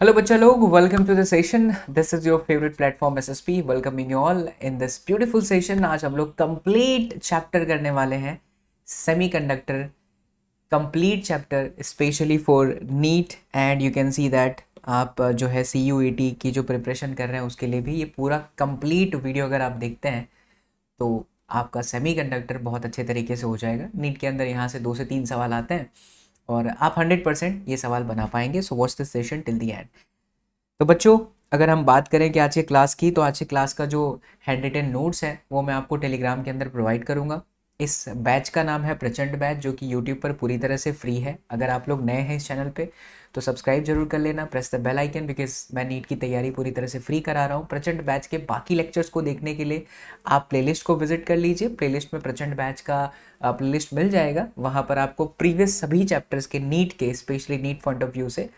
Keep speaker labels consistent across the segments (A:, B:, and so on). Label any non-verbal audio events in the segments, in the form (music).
A: Hello बच्चा लोग welcome to the session this is your favourite platform S S P welcoming you all in this beautiful session आज हम लोग complete chapter करने वाले हैं semiconductor complete chapter specially for NEET and you can see that आप uh, जो है सी U E T की जो प्रिपरेशन कर रहे हैं उसके लिए भी ये पूरा कंप्लीट वीडियो अगर आप देखते हैं तो आपका सेमी कंडक्टर बहुत अच्छे तरीके से हो जाएगा नीट के अंदर यहाँ से दो से तीन सवाल आते हैं और आप हंड्रेड परसेंट ये सवाल बना पाएंगे so watch the session till the end तो बच्चों अगर हम बात करें कि आज की क्लास की तो आज की क्लास का जो हैंड रिटन नोट्स है वो मैं आपको टेलीग्राम के अंदर प्रोवाइड करूँगा इस बैच का नाम है प्रचंड बैच जो कि यूट्यूब पर पूरी तरह से फ्री है अगर आप लोग नए हैं इस चैनल पे तो सब्सक्राइब जरूर कर लेना press the bell icon because मैं नीट की तैयारी पूरी तरह से फ्री करा रहा हूँ प्रचंड बैच के बाकी लेक्चर्स को देखने के लिए आप प्लेलिस्ट को विजिट कर लीजिए प्लेलिस्ट में प्रचंड बैच का प्लेलिस्ट मिल जाएगा वहाँ पर आपको प्रीवियस सभी चैप्टर्स के नीट के specially NEET point of view से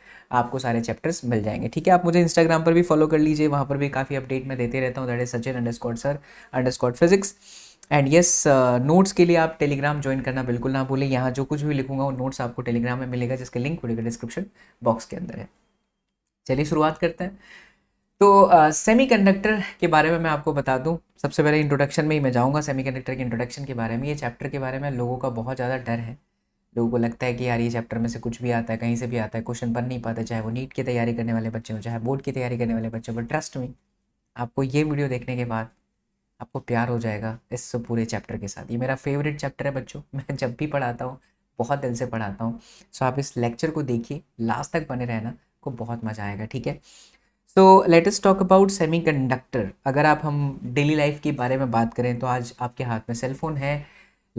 A: आपको सारे चैप्टर्स मिल जाएंगे ठीक है आप मुझे इंस्टाग्राम पर भी फॉलो कर लीजिए वहाँ पर भी काफ़ी अपडेट मैं देते रहता हूँ that is Sachin underscore sir underscore physics and yes notes के लिए आप टेलीग्राम ज्वाइन करना बिल्कुल ना भूलें यहाँ जो कुछ भी लिखूंगा वो नोट्स आपको टेलीग्राम में मिलेगा जिसके लिंक वीडियो डिस्क्रिप्शन बॉक्स के अंदर है चलिए शुरुआत करते हैं तो सेमीकंडक्टर uh, के बारे में मैं आपको बता दूं सबसे पहले इंट्रोडक्शन में ही मैं जाऊंगा सेमीकंडक्टर के इंट्रोडक्शन के बारे में ये चैप्टर के बारे में लोगों का बहुत ज़्यादा डर है लोगों को लगता है कि यार ये चैप्टर में से कुछ भी आता है कहीं से भी आता है क्वेश्चन बन नहीं पाता चाहे वो नीट की तैयारी करने वाले बच्चे हों चाहे बोर्ड की तैयारी करने वाले बच्चे हों बट ट्रस्ट में आपको ये वीडियो देखने के बाद आपको प्यार हो जाएगा इस पूरे चैप्टर के साथ ये मेरा फेवरेट चैप्टर है बच्चों (laughs) मैं जब भी पढ़ाता हूँ बहुत दिल से पढ़ाता हूँ सो आप इस लेक्चर को देखिए लास्ट तक बने रहना को बहुत मज़ा आएगा ठीक है so let's talk about semiconductor अगर आप हम डेली लाइफ के बारे में बात करें तो आज आपके हाथ में सेलफोन है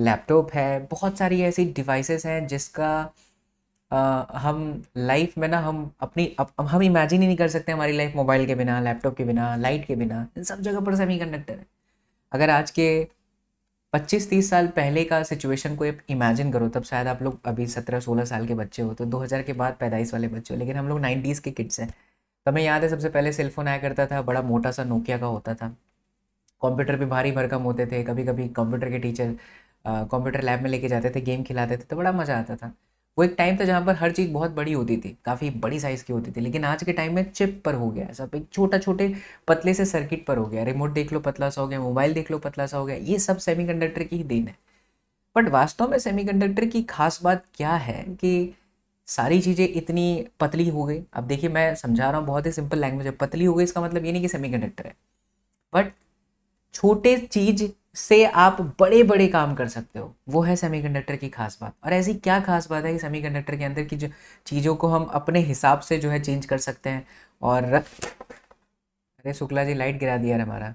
A: लैपटॉप है बहुत सारी ऐसी डिवाइसेस हैं जिसका आ, हम लाइफ में ना हम अपनी अप, हम इमेजिन ही नहीं कर सकते हमारी लाइफ मोबाइल के बिना लैपटॉप के बिना लाइट के बिना इन सब जगह पर सेमी कंडक्टर है अगर आज के 25-30 साल पहले का सिचुएशन को आप इमेजिन करो तब शायद आप लोग अभी 17-16 साल के बच्चे हो तो 2000 के बाद पैदाइश वाले बच्चे हो लेकिन हम लोग 90s के किड्स हैं तो हमें याद है सबसे पहले सेलफोन आया करता था बड़ा मोटा सा नोकिया का होता था कंप्यूटर भी भारी भरकम होते थे कभी कभी कंप्यूटर के टीचर कंप्यूटर लैब में लेके जाते थे गेम खिलाते थे तो बड़ा मज़ा आता था वो एक टाइम था जहाँ पर हर चीज़ बहुत बड़ी होती थी काफ़ी बड़ी साइज़ की होती थी लेकिन आज के टाइम में चिप पर हो गया सब एक छोटा छोटे पतले से सर्किट पर हो गया रिमोट देख लो पतला सा हो गया मोबाइल देख लो पतला सा हो गया ये सब सेमीकंडक्टर की ही देन है बट वास्तव में सेमीकंडक्टर की खास बात क्या है कि सारी चीज़ें इतनी पतली हो गई अब देखिए मैं समझा रहा हूँ बहुत ही सिंपल लैंग्वेज है पतली हो गई इसका मतलब ये नहीं कि सेमी है बट छोटे चीज़ से आप बड़े बड़े काम कर सकते हो वो है सेमीकंडक्टर की खास बात और ऐसी क्या खास बात है कि सेमीकंडक्टर के अंदर की जो चीज़ों को हम अपने हिसाब से जो है चेंज कर सकते हैं और अरे शुक्ला जी लाइट गिरा दिया हमारा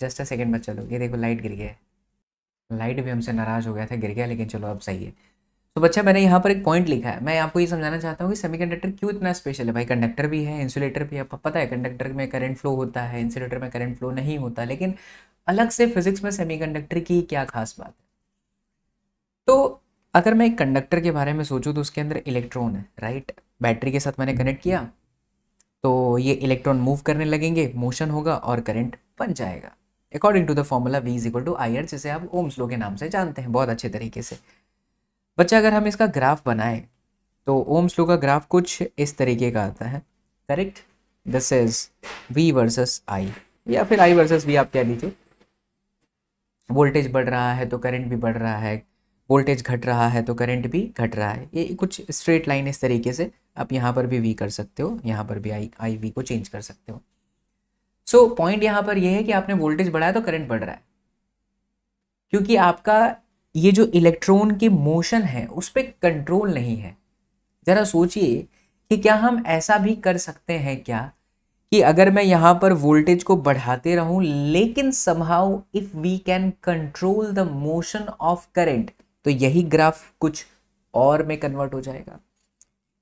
A: जस्ट अ सेकेंड बस चलो ये देखो लाइट गिर गया लाइट भी हमसे नाराज़ हो गया था गिर गया लेकिन चलो अब सही है तो बच्चा मैंने यहाँ पर एक पॉइंट लिखा है मैं आपको ये समझाना चाहता हूँ कि सेमीकंडक्टर क्यों इतना स्पेशल है भाई कंडक्टर भी है इंसुलेटर भी है पता है कंडक्टर में करंट फ्लो होता है इंसुलेटर में करंट फ्लो नहीं होता लेकिन अलग से फिजिक्स में सेमीकंडक्टर की क्या खास बात है तो अगर मैं एक कंडक्टर के बारे में सोचूं तो उसके अंदर इलेक्ट्रॉन है राइट बैटरी के साथ मैंने कनेक्ट हम्म। किया तो ये इलेक्ट्रॉन मूव करने लगेंगे मोशन होगा और करंट बन जाएगा according to the formula V is equal to I R जिसे आप ओम्स लो के नाम से जानते हैं बहुत अच्छे तरीके से बच्चा अगर हम इसका ग्राफ बनाए तो ओम्स लो का ग्राफ कुछ इस तरीके का आता है correct this is V versus I या फिर आई वर्सेस वी आप कह लीजिए वोल्टेज बढ़ रहा है तो करंट भी बढ़ रहा है वोल्टेज घट रहा है तो करंट भी घट रहा है ये कुछ स्ट्रेट लाइन इस तरीके से आप यहाँ पर भी वी कर सकते हो यहाँ पर भी आई आई वी को चेंज कर सकते हो सो so, पॉइंट यहाँ पर यह है कि आपने वोल्टेज बढ़ाया तो करंट बढ़ रहा है क्योंकि आपका ये जो इलेक्ट्रॉन की मोशन है उस पर कंट्रोल नहीं है ज़रा सोचिए कि क्या हम ऐसा भी कर सकते हैं क्या कि अगर मैं यहाँ पर वोल्टेज को बढ़ाते रहूँ लेकिन somehow if we can control the motion of current तो यही ग्राफ कुछ और में कन्वर्ट हो जाएगा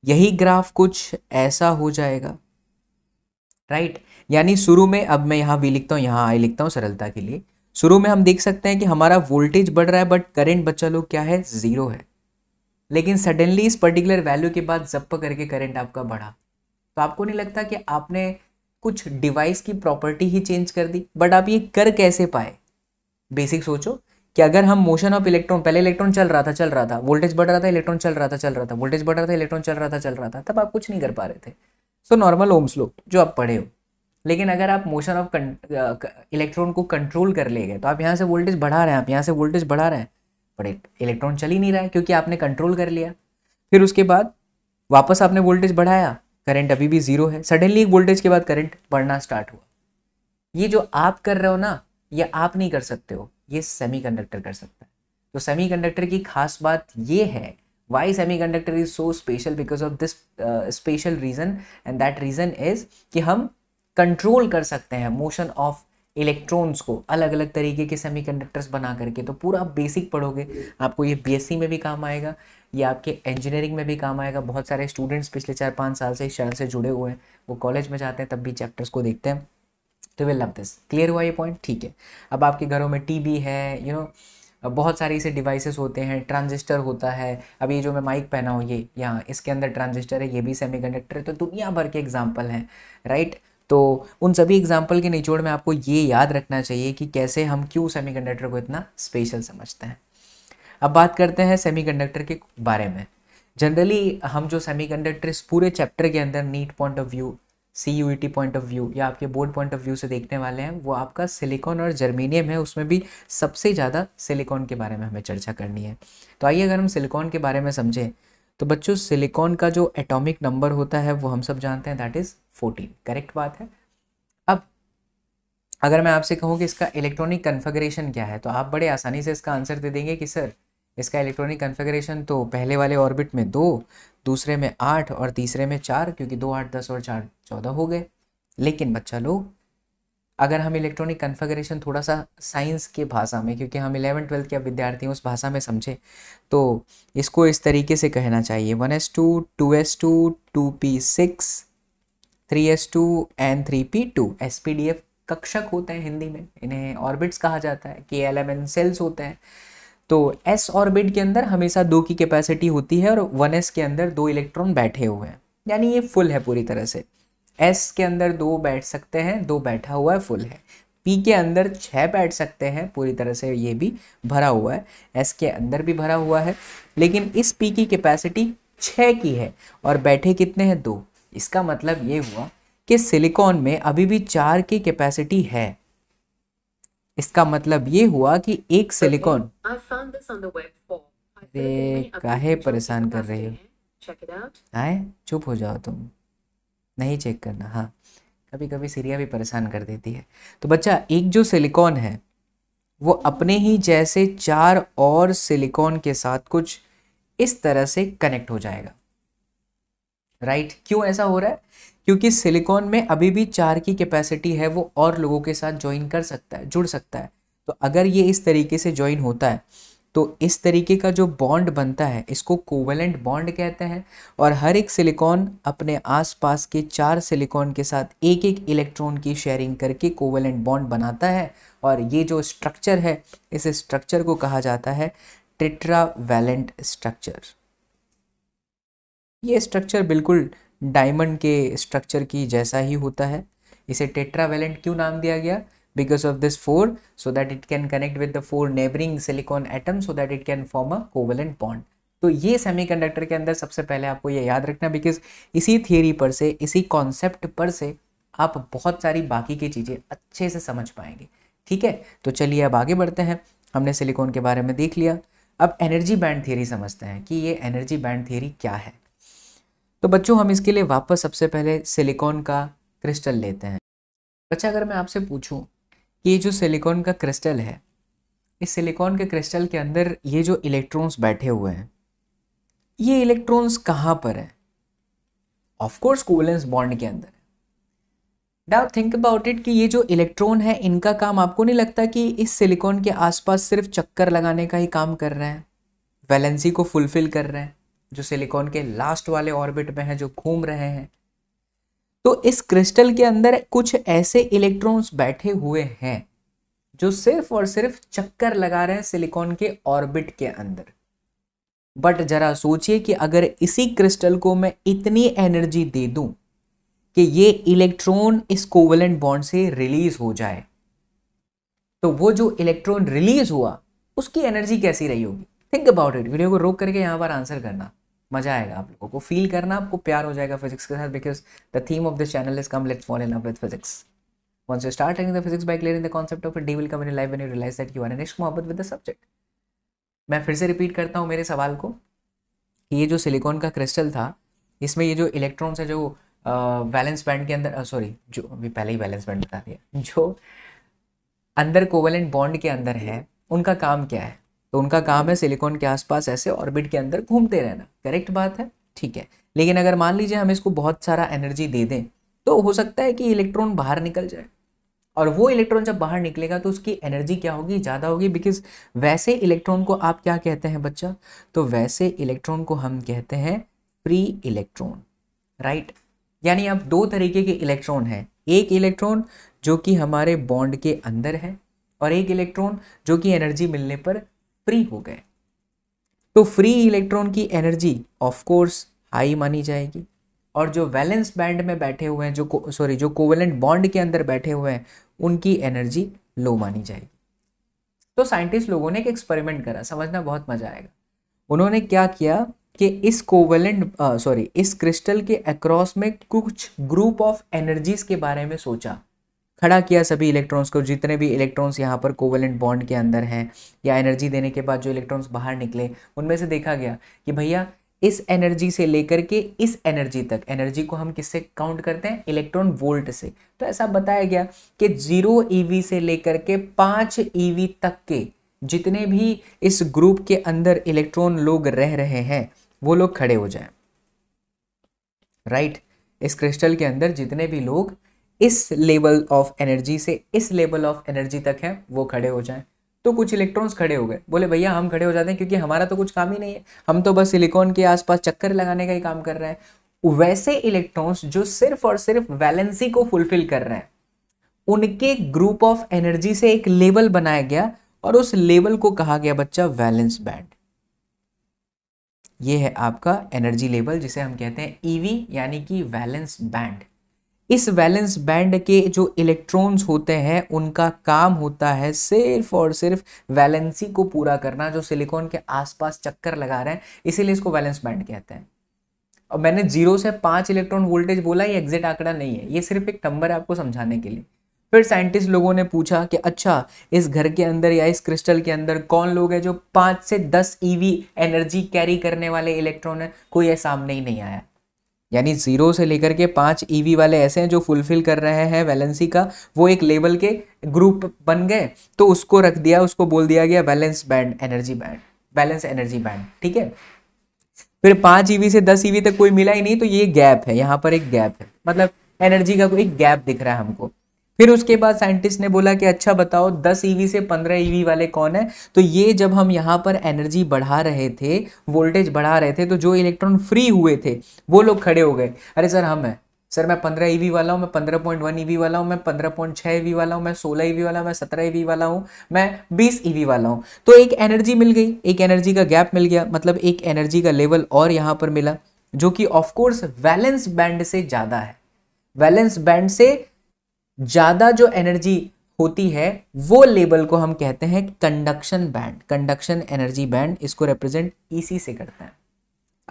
A: यही ग्राफ कुछ ऐसा हो जाएगा राइट right? यानी शुरू में अब मैं यहाँ भी लिखता हूँ यहाँ आई लिखता हूँ सरलता के लिए शुरू में हम देख सकते हैं कि हमारा वोल्टेज बढ़ रहा है बट करेंट बच्चा लोग क्या है ज़ीरो है लेकिन सडनली इस पर्टिकुलर वैल्यू के बाद जप्प करके करेंट आपका बढ़ा तो आपको नहीं लगता कि आपने कुछ डिवाइस की प्रॉपर्टी ही चेंज कर दी बट आप ये कर कैसे पाए बेसिक सोचो कि अगर हम मोशन ऑफ इलेक्ट्रॉन पहले इलेक्ट्रॉन चल रहा था चल रहा था वोल्टेज बढ़ रहा था इलेक्ट्रॉन चल रहा था चल रहा था वोल्टेज बढ़ रहा था इलेक्ट्रॉन चल रहा था चल रहा था तब आप कुछ नहीं कर पा रहे थे सो नॉर्मल ओम स्लो जो आप पढ़े हो लेकिन अगर आप मोशन ऑफ इलेक्ट्रॉन को कंट्रोल कर ले गए तो आप यहाँ से वोल्टेज बढ़ा रहे हैं आप यहाँ से वोल्टेज बढ़ा रहे हैं बट इलेक्ट्रॉन चल ही नहीं रहा है क्योंकि आपने कंट्रोल कर लिया फिर उसके बाद वापस आपने वोल्टेज बढ़ाया करंट अभी भी जीरो है सडनली एक वोल्टेज के बाद करंट बढ़ना स्टार्ट हुआ ये जो आप कर रहे हो ना ये आप नहीं कर सकते हो ये सेमीकंडक्टर कर सकता है तो सेमीकंडक्टर की खास बात ये है why semiconductor is so special because of this special reason and that reason is कि हम कंट्रोल कर सकते हैं मोशन ऑफ इलेक्ट्रॉन्स को अलग अलग तरीके के सेमीकंडक्टर्स बना करके तो पूरा बेसिक पढ़ोगे आपको ये बीएससी में भी काम आएगा ये आपके इंजीनियरिंग में भी काम आएगा बहुत सारे स्टूडेंट्स पिछले चार पाँच साल से इस चैनल से जुड़े हुए हैं वो कॉलेज में जाते हैं तब भी चैप्टर्स को देखते हैं तो विल लव दिस क्लियर हुआ ये पॉइंट ठीक है अब आपके घरों में वी है यू you नो know, बहुत सारे ऐसे डिवाइसेस होते हैं ट्रांजिस्टर होता है अब ये जो मैं माइक पहना हूँ ये यहाँ इसके अंदर ट्रांजिस्टर है ये भी सेमीकंडक्टर है तो दुनिया भर के एग्जाम्पल हैं राइट तो उन सभी एग्जाम्पल के निचोड़ में आपको ये याद रखना चाहिए कि कैसे हम क्यों सेमीकंडक्टर को इतना स्पेशल समझते हैं अब बात करते हैं सेमीकंडक्टर के बारे में जनरली हम जो सेमीकंडक्टर इस पूरे चैप्टर के अंदर NEET point of view C U T point of view या आपके बोर्ड पॉइंट ऑफ व्यू से देखने वाले हैं वो आपका सिलिकॉन और जर्मेनियम है उसमें भी सबसे ज़्यादा सिलिकॉन के बारे में हमें चर्चा करनी है तो आइए अगर हम सिलिकॉन के बारे में समझें तो बच्चों सिलिकॉन का जो एटॉमिक नंबर होता है वो हम सब जानते हैं दैट इज़ फोर्टीन करेक्ट बात है अब अगर मैं आपसे कहूँ कि इसका इलेक्ट्रॉनिक कन्फिग्रेशन क्या है तो आप बड़े आसानी से इसका आंसर दे देंगे कि सर इसका इलेक्ट्रॉनिक कन्फिग्रेशन तो पहले वाले ऑर्बिट में दो दूसरे में आठ और तीसरे में चार क्योंकि दो आठ दस और चार चौदह हो गए लेकिन बच्चा लोग अगर हम इलेक्ट्रॉनिक कन्फिग्रेशन थोड़ा सा साइंस के भाषा में क्योंकि हम इलेवन ट्वेल्थ के विद्यार्थी हैं उस भाषा में समझे तो इसको इस तरीके से कहना चाहिए one s two two s two two p six three s two and three p two s p d f कक्षक होते हैं हिंदी में इन्हें ऑर्बिट्स कहा जाता है के एलेवन सेल्स होते हैं तो एस ऑर्बिट के अंदर हमेशा दो की कैपेसिटी होती है और वन एस के अंदर दो इलेक्ट्रॉन बैठे हुए हैं यानी ये फुल है पूरी तरह से एस के अंदर दो बैठ सकते हैं दो बैठा हुआ है फुल है पी के अंदर छः बैठ सकते हैं पूरी तरह से ये भी भरा हुआ है एस के अंदर भी भरा हुआ है लेकिन इस पी की कैपेसिटी छः की है और बैठे कितने हैं दो इसका मतलब ये हुआ कि सिलिकॉन में अभी भी चार की कैपेसिटी है इसका मतलब ये हुआ कि एक सिलिकॉन अरे काहे परेशान कर रहे
B: हो
A: आए चुप हो जाओ तुम नहीं चेक करना हाँ कभी कभी सीरिया भी परेशान कर देती है तो बच्चा एक जो सिलिकॉन है वो अपने ही जैसे चार और सिलिकॉन के साथ कुछ इस तरह से कनेक्ट हो जाएगा राइट right? क्यों ऐसा हो रहा है क्योंकि सिलिकॉन में अभी भी चार की कैपेसिटी है वो और लोगों के साथ ज्वाइन कर सकता है जुड़ सकता है तो अगर ये इस तरीके से ज्वाइन होता है तो इस तरीके का जो बॉन्ड बनता है इसको कोवेलेंट बॉन्ड कहते हैं और हर एक सिलिकॉन अपने आसपास के चार सिलिकॉन के साथ एक एक इलेक्ट्रॉन की शेयरिंग करके कोवेलेंट बॉन्ड बनाता है और ये जो स्ट्रक्चर है इस स्ट्रक्चर को कहा जाता है ट्रिट्रा स्ट्रक्चर ये स्ट्रक्चर बिल्कुल डायमंड के स्ट्रक्चर की जैसा ही होता है इसे टेट्रावेलेंट क्यों नाम दिया गया because of this four so that it can connect with the four neighbouring silicon atom so that it can form a covalent bond तो ये सेमीकंडक्टर के अंदर सबसे पहले आपको ये याद रखना बिकॉज इसी थियरी पर से इसी कॉन्सेप्ट पर से आप बहुत सारी बाकी की चीज़ें अच्छे से समझ पाएंगे ठीक है तो चलिए अब आगे बढ़ते हैं हमने सिलिकॉन के बारे में देख लिया अब एनर्जी बैंड थियरी समझते हैं कि ये एनर्जी बैंड थियरी क्या है तो बच्चों हम इसके लिए वापस सबसे पहले सिलिकॉन का क्रिस्टल लेते हैं बच्चा अगर मैं आपसे पूछूं कि ये जो सिलिकॉन का क्रिस्टल है इस सिलिकॉन के क्रिस्टल के अंदर ये जो इलेक्ट्रॉन्स बैठे हुए हैं ये इलेक्ट्रॉन्स कहाँ पर है ऑफकोर्स कोवलेंस बॉन्ड के अंदर डाउ थिंक अबाउट इट कि ये जो इलेक्ट्रॉन है इनका काम आपको नहीं लगता कि इस सिलिकॉन के आसपास सिर्फ चक्कर लगाने का ही काम कर रहे हैं वैलेंसी को फुलफिल कर रहे हैं जो सिलिकॉन के लास्ट वाले ऑर्बिट में है जो घूम रहे हैं तो इस क्रिस्टल के अंदर कुछ ऐसे इलेक्ट्रॉन्स बैठे हुए हैं जो सिर्फ और सिर्फ चक्कर लगा रहे हैं सिलिकॉन के ऑर्बिट के अंदर बट जरा सोचिए कि अगर इसी क्रिस्टल को मैं इतनी एनर्जी दे दूं कि ये इलेक्ट्रॉन इस कोवलेंट बॉन्ड से रिलीज हो जाए तो वो जो इलेक्ट्रॉन रिलीज हुआ उसकी एनर्जी कैसी रही होगी थिंक अबाउट इट वीडियो को रोक करके यहां पर आंसर करना मजा आएगा आप लोगों को फील करना आपको प्यार हो जाएगा फिजिक्स के साथ because the theme of this channel is come let's fall in up with physics Once you start the physics by by clearing the concept of it, day will come in you life when you realize इश्क मोहब्बत with the subject मैं फिर से repeat करता हूँ मेरे सवाल को कि ये जो सिलिकॉन का क्रिस्टल था इसमें ये जो इलेक्ट्रॉन्स है जो बैलेंस बैंड के अंदर सॉरी जो अभी पहले ही बैलेंस बैंड बता दिया जो अंदर कोवेलेंट बॉन्ड के अंदर है उनका काम क्या है तो उनका काम है सिलिकॉन के आसपास ऐसे ऑर्बिट के अंदर घूमते रहना करेक्ट बात है ठीक है लेकिन अगर मान लीजिए हम इसको बहुत सारा एनर्जी दे दें तो हो सकता है कि इलेक्ट्रॉन बाहर निकल जाए और वो इलेक्ट्रॉन जब बाहर निकलेगा तो उसकी एनर्जी क्या होगी ज़्यादा होगी बिकॉज वैसे इलेक्ट्रॉन को आप क्या कहते हैं बच्चा तो वैसे इलेक्ट्रॉन को हम कहते हैं फ्री इलेक्ट्रॉन राइट यानी आप दो तरीके के इलेक्ट्रॉन हैं एक इलेक्ट्रॉन जो कि हमारे बॉन्ड के अंदर है और एक इलेक्ट्रॉन जो कि एनर्जी मिलने पर फ्री हो गए तो फ्री इलेक्ट्रॉन की एनर्जी ऑफ कोर्स हाई मानी जाएगी और जो वैलेंस बैंड में बैठे हुए हैं जो सॉरी जो कोवेलेंट बॉन्ड के अंदर बैठे हुए हैं उनकी एनर्जी लो मानी जाएगी तो साइंटिस्ट लोगों ने एक एक्सपेरिमेंट करा समझना बहुत मजा आएगा उन्होंने क्या किया कि इस कोवेलेंट सॉरी uh, इस क्रिस्टल के अक्रॉस में कुछ ग्रुप ऑफ एनर्जीज के बारे में सोचा खड़ा किया सभी इलेक्ट्रॉन्स को जितने भी इलेक्ट्रॉन्स यहाँ पर कोवेलेंट बॉन्ड के अंदर हैं या एनर्जी देने के बाद जो इलेक्ट्रॉन्स बाहर निकले उनमें से देखा गया कि भैया इस एनर्जी से लेकर के इस एनर्जी तक एनर्जी को हम किससे काउंट करते हैं इलेक्ट्रॉन वोल्ट से तो ऐसा बताया गया कि जीरो ईवी से लेकर के पाँच ईवी तक के जितने भी इस ग्रुप के अंदर इलेक्ट्रॉन लोग रह रहे हैं वो लोग खड़े हो जाएं राइट right? इस क्रिस्टल के अंदर जितने भी लोग इस लेवल ऑफ एनर्जी से इस लेवल ऑफ एनर्जी तक है वो खड़े हो जाएं तो कुछ इलेक्ट्रॉन्स खड़े हो गए बोले भैया हम खड़े हो जाते हैं क्योंकि हमारा तो कुछ काम ही नहीं है हम तो बस सिलिकॉन के आसपास चक्कर लगाने का ही काम कर रहे हैं वैसे इलेक्ट्रॉन्स जो सिर्फ और सिर्फ वैलेंसी को फुलफिल कर रहे हैं उनके ग्रुप ऑफ एनर्जी से एक लेवल बनाया गया और उस लेवल को कहा गया बच्चा वैलेंस बैंड ये है आपका एनर्जी लेवल जिसे हम कहते हैं ईवी e यानी कि वैलेंस बैंड इस वैलेंस बैंड के जो इलेक्ट्रॉन्स होते हैं उनका काम होता है सिर्फ और सिर्फ वैलेंसी को पूरा करना जो सिलिकॉन के आसपास चक्कर लगा रहे हैं इसीलिए इसको वैलेंस बैंड कहते हैं और मैंने जीरो से पांच इलेक्ट्रॉन वोल्टेज बोला ये एग्जिट आंकड़ा नहीं है ये सिर्फ एक नंबर है आपको समझाने के लिए फिर साइंटिस्ट लोगों ने पूछा कि अच्छा इस घर के अंदर या इस क्रिस्टल के अंदर कौन लोग हैं जो पांच से दस ईवी e एनर्जी कैरी करने वाले इलेक्ट्रॉन है कोई ऐसा सामने ही नहीं आया यानी जीरो से लेकर के पांच ईवी e वाले ऐसे हैं जो फुलफिल कर रहे हैं वैलेंसी का वो एक लेवल के ग्रुप बन गए तो उसको रख दिया उसको बोल दिया गया balance band energy band balance energy band ठीक है फिर पांच ईवी e से दस ईवी e तक कोई मिला ही नहीं तो ये गैप है यहाँ पर एक गैप है मतलब एनर्जी का कोई गैप दिख रहा है हमको फिर उसके बाद साइंटिस्ट ने बोला कि अच्छा बताओ 10 ईवी e से 15 ईवी e वाले कौन है तो ये जब हम यहाँ पर एनर्जी बढ़ा रहे थे वोल्टेज बढ़ा रहे थे तो जो इलेक्ट्रॉन फ्री हुए थे वो लोग खड़े हो गए अरे सर हम हैं सर मैं पंद्रह ईवी e वाला हूँ मैं पंद्रह पॉइंट वन ईवी वाला हूँ मैं पंद्रह पॉइंट छः ईवी वाला हूँ मैं सोलह ईवी वाला हूँ मैं सत्रह ईवी वाला हूँ मैं बीस ईवी वाला हूँ तो एक एनर्जी मिल गई एक एनर्जी का गैप मिल गया मतलब एक एनर्जी का लेवल और यहाँ पर मिला जो कि ऑफकोर्स वैलेंस बैंड से ज़्यादा है वैलेंस बैंड से ज़्यादा जो एनर्जी होती है वो लेबल को हम कहते हैं conduction band conduction energy band इसको रिप्रेजेंट इसी e से करते हैं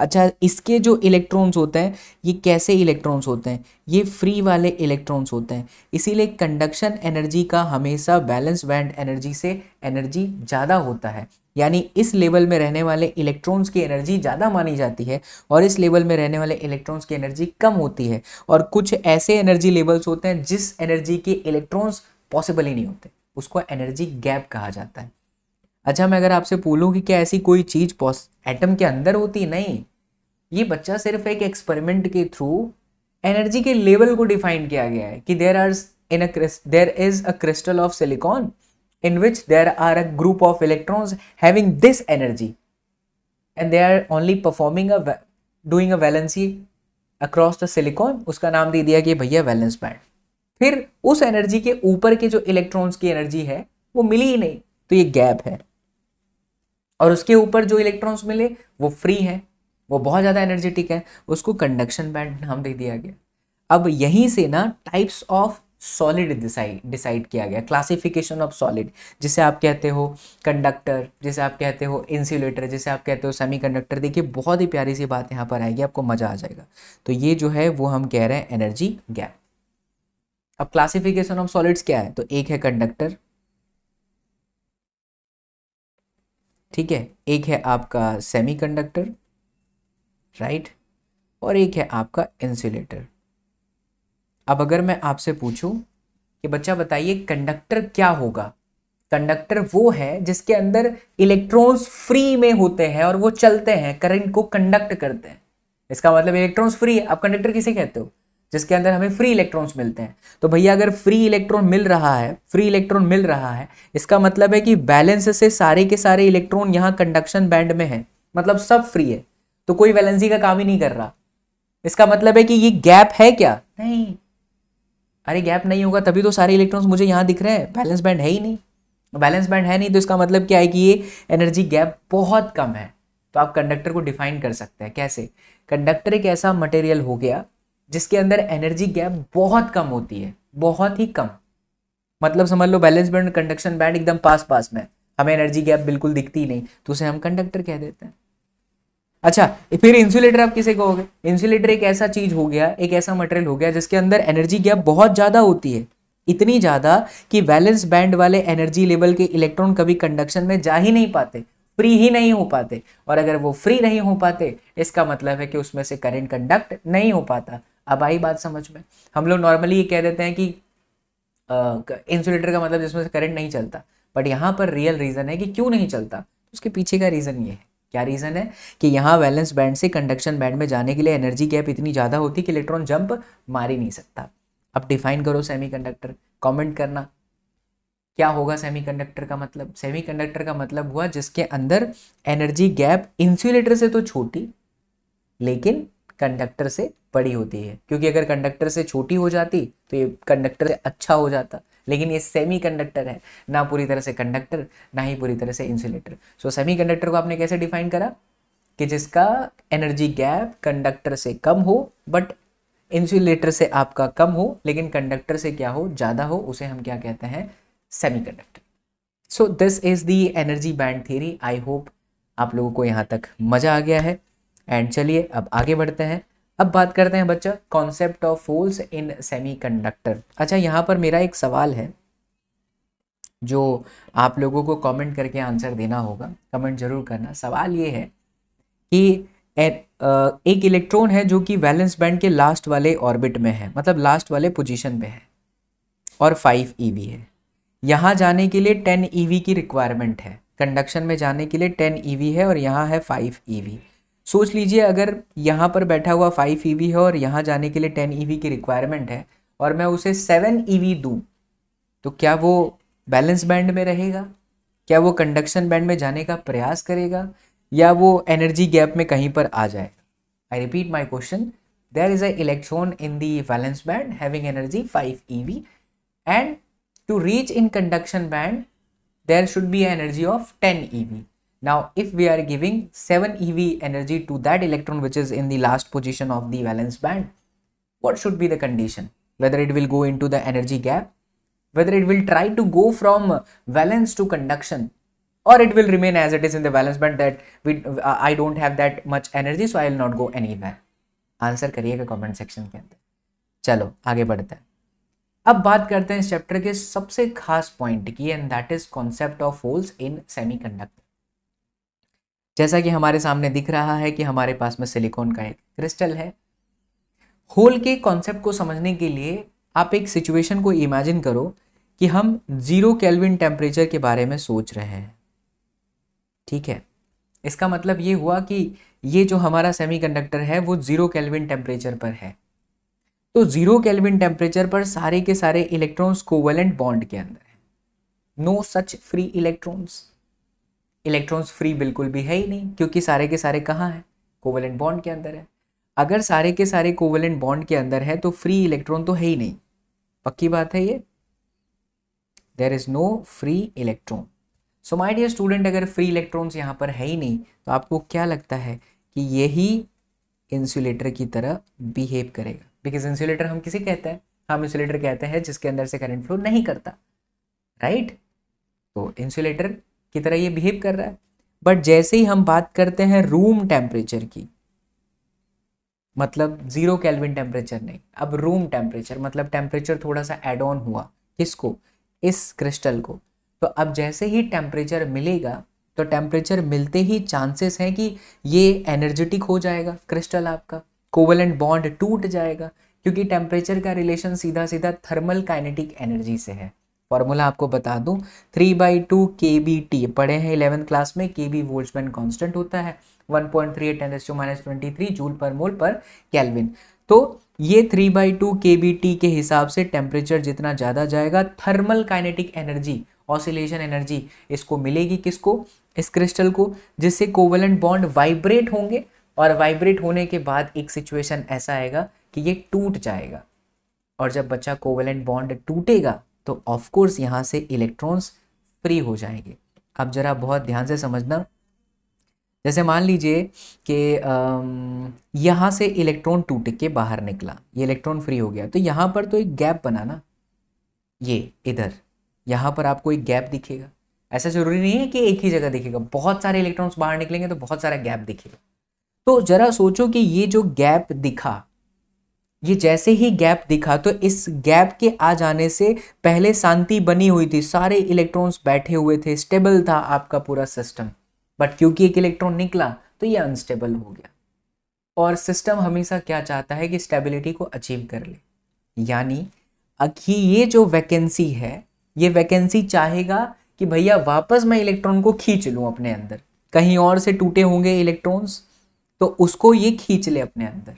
A: अच्छा इसके जो इलेक्ट्रॉन्स होते हैं ये कैसे इलेक्ट्रॉन्स होते हैं ये फ्री वाले इलेक्ट्रॉन्स होते हैं इसीलिए कंडक्शन एनर्जी का हमेशा बैलेंस बैंड एनर्जी से एनर्जी ज़्यादा होता है यानी इस लेवल में रहने वाले इलेक्ट्रॉन्स की एनर्जी ज़्यादा मानी जाती है और इस लेवल में रहने वाले इलेक्ट्रॉन्स की एनर्जी कम होती है और कुछ ऐसे एनर्जी लेवल्स होते हैं जिस एनर्जी के इलेक्ट्रॉन्स पॉसिबल ही नहीं होते उसको एनर्जी गैप कहा जाता है अच्छा मैं अगर आपसे पूछूं कि क्या ऐसी कोई चीज़ एटम के अंदर होती नहीं ये बच्चा सिर्फ एक एक्सपेरिमेंट के थ्रू एनर्जी के लेवल को डिफाइन किया गया है कि there are in a there is a crystal of silicon in which there are a group of electrons having this energy and they are only performing a doing a valency across the silicon uska naam de diya ki bhaiya valence band फिर उस energy के ऊपर के जो electrons की energy है वो मिली ही नहीं तो ये गैप है और उसके ऊपर जो इलेक्ट्रॉन्स मिले वो फ्री हैं वो बहुत ज़्यादा एनर्जेटिक है उसको कंडक्शन बैंड नाम दे दिया गया अब यहीं से ना टाइप्स ऑफ सॉलिड डिसाइड किया गया क्लासिफिकेशन ऑफ सॉलिड जिसे आप कहते हो कंडक्टर जिसे आप कहते हो इंसुलेटर जिसे आप कहते हो सेमी कंडक्टर देखिए बहुत ही प्यारी सी बात यहाँ पर आएगी आपको मज़ा आ जाएगा तो ये जो है वो हम कह रहे हैं एनर्जी गैप अब क्लासिफिकेशन ऑफ सॉलिड्स क्या है तो एक है कंडक्टर ठीक है एक है आपका सेमीकंडक्टर राइट और एक है आपका इंसुलेटर अब अगर मैं आपसे पूछूं कि बच्चा बताइए कंडक्टर क्या होगा कंडक्टर वो है जिसके अंदर इलेक्ट्रॉन्स फ्री में होते हैं और वो चलते हैं करंट को कंडक्ट करते हैं इसका मतलब इलेक्ट्रॉन्स फ्री है आप कंडक्टर किसे कहते हो जिसके अंदर हमें फ्री इलेक्ट्रॉन्स मिलते हैं तो भैया अगर फ्री इलेक्ट्रॉन मिल रहा है फ्री इलेक्ट्रॉन मिल रहा है इसका मतलब है कि बैलेंस से सारे के सारे इलेक्ट्रॉन यहाँ कंडक्शन बैंड में है मतलब सब फ्री है तो कोई वैलेंसी का काम ही नहीं कर रहा इसका मतलब है कि ये गैप है क्या नहीं अरे गैप नहीं होगा तभी तो सारे इलेक्ट्रॉन्स मुझे यहाँ दिख रहे हैं बैलेंस बैंड है ही नहीं बैलेंस बैंड है नहीं तो इसका मतलब क्या है कि ये एनर्जी गैप बहुत कम है तो आप कंडक्टर को डिफाइन कर सकते हैं कैसे कंडक्टर एक ऐसा मटेरियल हो गया जिसके अंदर एनर्जी गैप बहुत कम होती है बहुत ही कम मतलब समझ लो बैलेंस बैंड कंडक्शन बैंड एकदम पास पास में हमें एनर्जी गैप बिल्कुल दिखती नहीं तो उसे हम कंडक्टर कह देते हैं अच्छा फिर इंसुलेटर आप किसे कहोगे इंसुलेटर एक ऐसा चीज हो गया एक ऐसा मटेरियल हो गया जिसके अंदर एनर्जी गैप बहुत ज़्यादा होती है इतनी ज़्यादा कि बैलेंस बैंड वाले एनर्जी लेवल के इलेक्ट्रॉन कभी कंडक्शन में जा ही नहीं पाते फ्री ही नहीं हो पाते और अगर वो फ्री नहीं हो पाते इसका मतलब है कि उसमें से करंट कंडक्ट नहीं हो पाता अब आई बात समझ में हम लोग नॉर्मली ये कह देते हैं कि इंसुलेटर का मतलब जिसमें से करंट नहीं चलता बट यहाँ पर रियल रीज़न है कि क्यों नहीं चलता उसके पीछे का रीज़न ये है क्या रीज़न है कि यहाँ वैलेंस बैंड से कंडक्शन बैंड में जाने के लिए एनर्जी गैप इतनी ज़्यादा होती है कि इलेक्ट्रॉन जंप मार ही नहीं सकता अब डिफाइन करो सेमीकंडक्टर कमेंट करना क्या होगा सेमीकंडक्टर का मतलब सेमीकंडक्टर का मतलब हुआ जिसके अंदर एनर्जी गैप इंसुलेटर से तो छोटी लेकिन कंडक्टर से बड़ी होती है क्योंकि अगर कंडक्टर से छोटी हो जाती तो ये कंडक्टर से अच्छा हो जाता लेकिन ये सेमी कंडक्टर है ना पूरी तरह से कंडक्टर ना ही पूरी तरह से इंसुलेटर सो सेमी कंडक्टर को आपने कैसे डिफाइन करा कि जिसका एनर्जी गैप कंडक्टर से कम हो बट इंसुलेटर से आपका कम हो लेकिन कंडक्टर से क्या हो ज़्यादा हो उसे हम क्या कहते हैं semiconductor so this is the energy band theory I hope आप लोगों को यहाँ तक मज़ा आ गया है एंड चलिए अब आगे बढ़ते हैं अब बात करते हैं बच्चा concept of holes in semiconductor अच्छा यहाँ पर मेरा एक सवाल है जो आप लोगों को कमेंट करके आंसर देना होगा कमेंट जरूर करना सवाल ये है कि एक इलेक्ट्रॉन है जो कि वैलेंस बैंड के लास्ट वाले ऑर्बिट में है मतलब लास्ट वाले पोजीशन पे है और फाइव ईवी है यहाँ जाने के लिए टेन ईवी की रिक्वायरमेंट है कंडक्शन में जाने के लिए टेन ईवी है और यहाँ है फाइव ईवी सोच लीजिए अगर यहाँ पर बैठा हुआ फाइव ई e है और यहाँ जाने के लिए टेन ई e की रिक्वायरमेंट है और मैं उसे सेवन ई वी दूँ तो क्या वो बैलेंस बैंड में रहेगा क्या वो कंडक्शन बैंड में जाने का प्रयास करेगा या वो एनर्जी गैप में कहीं पर आ जाएगा I repeat my question there is a electron in the balance band having energy five E V and to reach in conduction band there should be energy of ten E V Now, if we are giving 7 EV energy to that electron which is in the last position of the valence band, what should be the condition? Whether it will go into the energy gap, whether it will try to go from valence to conduction or it will remain as it is in the valence band that we, uh, I don't have that much energy so I will not go anywhere. Answer करिएगा comment section के अंदर चलो आगे बढ़ते हैं अब बात करते हैं इस चैप्टर के सबसे खास पॉइंट की and that is concept of holes in semiconductor जैसा कि हमारे सामने दिख रहा है कि हमारे पास में सिलिकॉन का एक क्रिस्टल है होल के कॉन्सेप्ट को समझने के लिए आप एक सिचुएशन को इमेजिन करो कि हम जीरो केल्विन टेम्परेचर के बारे में सोच रहे हैं ठीक है इसका मतलब ये हुआ कि ये जो हमारा सेमीकंडक्टर है वो जीरो केल्विन टेम्परेचर पर है तो जीरो केल्विन टेम्परेचर पर सारे के सारे इलेक्ट्रॉन्स कोवेलेंट बॉन्ड के अंदर है no such free electrons electrons free बिल्कुल भी है ही नहीं क्योंकि सारे के सारे कहाँ हैं कोवलेंट बॉन्ड के अंदर है अगर सारे के सारे कोवलेंट बॉन्ड के अंदर है तो फ्री इलेक्ट्रॉन तो है ही नहीं पक्की बात है ये there is no free electron so my dear student अगर फ्री इलेक्ट्रॉन्स यहाँ पर है ही नहीं तो आपको क्या लगता है कि यही इंसुलेटर की तरह बिहेव करेगा बिकॉज इंसुलेटर हम किसे कहते हैं हम इंसुलेटर कहते हैं जिसके अंदर से करंट फ्लो नहीं करता राइट right? तो इंसुलेटर की तरह ये बिहेव कर रहा है बट जैसे ही हम बात करते हैं रूम टेम्परेचर की मतलब जीरो कैलविन टेम्परेचर नहीं अब रूम टेम्परेचर मतलब टेम्परेचर थोड़ा सा एड ऑन हुआ किसको इस क्रिस्टल को तो अब जैसे ही टेम्परेचर मिलेगा तो टेम्परेचर मिलते ही चांसेस हैं कि ये एनर्जेटिक हो जाएगा क्रिस्टल आपका कोवलेंट बॉन्ड टूट जाएगा क्योंकि टेम्परेचर का रिलेशन सीधा सीधा थर्मल काइनेटिक एनर्जी से है फॉर्मूला आपको बता दूं three by two k B T पढ़े हैं इलेवंथ क्लास में के बी वोल्टमैन कॉन्स्टेंट होता है वन पॉइंट थ्री एट एनएस minus twenty three joule per mole per kelvin तो ये three by two k B T के हिसाब से टेम्परेचर जितना ज़्यादा जाएगा thermal kinetic energy oscillation energy इसको मिलेगी किसको इस क्रिस्टल को जिससे कोवलेंट बॉन्ड वाइब्रेट होंगे और वाइब्रेट होने के बाद एक सिचुएशन ऐसा आएगा कि ये टूट जाएगा और जब बच्चा कोवलेंट बॉन्ड टूटेगा तो ऑफकोर्स यहाँ से इलेक्ट्रॉन्स फ्री हो जाएंगे अब ज़रा बहुत ध्यान से समझना जैसे मान लीजिए कि यहाँ से इलेक्ट्रॉन टूट के बाहर निकला ये इलेक्ट्रॉन फ्री हो गया तो यहाँ पर तो एक गैप बना ना ये इधर यहाँ पर आपको एक गैप दिखेगा ऐसा ज़रूरी नहीं है कि एक ही जगह दिखेगा बहुत सारे इलेक्ट्रॉन्स बाहर निकलेंगे तो बहुत सारा गैप दिखेगा तो ज़रा सोचो कि ये जो गैप दिखा ये जैसे ही गैप दिखा तो इस गैप के आ जाने से पहले शांति बनी हुई थी सारे इलेक्ट्रॉन्स बैठे हुए थे स्टेबल था आपका पूरा सिस्टम बट क्योंकि एक इलेक्ट्रॉन निकला तो ये अनस्टेबल हो गया और सिस्टम हमेशा क्या चाहता है कि स्टेबिलिटी को अचीव कर ले यानी अखी ये जो वैकेंसी है ये वैकेंसी चाहेगा कि भैया वापस मैं इलेक्ट्रॉन को खींच लूँ अपने अंदर कहीं और से टूटे होंगे इलेक्ट्रॉन्स तो उसको ये खींच ले अपने अंदर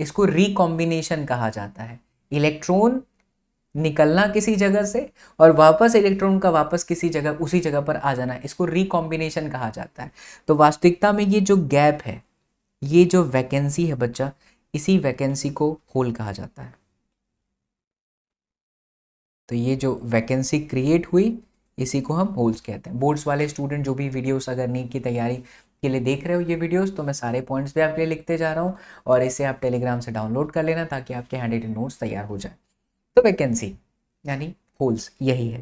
A: इसको रिकॉम्बिनेशन कहा जाता है इलेक्ट्रॉन निकलना किसी जगह से और वापस इलेक्ट्रॉन का वापस किसी जगह उसी जगह पर आ जाना इसको रिकॉम्बिनेशन कहा जाता है तो वास्तविकता में ये जो गैप है ये जो वैकेंसी है बच्चा इसी वैकेंसी को होल कहा जाता है तो ये जो वैकेंसी क्रिएट हुई इसी को हम होल्स कहते हैं बोर्ड्स वाले स्टूडेंट जो भी वीडियोस अगर नीट की तैयारी के लिए देख रहे हो ये वीडियोस तो मैं सारे पॉइंट्स भी आपके लिए लिखते जा रहा हूँ और इसे आप टेलीग्राम से डाउनलोड कर लेना ताकि आपके हैंड नोट्स तैयार हो जाए तो वैकेंसी यानी होल्स यही है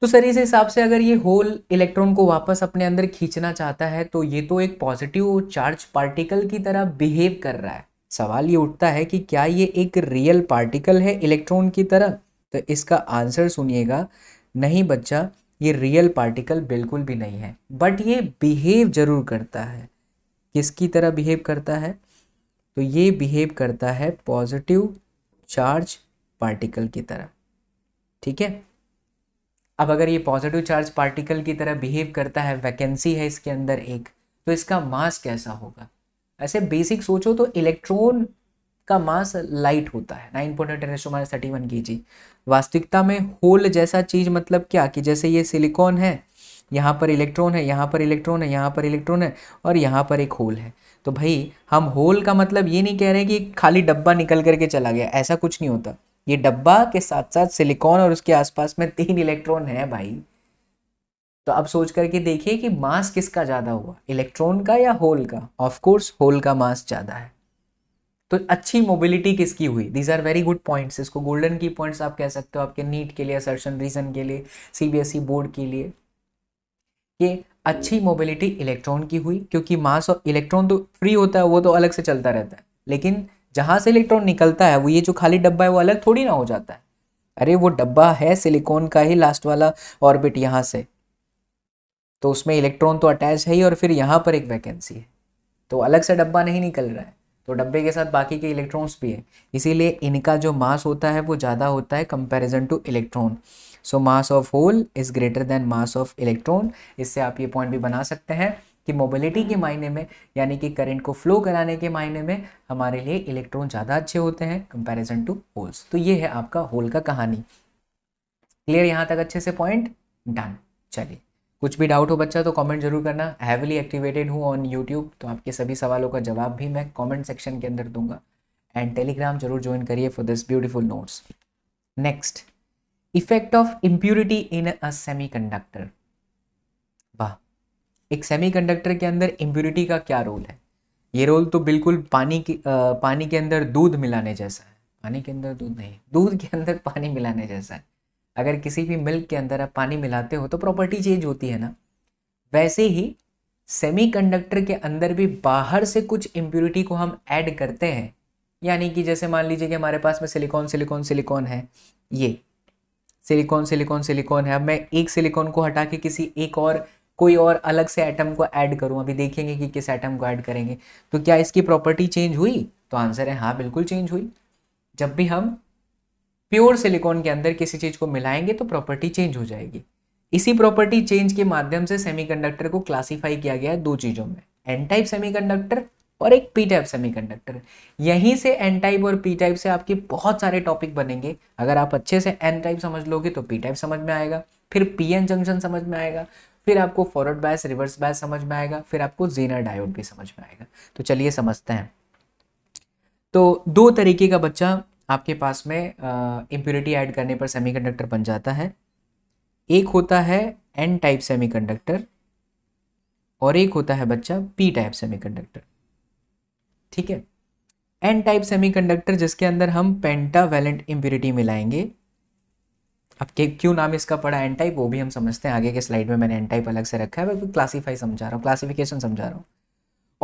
A: तो सर इस हिसाब से अगर ये होल इलेक्ट्रॉन को वापस अपने अंदर खींचना चाहता है तो ये तो एक पॉजिटिव चार्ज पार्टिकल की तरह बिहेव कर रहा है सवाल ये उठता है कि क्या ये एक रियल पार्टिकल है इलेक्ट्रॉन की तरह तो इसका आंसर सुनिएगा नहीं बच्चा ये रियल पार्टिकल बिल्कुल भी नहीं है बट ये बिहेव जरूर करता है किसकी तरह बिहेव करता है तो ये बिहेव करता है पॉजिटिव चार्ज पार्टिकल की तरह ठीक है अब अगर ये पॉजिटिव चार्ज पार्टिकल की तरह बिहेव करता है वैकेंसी है इसके अंदर एक तो इसका मास कैसा होगा ऐसे बेसिक सोचो तो इलेक्ट्रॉन का मास लाइट होता है nine point ten minus thirty one K G वास्तविकता में होल जैसा चीज़ मतलब क्या कि जैसे ये सिलिकॉन है यहाँ पर इलेक्ट्रॉन है यहाँ पर इलेक्ट्रॉन है यहाँ पर इलेक्ट्रॉन है और यहाँ पर एक होल है तो भाई हम होल का मतलब ये नहीं कह रहे कि खाली डब्बा निकल करके चला गया ऐसा कुछ नहीं होता ये डब्बा के साथ साथ सिलिकॉन और उसके आसपास में तीन इलेक्ट्रॉन है भाई तो अब सोच करके देखिए कि मास किसका ज़्यादा हुआ इलेक्ट्रॉन का या होल का ऑफकोर्स होल का मास ज़्यादा है तो अच्छी मोबिलिटी किसकी हुई these are very good points इसको गोल्डन की पॉइंट्स आप कह सकते हो आपके नीट के लिए सर्शन रीजन के लिए सीबीएसई बोर्ड e के लिए ये अच्छी मोबिलिटी इलेक्ट्रॉन की हुई क्योंकि मास और इलेक्ट्रॉन तो फ्री होता है वो तो अलग से चलता रहता है लेकिन जहां से इलेक्ट्रॉन निकलता है वो ये जो खाली डब्बा है वो अलग थोड़ी ना हो जाता है अरे वो डब्बा है सिलिकॉन का ही लास्ट वाला ऑर्बिट यहाँ से तो उसमें इलेक्ट्रॉन तो अटैच है ही और फिर यहाँ पर एक वैकेंसी है तो अलग से डब्बा नहीं निकल रहा है तो डब्बे के साथ बाकी के इलेक्ट्रॉन्स भी हैं इसीलिए इनका जो मास होता है वो ज़्यादा होता है comparison to electron so mass of hole is greater than mass of electron इससे आप ये पॉइंट भी बना सकते हैं कि मोबिलिटी के मायने में यानी कि करंट को फ्लो कराने के मायने में हमारे लिए इलेक्ट्रॉन ज़्यादा अच्छे होते हैं कंपेरिजन टू होल्स तो ये है आपका होल का कहानी क्लियर यहाँ तक अच्छे से पॉइंट डन चलिए कुछ भी डाउट हो बच्चा तो कमेंट जरूर करना हैवली एक्टिवेटेड हूँ ऑन यूट्यूब तो आपके सभी सवालों का जवाब भी मैं कमेंट सेक्शन के अंदर दूंगा एंड टेलीग्राम जरूर ज्वाइन करिए for this beautiful notes next effect of impurity in a semi conductor वाह एक सेमी कंडक्टर के अंदर इम्प्यूरिटी का क्या रोल है ये रोल तो बिल्कुल पानी के पानी के अंदर दूध मिलाने जैसा है पानी के अंदर दूध नहीं दूध के अंदर पानी मिलाने जैसा है अगर किसी भी मिल्क के अंदर आप पानी मिलाते हो तो प्रॉपर्टी चेंज होती है ना वैसे ही सेमीकंडक्टर के अंदर भी बाहर से कुछ इम्प्यूरिटी को हम ऐड करते हैं यानी कि जैसे मान लीजिए कि हमारे पास में सिलिकॉन सिलिकॉन सिलिकॉन है ये सिलिकॉन सिलिकॉन सिलिकॉन है अब मैं एक सिलिकॉन को हटा के किसी एक और कोई और अलग से एटम को ऐड करूं अभी देखेंगे कि किस एटम को ऐड करेंगे तो क्या इसकी प्रॉपर्टी चेंज हुई तो आंसर है हाँ बिल्कुल चेंज हुई जब भी हम प्योर सिलिकॉन के अंदर किसी चीज़ को मिलाएंगे तो प्रॉपर्टी चेंज हो जाएगी इसी प्रॉपर्टी चेंज के माध्यम से सेमीकंडक्टर को क्लासिफाई किया गया है दो चीज़ों में एन टाइप सेमीकंडक्टर और एक पी टाइप सेमीकंडक्टर यहीं से एन टाइप और पी टाइप से आपके बहुत सारे टॉपिक बनेंगे अगर आप अच्छे से एन टाइप समझ लोगे तो पी टाइप समझ में आएगा फिर पी एन जंक्शन समझ में आएगा फिर आपको फॉरवर्ड बैस रिवर्स बैस समझ में आएगा फिर आपको जीना डायोड भी समझ में आएगा तो चलिए समझते हैं तो दो तरीके का बच्चा आपके पास में इम्प्योरिटी ऐड करने पर सेमीकंडक्टर बन जाता है एक होता है एन टाइप सेमीकंडक्टर और एक होता है बच्चा पी टाइप सेमीकंडक्टर ठीक है एन टाइप सेमीकंडक्टर जिसके अंदर हम पेंटा वैलेंट इम्प्योरिटी मिलाएंगे अब क्यों नाम इसका पड़ा एन टाइप वो भी हम समझते हैं आगे के स्लाइड में मैंने एन टाइप अलग से रखा है मैं क्लासीफाई समझा रहा हूँ क्लासिफिकेशन समझा रहा हूँ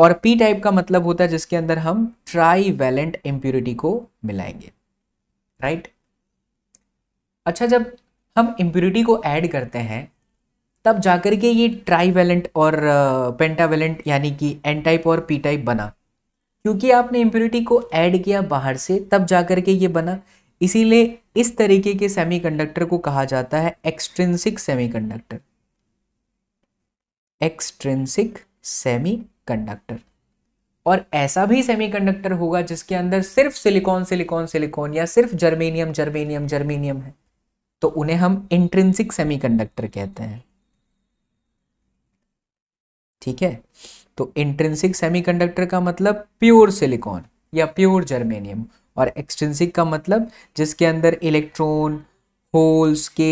A: और पी टाइप का मतलब होता है जिसके अंदर हम ट्राई वैलेंट इम्प्योरिटी को मिलाएंगे राइट अच्छा जब हम इम्प्योरिटी को ऐड करते हैं तब जाकर के ये ट्राई वैलेंट और पेंटावेलेंट यानी कि एन टाइप और पी टाइप बना क्योंकि आपने इम्प्योरिटी को ऐड किया बाहर से तब जाकर के ये बना इसीलिए इस तरीके के सेमीकंडक्टर को कहा जाता है extrinsic semiconductor extrinsic semi conductor और ऐसा भी सेमीकंडक्टर होगा जिसके अंदर सिर्फ सिलिकॉन सिलिकॉन सिलिकॉन या सिर्फ जर्मेनियम जर्मेनियम जर्मेनियम है तो उन्हें हम इंट्रेंसिक सेमीकंडक्टर कहते हैं ठीक है तो इंट्रेंसिक सेमीकंडक्टर का मतलब प्योर सिलिकॉन या प्योर जर्मेनियम और एक्सटेंसिक का मतलब जिसके अंदर इलेक्ट्रॉन होल्स के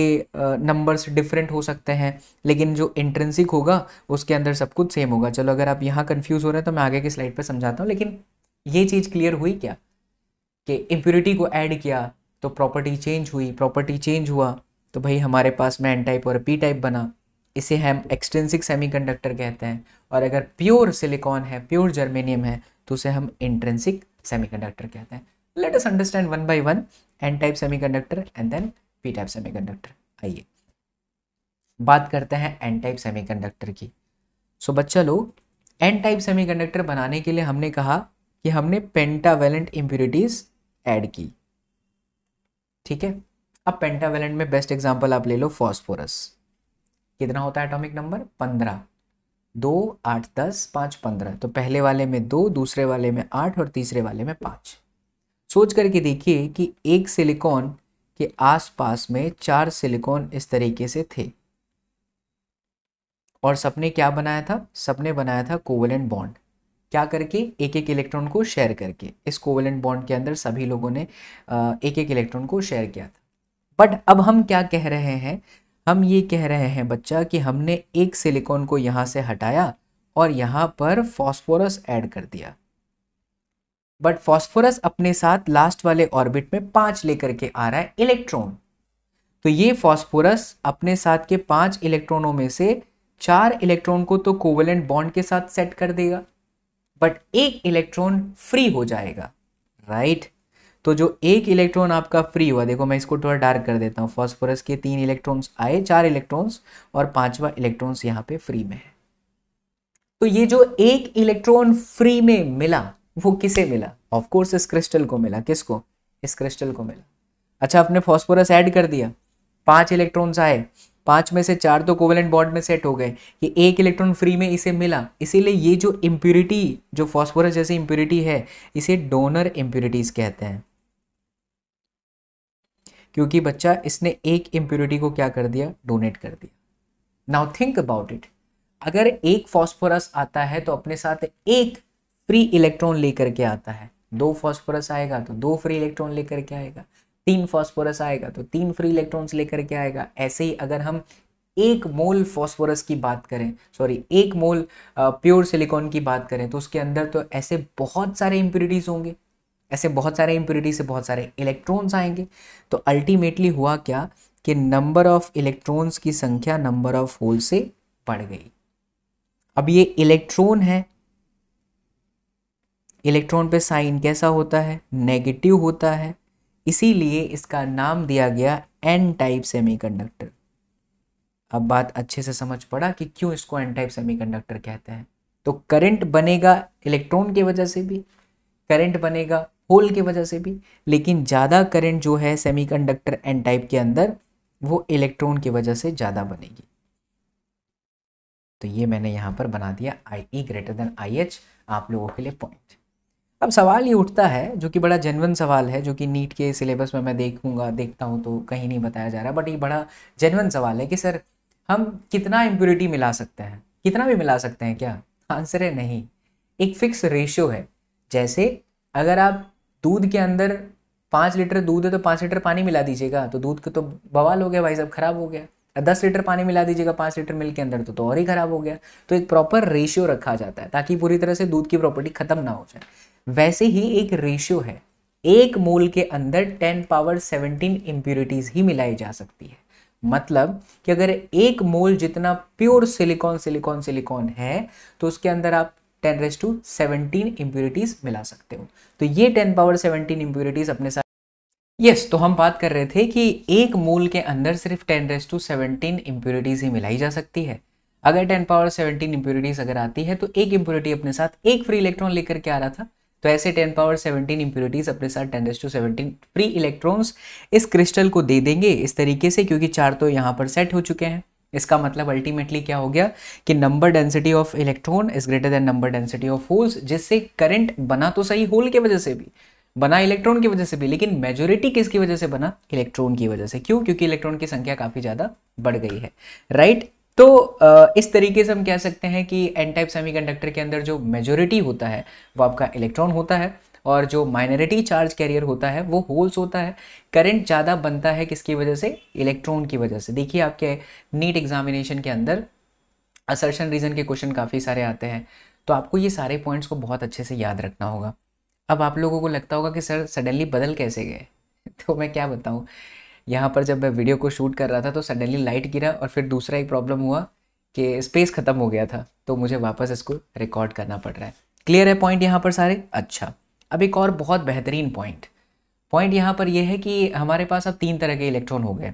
A: नंबर्स डिफरेंट हो सकते हैं लेकिन जो इंट्रेंसिक होगा उसके अंदर सब कुछ सेम होगा चलो अगर आप यहाँ कन्फ्यूज़ हो रहे हैं तो मैं आगे के स्लाइड पर समझाता हूँ लेकिन ये चीज़ क्लियर हुई क्या कि इम्प्योरिटी को ऐड किया तो प्रॉपर्टी चेंज हुई प्रॉपर्टी चेंज हुआ तो भाई हमारे पास में एन टाइप और पी टाइप बना इसे हम एक्सटेंसिक सेमीकंडक्टर कहते हैं और अगर प्योर सिलिकॉन है प्योर जर्मेनियम है तो उसे हम इंट्रेंसिक सेमीकंडक्टर कहते हैं let us understand one by one N type semiconductor and then P type semiconductor आइए बात करते हैं एन टाइप सेमीकंडक्टर की सो बच्चा लोग एन टाइप सेमीकंडक्टर बनाने के लिए हमने कहा कि हमने पेंटावेलेंट इम्प्योरिटीज ऐड की ठीक है अब पेंटावेलेंट में बेस्ट एग्जांपल आप ले लो फॉस्फोरस कितना होता है एटॉमिक नंबर पंद्रह दो आठ दस पाँच पंद्रह तो पहले वाले में दो दूसरे वाले में आठ और तीसरे वाले में पाँच सोच करके देखिए कि एक सिलिकॉन कि आसपास में चार सिलिकॉन इस तरीके से थे और सबने क्या बनाया था सबने बनाया था कोवलेंट बॉन्ड क्या करके एक एक इलेक्ट्रॉन को शेयर करके इस कोवलेंट बॉन्ड के अंदर सभी लोगों ने एक एक इलेक्ट्रॉन को शेयर किया था बट अब हम क्या कह रहे हैं हम ये कह रहे हैं बच्चा कि हमने एक सिलिकॉन को यहाँ से हटाया और यहाँ पर फॉस्फोरस ऐड कर दिया बट फॉस्फोरस अपने साथ लास्ट वाले ऑर्बिट में पांच लेकर के आ रहा है इलेक्ट्रॉन तो ये फॉस्फोरस अपने साथ के पांच इलेक्ट्रॉनों में से चार इलेक्ट्रॉन को तो कोवेलेंट बॉन्ड के साथ सेट कर देगा बट एक इलेक्ट्रॉन फ्री हो जाएगा राइट right? तो जो एक इलेक्ट्रॉन आपका फ्री हुआ देखो मैं इसको थोड़ा डार्क कर देता हूँ फॉस्फोरस के तीन इलेक्ट्रॉन्स आए चार इलेक्ट्रॉन्स और पांचवा इलेक्ट्रॉन्स यहाँ पे फ्री में है तो ये जो एक इलेक्ट्रॉन फ्री में मिला वो किसे मिला ऑफकोर्स इस क्रिस्टल को मिला किसको इस क्रिस्टल को मिला अच्छा आपने फॉस्फोरस ऐड कर दिया पांच इलेक्ट्रॉन्स आए पांच में से चार तो कोवेलेंट बॉन्ड में सेट हो गए ये एक इलेक्ट्रॉन फ्री में इसे मिला इसीलिए ये जो इम्प्यूरिटी जो फॉस्फोरस जैसी इम्प्यूरिटी है इसे डोनर इम्प्यूरिटीज कहते हैं क्योंकि बच्चा इसने एक इम्प्यूरिटी को क्या कर दिया डोनेट कर दिया नाउ थिंक अबाउट इट अगर एक फॉस्फोरस आता है तो अपने साथ एक फ्री इलेक्ट्रॉन लेकर के आता है दो फॉस्फोरस आएगा तो दो फ्री इलेक्ट्रॉन लेकर के आएगा तीन फॉस्फोरस आएगा तो तीन फ्री इलेक्ट्रॉन्स लेकर के आएगा ऐसे ही अगर हम एक मोल फॉस्फोरस की बात करें सॉरी एक मोल प्योर सिलिकॉन की बात करें तो उसके अंदर तो ऐसे बहुत सारे इंप्योरिटीज होंगे ऐसे बहुत सारे इम्प्योरिटी से बहुत सारे इलेक्ट्रॉन्स आएंगे तो अल्टीमेटली हुआ क्या कि नंबर ऑफ इलेक्ट्रॉन्स की संख्या नंबर ऑफ होल से बढ़ गई अब ये इलेक्ट्रॉन है इलेक्ट्रॉन पे साइन कैसा होता है नेगेटिव होता है इसीलिए इसका नाम दिया गया एन टाइप सेमीकंडक्टर अब बात अच्छे से समझ पड़ा कि क्यों इसको एन टाइप सेमीकंडक्टर कहते हैं तो करंट बनेगा इलेक्ट्रॉन की वजह से भी करंट बनेगा होल की वजह से भी लेकिन ज़्यादा करंट जो है सेमीकंडक्टर एन टाइप के अंदर वो इलेक्ट्रॉन की वजह से ज़्यादा बनेगी तो ये मैंने यहाँ पर बना दिया I E greater than I H आप लोगों के लिए पॉइंट अब सवाल ये उठता है जो कि बड़ा जेनवन सवाल है जो कि नीट के सिलेबस में मैं देखूंगा देखता हूँ तो कहीं नहीं बताया जा रहा बट ये बड़ा जेनवन सवाल है कि सर हम कितना इम्प्योरिटी मिला सकते हैं कितना भी मिला सकते हैं क्या आंसर है नहीं एक फिक्स रेशियो है जैसे अगर आप दूध के अंदर पाँच लीटर दूध है तो पाँच लीटर पानी मिला दीजिएगा तो दूध का तो बवाल हो गया भाई साहब खराब हो गया दस लीटर पानी मिला दीजिएगा पाँच लीटर मिल्क के अंदर तो तो और ही खराब हो गया तो एक प्रॉपर रेशियो रखा जाता है ताकि पूरी तरह से दूध की प्रॉपर्टी खत्म ना हो जाए वैसे ही एक रेशियो है एक मोल के अंदर 10 पावर 17 इम्प्योरिटीज ही मिलाई जा सकती है मतलब कि अगर एक मोल जितना प्योर सिलिकॉन सिलिकॉन सिलिकॉन है तो उसके अंदर आप 10 रेस टू 17 इम्प्योरिटीज मिला सकते हो तो ये 10 पावर 17 इम्प्योरिटीज अपने साथ यस yes, तो हम बात कर रहे थे कि एक मोल के अंदर सिर्फ 10 रेस टू 17 इम्प्योरिटीज ही मिलाई जा सकती है अगर 10 पावर 17 इम्प्योरिटीज अगर आती है तो एक इम्प्योरिटी अपने साथ एक फ्री इलेक्ट्रॉन लेकर के आ रहा था तो ऐसे 10 पावर 17 इंप्योरिटीज अपने साथ 10 टू 17 फ्री इलेक्ट्रॉन्स इस क्रिस्टल को दे देंगे इस तरीके से क्योंकि चार तो यहाँ पर सेट हो चुके हैं इसका मतलब अल्टीमेटली क्या हो गया कि number density of electron is greater than number density of holes जिससे करंट बना तो सही होल की वजह से भी बना इलेक्ट्रॉन की वजह से भी लेकिन मेजोरिटी किसकी वजह से बना इलेक्ट्रॉन की वजह से क्यों क्योंकि इलेक्ट्रॉन की संख्या काफ़ी ज़्यादा बढ़ गई है राइट right? तो इस तरीके से हम कह सकते हैं कि एन टाइप सेमीकंडक्टर के अंदर जो मेजोरिटी होता है वो आपका इलेक्ट्रॉन होता है और जो माइनॉरिटी चार्ज कैरियर होता है वो होल्स होता है करंट ज़्यादा बनता है किसकी वजह से इलेक्ट्रॉन की वजह से देखिए आपके नीट एग्जामिनेशन के अंदर असर्शन रीजन के क्वेश्चन काफ़ी सारे आते हैं तो आपको ये सारे पॉइंट्स को बहुत अच्छे से याद रखना होगा अब आप लोगों को लगता होगा कि सर सडनली बदल कैसे गए (laughs) तो मैं क्या बताऊँ यहाँ पर जब मैं वीडियो को शूट कर रहा था तो सडनली लाइट गिरा और फिर दूसरा एक प्रॉब्लम हुआ कि स्पेस ख़त्म हो गया था तो मुझे वापस इसको रिकॉर्ड करना पड़ रहा है क्लियर है पॉइंट यहाँ पर सारे अच्छा अब एक और बहुत बेहतरीन पॉइंट पॉइंट यहाँ पर यह है कि हमारे पास अब तीन तरह के इलेक्ट्रॉन हो गए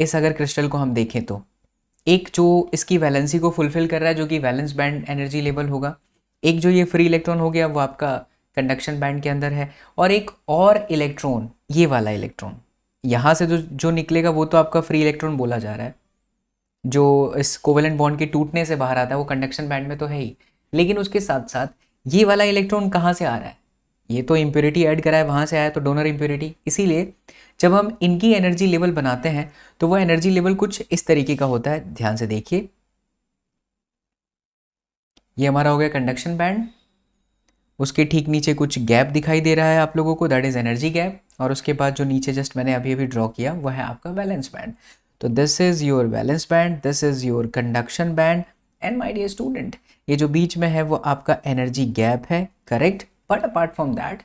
A: इस अगर क्रिस्टल को हम देखें तो एक जो इसकी वैलेंसी को फुलफिल कर रहा है जो कि वैलेंस बैंड एनर्जी लेवल होगा एक जो ये फ्री इलेक्ट्रॉन हो गया वो आपका कंडक्शन बैंड के अंदर है और एक और इलेक्ट्रॉन ये वाला इलेक्ट्रॉन यहाँ से जो जो निकलेगा वो तो आपका फ्री इलेक्ट्रॉन बोला जा रहा है जो इस कोवेलेंट बॉन्ड के टूटने से बाहर आता है वो कंडक्शन बैंड में तो है ही लेकिन उसके साथ साथ ये वाला इलेक्ट्रॉन कहाँ से आ रहा है ये तो इम्प्योरिटी ऐड करा है वहाँ से आया तो डोनर इम्प्योरिटी इसीलिए जब हम इनकी एनर्जी लेवल बनाते हैं तो वह एनर्जी लेवल कुछ इस तरीके का होता है ध्यान से देखिए ये हमारा हो गया कंडक्शन बैंड उसके ठीक नीचे कुछ गैप दिखाई दे रहा है आप लोगों को दैट इज़ एनर्जी गैप और उसके बाद जो नीचे जस्ट मैंने अभी अभी ड्रॉ किया वह है आपका बैलेंस बैंड तो this is your valence band this is your conduction band and my dear student ये जो बीच में है वो आपका एनर्जी गैप है correct but apart from that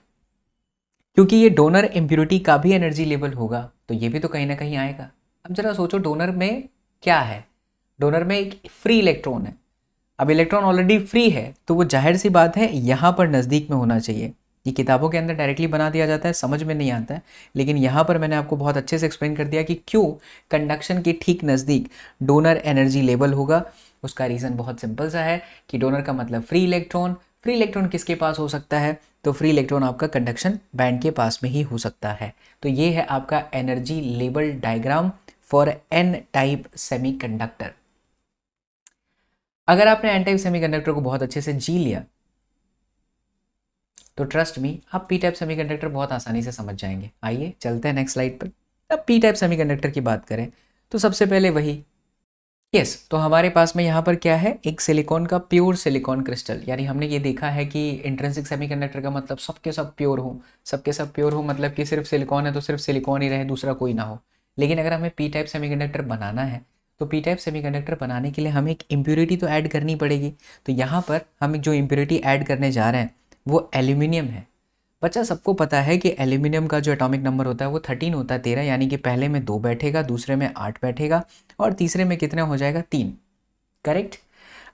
A: क्योंकि ये डोनर इम्प्योरिटी का भी एनर्जी लेवल होगा तो ये भी तो कहीं ना कहीं आएगा अब जरा सोचो डोनर में क्या है डोनर में एक फ्री इलेक्ट्रॉन है अब इलेक्ट्रॉन ऑलरेडी फ्री है तो वो जाहिर सी बात है यहाँ पर नज़दीक में होना चाहिए ये किताबों के अंदर डायरेक्टली बना दिया जाता है समझ में नहीं आता है लेकिन यहाँ पर मैंने आपको बहुत अच्छे से एक्सप्लेन कर दिया कि क्यों कंडक्शन के ठीक नज़दीक डोनर एनर्जी लेबल होगा उसका रीज़न बहुत सिंपल सा है कि डोनर का मतलब फ्री इलेक्ट्रॉन फ्री इलेक्ट्रॉन किसके पास हो सकता है तो फ्री इलेक्ट्रॉन आपका कंडक्शन बैंड के पास में ही हो सकता है तो ये है आपका एनर्जी लेबल diagram for N type semi अगर आपने एन टाइप सेमी को बहुत अच्छे से जी लिया तो ट्रस्ट मी आप पी टाइप सेमी बहुत आसानी से समझ जाएंगे आइए चलते हैं नेक्स्ट स्लाइड पर अब पी टाइप सेमी की बात करें तो सबसे पहले वही यस yes, तो हमारे पास में यहाँ पर क्या है एक सिलिकॉन का प्योर सिलिकॉन क्रिस्टल यानी हमने ये देखा है कि इंट्रेंसिक सेमीकंडक्टर का मतलब सबके सब प्योर हो सबके सब प्योर हो मतलब कि सिर्फ सिलिकॉन है तो सिर्फ सिलिकॉन ही रहे दूसरा कोई ना हो लेकिन अगर हमें पी टाइप सेमीकंडक्टर बनाना है तो पी टाइप सेमीकंडक्टर बनाने के लिए हमें एक इम्प्योरिटी तो ऐड करनी पड़ेगी तो यहाँ पर हम जो इम्प्योरिटी ऐड करने जा रहे हैं वो एल्यूमिनियम है बच्चा सबको पता है कि एल्यूमिनियम का जो एटॉमिक नंबर होता है वो थर्टीन होता है तेरह यानी कि पहले में दो बैठेगा दूसरे में आठ बैठेगा और तीसरे में कितना हो जाएगा तीन करेक्ट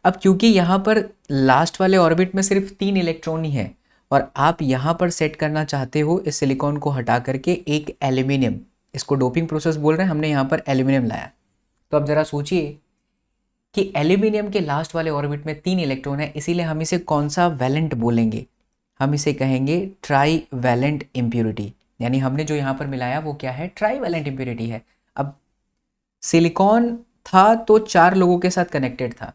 A: अब क्योंकि यहाँ पर लास्ट वाले ऑर्बिट में सिर्फ तीन इलेक्ट्रॉन ही है और आप यहाँ पर सेट करना चाहते हो इस सिलिकॉन को हटा करके एक एल्यूमिनियम इसको डोपिंग प्रोसेस बोल रहे हैं हमने यहाँ पर एल्यूमिनियम लाया तो अब ज़रा सोचिए कि एल्यूमिनियम के लास्ट वाले ऑर्बिट में तीन इलेक्ट्रॉन है इसीलिए हम इसे कौन सा वैलेंट बोलेंगे हम इसे कहेंगे ट्राई वैलेंट इम्प्योरिटी यानी हमने जो यहाँ पर मिलाया वो क्या है ट्राई वैलेंट इम्प्योरिटी है अब सिलिकॉन था तो चार लोगों के साथ कनेक्टेड था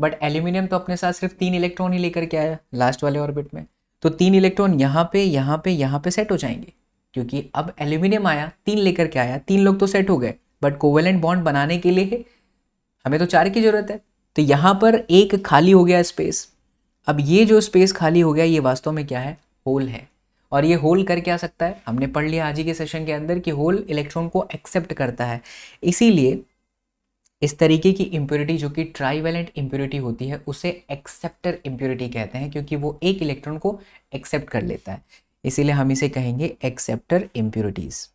A: बट एल्यूमिनियम तो अपने साथ सिर्फ तीन इलेक्ट्रॉन ही लेकर के आया लास्ट वाले ऑर्बिट में तो तीन इलेक्ट्रॉन यहाँ पे यहाँ पे यहाँ पे सेट हो जाएंगे क्योंकि अब एल्यूमिनियम आया तीन लेकर के आया तीन लोग तो सेट हो गए बट कोवेलेंट बॉन्ड बनाने के लिए हमें तो चार की ज़रूरत है तो यहाँ पर एक खाली हो गया स्पेस अब ये जो स्पेस खाली हो गया ये वास्तव में क्या है होल है और ये होल कर क्या सकता है हमने पढ़ लिया आज ही के सेशन के अंदर कि होल इलेक्ट्रॉन को एक्सेप्ट करता है इसीलिए इस तरीके की इम्प्योरिटी जो कि ट्राईवेलेंट इम्प्योरिटी होती है उसे एक्सेप्टर इम्प्योरिटी कहते हैं क्योंकि वो एक इलेक्ट्रॉन को एक्सेप्ट कर लेता है इसीलिए हम इसे कहेंगे एक्सेप्टर इम्प्योरिटीज़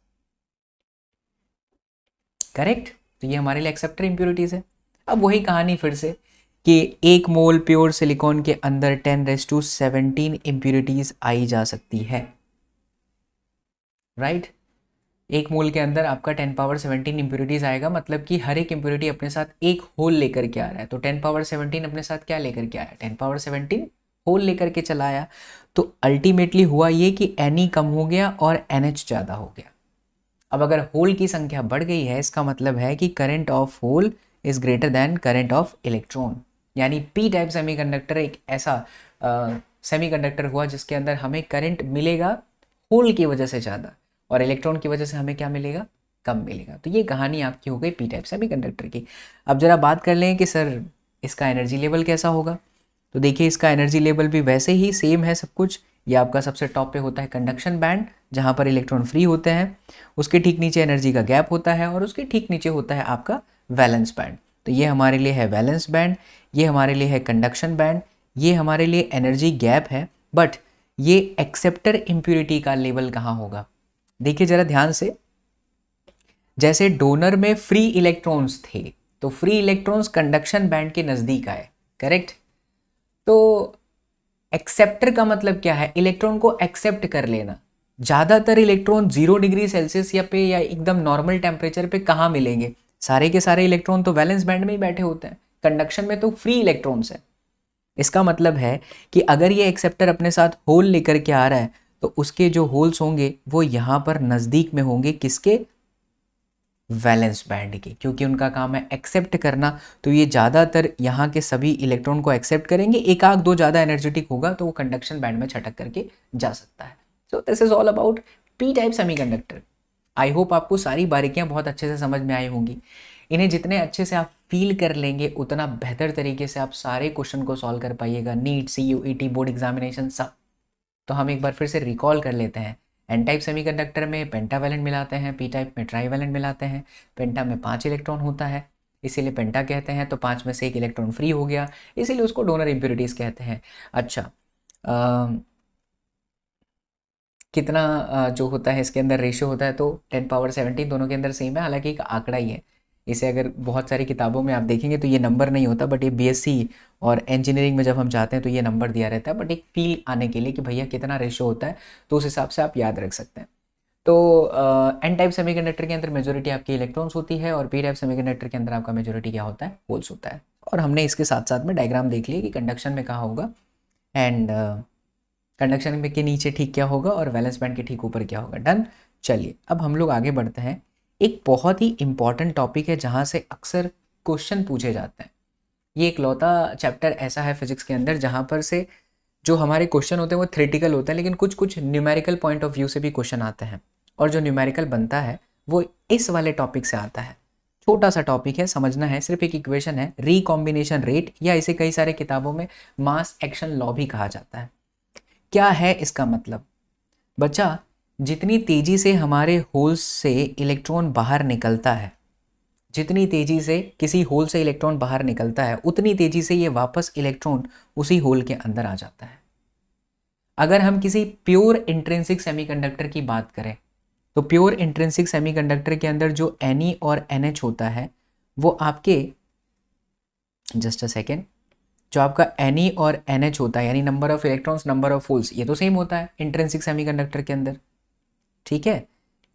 A: करेक्ट तो ये हमारे लिए एक्सेप्टर इम्प्योरिटीज़ है अब वही कहानी फिर से कि एक मोल प्योर सिलिकॉन के अंदर ten raise to seventeen impurities आई जा सकती है राइट right? एक मोल के अंदर आपका टेन पावर सेवनटीन इम्प्योरिटीज आएगा मतलब कि हर एक इम्प्योरिटी अपने साथ एक होल लेकर के आ रहा है तो टेन पावर सेवनटीन अपने साथ क्या लेकर के आया टेन पावर सेवनटीन होल लेकर के चला आया तो अल्टीमेटली हुआ ये कि एन ई e कम हो गया और एन एच ज़्यादा हो गया अब अगर होल की संख्या बढ़ गई है इसका मतलब है कि current of hole is greater than current of electron यानी पी टाइप सेमीकंडक्टर एक ऐसा सेमीकंडक्टर uh, हुआ जिसके अंदर हमें करंट मिलेगा होल की वजह से ज़्यादा और इलेक्ट्रॉन की वजह से हमें क्या मिलेगा कम मिलेगा तो ये कहानी आपकी हो गई पी टाइप सेमी की अब ज़रा बात कर लें कि सर इसका एनर्जी लेवल कैसा होगा तो देखिए इसका एनर्जी लेवल भी वैसे ही सेम है सब कुछ ये आपका सबसे टॉप पे होता है कंडक्शन बैंड जहाँ पर इलेक्ट्रॉन फ्री होते हैं उसके ठीक नीचे एनर्जी का गैप होता है और उसके ठीक नीचे होता है आपका वैलेंस बैंड तो ये हमारे लिए है वैलेंस बैंड ये हमारे लिए है कंडक्शन बैंड ये हमारे लिए एनर्जी गैप है बट ये एक्सेप्टर इम्प्योरिटी का लेवल कहाँ होगा देखिए ज़रा ध्यान से जैसे डोनर में फ्री इलेक्ट्रॉन्स थे तो फ्री इलेक्ट्रॉन्स कंडक्शन बैंड के नज़दीक आए करेक्ट तो एक्सेप्टर का मतलब क्या है इलेक्ट्रॉन को एक्सेप्ट कर लेना ज़्यादातर इलेक्ट्रॉन जीरो डिग्री सेल्सियस या पे या एकदम नॉर्मल टेम्परेचर पे कहाँ मिलेंगे सारे के सारे इलेक्ट्रॉन तो वैलेंस बैंड में ही बैठे होते हैं कंडक्शन में तो फ्री इलेक्ट्रॉन्स है इसका मतलब है कि अगर ये एक्सेप्टर अपने साथ होल लेकर के आ रहा है तो उसके जो होल्स होंगे वो यहाँ पर नज़दीक में होंगे किसके वैलेंस बैंड के क्योंकि उनका काम है एक्सेप्ट करना तो ये ज़्यादातर यहाँ के सभी इलेक्ट्रॉन को एक्सेप्ट करेंगे एक आग दो ज़्यादा एनर्जेटिक होगा तो वो कंडक्शन बैंड में छटक करके जा सकता है so this is all about P type conductor I hope आपको सारी बारीकियाँ बहुत अच्छे से समझ में आई होंगी इन्हें जितने अच्छे से आप फील कर लेंगे उतना बेहतर तरीके से आप सारे क्वेश्चन को सॉल्व कर पाइएगा NEET C U E T board examination सब तो हम एक बार फिर से रिकॉल कर लेते हैं एन टाइप सेमीकंडक्टर में पेंटावैलेंट मिलाते हैं पी टाइप में ट्राईवैलेंट मिलाते हैं पेंटा में पाँच इलेक्ट्रॉन होता है इसीलिए पेंटा कहते हैं तो पाँच में से एक इलेक्ट्रॉन फ्री हो गया इसीलिए उसको डोनर इम्प्योरिटीज़ कहते हैं अच्छा आ, कितना जो होता है इसके अंदर रेशियो होता है तो टेन पावर सेवनटीन दोनों के अंदर सेम है हालांकि एक आंकड़ा ही है इसे अगर बहुत सारी किताबों में आप देखेंगे तो ये नंबर नहीं होता बट ये बीएससी और इंजीनियरिंग में जब हम जाते हैं तो ये नंबर दिया रहता है बट एक फील आने के लिए कि भैया कितना रेशो होता है तो उस हिसाब से आप याद रख सकते हैं तो एन टाइप सेमी के अंदर मेजोरिटी आपकी इलेक्ट्रॉन्स होती है और पी टाइप सेमी के अंदर आपका मेजोरिटी क्या होता है होल्स होता है और हमने इसके साथ साथ में डायग्राम देख लिया कि कंडक्शन में कहाँ होगा एंड कंडक्शन में के नीचे ठीक क्या होगा और वैलेंस बैंड के ठीक ऊपर क्या होगा डन चलिए अब हम लोग आगे बढ़ते हैं एक बहुत ही इंपॉर्टेंट टॉपिक है जहाँ से अक्सर क्वेश्चन पूछे जाते हैं ये एक लौता चैप्टर ऐसा है फिजिक्स के अंदर जहाँ पर से जो हमारे क्वेश्चन होते हैं वो थ्रेटिकल होते हैं लेकिन कुछ कुछ न्यूमेरिकल पॉइंट ऑफ व्यू से भी क्वेश्चन आते हैं और जो न्यूमेरिकल बनता है वो इस वाले टॉपिक से आता है छोटा सा टॉपिक है समझना है सिर्फ एक इक्वेशन है रिकॉम्बिनेशन रेट या इसे कई सारे किताबों में मास एक्शन लॉ भी कहा जाता है क्या है इसका मतलब बच्चा जितनी तेज़ी से हमारे होल्स से इलेक्ट्रॉन बाहर निकलता है जितनी तेज़ी से किसी होल से इलेक्ट्रॉन बाहर निकलता है उतनी तेज़ी से ये वापस इलेक्ट्रॉन उसी होल के अंदर आ जाता है अगर हम किसी प्योर इंट्रेंसिक सेमीकंडक्टर की बात करें तो प्योर इंट्रेंसिक सेमीकंडक्टर के अंदर जो एन e और एन होता है वो आपके जस्ट अ सेकेंड जो आपका एन e और एन होता है यानी number of electrons number of holes ये तो सेम होता है इंट्रेंसिक सेमीकंडक्टर के अंदर ठीक है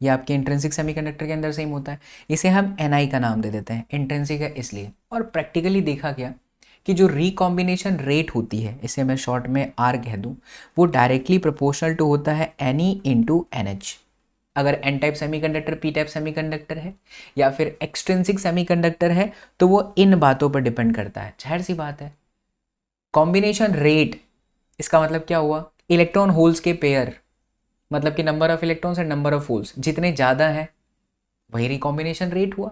A: ये आपके इंट्रेंसिक सेमीकंडक्टर के अंदर सेम होता है इसे हम एन का नाम दे देते हैं इंट्रेंसिक है इसलिए और प्रैक्टिकली देखा गया कि जो रिकॉम्बिनेशन रेट होती है इसे मैं शॉर्ट में आर कह दूँ वो डायरेक्टली प्रोपोर्शनल टू होता है N E to N H अगर N type semi conductor P type semi conductor है या फिर एक्सट्रेंसिक कंडक्टर है तो वो इन बातों पर डिपेंड करता है जहर सी बात है कॉम्बिनेशन रेट इसका मतलब क्या हुआ इलेक्ट्रॉन होल्स के पेयर मतलब कि number of electrons and number of holes जितने ज़्यादा हैं वही रिकॉम्बिनेशन रेट हुआ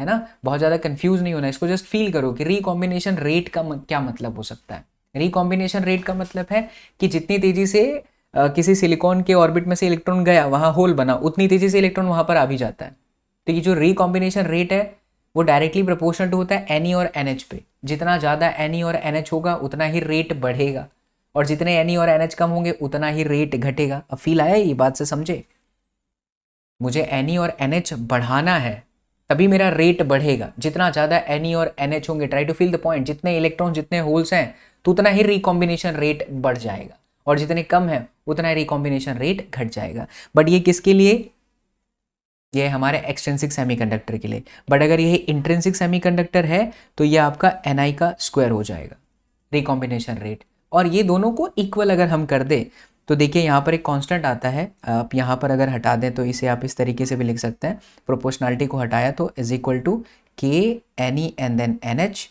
A: है ना बहुत ज़्यादा कंफ्यूज नहीं होना इसको जस्ट फील करो कि रिकॉम्बिनेशन रेट का क्या मतलब हो सकता है रिकॉम्बिनेशन रेट का मतलब है कि जितनी तेज़ी से आ, किसी सिलिकॉन के ऑर्बिट में से इलेक्ट्रॉन गया वहाँ होल बना उतनी तेज़ी से इलेक्ट्रॉन वहाँ पर आ भी जाता है तो ये जो रिकॉम्बिनेशन रेट है वो डायरेक्टली टू होता है एनी e और एनएच पे जितना ज़्यादा एन e और एनएच होगा उतना ही रेट बढ़ेगा और जितने एन e और एनएच कम होंगे उतना ही रेट घटेगा अब फील आया ये बात से समझे मुझे एन e और एनएच बढ़ाना है तभी मेरा रेट बढ़ेगा जितना ज़्यादा एन e और एनएच होंगे try to feel the point जितने इलेक्ट्रॉन जितने होल्स हैं तो उतना ही रिकॉम्बिनेशन रेट बढ़ जाएगा और जितने कम है उतना ही रिकॉम्बिनेशन रेट घट जाएगा बट ये किसके लिए ये हमारे एक्सटेंसिक सेमीकंडक्टर के लिए बट अगर ये इंट्रेंसिक सेमीकंडक्टर है तो ये आपका एनआई का स्क्वायर हो जाएगा रिकॉम्बिनेशन रेट और ये दोनों को इक्वल अगर हम कर दें तो देखिए यहाँ पर एक कांस्टेंट आता है आप यहाँ पर अगर हटा दें तो इसे आप इस तरीके से भी लिख सकते हैं प्रोपोर्शनलिटी को हटाया तो is equal to K N E and then N H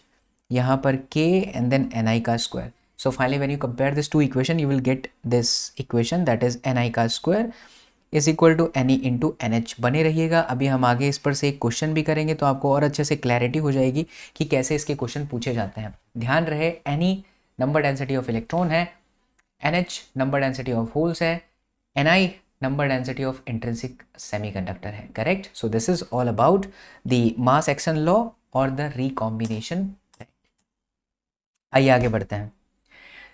A: यहाँ पर K and then N I का square so finally when you compare this two equation you will get this equation that is N I का square is equal to N E to N H बने रहिएगा अभी हम आगे इस पर से एक क्वेश्चन भी करेंगे तो आपको और अच्छे से क्लैरिटी हो जाएगी कि कैसे इसके क्वेश्चन पूछे जाते हैं ध्यान रहे NE number density of electron है N H number density of holes है N I number density of intrinsic semi conductor है correct so this is all about the mass action law और द रिकॉम्बिनेशन आइए आगे बढ़ते हैं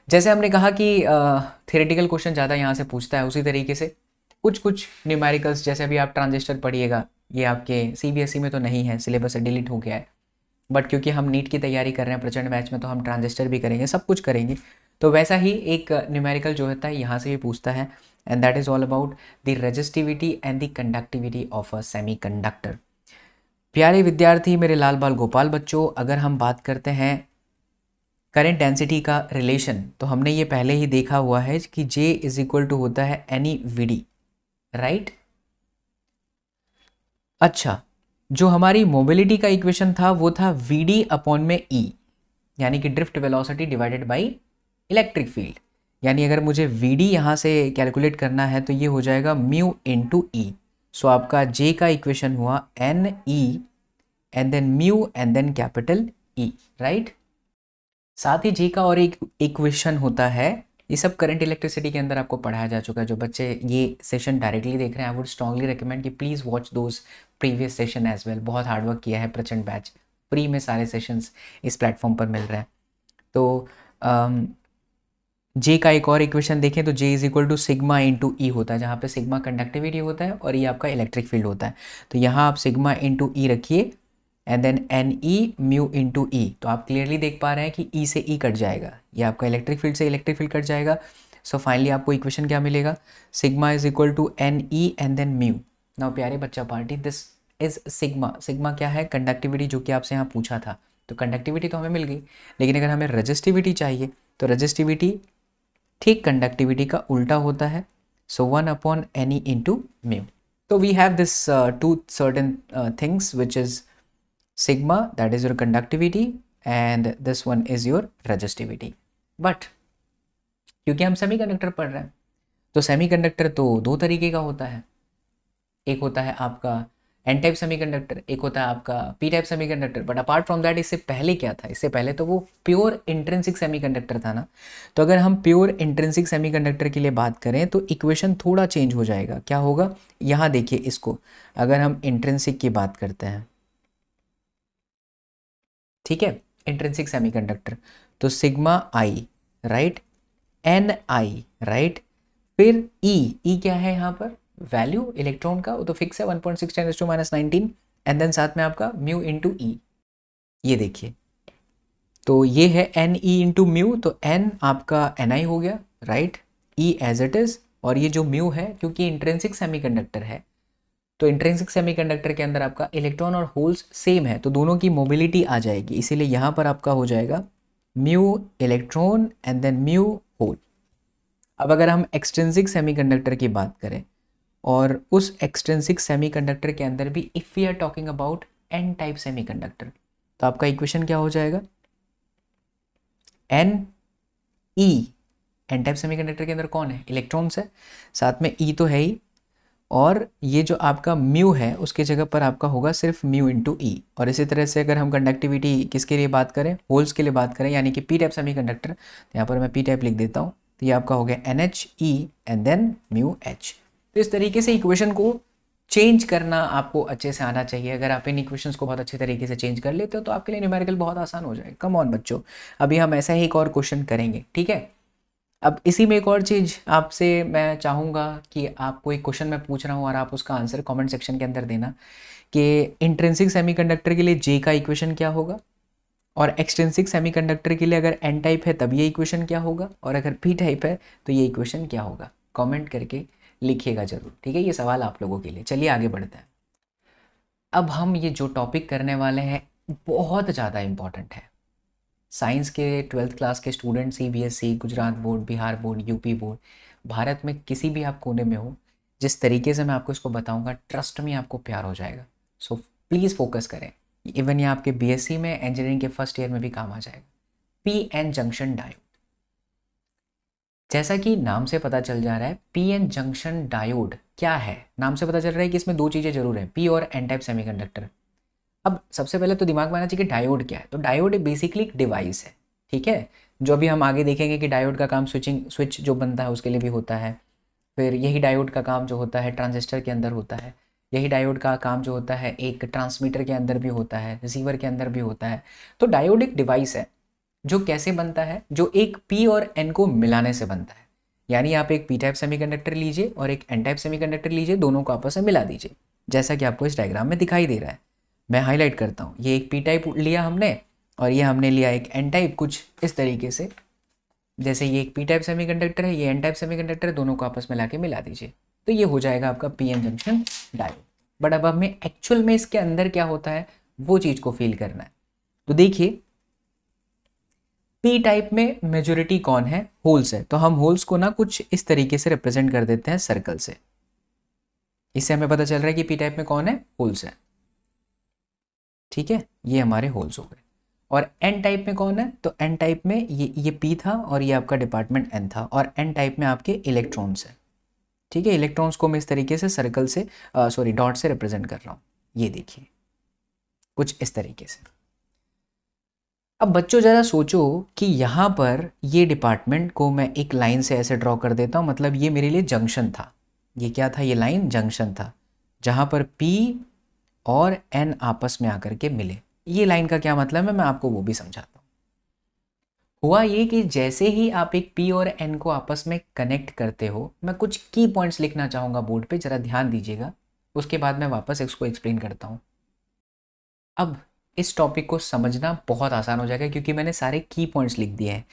A: जैसे हमने कहा कि थियोरेटिकल क्वेश्चन ज़्यादा यहाँ से पूछता है उसी तरीके से कुछ कुछ न्यूमेरिकल्स जैसे अभी आप ट्रांजिस्टर पढ़िएगा ये आपके सीबीएसई e में तो नहीं है सिलेबस से डिलीट हो गया है बट क्योंकि हम नीट की तैयारी कर रहे हैं प्रचंड बैच में तो हम ट्रांजिस्टर भी करेंगे सब कुछ करेंगे तो वैसा ही एक न्यूमेरिकल जो होता है यहाँ से भी पूछता है and that is all about the resistivity and the conductivity of a semi conductor प्यारे विद्यार्थी मेरे लाल बाल गोपाल बच्चों अगर हम बात करते हैं करेंट डेंसिटी का रिलेशन तो हमने ये पहले ही देखा हुआ है कि जे इज इक्वल टू होता है एनी वी डी राइट अच्छा जो हमारी मोबिलिटी का इक्वेशन था वो था वी डी अपॉन में ई e, यानी कि drift velocity divided by electric field यानी अगर मुझे वी डी यहाँ से कैलकुलेट करना है तो ये हो जाएगा म्यू इन टू ई सो आपका जे का इक्वेशन हुआ N E and then mu and then capital E right साथ ही जे का और एक इक्वेशन होता है ये सब करंट इलेक्ट्रिसिटी के अंदर आपको पढ़ाया जा चुका है जो बच्चे ये सेशन डायरेक्टली देख रहे हैं आई वुड स्ट्रांगली रिकमेंड कि please watch those previous session as well बहुत हार्डवर्क किया है प्रचंड बैच फ्री में सारे सेशंस इस प्लेटफॉर्म पर मिल रहे हैं तो um, जे का एक और इक्वेशन देखें तो J is equal to sigma into E होता है जहाँ पे सिग्मा कंडक्टिविटी होता है और ये e आपका इलेक्ट्रिक फील्ड होता है तो यहाँ आप सिग्मा इन टू ई रखिए and then N E mu into E तो आप क्लियरली देख पा रहे हैं कि ई e से ई e कट जाएगा ये आपका इलेक्ट्रिक फील्ड से इलेक्ट्रिक फील्ड कट जाएगा सो so फाइनली आपको इक्वेशन क्या मिलेगा sigma is equal to N E and then mu now प्यारे बच्चा party this is sigma sigma क्या है कंडक्टिविटी जो कि आपसे यहाँ पूछा था तो कंडक्टिविटी तो हमें मिल गई लेकिन अगर हमें रजिस्टिविटी चाहिए तो रजिस्टिविटी ठीक कंडक्टिविटी का उल्टा होता है so one upon NE into mu तो we have this to certain things which is sigma that is your conductivity and this one is your resistivity but क्योंकि हम सेमी कंडक्टर पढ़ रहे हैं तो सेमी कंडक्टर तो दो तरीके का होता है एक होता है आपका एन टाइप सेमी कंडक्टर एक होता है आपका P type semi conductor but apart from that इससे पहले क्या था इससे पहले तो वो प्योर इंट्रेंसिक सेमी कंडक्टर था ना तो अगर हम प्योर इंट्रेंसिक सेमी कंडक्टर के लिए बात करें तो इक्वेशन थोड़ा चेंज हो जाएगा क्या होगा यहाँ देखिए इसको अगर हम इंट्रेंसिक की बात करते हैं ठीक है इंट्रेंसिक सेमीकंडक्टर तो sigma I right N I right फिर ई e, ई e क्या है यहाँ पर वैल्यू इलेक्ट्रॉन का वो तो फिक्स है one point six ten to minus nineteen and then साथ में आपका म्यू इंटू ई ये देखिए तो ये है एन ई इंटू म्यू तो एन आपका एन आई हो गया right E as it is और ये जो म्यू है क्योंकि इंट्रेंसिक सेमीकंडक्टर है तो इंट्रेंसिक सेमीकंडक्टर के अंदर आपका इलेक्ट्रॉन और होल्स सेम है तो दोनों की मोबिलिटी आ जाएगी इसीलिए यहाँ पर आपका हो जाएगा mu electron and then mu hole अब अगर हम एक्सटेंसिक सेमीकंडक्टर की बात करें और उस एक्सटेंसिक सेमीकंडक्टर के अंदर भी if you are talking about N type semiconductor तो आपका इक्वेशन क्या हो जाएगा N E N type semiconductor के अंदर कौन है इलेक्ट्रॉन्स है साथ में ई e तो है ही और ये जो आपका म्यू है उसके जगह पर आपका होगा सिर्फ म्यू इंटू ई और इसी तरह से अगर हम कंडक्टिविटी किसके लिए बात करें होल्स के लिए बात करें यानी कि पी टाइप सेमी कंडक्टर तो यहाँ पर मैं पी टाइप लिख देता हूँ तो ये आपका हो गया N H E and then mu H तो इस तरीके से इक्वेशन को चेंज करना आपको अच्छे से आना चाहिए अगर आप इन इक्वेशंस को बहुत अच्छे तरीके से चेंज कर लेते हो तो आपके लिए न्यूमेरिकल बहुत आसान हो जाएगा कम ऑन बच्चों अभी हम ऐसा ही एक और क्वेश्चन करेंगे ठीक है अब इसी में एक और चीज़ आपसे मैं चाहूँगा कि आपको एक क्वेश्चन मैं पूछ रहा हूँ और आप उसका आंसर कमेंट सेक्शन के अंदर देना कि इंट्रेंसिक सेमीकंडक्टर के लिए जे का इक्वेशन क्या होगा और एक्सटेंसिक सेमीकंडक्टर के लिए अगर एन टाइप है तब ये इक्वेशन क्या होगा और अगर पी टाइप है तो ये इक्वेशन क्या होगा कमेंट करके लिखिएगा ज़रूर ठीक है ये सवाल आप लोगों के लिए चलिए आगे बढ़ते हैं अब हम ये जो टॉपिक करने वाले हैं बहुत ज़्यादा इम्पॉर्टेंट है साइंस के ट्वेल्थ क्लास के student C B S E Gujarat board Bihar board UP board Bharat में किसी भी आप कोने में हो जिस तरीके से मैं आपको इसको बताऊंगा ट्रस्ट में आपको प्यार हो जाएगा सो प्लीज़ फोकस करें इवन ये आपके बीएससी e में इंजीनियरिंग के फर्स्ट ईयर में भी काम आ जाएगा पी एन जंक्शन डायोड जैसा कि नाम से पता चल जा रहा है पी एन जंक्शन डायोड क्या है नाम से पता चल रहा है कि इसमें दो चीज़ें जरूर हैं पी और एन टाइप सेमीकंडक्टर अब सबसे पहले तो दिमाग में आना चाहिए कि डायोड क्या है तो डायोड बेसिकली एक डिवाइस है ठीक है जो अभी हम आगे देखेंगे कि डायोड का काम स्विचिंग स्विच जो बनता है उसके लिए भी होता है फिर यही डायोड का काम जो होता है ट्रांजिस्टर के अंदर होता है यही डायोड का काम जो होता है एक ट्रांसमीटर के अंदर भी होता है रिसीवर के अंदर भी होता है तो डायोड एक डिवाइस है जो कैसे बनता है जो एक पी और एन को मिलाने से बनता है यानी आप एक पी टाइप सेमीकंडक्टर लीजिए और एक एन टाइप सेमीकंडक्टर लीजिए दोनों को आपस में मिला दीजिए जैसा कि आपको इस डायग्राम में दिखाई दे रहा है मैं हाईलाइट करता हूँ ये एक पी टाइप लिया हमने और ये हमने लिया एक एन टाइप कुछ इस तरीके से जैसे ये एक पी टाइप सेमीकंडक्टर है ये एन टाइप सेमीकंडक्टर है दोनों को आपस में ला के मिला दीजिए तो ये हो जाएगा आपका P N junction diode but अब हमें एक्चुअल में इसके अंदर क्या होता है वो चीज़ को फील करना है तो देखिए पी टाइप में मेजोरिटी कौन है होल्स है तो हम होल्स को ना कुछ इस तरीके से रिप्रेजेंट कर देते हैं सर्कल से इससे हमें पता चल रहा है कि पी टाइप में कौन है होल्स है ठीक है ये हमारे होल्स हो गए और एन टाइप में कौन है तो एन टाइप में ये ये पी था और ये आपका डिपार्टमेंट एन था और एन टाइप में आपके इलेक्ट्रॉन्स हैं ठीक है इलेक्ट्रॉन्स को मैं इस तरीके से सर्कल से सॉरी डॉट से रिप्रेजेंट कर रहा हूँ ये देखिए कुछ इस तरीके से अब बच्चों ज़रा सोचो कि यहाँ पर ये डिपार्टमेंट को मैं एक लाइन से ऐसे ड्रॉ कर देता हूँ मतलब ये मेरे लिए जंक्शन था ये क्या था ये लाइन जंक्शन था जहाँ पर पी और एन आपस में आकर के मिले ये लाइन का क्या मतलब है मैं आपको वो भी समझाता हूँ हुआ ये कि जैसे ही आप एक पी और एन को आपस में कनेक्ट करते हो मैं कुछ की पॉइंट्स लिखना चाहूँगा बोर्ड पे ज़रा ध्यान दीजिएगा उसके बाद मैं वापस इसको एक्सप्लेन करता हूँ अब इस टॉपिक को समझना बहुत आसान हो जाएगा क्योंकि मैंने सारे की पॉइंट्स लिख दिए हैं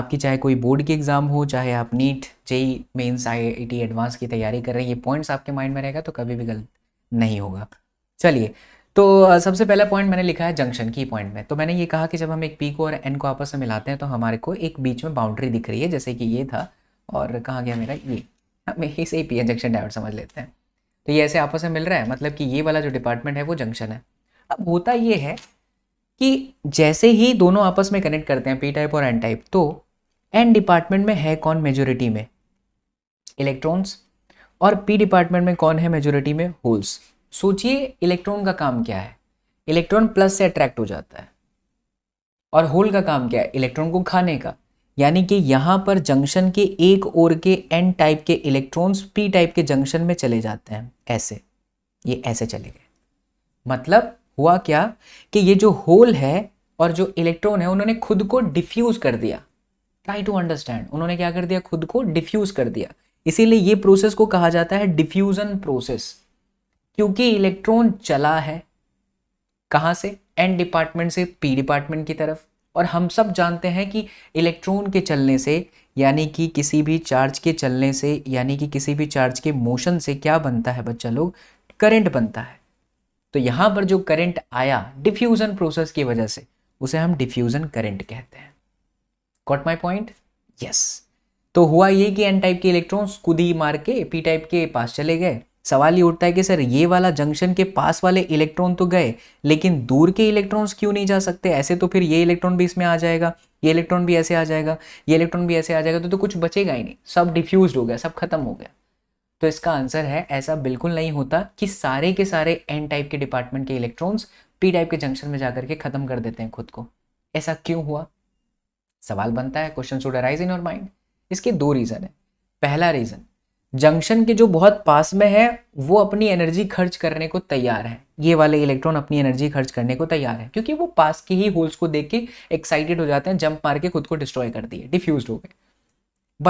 A: आपकी चाहे कोई बोर्ड की एग्ज़ाम हो चाहे आप नीट जेई मेन्स आई एडवांस की तैयारी कर रहे हैं ये पॉइंट्स आपके माइंड में रहेगा तो कभी भी गलत नहीं होगा चलिए तो सबसे पहला पॉइंट मैंने लिखा है जंक्शन की पॉइंट में तो मैंने ये कहा कि जब हम एक पी को और एन को आपस में मिलाते हैं तो हमारे को एक बीच में बाउंड्री दिख रही है जैसे कि ये था और कहा गया मेरा ये हम यही से पी एन जंक्शन डायवर्ट समझ लेते हैं तो ये ऐसे आपस में मिल रहा है मतलब कि ये वाला जो डिपार्टमेंट है वो जंक्शन है अब होता ये है कि जैसे ही दोनों आपस में कनेक्ट करते हैं पी टाइप और एन टाइप तो एन डिपार्टमेंट में है कौन मेजोरिटी में इलेक्ट्रॉन्स और पी डिपार्टमेंट में कौन है मेजोरिटी में होल्स सोचिए इलेक्ट्रॉन का काम क्या है इलेक्ट्रॉन प्लस से अट्रैक्ट हो जाता है और होल का काम क्या है इलेक्ट्रॉन को खाने का यानी कि यहाँ पर जंक्शन के एक ओर के एन टाइप के इलेक्ट्रॉन्स पी टाइप के जंक्शन में चले जाते हैं ऐसे ये ऐसे चले गए मतलब हुआ क्या कि ये जो होल है और जो इलेक्ट्रॉन है उन्होंने खुद को डिफ्यूज कर दिया ट्राई टू अंडरस्टैंड उन्होंने क्या कर दिया खुद को डिफ्यूज कर दिया इसीलिए ये प्रोसेस को कहा जाता है डिफ्यूजन प्रोसेस क्योंकि इलेक्ट्रॉन चला है कहाँ से एन डिपार्टमेंट से पी डिपार्टमेंट की तरफ और हम सब जानते हैं कि इलेक्ट्रॉन के चलने से यानी कि किसी भी चार्ज के चलने से यानी कि किसी भी चार्ज के मोशन से क्या बनता है बच्चा लोग करंट बनता है तो यहाँ पर जो करंट आया डिफ्यूज़न प्रोसेस की वजह से उसे हम डिफ्यूज़न करंट कहते हैं कॉट माई पॉइंट यस तो हुआ ये कि एन टाइप के इलेक्ट्रॉन्स ही मार के पी टाइप के पास चले गए सवाल ये उठता है कि सर ये वाला जंक्शन के पास वाले इलेक्ट्रॉन तो गए लेकिन दूर के इलेक्ट्रॉन्स क्यों नहीं जा सकते ऐसे तो फिर ये इलेक्ट्रॉन भी इसमें आ जाएगा ये इलेक्ट्रॉन भी ऐसे आ जाएगा ये इलेक्ट्रॉन भी ऐसे आ जाएगा तो, तो कुछ बचेगा ही नहीं सब डिफ्यूज हो गया सब खत्म हो गया तो इसका आंसर है ऐसा बिल्कुल नहीं होता कि सारे के सारे एन टाइप के डिपार्टमेंट के इलेक्ट्रॉन्स पी टाइप के जंक्शन में जाकर के ख़त्म कर देते हैं खुद को ऐसा क्यों हुआ सवाल बनता है question should arise in your mind इसके दो रीज़न है पहला रीज़न जंक्शन के जो बहुत पास में है वो अपनी एनर्जी खर्च करने को तैयार है ये वाले इलेक्ट्रॉन अपनी एनर्जी खर्च करने को तैयार है क्योंकि वो पास के ही होल्स को देख के एक्साइटेड हो जाते हैं जंप मार के खुद को डिस्ट्रॉय कर दिए डिफ्यूज हो गए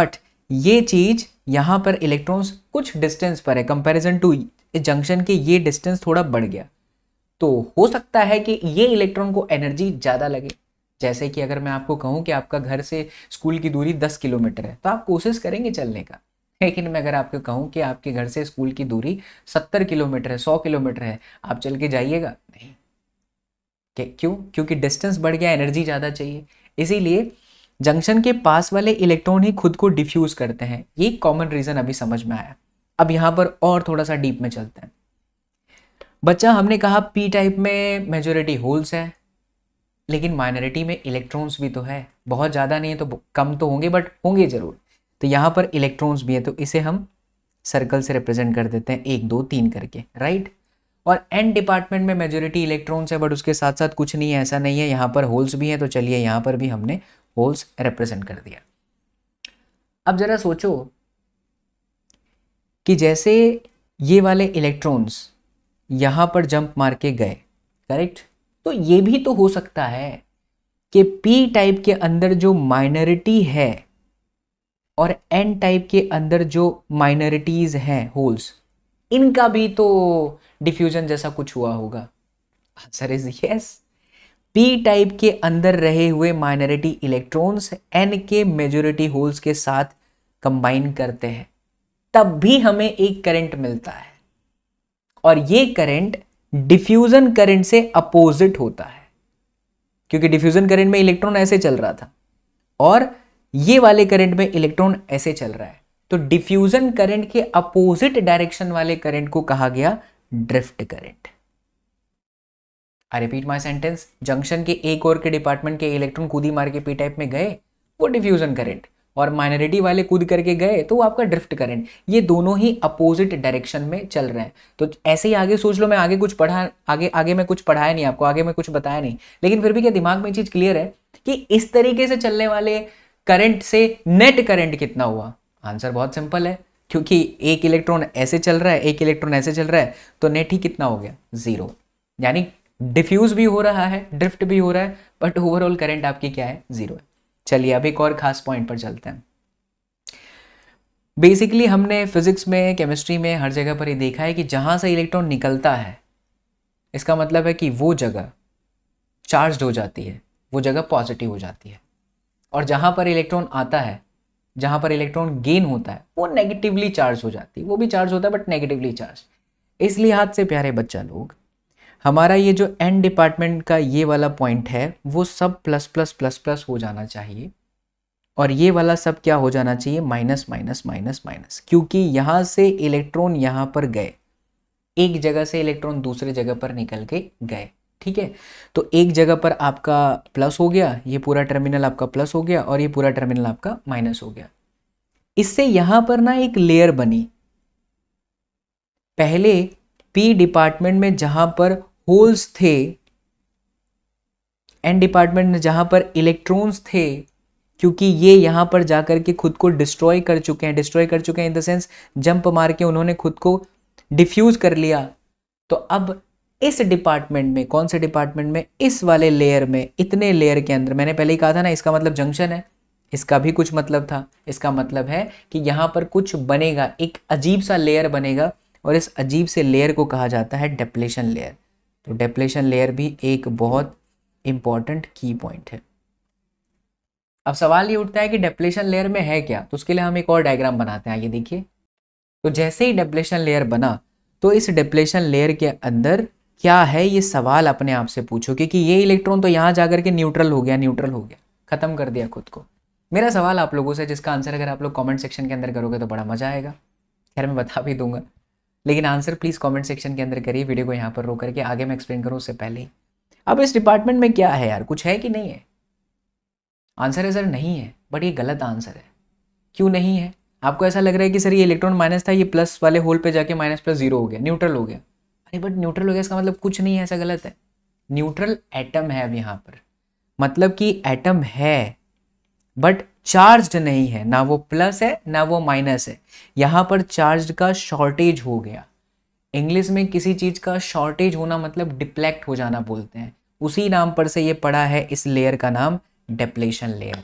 A: बट ये चीज यहाँ पर इलेक्ट्रॉन्स कुछ डिस्टेंस पर है कंपेरिजन टू जंक्शन के ये डिस्टेंस थोड़ा बढ़ गया तो हो सकता है कि ये इलेक्ट्रॉन को एनर्जी ज़्यादा लगे जैसे कि अगर मैं आपको कहूँ कि आपका घर से स्कूल की दूरी दस किलोमीटर है तो आप कोशिश करेंगे चलने का लेकिन मैं अगर आपको कहूँ कि आपके घर से स्कूल की दूरी सत्तर किलोमीटर है सौ किलोमीटर है आप चल के जाइएगा नहीं क्यों क्योंकि डिस्टेंस बढ़ गया एनर्जी ज़्यादा चाहिए इसीलिए जंक्शन के पास वाले इलेक्ट्रॉन ही खुद को डिफ्यूज़ करते हैं ये कॉमन रीज़न अभी समझ में आया अब यहाँ पर और थोड़ा सा डीप में चलते हैं बच्चा हमने कहा पी टाइप में मेजोरिटी होल्स है लेकिन माइनॉरिटी में इलेक्ट्रॉन्स भी तो है बहुत ज़्यादा नहीं है तो कम तो होंगे बट होंगे ज़रूर तो यहाँ पर इलेक्ट्रॉन्स भी हैं तो इसे हम सर्कल से रिप्रेजेंट कर देते हैं एक दो तीन करके राइट और एन डिपार्टमेंट में मेजोरिटी इलेक्ट्रॉन्स है बट उसके साथ साथ कुछ नहीं है ऐसा नहीं है यहाँ पर होल्स भी हैं तो चलिए यहाँ पर भी हमने होल्स रिप्रेजेंट कर दिया अब ज़रा सोचो कि जैसे ये वाले इलेक्ट्रॉन्स यहाँ पर जंप मार के गए करेक्ट तो ये भी तो हो सकता है कि पी टाइप के अंदर जो माइनॉरिटी है और एन टाइप के अंदर जो माइनॉरिटीज़ हैं होल्स इनका भी तो डिफ्यूजन जैसा कुछ हुआ होगा answer is yes P type के अंदर रहे हुए माइनॉरिटी इलेक्ट्रॉन्स एन के मेजोरिटी होल्स के साथ कंबाइन करते हैं तब भी हमें एक करंट मिलता है और ये करंट डिफ्यूजन करंट से अपोजिट होता है क्योंकि डिफ्यूजन करंट में इलेक्ट्रॉन ऐसे चल रहा था और ये वाले करंट में इलेक्ट्रॉन ऐसे चल रहा है तो डिफ्यूजन करंट के अपोजिट डायरेक्शन वाले करंट को कहा गया drift current I repeat my sentence junction के एक और के डिपार्टमेंट के इलेक्ट्रॉन कूदी मार के पी टाइप में गए वो डिफ्यूजन करंट और माइनॉरिटी वाले कूद करके गए तो वो आपका ड्रिफ्ट करंट ये दोनों ही अपोजिट डायरेक्शन में चल रहे हैं तो ऐसे ही आगे सोच लो मैं आगे कुछ पढ़ा आगे आगे मैं कुछ पढ़ाया नहीं आपको आगे मैं कुछ बताया नहीं लेकिन फिर भी क्या दिमाग में चीज़ क्लियर है कि इस तरीके से चलने वाले करंट से नेट करंट कितना हुआ आंसर बहुत सिंपल है क्योंकि एक इलेक्ट्रॉन ऐसे चल रहा है एक इलेक्ट्रॉन ऐसे चल रहा है तो नेट ही कितना हो गया जीरो यानी डिफ्यूज भी हो रहा है ड्रिफ्ट भी हो रहा है बट ओवरऑल करंट आपकी क्या है जीरो है चलिए अब एक और खास पॉइंट पर चलते हैं बेसिकली हमने फिजिक्स में केमिस्ट्री में हर जगह पर ये देखा है कि जहां से इलेक्ट्रॉन निकलता है इसका मतलब है कि वो जगह चार्ज हो जाती है वो जगह पॉजिटिव हो जाती है और जहाँ पर इलेक्ट्रॉन आता है जहाँ पर इलेक्ट्रॉन गेन होता है वो नेगेटिवली चार्ज हो जाती है वो भी चार्ज होता है बट नेगेटिवली चार्ज इस लिहाज से प्यारे बच्चा लोग हमारा ये जो एन डिपार्टमेंट का ये वाला पॉइंट है वो सब प्लस प्लस प्लस प्लस हो जाना चाहिए और ये वाला सब क्या हो जाना चाहिए माइनस माइनस माइनस माइनस क्योंकि यहाँ से इलेक्ट्रॉन यहाँ पर गए एक जगह से इलेक्ट्रॉन दूसरे जगह पर निकल के गए ठीक है तो एक जगह पर आपका प्लस हो गया ये पूरा टर्मिनल आपका प्लस हो गया और ये पूरा टर्मिनल आपका माइनस हो गया इससे यहां पर ना एक लेयर बनी पहले पी डिपार्टमेंट में जहां पर होल्स थे एन डिपार्टमेंट में जहां पर इलेक्ट्रॉन्स थे क्योंकि ये यहां पर जाकर के खुद को डिस्ट्रॉय कर चुके हैं डिस्ट्रॉय कर चुके हैं इन द सेंस जंप मार के उन्होंने खुद को डिफ्यूज कर लिया तो अब इस डिपार्टमेंट में कौन से डिपार्टमेंट में इस वाले लेयर में इतने लेयर के अंदर मैंने पहले ही कहा था ना इसका मतलब जंक्शन है इसका भी कुछ मतलब था इसका मतलब है कि यहाँ पर कुछ बनेगा एक अजीब सा लेयर बनेगा और इस अजीब से लेयर को कहा जाता है डेप्लेशन लेयर तो डेप्लेशन लेयर भी एक बहुत इंपॉर्टेंट की पॉइंट है अब सवाल ये उठता है कि डेप्लेशन लेयर में है क्या तो उसके लिए हम एक और डायग्राम बनाते हैं ये देखिए तो जैसे ही डेप्लेशन लेयर बना तो इस डेप्लेशन लेयर के अंदर क्या है ये सवाल अपने आप से पूछो क्योंकि ये इलेक्ट्रॉन तो यहाँ जा के न्यूट्रल हो गया न्यूट्रल हो गया ख़त्म कर दिया खुद को मेरा सवाल आप लोगों से जिसका आंसर अगर आप लोग कमेंट सेक्शन के अंदर करोगे तो बड़ा मज़ा आएगा खैर मैं बता भी दूंगा लेकिन आंसर प्लीज़ कमेंट सेक्शन के अंदर करिए वीडियो को यहाँ पर रोक करके आगे मैं एक्सप्लेन करूँ उससे पहले ही अब इस डिपार्टमेंट में क्या है यार कुछ है कि नहीं है आंसर है सर नहीं है बट ये गलत आंसर है क्यों नहीं है आपको ऐसा लग रहा है कि सर ये इलेक्ट्रॉन माइनस था ये प्लस वाले होल पे जाके माइनस प्लस जीरो हो गया न्यूट्रल हो गया अरे बट न्यूट्रल हो गया इसका मतलब कुछ नहीं है ऐसा गलत है न्यूट्रल एटम है अब यहाँ पर मतलब कि एटम है बट चार्ज नहीं है ना वो प्लस है ना वो माइनस है यहाँ पर चार्ज का शॉर्टेज हो गया इंग्लिश में किसी चीज़ का शॉर्टेज होना मतलब डिप्लेक्ट हो जाना बोलते हैं उसी नाम पर से ये पड़ा है इस लेयर का नाम डेप्लेशन लेयर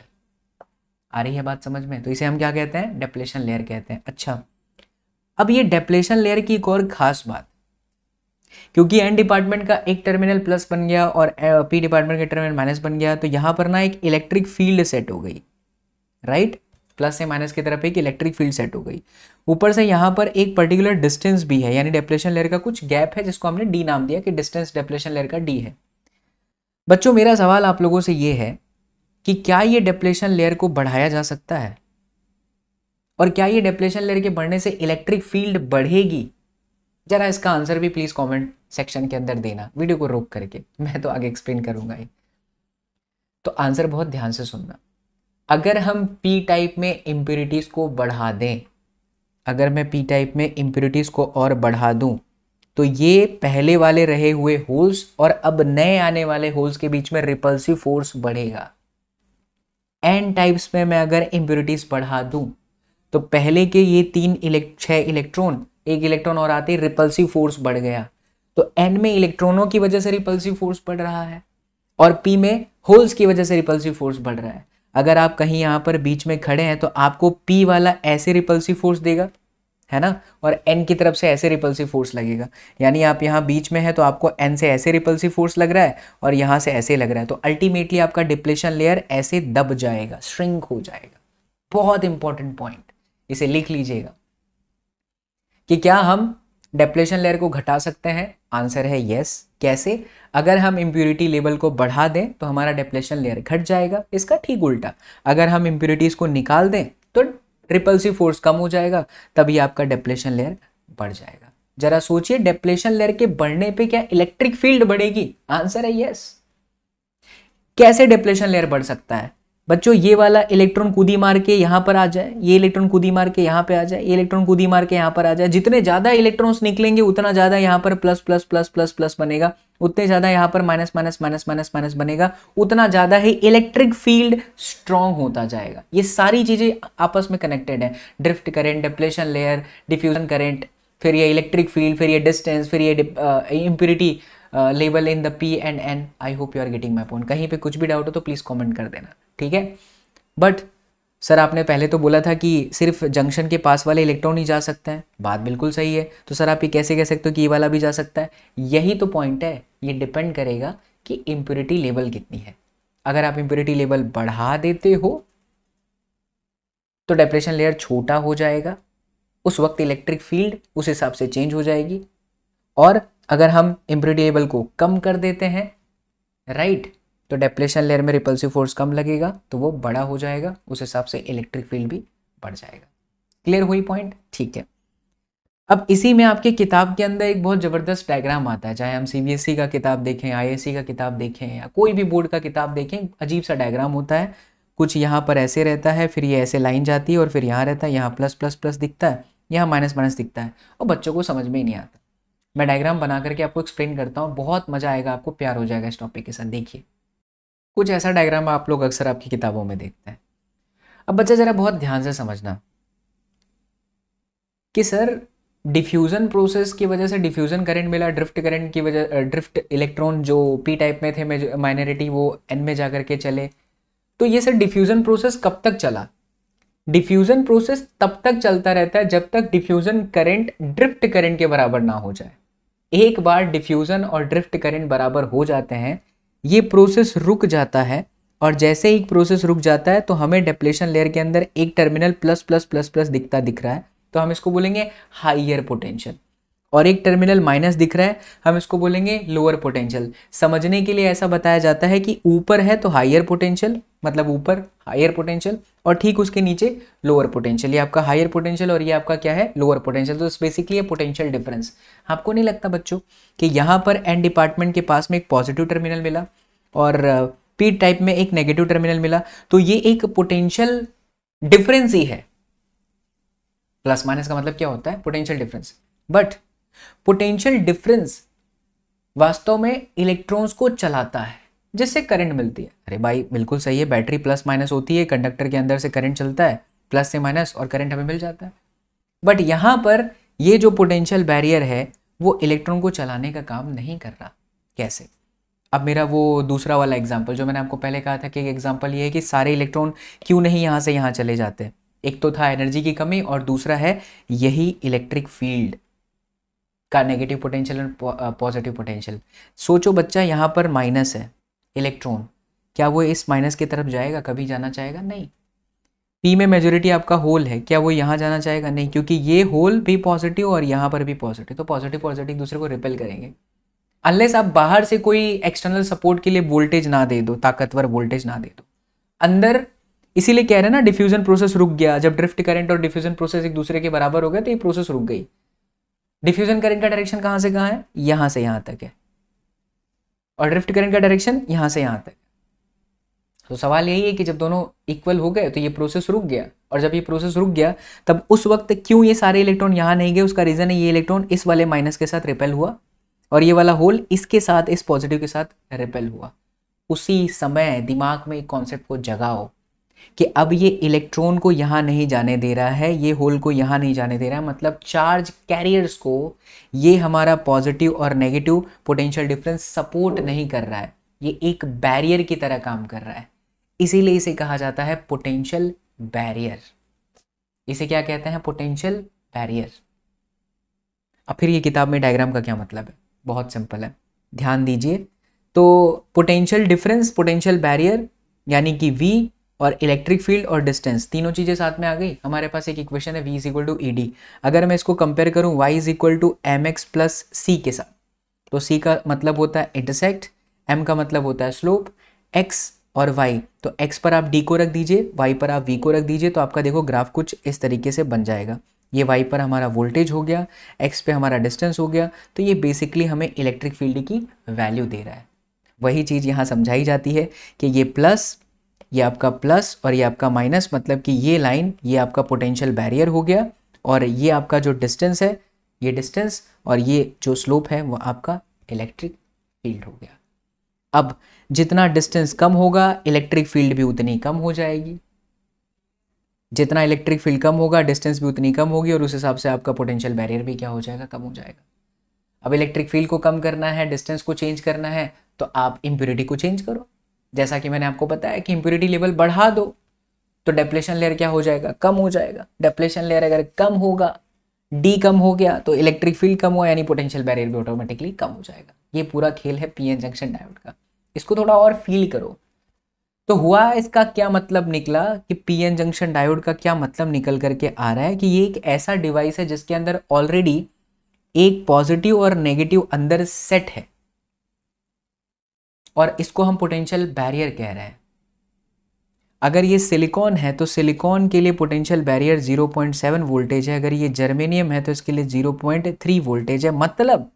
A: आ रही है बात समझ में तो इसे हम क्या कहते हैं डेप्लेशन लेयर कहते हैं अच्छा अब ये डेप्लेशन लेयर की एक और खास बात क्योंकि एन डिपार्टमेंट का एक टर्मिनल प्लस बन गया और पी डिपार्टमेंट का टर्मिनल माइनस बन गया तो यहां पर ना एक इलेक्ट्रिक फील्ड सेट हो गई राइट प्लस से माइनस की तरफ एक इलेक्ट्रिक फील्ड सेट हो गई ऊपर से यहां पर एक पर्टिकुलर डिस्टेंस भी है यानी डेप्लेशन लेयर का कुछ गैप है जिसको हमने डी नाम दिया कि डिस्टेंस डेप्लेशन लेयर का डी है बच्चों मेरा सवाल आप लोगों से ये है कि क्या ये डेप्लेशन लेयर को बढ़ाया जा सकता है और क्या ये डेप्लेशन लेयर के बढ़ने से इलेक्ट्रिक फील्ड बढ़ेगी जरा इसका आंसर भी प्लीज कमेंट सेक्शन के अंदर देना वीडियो को रोक करके मैं तो आगे एक्सप्लेन करूंगा ये तो आंसर बहुत ध्यान से सुनना अगर हम पी टाइप में इम्प्योरिटीज को बढ़ा दें अगर मैं पी टाइप में इम्प्योरिटीज को और बढ़ा दूं तो ये पहले वाले रहे हुए होल्स और अब नए आने वाले होल्स के बीच में रिपल्सिव फोर्स बढ़ेगा एन टाइप्स में मैं अगर इम्प्योरिटीज बढ़ा दूं तो पहले के ये तीन इलेक्ट छः इलेक्ट्रॉन एक इलेक्ट्रॉन और आते ही रिपल्सिव फोर्स बढ़ गया तो एन में इलेक्ट्रॉनों की वजह से रिपल्सिव फोर्स बढ़ रहा है और पी में होल्स की वजह से रिपल्सिव फोर्स बढ़ रहा है अगर आप कहीं यहाँ पर बीच में खड़े हैं तो आपको पी वाला ऐसे रिपल्सिव फोर्स देगा है ना और एन की तरफ से ऐसे रिपल्सिव फोर्स लगेगा यानी आप यहाँ बीच में है तो आपको एन से ऐसे रिपल्सिव फोर्स लग रहा है और यहाँ से ऐसे लग रहा है तो अल्टीमेटली आपका डिप्लेशन लेयर ऐसे दब जाएगा श्रिंक हो जाएगा बहुत इंपॉर्टेंट पॉइंट इसे लिख लीजिएगा कि क्या हम डेप्लेशन लेयर को घटा सकते हैं आंसर है येस कैसे अगर हम इम्प्योरिटी लेवल को बढ़ा दें तो हमारा डेप्लेशन लेयर घट जाएगा इसका ठीक उल्टा अगर हम इम्प्योरिटीज़ को निकाल दें तो रिपल्सिव फोर्स कम हो जाएगा तभी आपका डेप्लेशन लेयर बढ़ जाएगा जरा सोचिए डेप्लेशन लेयर के बढ़ने पे क्या इलेक्ट्रिक फील्ड बढ़ेगी आंसर है यस कैसे डेप्लेशन लेयर बढ़ सकता है बच्चों ये वाला इलेक्ट्रॉन कूदी मार के यहाँ पर आ जाए ये इलेक्ट्रॉन कूदी मार के यहाँ पे आ जाए ये इलेक्ट्रॉन कूदी मार के यहाँ पर आ जाए जितने ज़्यादा इलेक्ट्रॉन्स निकलेंगे उतना ज़्यादा यहाँ पर plus plus plus plus plus बनेगा उतने ज़्यादा यहाँ पर minus minus minus minus minus बनेगा उतना ज़्यादा ही इलेक्ट्रिक फील्ड स्ट्रांग होता जाएगा ये सारी चीज़ें आपस में कनेक्टेड है drift current depletion layer diffusion current फिर ये इलेक्ट्रिक फील्ड फिर ये डिस्टेंस फिर ये impurity level in the P and N I hope you are getting my point कहीं पे कुछ भी डाउट हो तो प्लीज़ कॉमेंट कर देना ठीक है बट सर आपने पहले तो बोला था कि सिर्फ जंक्शन के पास वाले इलेक्ट्रॉन ही जा सकते हैं बात बिल्कुल सही है तो सर आप ये कैसे कह सकते हो कि ये वाला भी जा सकता है यही तो पॉइंट है ये डिपेंड करेगा कि इम्प्योरिटी लेवल कितनी है अगर आप इम्प्योरिटी लेवल बढ़ा देते हो तो डेप्रेशन लेयर छोटा हो जाएगा उस वक्त इलेक्ट्रिक फील्ड उस हिसाब से चेंज हो जाएगी और अगर हम इम्प्योरिटी लेवल को कम कर देते हैं राइट तो डेप्लेशन लेयर में रिपल्सिव फोर्स कम लगेगा तो वो बड़ा हो जाएगा उस हिसाब से इलेक्ट्रिक फील्ड भी बढ़ जाएगा क्लियर हुई पॉइंट ठीक है अब इसी में आपकी किताब के अंदर एक बहुत ज़बरदस्त डायग्राम आता है चाहे हम सीबीएसई e का किताब देखें आई e का किताब देखें या कोई भी बोर्ड का किताब देखें अजीब सा डायग्राम होता है कुछ यहाँ पर ऐसे रहता है फिर ये ऐसे लाइन जाती है और फिर यहाँ रहता है यहाँ प्लस प्लस प्लस दिखता है यहाँ माइनस माइनस दिखता है और बच्चों को समझ में ही नहीं आता मैं डायग्राम बना करके आपको एक्सप्लेन करता हूँ बहुत मज़ा आएगा आपको प्यार हो जाएगा इस टॉपिक के साथ देखिए कुछ ऐसा डायग्राम आप लोग अक्सर आपकी किताबों में देखते हैं अब बच्चा ज़रा बहुत ध्यान से समझना कि सर डिफ्यूज़न प्रोसेस की वजह से डिफ्यूज़न करंट मिला ड्रिफ्ट करंट की वजह ड्रिफ्ट इलेक्ट्रॉन जो पी टाइप में थे माइनॉरिटी वो एन में जाकर के चले तो ये सर डिफ्यूज़न प्रोसेस कब तक चला डिफ्यूज़न प्रोसेस तब तक चलता रहता है जब तक डिफ्यूज़न करंट ड्रिफ्ट करंट के बराबर ना हो जाए एक बार डिफ्यूज़न और ड्रिफ्ट करंट बराबर हो जाते हैं ये प्रोसेस रुक जाता है और जैसे ही प्रोसेस रुक जाता है तो हमें डेप्लेशन लेयर के अंदर एक terminal plus plus plus plus दिखता दिख रहा है तो हम इसको बोलेंगे हाइयर पोटेंशियल और एक टर्मिनल माइनस दिख रहा है हम इसको बोलेंगे लोअर पोटेंशियल समझने के लिए ऐसा बताया जाता है कि ऊपर है तो हायर पोटेंशियल मतलब ऊपर हायर पोटेंशियल और ठीक उसके नीचे लोअर पोटेंशियल ये आपका हायर पोटेंशियल और ये आपका क्या है लोअर पोटेंशियल तो बेसिकली पोटेंशियल डिफरेंस आपको नहीं लगता बच्चों कि यहाँ पर एन डिपार्टमेंट के पास में एक पॉजिटिव टर्मिनल मिला और पी टाइप में एक नेगेटिव टर्मिनल मिला तो ये एक पोटेंशियल डिफरेंस ही है प्लस माइनस का मतलब क्या होता है potential difference but potential difference वास्तव में इलेक्ट्रॉन्स को चलाता है जिससे करंट मिलती है अरे भाई बिल्कुल सही है बैटरी प्लस माइनस होती है कंडक्टर के अंदर से करंट चलता है प्लस से माइनस और करंट हमें मिल जाता है बट यहाँ पर ये जो पोटेंशियल बैरियर है वो इलेक्ट्रॉन को चलाने का काम नहीं कर रहा कैसे अब मेरा वो दूसरा वाला एग्जाम्पल जो मैंने आपको पहले कहा था कि एग्जाम्पल ये है कि सारे इलेक्ट्रॉन क्यों नहीं यहाँ से यहाँ चले जाते एक तो था एनर्जी की कमी और दूसरा है यही इलेक्ट्रिक फील्ड का negative potential and positive potential सोचो बच्चा यहाँ पर माइनस है इलेक्ट्रॉन क्या वो इस माइनस की तरफ जाएगा कभी जाना चाहेगा नहीं पी में मेजोरिटी आपका होल है क्या वो यहाँ जाना चाहेगा नहीं क्योंकि ये होल भी पॉजिटिव और यहाँ पर भी पॉजिटिव तो पॉजिटिव पॉजिटिव दूसरे को रिपेल करेंगे अनलेस आप बाहर से कोई एक्सटर्नल सपोर्ट के लिए वोल्टेज ना दे दो ताकतवर वोल्टेज ना दे दो अंदर इसीलिए कह रहे हैं ना डिफ्यूजन प्रोसेस रुक गया जब ड्रिफ्ट करंट और डिफ्यूजन प्रोसेस एक दूसरे के बराबर हो गया तो ये प्रोसेस रुक गई डिफ्यूजन करंट का डायरेक्शन कहां से कहां है यहां से यहां तक है और ड्रिफ्ट करंट का डायरेक्शन यहां से यहां तक तो सवाल यही है कि जब दोनों इक्वल हो गए तो ये प्रोसेस रुक गया और जब ये प्रोसेस रुक गया तब उस वक्त क्यों ये सारे इलेक्ट्रॉन यहाँ नहीं गए उसका रीज़न है ये इलेक्ट्रॉन इस वाले माइनस के साथ रिपेल हुआ और ये वाला होल इसके साथ इस पॉजिटिव के साथ रिपेल हुआ उसी समय दिमाग में एक कॉन्सेप्ट को जगाओ कि अब ये इलेक्ट्रॉन को यहाँ नहीं जाने दे रहा है ये होल को यहाँ नहीं जाने दे रहा है मतलब चार्ज कैरियर्स को ये हमारा पॉजिटिव और नेगेटिव पोटेंशियल डिफरेंस सपोर्ट नहीं कर रहा है ये एक बैरियर की तरह काम कर रहा है इसीलिए इसे कहा जाता है पोटेंशियल बैरियर इसे क्या कहते हैं पोटेंशियल बैरियर अब फिर ये किताब में डायग्राम का क्या मतलब है बहुत सिंपल है ध्यान दीजिए तो पोटेंशियल डिफरेंस पोटेंशियल बैरियर यानी कि वी और इलेक्ट्रिक फील्ड और डिस्टेंस तीनों चीज़ें साथ में आ गई हमारे पास एक इक्वेशन है v is equal to E D अगर मैं इसको कंपेयर करूँ y is equal to M X plus C के साथ तो c का मतलब होता है इंटरसेक्ट m का मतलब होता है स्लोप x और y तो x पर आप d को रख दीजिए y पर आप v को रख दीजिए तो आपका देखो ग्राफ कुछ इस तरीके से बन जाएगा ये y पर हमारा वोल्टेज हो गया x पे हमारा डिस्टेंस हो गया तो ये बेसिकली हमें इलेक्ट्रिक फील्ड की वैल्यू दे रहा है वही चीज़ यहाँ समझाई जाती है कि ये प्लस ये आपका प्लस और ये आपका माइनस मतलब कि ये लाइन ये आपका पोटेंशियल बैरियर हो गया और ये आपका जो डिस्टेंस है ये डिस्टेंस और ये जो स्लोप है वो आपका इलेक्ट्रिक फील्ड हो गया अब जितना डिस्टेंस कम होगा इलेक्ट्रिक फील्ड भी उतनी कम हो जाएगी जितना इलेक्ट्रिक फील्ड कम होगा डिस्टेंस भी उतनी कम होगी और उस हिसाब से आपका पोटेंशियल बैरियर भी क्या हो जाएगा कम हो जाएगा अब इलेक्ट्रिक फील्ड को कम करना है डिस्टेंस को चेंज करना है तो आप इम्प्योरिटी को चेंज करो जैसा कि मैंने आपको बताया कि इम्प्योरिटी लेवल बढ़ा दो तो डेप्लेशन लेयर क्या हो जाएगा कम हो जाएगा डेप्लेशन लेयर अगर कम होगा डी कम हो गया तो इलेक्ट्रिक फील्ड कम हुआ यानी पोटेंशियल बैरियर भी ऑटोमेटिकली कम हो जाएगा ये पूरा खेल है एन जंक्शन डायोड का इसको थोड़ा और फील करो तो हुआ इसका क्या मतलब निकला कि एन जंक्शन डायोड का क्या मतलब निकल करके आ रहा है कि ये एक ऐसा डिवाइस है जिसके अंदर ऑलरेडी एक पॉजिटिव और नेगेटिव अंदर सेट है और इसको हम पोटेंशियल बैरियर कह रहे हैं अगर ये सिलिकॉन है तो सिलिकॉन के लिए पोटेंशियल बैरियर 0.7 वोल्टेज है अगर ये जर्मेनियम है तो इसके लिए 0.3 वोल्टेज है मतलब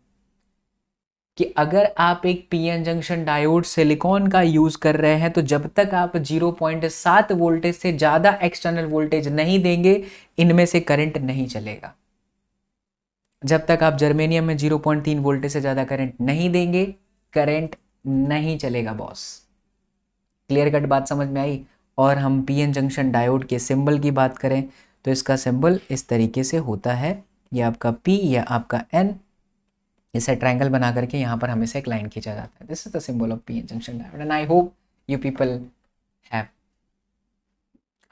A: कि अगर आप एक पीएन जंक्शन डायोड सिलिकॉन का यूज़ कर रहे हैं तो जब तक आप 0.7 वोल्टेज से ज़्यादा एक्सटर्नल वोल्टेज नहीं देंगे इनमें से करंट नहीं चलेगा जब तक आप जर्मेनियम में 0.3 वोल्टेज से ज़्यादा करंट नहीं देंगे करंट नहीं चलेगा बॉस क्लियर कट बात समझ में आई और हम पीएन जंक्शन डायोड के सिंबल की बात करें तो इसका सिंबल इस तरीके से होता है ये आपका पी या आपका एन इसे ट्रायंगल बना करके यहाँ पर हमेशा एक लाइन खींचा जाता है this is the symbol of P N junction diode and I hope you people have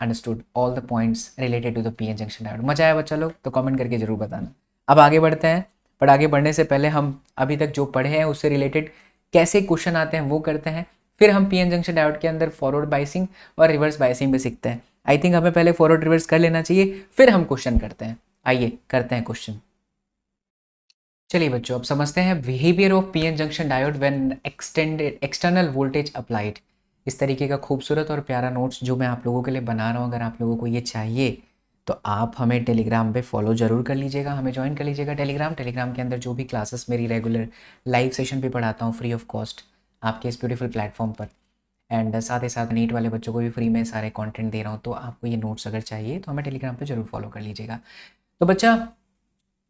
A: understood all the points related to the P N junction diode मजा आया बच्चा लोग तो कमेंट करके जरूर बताना अब आगे बढ़ते हैं बट आगे बढ़ने से पहले हम अभी तक जो पढ़े हैं उससे रिलेटेड कैसे क्वेश्चन आते हैं वो करते हैं फिर हम पीएन जंक्शन डायोड के अंदर फॉरवर्ड बाइसिंग और रिवर्स बाइसिंग भी सीखते हैं आई थिंक हमें पहले फॉरवर्ड रिवर्स कर लेना चाहिए फिर हम क्वेश्चन करते हैं आइए करते हैं क्वेश्चन चलिए बच्चों अब समझते हैं behaviour of PN junction diode when extended external voltage applied इस तरीके का खूबसूरत और प्यारा नोट्स जो मैं आप लोगों के लिए बना रहा हूँ अगर आप लोगों को ये चाहिए तो आप हमें टेलीग्राम पे फॉलो ज़रूर कर लीजिएगा हमें ज्वाइन कर लीजिएगा टेलीग्राम टेलीग्राम के अंदर जो भी क्लासेस मेरी रेगुलर लाइव सेशन भी पढ़ाता हूँ फ्री ऑफ कॉस्ट आपके इस ब्यूटीफुल प्लेटफॉर्म पर एंड साथ ही साथ नीट वाले बच्चों को भी फ्री में सारे कॉन्टेंट दे रहा हूँ तो आपको ये नोट्स अगर चाहिए तो हमें टेलीग्राम पर जरूर फॉलो कर लीजिएगा तो बच्चा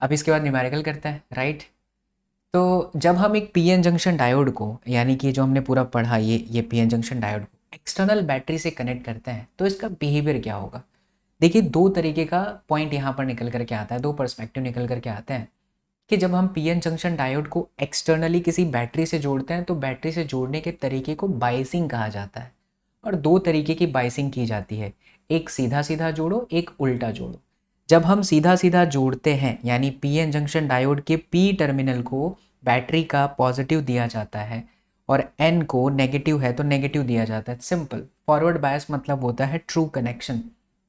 A: अब इसके बाद न्यूमेरिकल करता है राइट तो जब हम एक एन जंक्शन डायोड को यानी कि जो हमने पूरा पढ़ा ये ये एन जंक्शन डायोड को एक्सटर्नल बैटरी से कनेक्ट करते हैं तो इसका बिहेवियर क्या होगा देखिए दो तरीके का पॉइंट यहाँ पर निकल करके आता है दो पर्सपेक्टिव निकल करके आते हैं कि जब हम पीएन जंक्शन डायोड को एक्सटर्नली किसी बैटरी से जोड़ते हैं तो बैटरी से जोड़ने के तरीके को बाइसिंग कहा जाता है और दो तरीके की बाइसिंग की जाती है एक सीधा सीधा जोड़ो एक उल्टा जोड़ो जब हम सीधा सीधा जोड़ते हैं यानी पी जंक्शन डायोड के पी टर्मिनल को बैटरी का पॉजिटिव दिया जाता है और एन को नेगेटिव है तो नेगेटिव दिया जाता है सिंपल फॉरवर्ड बायस मतलब होता है true connection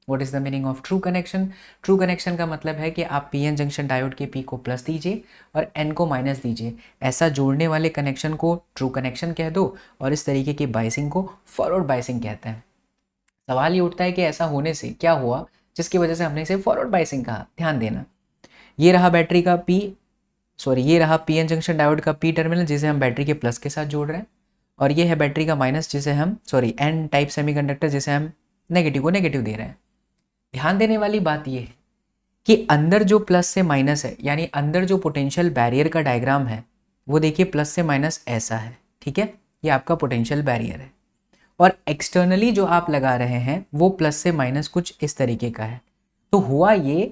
A: what is the meaning of true connection true connection का मतलब है कि आप पी एन जंक्शन डायोड के पी को प्लस दीजिए और एन को माइनस दीजिए ऐसा जोड़ने वाले कनेक्शन को ट्रू कनेक्शन कह दो और इस तरीके की बाइसिंग को फॉरवर्ड बाइसिंग कहते हैं सवाल ये उठता है कि ऐसा होने से क्या हुआ जिसकी वजह से हमने इसे फॉरवर्ड बाइसिंग कहा ध्यान देना ये रहा बैटरी का पी सॉरी ये रहा पी एन जंक्शन डायोड का पी टर्मिनल जिसे हम बैटरी के प्लस के साथ जोड़ रहे हैं और ये है बैटरी का माइनस जिसे हम सॉरी एन टाइप कंडक्टर जिसे हम नेगेटिव को नेगेटिव दे रहे हैं ध्यान देने वाली बात यह है कि अंदर जो प्लस से माइनस है यानी अंदर जो पोटेंशियल बैरियर का डायग्राम है वो देखिए प्लस से माइनस ऐसा है ठीक है ये आपका पोटेंशियल बैरियर है और एक्सटर्नली जो आप लगा रहे हैं वो प्लस से माइनस कुछ इस तरीके का है तो हुआ ये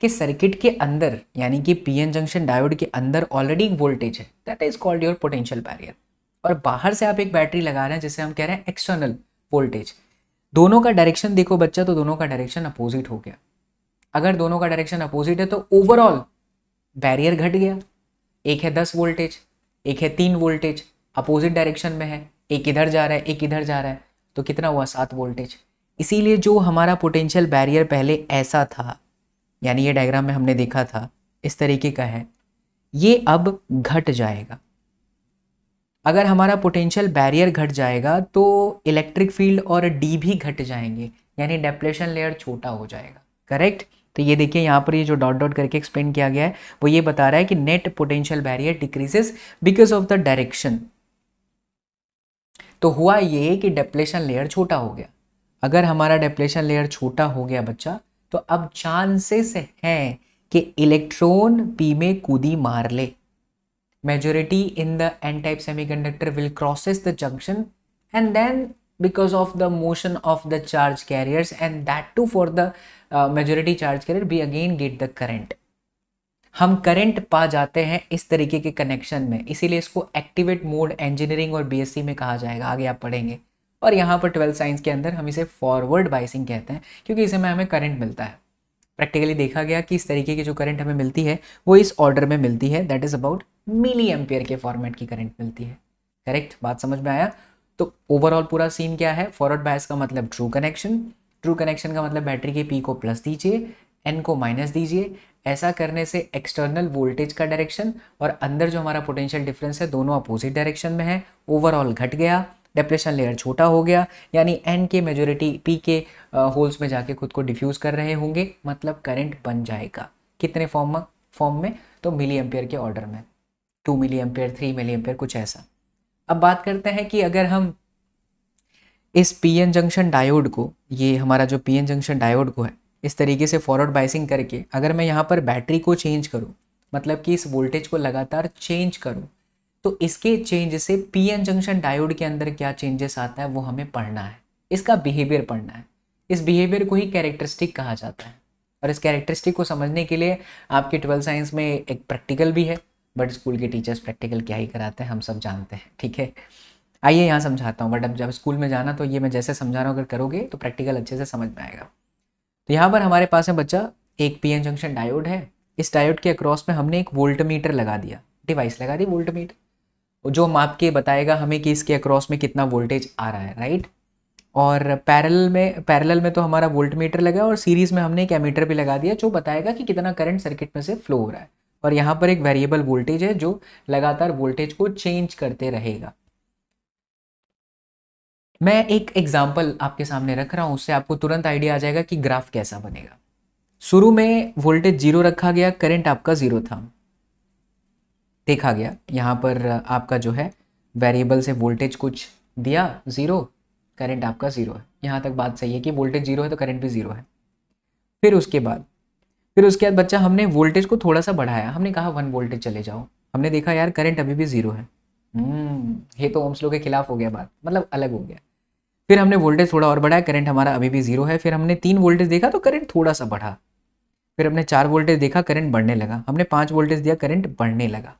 A: कि सर्किट के अंदर यानी कि पीएन जंक्शन डायोड के अंदर ऑलरेडी वोल्टेज है that is called your potential barrier और बाहर से आप एक बैटरी लगा रहे हैं जिसे हम कह रहे हैं एक्सटर्नल वोल्टेज दोनों का डायरेक्शन देखो बच्चा तो दोनों का डायरेक्शन अपोजिट हो गया अगर दोनों का डायरेक्शन अपोजिट है तो ओवरऑल बैरियर घट गया एक है दस वोल्टेज एक है तीन वोल्टेज अपोजिट डायरेक्शन में है एक इधर जा रहा है एक इधर जा रहा है तो कितना हुआ सात वोल्टेज इसीलिए जो हमारा पोटेंशियल बैरियर पहले ऐसा था यानी ये डायग्राम में हमने देखा था इस तरीके का है ये अब घट जाएगा अगर हमारा पोटेंशियल बैरियर घट जाएगा तो इलेक्ट्रिक फील्ड और डी भी घट जाएंगे यानी डेप्लेशन लेयर छोटा हो जाएगा करेक्ट तो ये देखिए यहाँ पर ये जो डॉट डॉट करके एक्सप्लेन किया गया है वो ये बता रहा है कि net potential barrier decreases because of the direction तो हुआ ये कि डेप्लेशन लेयर छोटा हो गया अगर हमारा डेप्लेशन लेयर छोटा हो गया बच्चा तो अब चांसेस है कि इलेक्ट्रॉन पी में कूदी मार ले majority in the n-type semiconductor will crosses the junction and then because of the motion of the charge carriers and that too for the uh, majority charge carrier we again get the current हम current पा जाते हैं इस तरीके के connection में इसीलिए इसको एक्टिवेट मोड इंजीनियरिंग और बीएससी में कहा जाएगा आगे आप पढ़ेंगे और यहाँ पर ट्वेल्थ साइंस के अंदर हम इसे फॉरवर्ड बाइसिंग कहते हैं क्योंकि इसमें हमें करंट मिलता है प्रैक्टिकली देखा गया कि इस तरीके की जो करंट हमें मिलती है वो इस ऑर्डर में मिलती है that is about milli ampere के फॉर्मेट की करंट मिलती है करेक्ट बात समझ में आया तो ओवरऑल पूरा सीन क्या है फॉरवर्ड बायस का मतलब ट्रू कनेक्शन ट्रू कनेक्शन का मतलब बैटरी के पी को प्लस दीजिए एन को माइनस दीजिए ऐसा करने से एक्सटर्नल वोल्टेज का डायरेक्शन और अंदर जो हमारा पोटेंशियल डिफरेंस है दोनों अपोजिट डायरेक्शन में है ओवरऑल घट गया डिप्रेशन लेयर छोटा हो गया यानी एन के मेजोरिटी पी के होल्स में जाके खुद को डिफ्यूज़ कर रहे होंगे मतलब करंट बन जाएगा कितने फॉर्म में फॉर्म में तो मिली एम्पेयर के ऑर्डर में two milli ampere three milli ampere कुछ ऐसा अब बात करते हैं कि अगर हम इस एन जंक्शन डायोड को ये हमारा जो एन जंक्शन डायोड को है इस तरीके से फॉरवर्ड बाइसिंग करके अगर मैं यहाँ पर बैटरी को चेंज करूँ मतलब कि इस वोल्टेज को लगातार चेंज करूँ तो इसके चेंज से पीएन जंक्शन डायोड के अंदर क्या चेंजेस आता है वो हमें पढ़ना है इसका बिहेवियर पढ़ना है इस बिहेवियर को ही कैरेक्टरिस्टिक कहा जाता है और इस कैरेक्टरिस्टिक को समझने के लिए आपके ट्वेल्थ साइंस में एक प्रैक्टिकल भी है बट स्कूल के टीचर्स प्रैक्टिकल क्या ही कराते हैं हम सब जानते हैं ठीक है आइए यहाँ समझाता हूँ बट अब जब स्कूल में जाना तो ये मैं जैसे समझा रहा हूँ अगर करोगे तो प्रैक्टिकल अच्छे से समझ में आएगा तो यहाँ पर हमारे पास है बच्चा एक पी जंक्शन डायोड है इस डायोड के अक्रॉस में हमने एक वोल्टमीटर लगा दिया डिवाइस लगा दी वोल्टमीटर जो माप के बताएगा हमें कि इसके अक्रॉस में कितना वोल्टेज आ रहा है राइट और पैरेलल में पैरेलल में तो हमारा वोल्ट मीटर लगा और सीरीज़ में हमने एक एमीटर भी लगा दिया जो बताएगा कि कितना करंट सर्किट में से फ्लो हो रहा है और यहाँ पर एक वेरिएबल वोल्टेज है जो लगातार वोल्टेज को चेंज करते रहेगा मैं एक एग्जाम्पल आपके सामने रख रहा हूँ उससे आपको तुरंत आइडिया आ जाएगा कि ग्राफ कैसा बनेगा शुरू में वोल्टेज जीरो रखा गया करंट आपका जीरो था देखा गया यहाँ पर आपका जो है वेरिएबल से वोल्टेज कुछ दिया ज़ीरो करंट आपका ज़ीरो है यहाँ तक बात सही है कि वोल्टेज ज़ीरो है तो करंट भी ज़ीरो है फिर उसके बाद फिर उसके बाद बच्चा हमने वोल्टेज को थोड़ा सा बढ़ाया हमने कहा वन वोल्टेज चले जाओ हमने देखा यार करंट अभी भी ज़ीरो है
B: हम्म,
A: ये तो ओम्स लो के खिलाफ हो गया बात मतलब अलग हो गया फिर हमने वोल्टेज थोड़ा और बढ़ाया करंट हमारा अभी भी ज़ीरो है फिर हमने तीन वोल्टेज देखा तो करंट थोड़ा सा बढ़ा फिर हमने चार वोल्टेज देखा करंट बढ़ने लगा हमने पाँच वोल्टेज दिया करंट बढ़ने लगा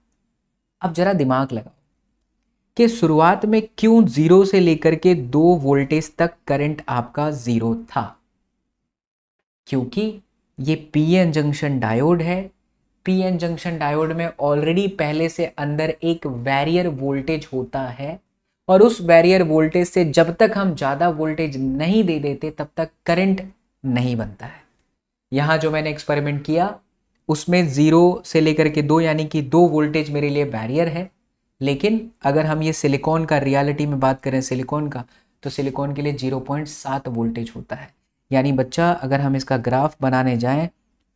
A: अब जरा दिमाग लगाओ कि शुरुआत में क्यों जीरो से लेकर के दो वोल्टेज तक करंट आपका जीरो था क्योंकि ये पीएन जंक्शन डायोड है पीएन जंक्शन डायोड में ऑलरेडी पहले से अंदर एक वैरियर वोल्टेज होता है और उस वैरियर वोल्टेज से जब तक हम ज़्यादा वोल्टेज नहीं दे देते तब तक करंट नहीं बनता है यहां जो मैंने एक्सपेरिमेंट किया उसमें ज़ीरो से लेकर के दो यानी कि दो वोल्टेज मेरे लिए बैरियर है लेकिन अगर हम ये सिलिकॉन का रियलिटी में बात करें सिलिकॉन का तो सिलिकॉन के लिए जीरो पॉइंट सात वोल्टेज होता है यानी बच्चा अगर हम इसका ग्राफ बनाने जाएं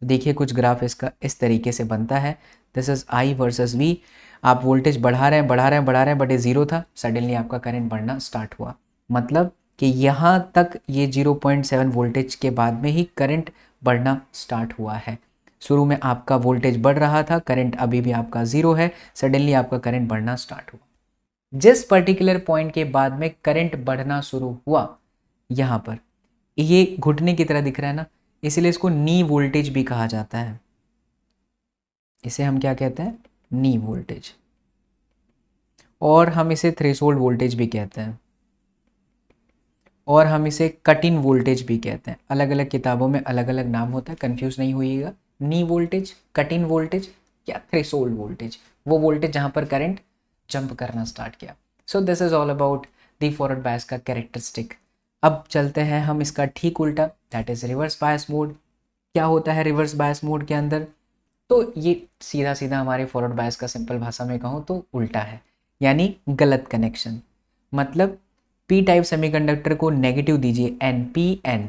A: देखिए कुछ ग्राफ इसका इस तरीके से बनता है this is I versus V आप वोल्टेज बढ़ा रहे हैं बढ़ा रहे हैं बढ़ा रहे हैं बट ये ज़ीरो था सडनली आपका करेंट बढ़ना स्टार्ट हुआ मतलब कि यहाँ तक ये सेवन वोल्टेज के बाद में ही करेंट बढ़ना स्टार्ट हुआ है शुरू में आपका वोल्टेज बढ़ रहा था करंट अभी भी आपका ज़ीरो है सडनली आपका करंट बढ़ना स्टार्ट हुआ जिस पर्टिकुलर पॉइंट के बाद में करंट बढ़ना शुरू हुआ यहाँ पर ये घुटने की तरह दिख रहा है ना इसलिए इसको नी वोल्टेज भी कहा जाता है इसे हम क्या कहते हैं नी वोल्टेज और हम इसे थ्रेसोल्ड वोल्टेज भी कहते हैं और हम इसे कट इन वोल्टेज भी कहते हैं अलग अलग किताबों में अलग अलग नाम होता है कंफ्यूज नहीं हुईगा knee voltage cut in voltage या थ्रेसोल्ड वोल्टेज वो वोल्टेज जहाँ पर करंट जंप करना स्टार्ट किया so this is all about the forward bias का कैरेक्टरिस्टिक अब चलते हैं हम इसका ठीक उल्टा that is reverse bias mode क्या होता है रिवर्स बायस मोड के अंदर तो ये सीधा सीधा हमारे फॉरवर्ड बायस का सिंपल भाषा में कहूँ तो उल्टा है यानी गलत कनेक्शन मतलब पी टाइप सेमीकंडक्टर को नेगेटिव दीजिए एन पी एन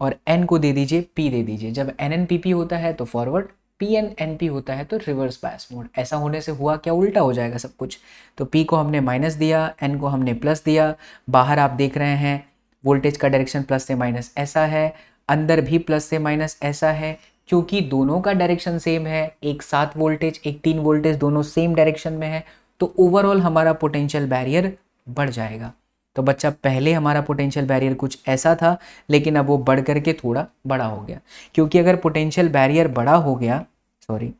A: और एन को दे दीजिए पी दे दीजिए जब एन एन पी पी होता है तो forward P N N P होता है तो रिवर्स बायस मोड ऐसा होने से हुआ क्या उल्टा हो जाएगा सब कुछ तो पी को हमने माइनस दिया एन को हमने प्लस दिया बाहर आप देख रहे हैं वोल्टेज का डायरेक्शन प्लस से माइनस ऐसा है अंदर भी प्लस से माइनस ऐसा है क्योंकि दोनों का डायरेक्शन सेम है एक सात वोल्टेज एक तीन वोल्टेज दोनों सेम डायरेक्शन में है तो ओवरऑल हमारा पोटेंशियल बैरियर बढ़ जाएगा तो बच्चा पहले हमारा पोटेंशियल बैरियर कुछ ऐसा था लेकिन अब वो बढ़ करके थोड़ा बड़ा हो गया क्योंकि अगर पोटेंशियल बैरियर बड़ा हो गया सॉरी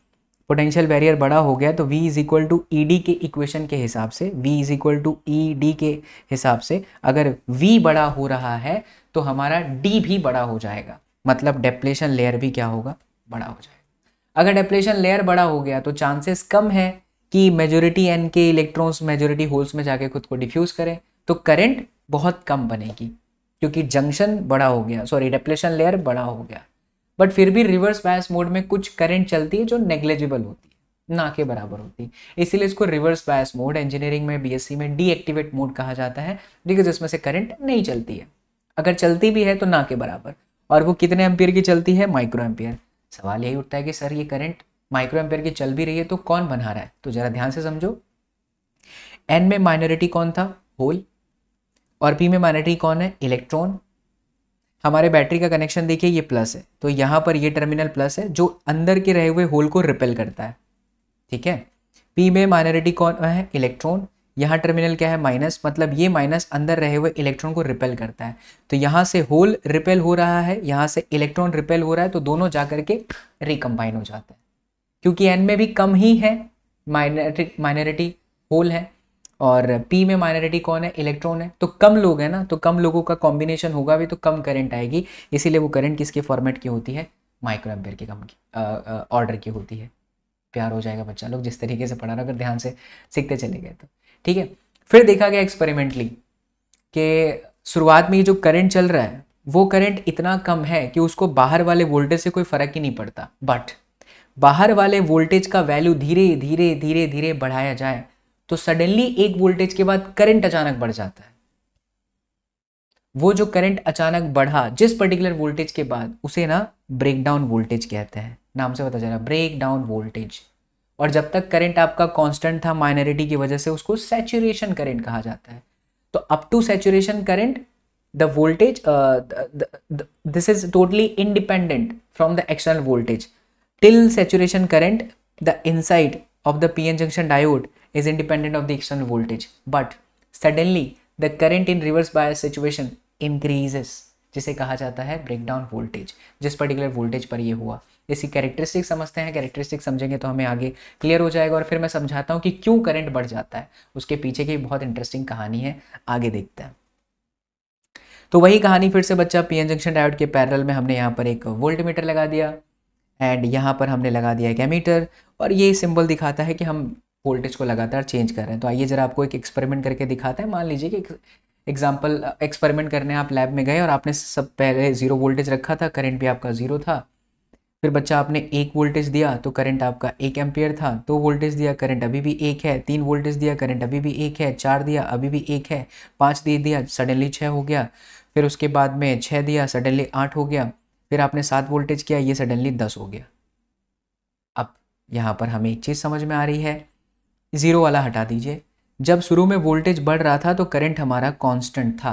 A: पोटेंशियल बैरियर बड़ा हो गया तो V is equal to E D के इक्वेशन के हिसाब से V is equal to E D के हिसाब से अगर V बड़ा हो रहा है तो हमारा D भी बड़ा हो जाएगा मतलब डेप्लेशन लेयर भी क्या होगा बड़ा हो जाएगा अगर डेप्लेशन लेयर बड़ा हो गया तो चांसेस कम है कि मेजोरिटी एन के इलेक्ट्रॉन्स मेजोरिटी होल्स में जाके खुद को डिफ्यूज़ करें तो करंट बहुत कम बनेगी क्योंकि जंक्शन बड़ा हो गया सॉरी डेप्लेशन लेयर बड़ा हो गया बट फिर भी रिवर्स बायस मोड में कुछ करंट चलती है जो नेग्लेजिबल होती है ना के बराबर होती है इसीलिए इसको रिवर्स बायस मोड इंजीनियरिंग में बीएससी में डीएक्टिवेट मोड कहा जाता है बिकॉज इसमें से करंट नहीं चलती है अगर चलती भी है तो ना के बराबर और वो कितने एम्पियर की चलती है माइक्रो एम्पियर सवाल यही उठता है कि सर ये करंट माइक्रो एम्पियर की चल भी रही है तो कौन बना रहा है तो ज़रा ध्यान से समझो एन में माइनॉरिटी कौन था होल और पी में मैग्नेटिक कौन है इलेक्ट्रॉन हमारे बैटरी का कनेक्शन देखिए ये प्लस है तो यहाँ पर ये टर्मिनल प्लस है जो अंदर के रहे हुए होल को रिपेल करता है ठीक है पी में माइनॉरिटी कौन है इलेक्ट्रॉन यहाँ टर्मिनल क्या है माइनस मतलब ये माइनस अंदर रहे हुए इलेक्ट्रॉन को रिपेल करता है तो यहाँ से होल रिपेल हो रहा है यहाँ से इलेक्ट्रॉन रिपेल हो रहा है तो दोनों जा करके रिकम्बाइन हो जाते हैं क्योंकि एन में भी कम ही है माइनॉरिटी माइनॉरिटी होल है और पी में माइनॉरिटी कौन है इलेक्ट्रॉन है तो कम लोग हैं ना तो कम लोगों का कॉम्बिनेशन होगा भी तो कम करंट आएगी इसीलिए वो करंट किसके फॉर्मेट की होती है माइक्रो एम्पेयर के कम की ऑर्डर की होती है प्यार हो जाएगा बच्चा लोग जिस तरीके से पढ़ा रहा अगर ध्यान से सीखते चले गए तो ठीक है फिर देखा गया एक्सपेरिमेंटली कि शुरुआत में ये जो करंट चल रहा है वो करंट इतना कम है कि उसको बाहर वाले वोल्टेज से कोई फर्क ही नहीं पड़ता बट बाहर वाले वोल्टेज का वैल्यू धीरे धीरे धीरे धीरे बढ़ाया जाए तो सडनली एक वोल्टेज के बाद करंट अचानक बढ़ जाता है वो जो करंट अचानक बढ़ा जिस पर्टिकुलर वोल्टेज के बाद उसे ना ब्रेक डाउन वोल्टेज कहते हैं नाम से पता चला ब्रेक डाउन वोल्टेज और जब तक करंट आपका कांस्टेंट था माइनॉरिटी की वजह से उसको सेचुरेशन करंट कहा जाता है तो up to saturation current the voltage this is totally independent from the external voltage till saturation current the inside of the PN junction diode is independent of the external voltage. But suddenly the current in reverse bias situation increases जिसे कहा जाता है breakdown voltage जिस particular voltage पर ये हुआ इसी characteristic समझते हैं कैरेक्टरिस्टिक समझेंगे तो हमें आगे क्लियर हो जाएगा और फिर मैं समझाता हूँ कि क्यों करंट बढ़ जाता है उसके पीछे की बहुत इंटरेस्टिंग कहानी है आगे देखते हैं तो वही कहानी फिर से बच्चा पी जंक्शन डायोड के पैरल में हमने यहाँ पर एक वोल्ट मीटर लगा दिया एंड यहाँ पर हमने लगा दिया एक एमीटर और ये सिंबल दिखाता है कि हम वोल्टेज को लगातार चेंज कर रहे हैं तो आइए ज़रा आपको एक एक्सपेरिमेंट करके दिखाते हैं मान लीजिए कि एग्जाम्पल एक्सपेरिमेंट करने आप लैब में गए और आपने सब पहले ज़ीरो वोल्टेज रखा था करंट भी आपका ज़ीरो था फिर बच्चा आपने एक वोल्टेज दिया तो करंट आपका एक एम्पियर था दो वोल्टेज दिया करंट अभी भी एक है तीन वोल्टेज दिया करंट अभी भी एक है चार दिया अभी भी एक है पाँच दे दिया सडनली छः हो गया फिर उसके बाद में छः दिया सडनली आठ हो गया फिर आपने सात वोल्टेज किया ये सडनली दस हो गया अब यहाँ पर हमें एक चीज़ समझ में आ रही है ज़ीरो वाला हटा दीजिए जब शुरू में वोल्टेज बढ़ रहा था तो करंट हमारा कांस्टेंट था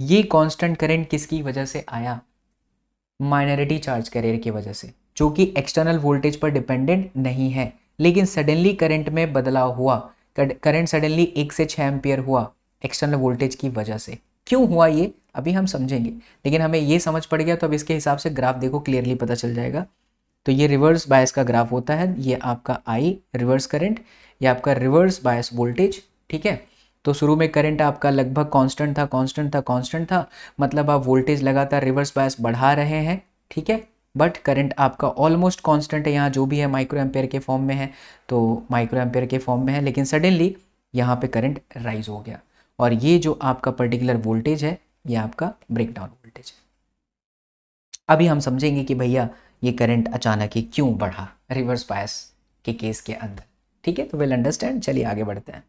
A: ये कांस्टेंट करंट किसकी वजह से आया माइनॉरिटी चार्ज कैरियर की वजह से जो कि एक्सटर्नल वोल्टेज पर डिपेंडेंट नहीं है लेकिन सडनली करंट में बदलाव हुआ करंट सडनली एक से छः एम्पियर हुआ एक्सटर्नल वोल्टेज की वजह से क्यों हुआ ये अभी हम समझेंगे लेकिन हमें ये समझ पड़ गया तो अब इसके हिसाब से ग्राफ देखो क्लियरली पता चल जाएगा तो ये रिवर्स बायस का ग्राफ होता है ये आपका आई रिवर्स करंट ये आपका रिवर्स बायस वोल्टेज ठीक है तो शुरू में करंट आपका लगभग कांस्टेंट था कांस्टेंट था कांस्टेंट था मतलब आप वोल्टेज लगातार रिवर्स बायस बढ़ा रहे हैं ठीक है बट करंट आपका ऑलमोस्ट कांस्टेंट है यहाँ जो भी है माइक्रो एम्पेयर के फॉर्म में है तो माइक्रो एम्पेयर के फॉर्म में है लेकिन सडनली यहाँ पे करंट राइज हो गया और ये जो आपका पर्टिकुलर वोल्टेज है ये आपका ब्रेकडाउन वोल्टेज है अभी हम समझेंगे कि भैया ये करंट अचानक ही क्यों बढ़ा रिवर्स बायस के केस के अंदर ठीक है तो वेल अंडरस्टैंड चलिए आगे बढ़ते हैं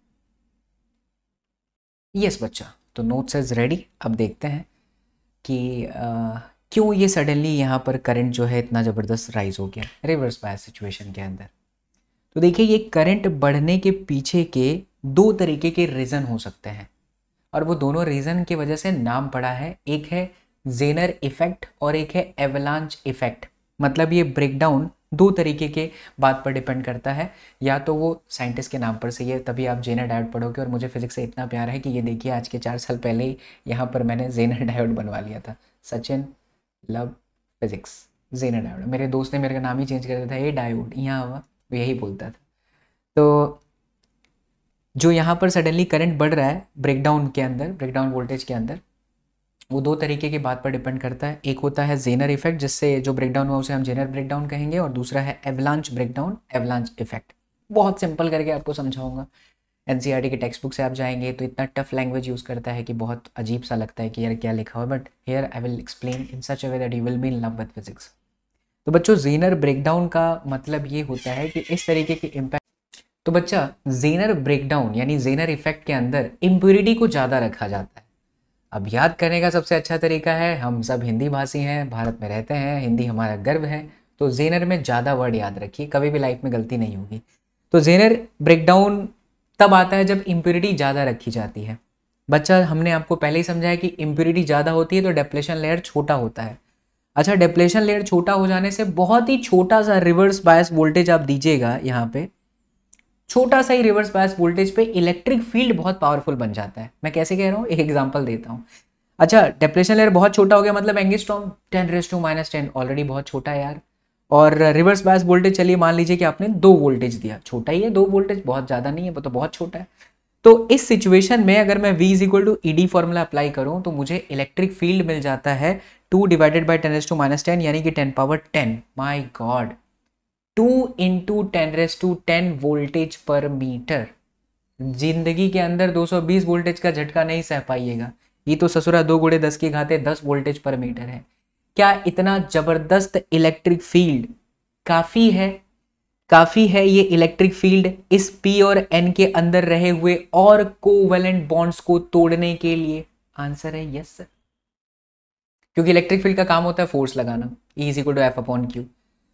A: यस yes, बच्चा तो नोट्स इज रेडी अब देखते हैं कि आ, क्यों ये सडनली यहाँ पर करंट जो है इतना ज़बरदस्त राइज हो गया रिवर्स बायस सिचुएशन के अंदर तो देखिए ये करंट बढ़ने के पीछे के दो तरीके के रीज़न हो सकते हैं और वो दोनों रीज़न की वजह से नाम पड़ा है एक है जेनर इफ़ेक्ट और एक है एवलांच इफ़ेक्ट मतलब ये ब्रेकडाउन दो तरीके के बात पर डिपेंड करता है या तो वो साइंटिस्ट के नाम पर सही है तभी आप जेनर डायोड पढ़ोगे और मुझे फिजिक्स से इतना प्यार है कि ये देखिए आज के चार साल पहले ही यहाँ पर मैंने जेनर डायोड बनवा लिया था Sachin love physics Zener diode मेरे दोस्त ने मेरे का नाम ही चेंज कर दिया था ये डायोड यहाँ हुआ यही बोलता था तो जो यहाँ पर सडनली करंट बढ़ रहा है ब्रेकडाउन के अंदर ब्रेकडाउन वोल्टेज के अंदर वो दो तरीके की बात पर डिपेंड करता है एक होता है जेनर इफेक्ट जिससे जो ब्रेकडाउन हुआ उसे हम जेनर ब्रेकडाउन कहेंगे और दूसरा है एवलांच ब्रेकडाउन एवलांच इफेक्ट बहुत सिंपल करके आपको समझाऊंगा एन के टेक्स्ट बुक से आप जाएंगे तो इतना टफ लैंग्वेज यूज़ करता है कि बहुत अजीब सा लगता है कि यार क्या लिखा हुआ but here I will explain in such a way that you will be in love with physics तो बच्चों जेनर ब्रेकडाउन का मतलब ये होता है कि इस तरीके के इम्पैक्ट तो बच्चा जेनर ब्रेकडाउन यानी जेनर इफेक्ट के अंदर इम्प्योरिटी को ज़्यादा रखा जाता है अब याद करने का सबसे अच्छा तरीका है हम सब हिंदी भाषी हैं भारत में रहते हैं हिंदी हमारा गर्व है तो जेनर में ज़्यादा वर्ड याद रखिए कभी भी लाइफ में गलती नहीं होगी तो जेनर ब्रेकडाउन तब आता है जब इम्प्योरिटी ज़्यादा रखी जाती है बच्चा हमने आपको पहले ही समझाया कि इम्प्योरिटी ज़्यादा होती है तो डेप्लेशन लेयर छोटा होता है अच्छा डेप्लेशन लेयर छोटा हो जाने से बहुत ही छोटा सा रिवर्स बायस वोल्टेज आप दीजिएगा यहाँ पर छोटा सा ही रिवर्स बायस वोल्टेज पे इलेक्ट्रिक फील्ड बहुत पावरफुल बन जाता है मैं कैसे कह रहा हूँ एक एग्जाम्पल देता हूँ अच्छा डेप्रेशन लेयर बहुत छोटा हो गया मतलब angstrom ten raise to minus ten already बहुत छोटा है यार और रिवर्स बायस वोल्टेज चलिए मान लीजिए कि आपने दो वोल्टेज दिया छोटा ही है दो वोल्टेज बहुत ज़्यादा नहीं है वो तो बहुत छोटा है तो इस सिचुएशन में अगर मैं V is equal to E D formula apply करूँ तो मुझे इलेक्ट्रिक फील्ड मिल जाता है two divided by ten s to minus ten यानी कि ten power ten my god two into ten raise to ten voltage पर मीटर जिंदगी के अंदर 220 वोल्टेज का झटका नहीं सह पाइएगा ये तो ससुरा दो गुड़े दस की घाते दस वोल्टेज पर मीटर है क्या इतना जबरदस्त इलेक्ट्रिक फील्ड काफ़ी है काफ़ी है ये इलेक्ट्रिक फील्ड इस पी और एन के अंदर रहे हुए और कोवेलेंट बॉन्ड्स को तोड़ने के लिए आंसर है यस सर क्योंकि इलेक्ट्रिक फील्ड का काम होता है फोर्स लगाना easy is equal to F upon Q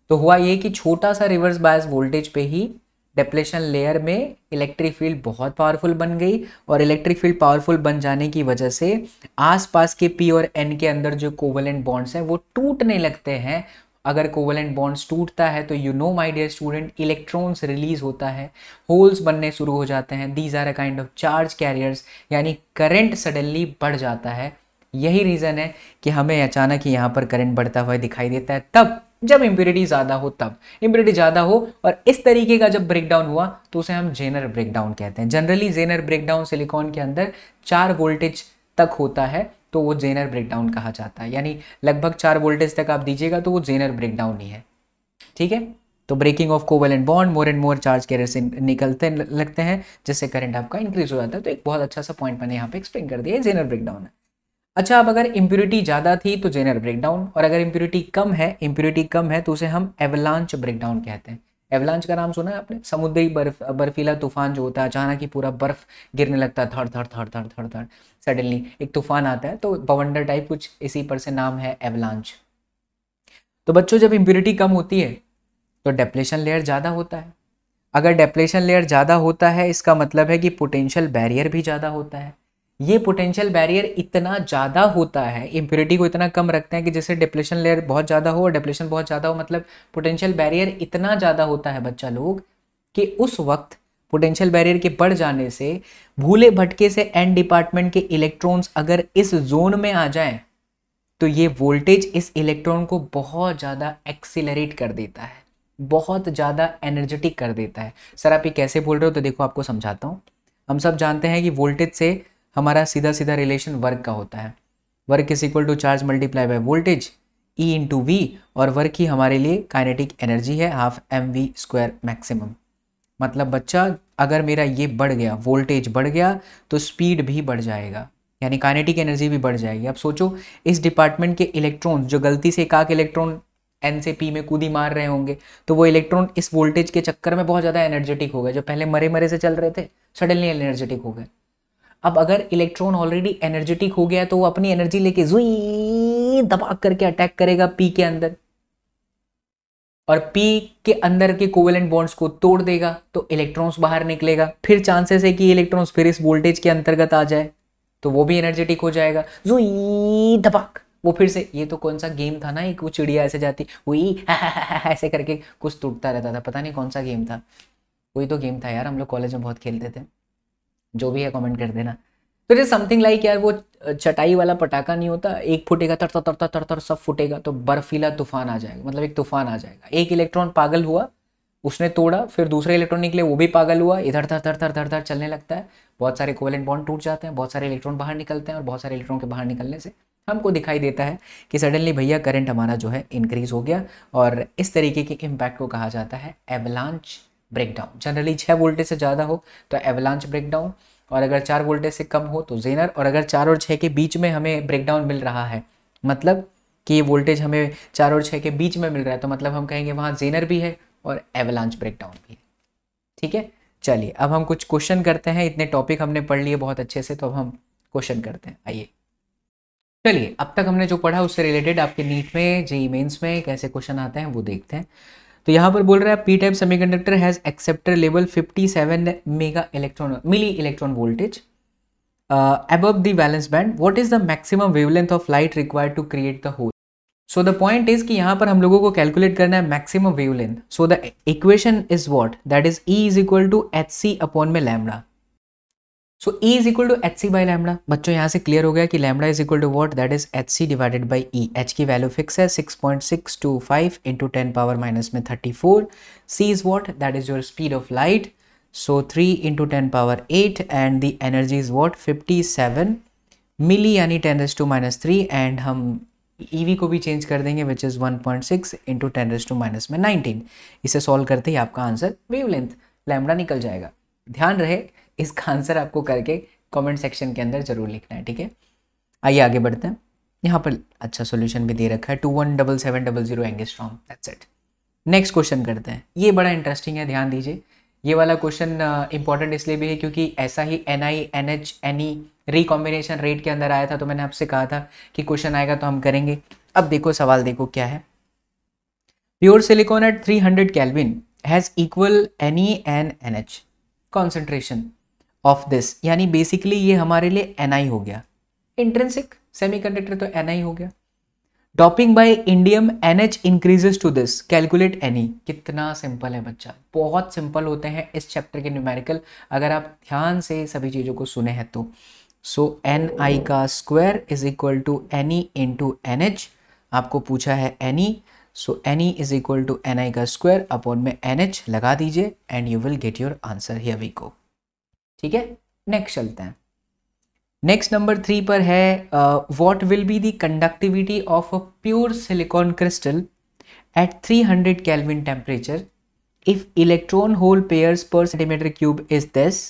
A: तो हुआ ये कि छोटा सा रिवर्स बायस वोल्टेज पे ही डेप्लेशन लेयर में इलेक्ट्रिक फील्ड बहुत पावरफुल बन गई और इलेक्ट्रिक फील्ड पावरफुल बन जाने की वजह से आसपास के पी और एन के अंदर जो कोवलेंट बॉन्ड्स हैं वो टूटने लगते हैं अगर कोवलेंट बॉन्ड्स टूटता है तो you know my dear student electrons release होता है होल्स बनने शुरू हो जाते हैं these are a kind of charge carriers यानी करंट सडनली बढ़ जाता है यही रीज़न है कि हमें अचानक ही यहाँ पर करंट बढ़ता हुआ दिखाई देता है तब जब इम्प्योरिटी ज़्यादा हो तब इम्प्योरिटी ज़्यादा हो और इस तरीके का जब ब्रेकडाउन हुआ तो उसे हम जेनर ब्रेकडाउन कहते हैं जनरली जेनर ब्रेकडाउन सिलिकॉन के अंदर चार वोल्टेज तक होता है तो वो जेनर ब्रेकडाउन कहा जाता है यानी लगभग चार वोल्टेज तक आप दीजिएगा तो वो जेनर ब्रेकडाउन ही है ठीक है तो breaking of covalent bond more and more charge carrier से निकलते लगते हैं जिससे करंट आपका इंक्रीज हो जाता है तो एक बहुत अच्छा सा पॉइंट मैंने यहाँ पे एक्सप्लेन कर दिया है जेनर ब्रेकडाउन है अच्छा अब अगर इम्प्योरिटी ज़्यादा थी तो जेनर ब्रेकडाउन और अगर इम्प्योरिटी कम है इम्प्योरिटी कम है तो उसे हम एवलांच ब्रेकडाउन कहते हैं एवलांच का नाम सुना है आपने समुद्री बर्फ बर्फीला तूफान जो होता है अचानक ही पूरा बर्फ गिरने लगता है थड़ थड़ थड़ थड़ थड़ थड़ सडनली एक तूफान आता है तो बवंडर टाइप कुछ इसी पर से नाम है एवलांच तो बच्चों जब इम्प्योरिटी कम होती है तो डेप्लेशन लेयर ज़्यादा होता है अगर डेप्लेशन लेयर ज़्यादा होता है इसका मतलब है कि पोटेंशियल बैरियर भी ज़्यादा होता है ये पोटेंशियल बैरियर इतना ज़्यादा होता है इम्प्योरिटी को इतना कम रखते हैं कि जैसे डिप्लेशन लेयर बहुत ज़्यादा हो और डिप्लेशन बहुत ज़्यादा हो मतलब पोटेंशियल बैरियर इतना ज़्यादा होता है बच्चा लोग कि उस वक्त पोटेंशियल बैरियर के बढ़ जाने से भूले भटके से एन डिपार्टमेंट के इलेक्ट्रॉन्स अगर इस जोन में आ जाए तो ये वोल्टेज इस इलेक्ट्रॉन को बहुत ज़्यादा एक्सिलरेट कर देता है बहुत ज़्यादा एनर्जेटिक कर देता है सर आप ये कैसे बोल रहे हो तो देखो आपको समझाता हूँ हम सब जानते हैं कि वोल्टेज से हमारा सीधा सीधा रिलेशन वर्क का होता है work is equal to charge multiply by voltage E into V और वर्क ही हमारे लिए काइनेटिक एनर्जी है half M V square maximum मतलब बच्चा अगर मेरा ये बढ़ गया वोल्टेज बढ़ गया तो स्पीड भी बढ़ जाएगा यानी काइनेटिक एनर्जी भी बढ़ जाएगी अब सोचो इस डिपार्टमेंट के इलेक्ट्रॉन जो गलती से एकाक इलेक्ट्रॉन एन से पी में कूदी मार रहे होंगे तो वो इलेक्ट्रॉन इस वोल्टेज के चक्कर में बहुत ज़्यादा एनर्जेटिक हो गए जो पहले मरे मरे से चल रहे थे सडनली एनर्जेटिक हो गए अब अगर इलेक्ट्रॉन ऑलरेडी एनर्जेटिक हो गया तो वो अपनी एनर्जी लेके जुई दबा करके अटैक करेगा पी के अंदर और पी के अंदर के कोवेलेंट बॉन्ड्स को तोड़ देगा तो इलेक्ट्रॉन्स बाहर निकलेगा फिर चांसेस है कि इलेक्ट्रॉन्स फिर इस वोल्टेज के अंतर्गत आ जाए तो वो भी एनर्जेटिक हो जाएगा जुई दबाक वो फिर से ये तो कौन सा गेम था ना एक वो चिड़िया ऐसे जाती हुई ऐसे करके कुछ टूटता रहता था पता नहीं कौन सा गेम था वही तो गेम था यार हम लोग कॉलेज में बहुत खेलते थे जो भी है कमेंट कर देना तो जैसे समथिंग लाइक यार वो चटाई वाला पटाखा नहीं होता एक फूटेगा तर तरता तर सब फूटेगा तो बर्फीला तूफान आ जाएगा मतलब एक तूफान आ जाएगा एक इलेक्ट्रॉन पागल हुआ उसने तोड़ा फिर दूसरे इलेक्ट्रॉन निकले वो भी पागल हुआ इधर धर धर धर धर धर चलने लगता है बहुत सारे कोवेलेंट बॉन्ड टूट जाते हैं बहुत सारे इलेक्ट्रॉन बाहर निकलते हैं और बहुत सारे इलेक्ट्रॉन के बाहर निकलने से हमको दिखाई देता है कि सडनली भैया करंट हमारा जो है इंक्रीज़ हो गया और इस तरीके के इम्पैक्ट को कहा जाता है एवलांच ब्रेकडाउन जनरली छः वोल्टेज से ज़्यादा हो तो एवलांच ब्रेकडाउन और अगर चार वोल्टेज से कम हो तो जेनर और अगर चार और छः के बीच में हमें ब्रेकडाउन मिल रहा है मतलब कि ये वोल्टेज हमें चार और छः के बीच में मिल रहा है तो मतलब हम कहेंगे वहाँ जेनर भी है और एवलांच ब्रेकडाउन भी है ठीक है चलिए अब हम कुछ क्वेश्चन करते हैं इतने टॉपिक हमने पढ़ लिए बहुत अच्छे से तो अब हम क्वेश्चन करते हैं आइए चलिए अब तक हमने जो पढ़ा उससे रिलेटेड आपके नीट में जेई मेंस e में कैसे क्वेश्चन आते हैं वो देखते हैं तो यहाँ पर बोल रहा है P type semi semiconductor has acceptor level 57 mega electron milli electron voltage above the valence band what is the maximum wavelength of light require to create the hole so the point is कि यहाँ पर हम लोगों को calculate करना है maximum wavelength so the equation is what that is E is equal to H C upon में lambda so E is equal to H C by lambda बच्चों यहाँ से क्लियर हो गया कि lambda is equal to what that is H C divided by E H की value fix है six point six two five into ten power minus में thirty four C is what that is your speed of light so three into ten power eight and the energy is what fifty seven milli यानी ten raise to minus three and हम ई e V को भी change कर देंगे which is one point six into ten raise to minus में nineteen इसे solve करते ही आपका आंसर वेव लेंथ लैमडा निकल जाएगा ध्यान रहे इसका आंसर आपको करके कमेंट सेक्शन के अंदर ज़रूर लिखना है ठीक है आइए आगे बढ़ते हैं यहाँ पर अच्छा सोल्यूशन भी दे रखा है two one double seven double zero angstrom that's it next question करते हैं ये बड़ा इंटरेस्टिंग है ध्यान दीजिए ये वाला क्वेश्चन इंपॉर्टेंट इसलिए भी है क्योंकि ऐसा ही N I N H N E recombination rate के अंदर आया था तो मैंने आपसे कहा था कि क्वेश्चन आएगा तो हम करेंगे अब देखो सवाल देखो क्या है pure silicon at 300 kelvin has equal N E N N H concentration of this यानी बेसिकली ये हमारे लिए एन हो गया इंट्रेंसिक कंडक्टर तो एन हो गया doping by indium N H increases to this calculate N E कितना सिंपल है बच्चा बहुत सिंपल होते हैं इस चैप्टर के न्यूमेरिकल अगर आप ध्यान से सभी चीज़ों को सुने हैं तो सो एन आई का square is equal to N E into N H आपको पूछा है N E so N E is equal to N I का स्क्वायर अपॉन में एन एच लगा दीजिए and you will get your answer here we go ठीक है नेक्स्ट चलते हैं नेक्स्ट नंबर थ्री पर है what will be the conductivity of a pure silicon crystal at 300 hundred kelvin temperature if electron hole pair per centimetre cube is this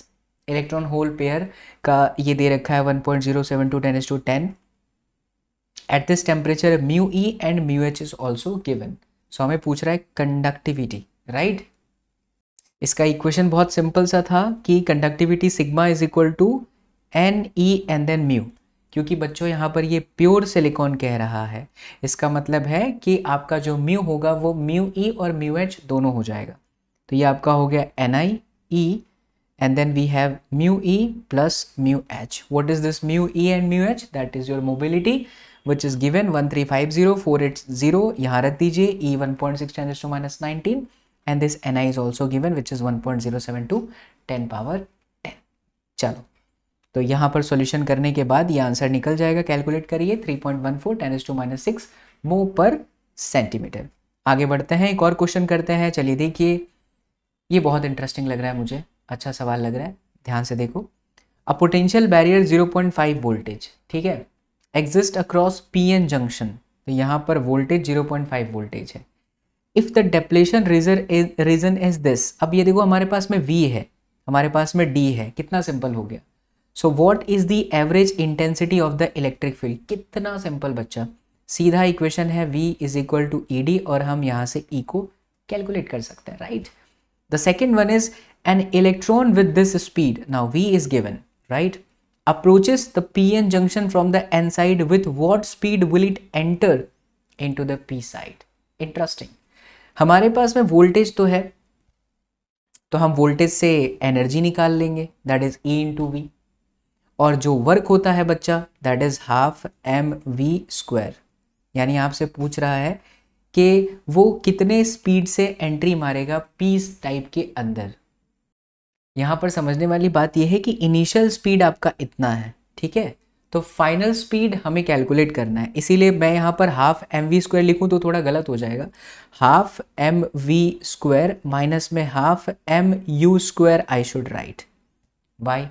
A: electron hole pair का ये दे रखा है one point zero seven two ten s to ten at this temperature mu E and mu H is also given so हमें पूछ रहा है conductivity right right? इसका इक्वेशन बहुत सिंपल सा था कि conductivity sigma is equal to N E and then mu क्योंकि बच्चों यहाँ पर ये प्योर सिलिकॉन कह रहा है इसका मतलब है कि आपका जो म्यू होगा वो म्यू ई e और म्यू एच दोनों हो जाएगा तो ये आपका हो गया N I E and then we have mu E and then we have mu e mu mu h what is this mu e and mu h that is your mobility जीरो is given 1350480 yahan rakh dijiye e 1.6 10 to minus nineteen and this N I is also given which is one point zero seven two ten power ten चलो तो यहाँ पर solution करने के बाद ये answer निकल जाएगा कैलकुलेट करिए three point one four ten to minus six mho per centimetre आगे बढ़ते हैं एक और क्वेश्चन करते हैं चलिए देखिए ये बहुत इंटरेस्टिंग लग रहा है मुझे अच्छा सवाल लग रहा है ध्यान से देखो अ पोटेंशियल बैरियर 0.5 वोल्टेज ठीक है exist across P N junction तो यहाँ पर वोल्टेज 0.5 वोल्टेज है if the depletion region region is this अब ये देखो हमारे पास में वी है हमारे पास में डी है कितना सिंपल हो गया so what is the average intensity of the electric field कितना सिंपल बच्चा सीधा इक्वेशन है V is equal to E D और हम यहाँ से ई e को कैलकुलेट कर सकते हैं right the second one is an electron with this speed now V is given right approaches the pn junction from the n side with what speed will it enter into the p side interesting हमारे पास में voltage तो है तो हम voltage से energy निकाल लेंगे that is E into V और जो वर्क होता है बच्चा that is half M V square यानी आपसे पूछ रहा है कि वो कितने स्पीड से एंट्री मारेगा पीस टाइप के अंदर यहाँ पर समझने वाली बात यह है कि इनिशियल स्पीड आपका इतना है ठीक है तो फाइनल स्पीड हमें कैलकुलेट करना है इसीलिए मैं यहाँ पर हाफ एम वी स्क्वायर लिखूँ तो थोड़ा गलत हो जाएगा half M V square minus में half M U square I should write by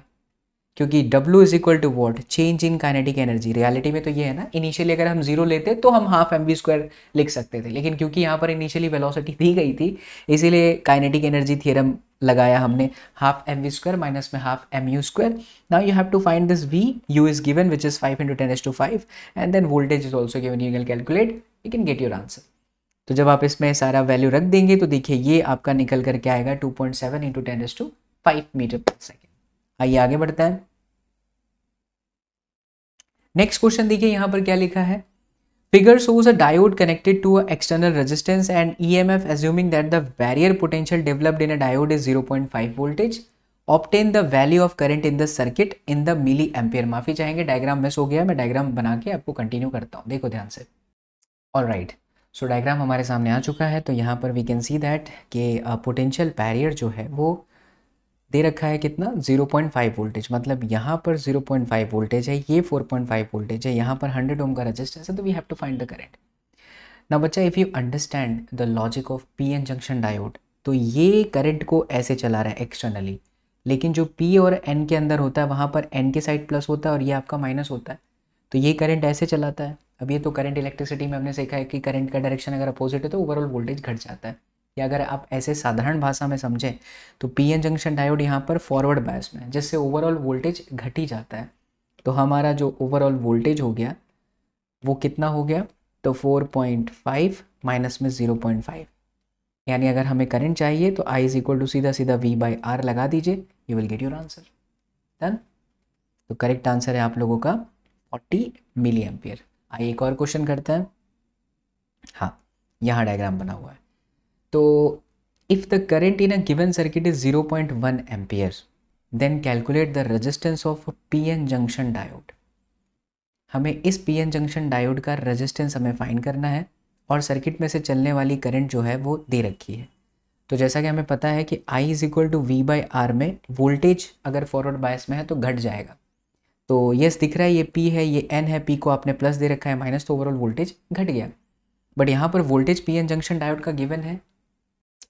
A: क्योंकि W is equal to what change in kinetic energy reality में तो ये है ना इनिशियली अगर हम जीरो लेते तो हम हाफ एम स्क्वायर लिख सकते थे लेकिन क्योंकि यहाँ पर इनिशियली वेलोसिटी दी गई थी इसीलिए काइनेटिक एनर्जी थियरम लगाया हमने half M V square minus में half M U square now you have to find this V U is given which is five into ten s to five and then voltage is also given you can calculate you can get your answer तो जब आप इसमें सारा value रख देंगे तो देखिए ये आपका निकल करके आएगा two point seven into ten s to five metre per second आइए आगे बढ़ते हैं नेक्स्ट क्वेश्चन देखिए यहां पर क्या लिखा है figure shows a diode connected to external resistance and E M F assuming that the barrier potential developed in a diode is zero point five voltage obtain the value of current in the circuit in the milli ampere माफी चाहेंगे diagram miss हो गया मैं diagram बना के आपको continue करता हूँ देखो ध्यान से ऑल राइट सो डायग्राम हमारे सामने आ चुका है तो यहाँ पर वी कैन सी दैट के पोटेंशियल बैरियर जो है वो दे रखा है कितना 0.5 वोल्टेज मतलब यहाँ पर 0.5 वोल्टेज है ये 4.5 वोल्टेज है यहाँ पर 100 ओम का रेजिस्टेंस है तो we have to find the current ना बच्चा if you understand the logic of P N junction diode तो ये करंट को ऐसे चला रहा है एक्सटर्नली लेकिन जो पी और एन के अंदर होता है वहाँ पर एन के साइड प्लस होता है और ये आपका माइनस होता है तो ये करंट ऐसे चलाता है अब ये तो करंट इलेक्ट्रिसिटी में हमने सीखा है कि करंट का डायरेक्शन अगर अपोजिट है तो ओवरऑल वोल्टेज घट जाता है या अगर आप ऐसे साधारण भाषा में समझें तो पी एन जंक्शन डायोड यहाँ पर फॉरवर्ड बायस में है जिससे ओवरऑल वोल्टेज घट ही जाता है तो हमारा जो ओवरऑल वोल्टेज हो गया वो कितना हो गया तो 4.5 माइनस में 0.5 यानी अगर हमें करंट चाहिए तो आई इज इक्वल टू सीधा सीधा वी बाई आर लगा दीजिए you will get your answer done तो करेक्ट आंसर है आप लोगों का 40 मिली एम्पियर आइए एक और क्वेश्चन करते हैं हाँ यहाँ डायग्राम बना हुआ है तो in a given circuit is zero point one 0.1 then calculate the resistance of P N junction diode हमें इस पी एन जंक्शन डायोड का रेजिस्टेंस हमें फाइन करना है और सर्किट में से चलने वाली करंट जो है वो दे रखी है तो जैसा कि हमें पता है कि I is equal to V by R में वोल्टेज अगर फॉरवर्ड बायस में है तो घट जाएगा तो यस दिख रहा है ये पी है ये एन है पी को आपने प्लस दे रखा है माइनस तो ओवरऑल वोल्टेज घट गया बट यहाँ पर voltage P N junction diode का गिवन है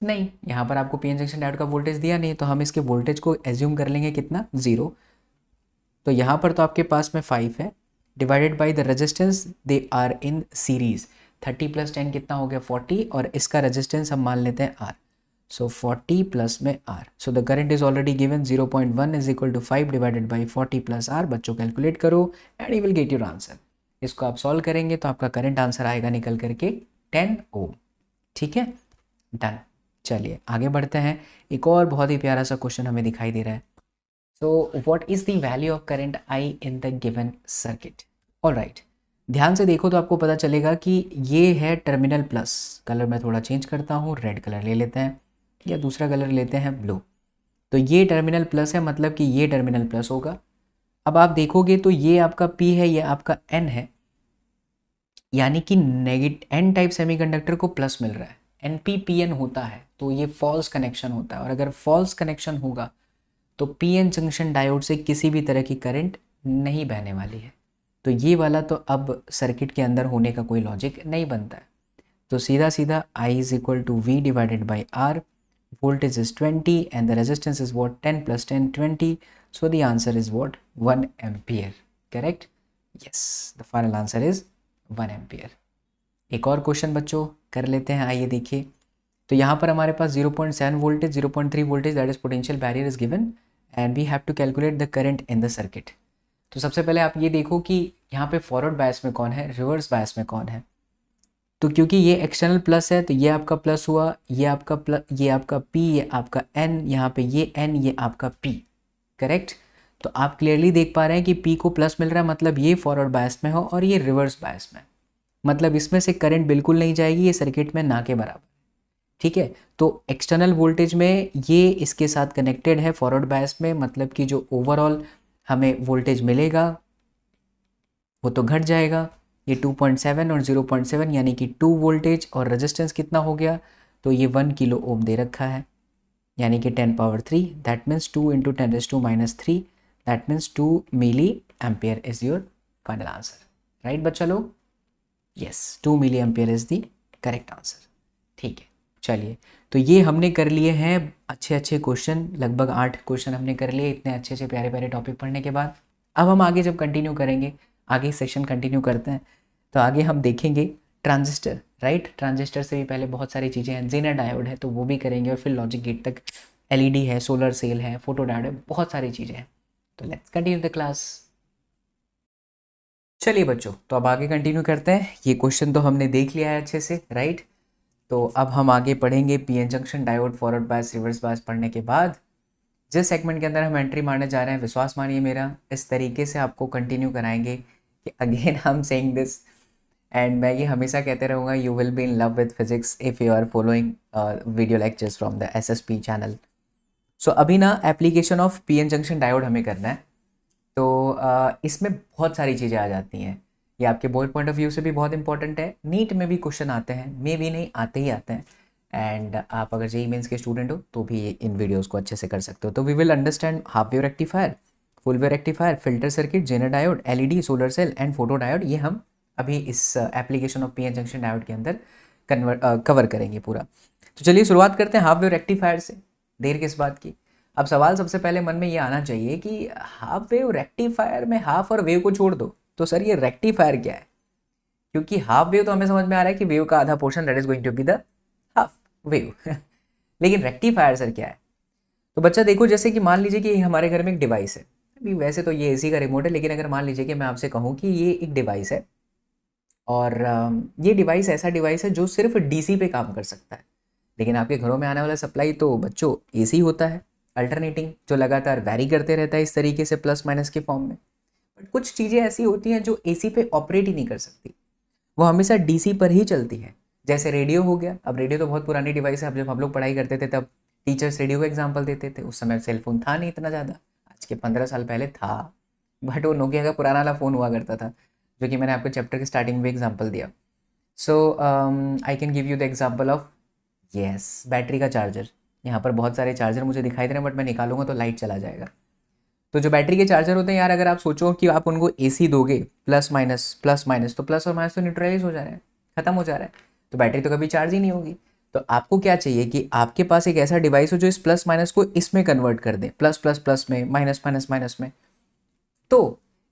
A: नहीं यहाँ पर आपको पीएन जंक्शन डायोड का वोल्टेज दिया नहीं तो हम इसके वोल्टेज को एज्यूम कर लेंगे कितना जीरो तो यहाँ पर तो आपके पास में फाइव है divided by the resistance they are in series thirty plus ten कितना हो गया फोर्टी और इसका रजिस्टेंस हम मान लेते हैं आर सो फोर्टी प्लस में R so the current is already given zero point one is equal to five divided by forty plus R बच्चों कैलकुलेट करो and you will get your answer इसको आप solve करेंगे तो आपका current answer आएगा निकल करके टेन ओम ठीक है डन चलिए आगे बढ़ते हैं एक और बहुत ही प्यारा सा क्वेश्चन हमें दिखाई दे रहा है so what is the value of current I in the given circuit all right ध्यान से देखो तो आपको पता चलेगा कि ये है टर्मिनल प्लस कलर मैं थोड़ा चेंज करता हूँ रेड कलर ले लेते हैं या दूसरा कलर लेते हैं ब्लू तो ये टर्मिनल प्लस है मतलब कि ये टर्मिनल प्लस होगा अब आप देखोगे तो ये आपका पी है ये आपका एन है यानी कि नेगेट एन टाइप सेमीकंडक्टर को प्लस मिल रहा है एन पी पी एन होता है तो ये फॉल्स कनेक्शन होता है और अगर फॉल्स कनेक्शन होगा तो पी एन जंक्शन डायोड से किसी भी तरह की करंट नहीं बहने वाली है तो ये वाला तो अब सर्किट के अंदर होने का कोई लॉजिक नहीं बनता है तो सीधा सीधा I is equal to V divided by R voltage is twenty and the resistance is what ten plus ten twenty so the answer is what one ampere correct yes the final answer is one ampere एक और question बच्चों कर लेते हैं आइए देखिए तो यहाँ पर हमारे पास 0.7 voltage zero point three voltage that is potential barrier is given and we have to calculate the current in the circuit तो सबसे पहले आप ये देखो कि यहाँ पे फॉरवर्ड बायस में कौन है रिवर्स बायस में कौन है तो क्योंकि ये एक्सटर्नल प्लस है तो ये आपका प्लस हुआ ये आपका प्लस ये आपका पी ये आपका एन यहाँ पे ये एन ये आपका पी करेक्ट तो आप क्लियरली देख पा रहे हैं कि पी को प्लस मिल रहा है मतलब ये फॉरवर्ड बायस में हो और ये रिवर्स बायस में मतलब इसमें से करंट बिल्कुल नहीं जाएगी ये सर्किट में ना के बराबर ठीक है तो एक्सटर्नल वोल्टेज में ये इसके साथ कनेक्टेड है फॉरवर्ड बायस में मतलब कि जो ओवरऑल हमें वोल्टेज मिलेगा वो तो घट जाएगा ये 2.7 और 0.7 यानी कि 2 वोल्टेज और रेजिस्टेंस कितना हो गया तो ये 1 किलो ओम दे रखा है यानी कि 10 power 3 that means 2 into ten s to minus three that means two milli ampere is your final answer right बच्चा लोग yes two milli ampere is the correct answer ठीक है चलिए तो ये हमने कर लिए हैं अच्छे अच्छे क्वेश्चन लगभग आठ क्वेश्चन हमने कर लिए इतने अच्छे अच्छे प्यारे प्यारे टॉपिक पढ़ने के बाद अब हम आगे जब कंटिन्यू करेंगे आगे सेशन कंटिन्यू करते हैं तो आगे हम देखेंगे ट्रांजिस्टर राइट ट्रांजिस्टर से भी पहले बहुत सारी चीज़ें हैं जीना डायोड है तो वो भी करेंगे और फिर लॉजिक गेट तक एल है सोलर सेल है फोटो डायोड है बहुत सारी चीज़ें हैं तो लेट्स कंटिन्यू द क्लास चलिए बच्चों तो अब आगे कंटिन्यू करते हैं ये क्वेश्चन तो हमने देख लिया है अच्छे से राइट तो अब हम आगे पढ़ेंगे P N junction diode forward bias reverse bias पढ़ने के बाद जिस सेगमेंट के अंदर हम एंट्री मारने जा रहे हैं विश्वास मानिए मेरा इस तरीके से आपको कंटिन्यू कराएंगे कि again I am saying this and मैं ये हमेशा कहते रहूँगा you will be in love with physics if you are following video lectures from the S S P channel so अभी ना application of P N junction diode हमें करना है तो uh, इसमें बहुत सारी चीज़ें आ जाती हैं ये आपके बोर्ड पॉइंट ऑफ व्यू से भी बहुत इंपॉर्टेंट है नीट में भी क्वेश्चन आते हैं मे भी नहीं आते ही आते हैं एंड आप अगर जेई मेन्स के स्टूडेंट हो तो भी इन वीडियोज़ को अच्छे से कर सकते हो तो we will understand half wave rectifier full wave rectifier filter circuit zener diode LED solar cell and photo diode ये हम अभी इस application of PN junction diode के अंदर कन्वर कवर uh, करेंगे पूरा तो चलिए शुरुआत करते हैं हाफ वेव रेक्टिफायर से देर किस बात की अब सवाल सबसे पहले मन में ये आना चाहिए कि हाफ वेव रेक्टिफायर में हाफ और वेव को छोड़ दो तो सर ये रेक्टिफायर क्या है क्योंकि हाफ वेव तो हमें समझ में आ रहा है कि वेव का आधा portion that is going to be the half wave लेकिन रेक्टिफायर सर क्या है तो बच्चा देखो जैसे कि मान लीजिए कि हमारे घर में एक डिवाइस है अभी वैसे तो ये एसी का रिमोट है लेकिन अगर मान लीजिए कि मैं आपसे कहूँ कि ये एक डिवाइस है और ये डिवाइस ऐसा डिवाइस है जो सिर्फ डीसी पे काम कर सकता है लेकिन आपके घरों में आने वाला सप्लाई तो बच्चों एसी होता है अल्टरनेटिंग जो लगातार वैरी करते रहता है इस तरीके से प्लस माइनस के फॉर्म में बट कुछ चीज़ें ऐसी होती हैं जो एसी पे ऑपरेट ही नहीं कर सकती वो हमेशा डीसी पर ही चलती है जैसे रेडियो हो गया अब रेडियो तो बहुत पुरानी डिवाइस है अब जब हम लोग पढ़ाई करते थे तब टीचर्स रेडियो का एग्जाम्पल देते थे उस समय सेलफोन था नहीं इतना ज़्यादा आज के पंद्रह साल पहले था बट वो नोकिया का पुराना वाला फ़ोन हुआ करता था जो कि मैंने आपको चैप्टर के स्टार्टिंग में एग्जाम्पल दिया so I can give you the example of yes battery का चार्जर यहाँ पर बहुत सारे चार्जर मुझे दिखाई दे रहे हैं बट मैं निकालूंगा तो लाइट चला जाएगा तो जो बैटरी के चार्जर होते हैं यार अगर आप सोचो कि आप उनको ए दोगे प्लस माइनस प्लस माइनस तो प्लस और माइनस तो न्यूट्रलाइज हो जा रहे हैं खत्म हो जा रहा है तो बैटरी तो कभी चार्ज ही नहीं होगी तो आपको क्या चाहिए कि आपके पास एक ऐसा डिवाइस हो जो इस प्लस माइनस को इसमें कन्वर्ट कर दे प्लस प्लस प्लस में माइनस माइनस माइनस में तो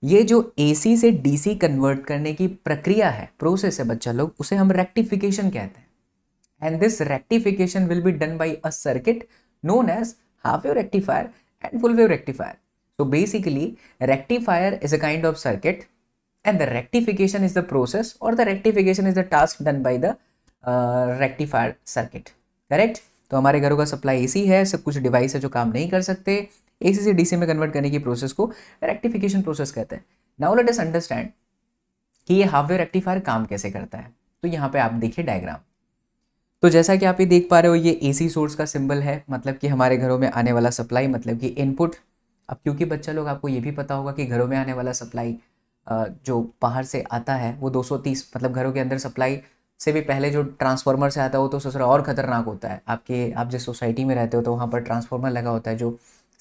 A: ये जो एसी से डीसी कन्वर्ट करने की प्रक्रिया है प्रोसेस है बच्चा लोग उसे हम रेक्टिफिकेशन कहते हैं and this rectification will be done by a circuit known as half wave rectifier and full wave rectifier So basically, rectifier is a kind of circuit and the rectification is the process or the rectification is the task done by the uh, rectifier circuit. Correct? तो हमारे घरों का supply AC है सब कुछ device है जो काम नहीं कर सकते एसी से डीसी में कन्वर्ट करने की प्रोसेस को रेक्टिफिकेशन प्रोसेस कहते हैं नाउ लेट अस अंडरस्टैंड कि ये हाफ वे रेक्टिफायर काम कैसे करता है तो यहाँ पे आप देखिए डायग्राम तो जैसा कि आप ये देख पा रहे हो ये एसी सोर्स का सिंबल है मतलब कि हमारे घरों में आने वाला सप्लाई मतलब कि इनपुट अब क्योंकि बच्चा लोग आपको ये भी पता होगा कि घरों में आने वाला सप्लाई जो बाहर से आता है वो 230 मतलब घरों के अंदर सप्लाई से भी पहले जो ट्रांसफार्मर से आता है वो तो ससुरा और ख़तरनाक होता है आपके आप जिस सोसाइटी में रहते हो तो वहाँ पर ट्रांसफार्मर लगा होता है जो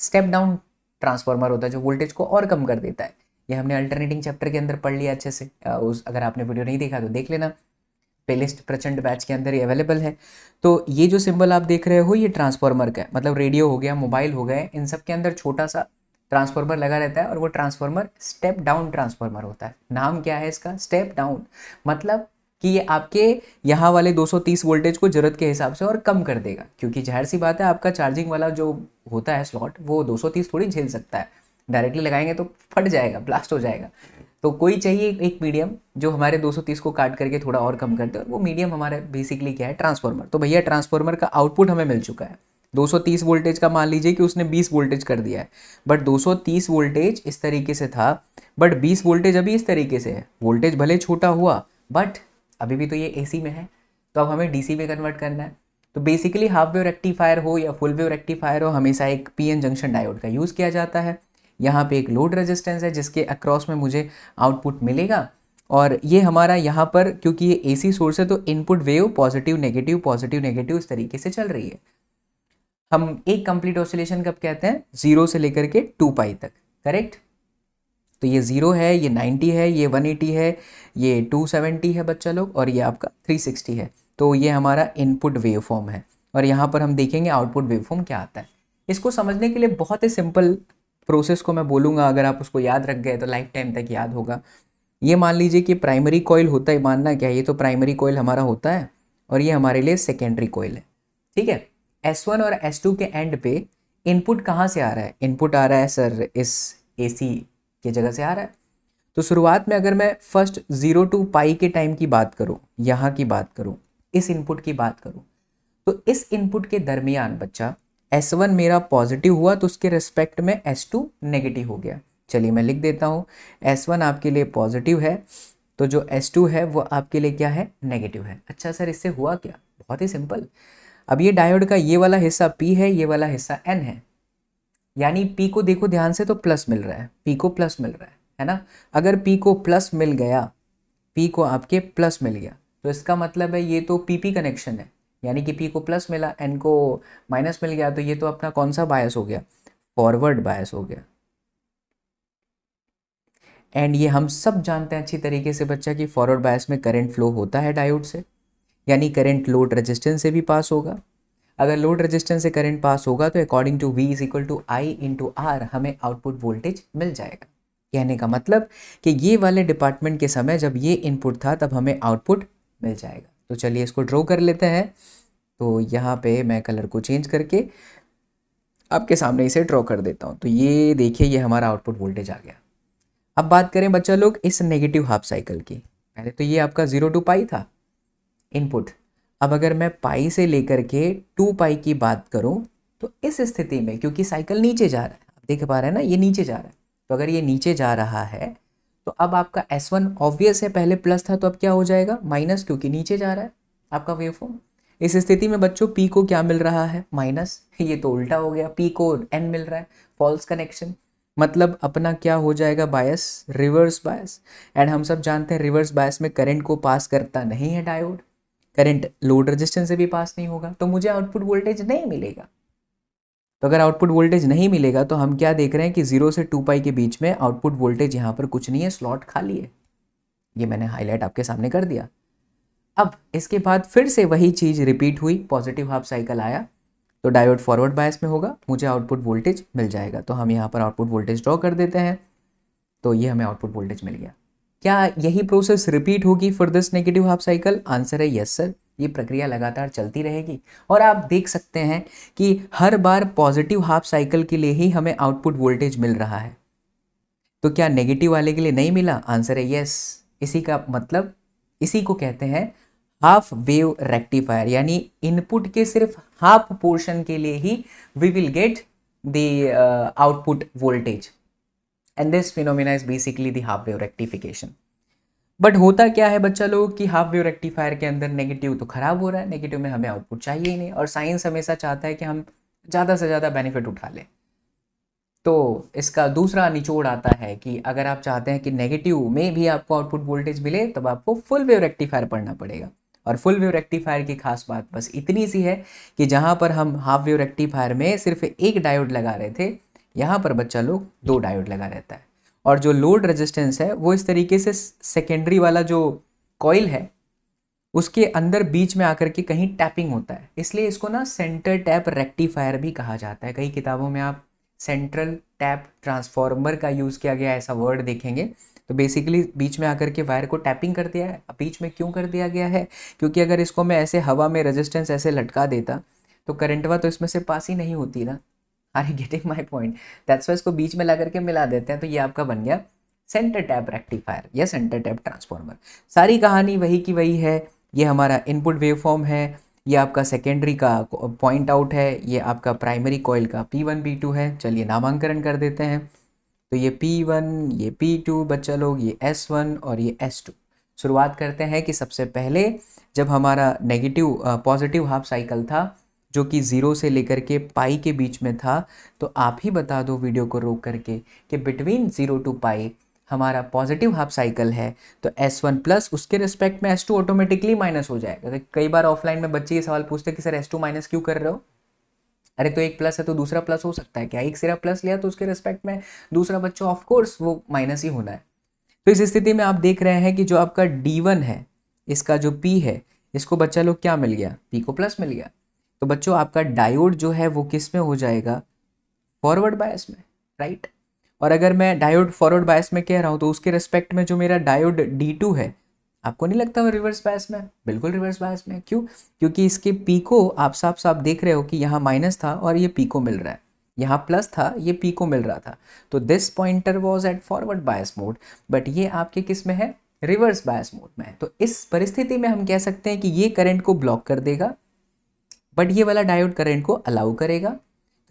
A: स्टेप डाउन ट्रांसफार्मर होता है जो वोल्टेज को और कम कर देता है ये हमने अल्टरनेटिंग चैप्टर के अंदर पढ़ लिया अच्छे से उस अगर आपने वीडियो नहीं देखा तो देख लेना प्लेलिस्ट प्रचंड बैच के अंदर ही अवेलेबल है तो ये जो सिंबल आप देख रहे हो ये ट्रांसफार्मर का है मतलब रेडियो हो गया मोबाइल हो गए इन सब के अंदर छोटा सा ट्रांसफार्मर लगा रहता है और वो ट्रांसफार्मर स्टेप डाउन ट्रांसफार्मर होता है नाम क्या है इसका स्टेप डाउन मतलब कि ये आपके यहाँ वाले 230 वोल्टेज को ज़रूरत के हिसाब से और कम कर देगा क्योंकि जाहिर सी बात है आपका चार्जिंग वाला जो होता है स्लॉट वो 230 थोड़ी झेल सकता है डायरेक्टली लगाएंगे तो फट जाएगा ब्लास्ट हो जाएगा तो कोई चाहिए एक मीडियम जो हमारे 230 को काट करके थोड़ा और कम कर दे वो मीडियम हमारे बेसिकली क्या है ट्रांसफार्मर तो भैया ट्रांसफार्मर का आउटपुट हमें मिल चुका है 230 वोल्टेज का मान लीजिए कि उसने 20 वोल्टेज कर दिया है बट 230 वोल्टेज इस तरीके से था बट 20 वोल्टेज अभी इस तरीके से है वोल्टेज भले छोटा हुआ बट अभी भी तो ये एसी में है तो अब हमें डीसी में कन्वर्ट करना है तो बेसिकली हाफ वेव रेक्टिफायर हो या फुल वेव रेक्टिफायर हो हमेशा एक पी जंक्शन डायोड का यूज़ किया जाता है यहाँ पर एक लोड रजिस्टेंस है जिसके अक्रॉस में मुझे आउटपुट मिलेगा और ये हमारा यहाँ पर क्योंकि ये एसी सोर्स है तो input wave positive negative positive negative इस तरीके से चल रही है हम एक कंप्लीट ऑसिलेशन कब कहते हैं जीरो से लेकर के टू पाई तक करेक्ट तो ये ज़ीरो है ये नाइन्टी है ये वन एटी है ये टू सेवेंटी है बच्चा लोग और ये आपका थ्री सिक्सटी है तो ये हमारा इनपुट वेव फॉर्म है और यहाँ पर हम देखेंगे आउटपुट वेव फॉर्म क्या आता है इसको समझने के लिए बहुत ही सिंपल प्रोसेस को मैं बोलूँगा अगर आप उसको याद रख गए तो लाइफ टाइम तक याद होगा ये मान लीजिए कि प्राइमरी कॉयल होता है मानना क्या है ये तो प्राइमरी कॉयल हमारा होता है और ये हमारे लिए सेकेंडरी कॉयल है ठीक है एस वन और एस टू के एंड पे इनपुट कहाँ से आ रहा है इनपुट आ रहा है सर इस ए सी की जगह से आ रहा है तो शुरुआत में अगर मैं फर्स्ट ज़ीरो टू पाई के टाइम की बात करूँ यहाँ की बात करूँ इस इनपुट की बात करूँ तो इस इनपुट के दरमियान बच्चा एस वन मेरा पॉजिटिव हुआ तो उसके रिस्पेक्ट में एस टू नेगेटिव हो गया चलिए मैं लिख देता हूँ एस वन आपके लिए पॉजिटिव है तो जो एस टू है वो आपके लिए क्या है नेगेटिव है अच्छा सर इससे हुआ क्या बहुत ही सिंपल अब ये डायोड का ये वाला हिस्सा पी है ये वाला हिस्सा एन है यानी पी को देखो ध्यान से तो प्लस मिल रहा है पी को प्लस मिल रहा है है ना अगर पी को प्लस मिल गया पी को आपके प्लस मिल गया तो इसका मतलब है ये तो पी पी कनेक्शन है यानी कि पी को प्लस मिला एन को माइनस मिल गया तो ये तो अपना कौन सा बायस हो गया फॉरवर्ड बायस हो गया एंड ये हम सब जानते हैं अच्छी तरीके से बच्चा कि फॉरवर्ड बायस में करंट फ्लो होता है डायोड से यानी करंट लोड रेजिस्टेंस से भी पास होगा अगर लोड रेजिस्टेंस से करंट पास होगा तो according to V is equal to I into R हमें आउटपुट वोल्टेज मिल जाएगा कहने का मतलब कि ये वाले डिपार्टमेंट के समय जब ये इनपुट था तब हमें आउटपुट मिल जाएगा तो चलिए इसको ड्रॉ कर लेते हैं तो यहाँ पे मैं कलर को चेंज करके आपके सामने इसे ड्रॉ कर देता हूँ तो ये देखिए ये हमारा आउटपुट वोल्टेज आ गया अब बात करें बच्चा लोग इस नेगेटिव हाफ साइकिल की पहले तो ये आपका ज़ीरो टू पाई था इनपुट अब अगर मैं पाई से लेकर के टू पाई की बात करूँ तो इस स्थिति में क्योंकि साइकिल नीचे जा रहा है आप देख पा रहे हैं ना ये नीचे जा रहा है तो अगर ये नीचे जा रहा है तो अब आपका एस वन ऑब्वियस है पहले प्लस था तो अब क्या हो जाएगा माइनस क्योंकि नीचे जा रहा है आपका फॉर्म इस स्थिति में बच्चों पी को क्या मिल रहा है माइनस (laughs) ये तो उल्टा हो गया पी को एन मिल रहा है फॉल्स कनेक्शन मतलब अपना क्या हो जाएगा बायस रिवर्स बायस एंड हम सब जानते हैं रिवर्स बायस में करंट को पास करता नहीं है डायोड करंट लोड रजिस्टेंस से भी पास नहीं होगा तो मुझे आउटपुट वोल्टेज नहीं मिलेगा तो अगर आउटपुट वोल्टेज नहीं मिलेगा तो हम क्या देख रहे हैं कि जीरो से टू पाई के बीच में आउटपुट वोल्टेज यहाँ पर कुछ नहीं है स्लॉट खाली है ये मैंने हाईलाइट आपके सामने कर दिया अब इसके बाद फिर से वही चीज़ रिपीट हुई पॉजिटिव हाफ साइकिल आया तो डायोड फॉरवर्ड बायस में होगा मुझे आउटपुट वोल्टेज मिल जाएगा तो हम यहाँ पर आउटपुट वोल्टेज ड्रॉ कर देते हैं तो ये हमें आउटपुट वोल्टेज मिल गया क्या यही प्रोसेस रिपीट होगी for this negative half cycle answer है यस सर ये प्रक्रिया लगातार चलती रहेगी और आप देख सकते हैं कि हर बार पॉजिटिव हाफ साइकिल के लिए ही हमें आउटपुट वोल्टेज मिल रहा है तो क्या नेगेटिव वाले के लिए नहीं मिला आंसर है यस इसी का मतलब इसी को कहते हैं हाफ वेव रेक्टिफायर यानी इनपुट के सिर्फ हाफ पोर्शन के लिए ही we will get the output voltage and this phenomena is basically the half wave rectification but होता क्या है बच्चा लोग कि हाफ वेव रेक्टिफायर के अंदर नेगेटिव तो खराब हो रहा है नेगेटिव में हमें आउटपुट चाहिए ही नहीं और साइंस हमेशा चाहता है कि हम ज़्यादा से ज़्यादा बेनिफिट उठा लें तो इसका दूसरा निचोड़ आता है कि अगर आप चाहते हैं कि नेगेटिव में भी आपको आउटपुट वोल्टेज मिले तब आपको फुल वेव रेक्टिफायर पढ़ना पड़ेगा और फुल वेव रेक्टिफायर की खास बात बस इतनी सी है कि जहाँ पर हम हाफ वेव रेक्टिफायर में सिर्फ एक डायोड लगा रहे थे यहाँ पर बच्चा लोग दो डायोड लगा रहता है और जो लोड रेजिस्टेंस है वो इस तरीके से सेकेंडरी वाला जो कॉयल है उसके अंदर बीच में आकर के कहीं टैपिंग होता है इसलिए इसको ना सेंटर टैप रेक्टिफायर भी कहा जाता है कई किताबों में आप सेंट्रल टैप ट्रांसफॉर्मर का यूज़ किया गया ऐसा वर्ड देखेंगे तो बेसिकली बीच में आकर के वायर को टैपिंग कर दिया है बीच में क्यों कर दिया गया है क्योंकि अगर इसको मैं ऐसे हवा में रेजिस्टेंस ऐसे लटका देता तो करंटवा तो इसमें से पास ही नहीं होती ना are you getting my point that's why इसको बीच में ला करके मिला देते हैं तो ये आपका बन गया सेंटर टैप रेक्टिफायर या सेंटर टैप ट्रांसफॉर्मर सारी कहानी वही की वही है ये हमारा इनपुट वेव फॉर्म है ये आपका सेकेंडरी का पॉइंट आउट है ये आपका प्राइमरी कॉयल का पी वन पी टू है चलिए नामांकन कर देते हैं तो ये पी वन ये पी टू बच्चा लोग ये एस वन और ये एस टू शुरुआत करते हैं कि सबसे पहले जब हमारा नेगेटिव पॉजिटिव हाफ साइकिल था जो कि ज़ीरो से लेकर के पाई के बीच में था तो आप ही बता दो वीडियो को रोक करके कि बिटवीन ज़ीरो टू पाई हमारा पॉजिटिव हाफ साइकिल है तो एस वन प्लस उसके रिस्पेक्ट में एस टू ऑटोमेटिकली माइनस हो जाएगा तो कई बार ऑफलाइन में बच्चे ये सवाल पूछते हैं कि सर एस टू माइनस क्यों कर रहे हो अरे तो एक प्लस है तो दूसरा प्लस हो सकता है क्या एक सिरा प्लस लिया तो उसके रिस्पेक्ट में दूसरा बच्चा ऑफकोर्स वो माइनस ही होना है तो इस स्थिति में आप देख रहे हैं कि जो आपका डी वन है इसका जो पी है इसको बच्चा लोग क्या मिल गया पी को प्लस मिल गया तो बच्चों आपका डायोड जो है वो किस में हो जाएगा फॉरवर्ड बायस में राइट और अगर मैं डायोड फॉरवर्ड बायस में कह रहा हूँ तो उसके रिस्पेक्ट में जो मेरा डायोड टू है आपको नहीं लगता रिवर्स बायस में बिल्कुल रिवर्स बायस में क्यों क्योंकि इसके पीको आप साफ साफ देख रहे हो कि यहाँ माइनस था और ये पीको मिल रहा है यहाँ प्लस था ये पी को मिल रहा था तो this pointer was at forward bias mode but ये आपके किस में है रिवर्स बायस मोड में है तो इस परिस्थिति में हम कह सकते हैं कि ये करंट को ब्लॉक कर देगा बट ये वाला डायोड करंट को अलाउ करेगा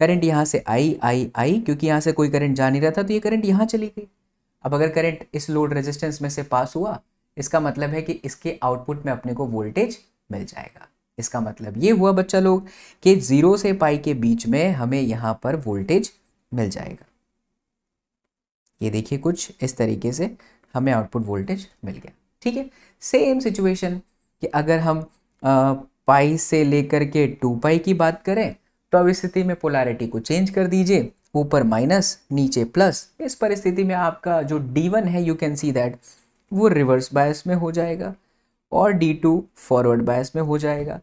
A: करंट यहाँ से आई आई आई क्योंकि यहाँ से कोई करंट जा नहीं रहा था तो ये करंट यहाँ चली गई अब अगर करंट इस लोड रेजिस्टेंस में से पास हुआ इसका मतलब है कि इसके आउटपुट में अपने को वोल्टेज मिल जाएगा इसका मतलब ये हुआ बच्चा लोग कि जीरो से पाई के बीच में हमें यहाँ पर वोल्टेज मिल जाएगा ये देखिए कुछ इस तरीके से हमें आउटपुट वोल्टेज मिल गया ठीक है सेम सिचुएशन कि अगर हम पाई से लेकर के टू पाई की बात करें तो अब स्थिति में पोलैरिटी को चेंज कर दीजिए ऊपर माइनस नीचे प्लस इस परिस्थिति में आपका जो डी वन है यू कैन सी दैट वो रिवर्स बायस में हो जाएगा और डी टू फॉरवर्ड बायस में हो जाएगा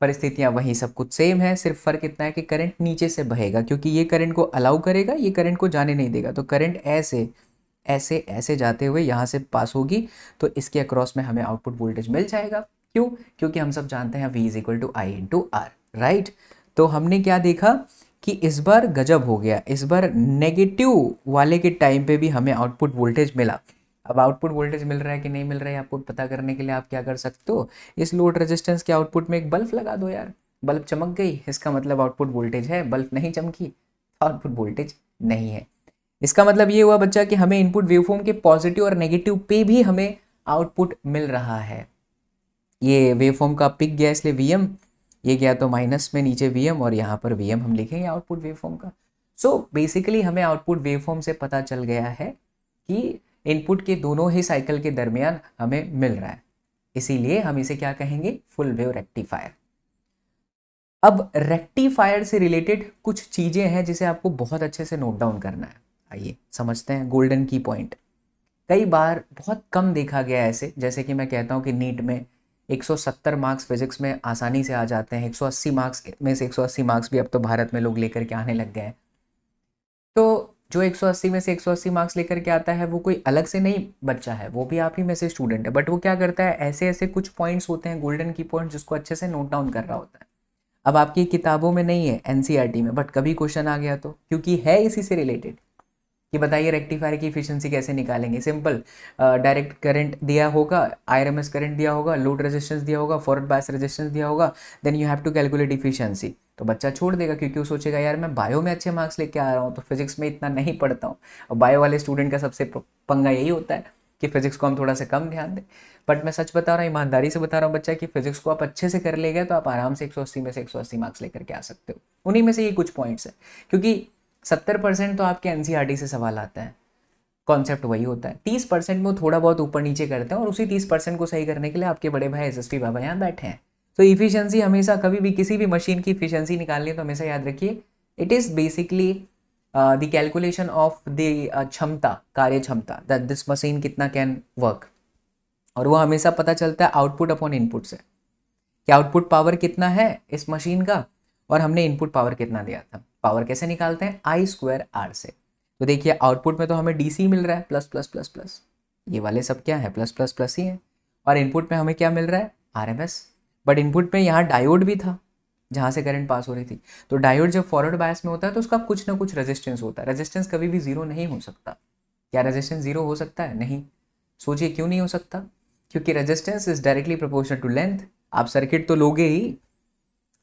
A: परिस्थितियाँ वहीं सब कुछ सेम है सिर्फ फर्क इतना है कि करंट नीचे से बहेगा क्योंकि ये करंट को अलाउ करेगा ये करंट को जाने नहीं देगा तो करंट ऐसे ऐसे ऐसे जाते हुए यहाँ से पास होगी तो इसके अक्रॉस में हमें आउटपुट वोल्टेज मिल जाएगा क्यों क्योंकि हम सब जानते हैं V is equal to I into R right तो हमने क्या देखा कि इस बार गजब हो गया इस बार नेगेटिव वाले के टाइम पे भी हमें आउटपुट वोल्टेज मिला अब आउटपुट वोल्टेज मिल रहा है कि नहीं मिल रहा है आपको पता करने के लिए आप क्या कर सकते हो इस लोड रेजिस्टेंस के आउटपुट में एक बल्ब लगा दो यार बल्ब चमक गई इसका मतलब आउटपुट वोल्टेज है बल्ब नहीं चमकी आउटपुट वोल्टेज नहीं है इसका मतलब ये हुआ बच्चा कि हमें इनपुट वेवफॉर्म के पॉजिटिव और नेगेटिव पे भी हमें आउटपुट मिल रहा है ये वेव फॉर्म का पिक गया इसलिए वी एम ये गया तो माइनस में नीचे वी एम और यहाँ पर वी एम हम लिखेंगे आउटपुट वेव फॉर्म का सो so, बेसिकली हमें आउटपुट वेव फॉर्म से पता चल गया है कि इनपुट के दोनों ही साइकिल के दरमियान हमें मिल रहा है इसीलिए हम इसे क्या कहेंगे फुल वेव रेक्टिफायर अब रेक्टिफायर से रिलेटेड कुछ चीज़ें हैं जिसे आपको बहुत अच्छे से नोट डाउन करना है आइए समझते हैं गोल्डन की पॉइंट कई बार बहुत कम देखा गया ऐसे जैसे कि मैं कहता हूं कि नीट में 170 मार्क्स फिजिक्स में आसानी से आ जाते हैं 180 मार्क्स में से 180 मार्क्स भी अब तो भारत में लोग लेकर के आने लग गए हैं तो जो 180 में से 180 मार्क्स लेकर के आता है वो कोई अलग से नहीं बच्चा है वो भी आप ही में से स्टूडेंट है बट वो क्या करता है ऐसे ऐसे कुछ पॉइंट्स होते हैं गोल्डन की पॉइंट जिसको अच्छे से नोट डाउन कर रहा होता है अब आपकी किताबों में नहीं है एन में बट कभी क्वेश्चन आ गया तो क्योंकि है इसी से रिलेटेड कि बताइए रेक्टिफायर की इफिशियंसी कैसे निकालेंगे सिंपल डायरेक्ट करंट दिया होगा आईआरएमएस करंट दिया होगा लोड रेजिस्टेंस दिया होगा फॉरवर्ड बायस रेजिस्टेंस दिया होगा then you have to calculate efficiency तो बच्चा छोड़ देगा क्योंकि वो सोचेगा यार मैं बायो में अच्छे मार्क्स लेके आ रहा हूँ तो फिजिक्स में इतना नहीं पढ़ता हूँ और बायो वाले स्टूडेंट का सबसे पंगा यही होता है कि फिजिक्स को हम थोड़ा सा कम ध्यान दें बट मैं सच बता रहा हूँ ईमानदारी से बता रहा हूँ बच्चा कि फिजिक्स को आप अच्छे से कर ले गए तो आप आराम से 180 में से 180 मार्क्स लेकर के आ सकते हो उन्हीं में से ये कुछ पॉइंट्स हैं क्योंकि सत्तर परसेंट तो आपके एन e से सवाल आता है कॉन्सेप्ट वही होता है तीस परसेंट में थोड़ा बहुत ऊपर नीचे करते हैं और उसी तीस परसेंट को सही करने के लिए आपके बड़े भाई एस बाबा यहाँ बैठे हैं तो इफिशियंसी हमेशा कभी भी किसी भी मशीन की इफिशियंसी निकालनी है तो हमेशा याद रखिए it is basically the calculation of the क्षमता कार्य क्षमता दैट दिस मशीन कितना कैन वर्क और वो हमेशा पता चलता है आउटपुट अपॉन इनपुट से कि आउटपुट पावर कितना है इस मशीन का और हमने इनपुट पावर कितना दिया था पावर कैसे निकालते हैं आई स्क्वायर आर से तो देखिए आउटपुट में तो हमें डी मिल रहा है प्लस प्लस प्लस प्लस ये वाले सब क्या है प्लस प्लस प्लस ही है और इनपुट में हमें क्या मिल रहा है आर बट इनपुट में यहाँ डायोड भी था जहाँ से करंट पास हो रही थी तो डायोड जब फॉरवर्ड बायस में होता है तो उसका कुछ ना कुछ रेजिस्टेंस होता है रेजिस्टेंस कभी भी जीरो नहीं हो सकता क्या रेजिस्टेंस जीरो हो सकता है नहीं सोचिए क्यों नहीं हो सकता क्योंकि resistance is directly proportional to length आप सर्किट तो लोगे ही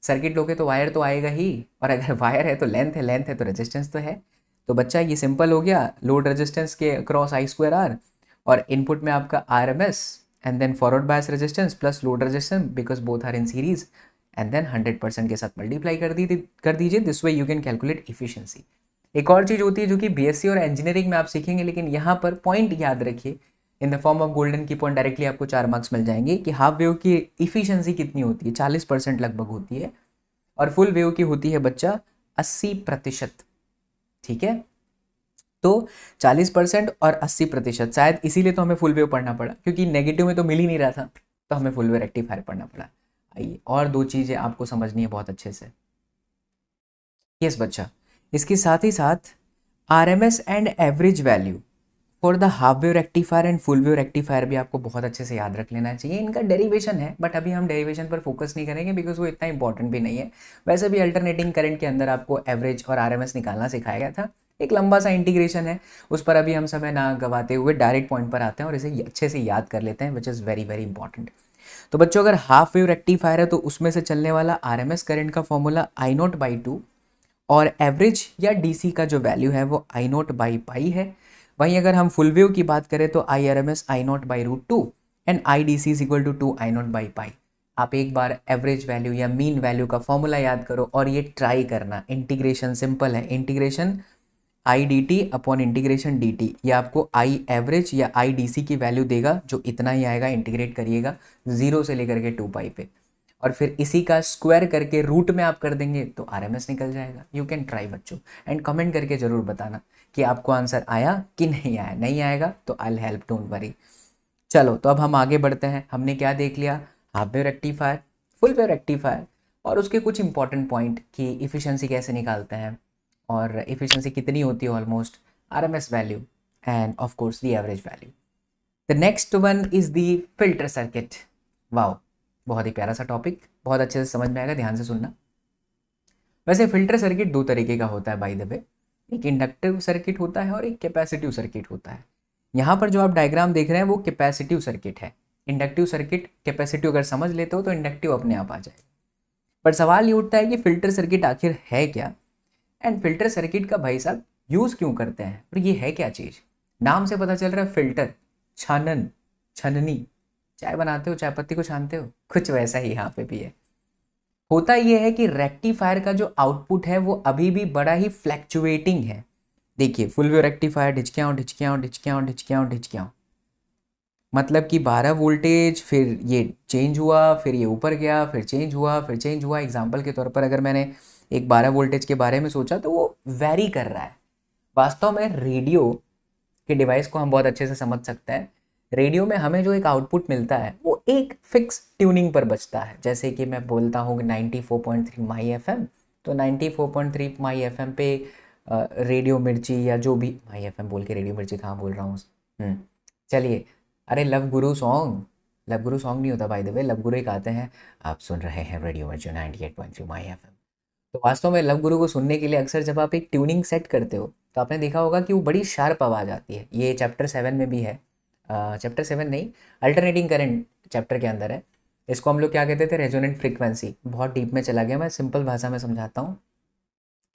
A: सर्किट लोगे तो वायर तो आएगा ही और अगर (laughs) वायर है तो लेंथ है लेंथ है तो रेजिस्टेंस तो है तो बच्चा ये सिंपल हो गया लोड रेजिस्टेंस के अक्रॉस आई स्क्वायर आर और इनपुट में आपका R M S and then forward bias resistance plus load resistance because both are in series and then hundred percent के साथ मल्टीप्लाई कर दी कर दीजिए this way you can calculate efficiency एक और चीज़ होती है जो कि बीएससी और इंजीनियरिंग में आप सीखेंगे लेकिन यहाँ पर पॉइंट याद रखिए in the form of golden key point directly आपको चार मार्क्स मिल जाएंगे कि हाफ वेव की इफिशियंसी कितनी होती है चालीस परसेंट लगभग होती है और फुल वेव की होती है बच्चा अस्सी प्रतिशत ठीक है तो चालीस परसेंट और अस्सी प्रतिशत शायद इसीलिए तो हमें फुल वेव पढ़ना पड़ा क्योंकि नेगेटिव में तो मिल ही नहीं रहा था तो हमें फुल वेव रेक्टिफायर पढ़ना पड़ा आइए और दो चीज़ें आपको समझनी है बहुत अच्छे से यस बच्चा इसके साथ ही साथ R M S and average value for the half wave rectifier and full wave rectifier भी आपको बहुत अच्छे से याद रख लेना चाहिए इनका डेरिवेशन है बट अभी हम डेरिवेशन पर फोकस नहीं करेंगे बिकॉज वो इतना इंपॉर्टेंट भी नहीं है वैसे भी अल्टरनेटिंग करंट के अंदर आपको एवरेज और आरएमएस निकालना सिखाया गया था एक लंबा सा इंटीग्रेशन है उस पर अभी हम समय ना गवाते हुए डायरेक्ट पॉइंट पर आते हैं और इसे अच्छे से याद कर लेते हैं which is very very important तो बच्चों अगर हाफ वेव रेक्टिफायर है तो उसमें से चलने वाला एस करंट का formula I naught by two और एवरेज या डीसी का जो वैल्यू है वो आई नोट बाई पाई है वहीं अगर हम फुल व्यू की बात करें तो I R M S I naught by root two and I D C is equal to two I naught by pi आप एक बार एवरेज वैल्यू या मीन वैल्यू का फॉर्मूला याद करो और ये ट्राई करना इंटीग्रेशन सिंपल है integration I D T upon integration D T ये आपको आई एवरेज या आई डी सी की वैल्यू देगा जो इतना ही आएगा इंटीग्रेट करिएगा जीरो से लेकर के टू पाई पे और फिर इसी का स्क्वायर करके रूट में आप कर देंगे तो आर एम एस निकल जाएगा यू कैन ट्राई बच्चों एंड कमेंट करके ज़रूर बताना कि आपको आंसर आया कि नहीं आया नहीं आएगा तो आई हेल्प डोंट वरी चलो तो अब हम आगे बढ़ते हैं हमने क्या देख लिया half wave rectifier full wave rectifier और उसके कुछ इंपॉर्टेंट पॉइंट कि इफ़िशेंसी कैसे निकालते हैं और इफ़िशेंसी कितनी होती है almost R M S value and of course the average value the next one is the filter circuit wow बहुत ही प्यारा सा टॉपिक बहुत अच्छे से समझ में आएगा ध्यान से सुनना वैसे फिल्टर सर्किट दो तरीके का होता है बाई द वे एक इंडक्टिव सर्किट होता है और एक कैपेसिटिव सर्किट होता है यहाँ पर जो आप डायग्राम देख रहे हैं वो कैपेसिटिव सर्किट है इंडक्टिव सर्किट कैपेसिटिव अगर समझ लेते हो तो इंडक्टिव अपने आप आ जाएगा पर सवाल ये उठता है कि फिल्टर सर्किट आखिर है क्या एंड फिल्टर सर्किट का भाई साहब यूज़ क्यों करते हैं और ये है क्या चीज़ नाम से पता चल रहा है फिल्टर छानन छननी चाय बनाते हो चाय पत्ती को छानते हो कुछ वैसा ही यहाँ पे भी है होता यह है कि रेक्टिफायर का जो आउटपुट है वो अभी भी बड़ा ही फ्लैक्चुएटिंग है देखिए फुल व्यू रेक्टिफायर ढिचकिया ढिचकिया ढिचकिया ढिचकिया ढिचकिया मतलब कि 12 वोल्टेज फिर ये चेंज हुआ फिर ये ऊपर गया फिर चेंज हुआ फिर चेंज हुआ एग्जाम्पल के तौर पर अगर मैंने एक 12 वोल्टेज के बारे में सोचा तो वो वेरी कर रहा है वास्तव में रेडियो के डिवाइस को हम बहुत अच्छे से समझ सकते हैं रेडियो में हमें जो एक आउटपुट मिलता है वो एक फिक्स ट्यूनिंग पर बचता है जैसे कि मैं बोलता हूँ थ्री माई एम तो थ्री माई एम पे रेडियो मिर्ची या जो भी माई एम बोल के रेडियो मिर्ची कहाँ बोल रहा हूँ हम्म, चलिए अरे लव गुरु सॉन्ग लव गुरु सॉन्ग नहीं होता भाई देवे लव गुरु एक आते हैं आप सुन रहे हैं radio Mirchi ninety eight point three my F M तो वास्तव में लव गुरु को सुनने के लिए अक्सर जब आप एक ट्यूनिंग सेट करते हो तो आपने देखा होगा कि वो बड़ी शार्प आवाज़ आती है ये चैप्टर सेवन में भी है चैप्टर सेवन नहीं अल्टरनेटिंग करंट चैप्टर के अंदर है इसको हम लोग क्या कहते थे रेजोनेंट फ्रिक्वेंसी बहुत डीप में चला गया मैं सिंपल भाषा में समझाता हूँ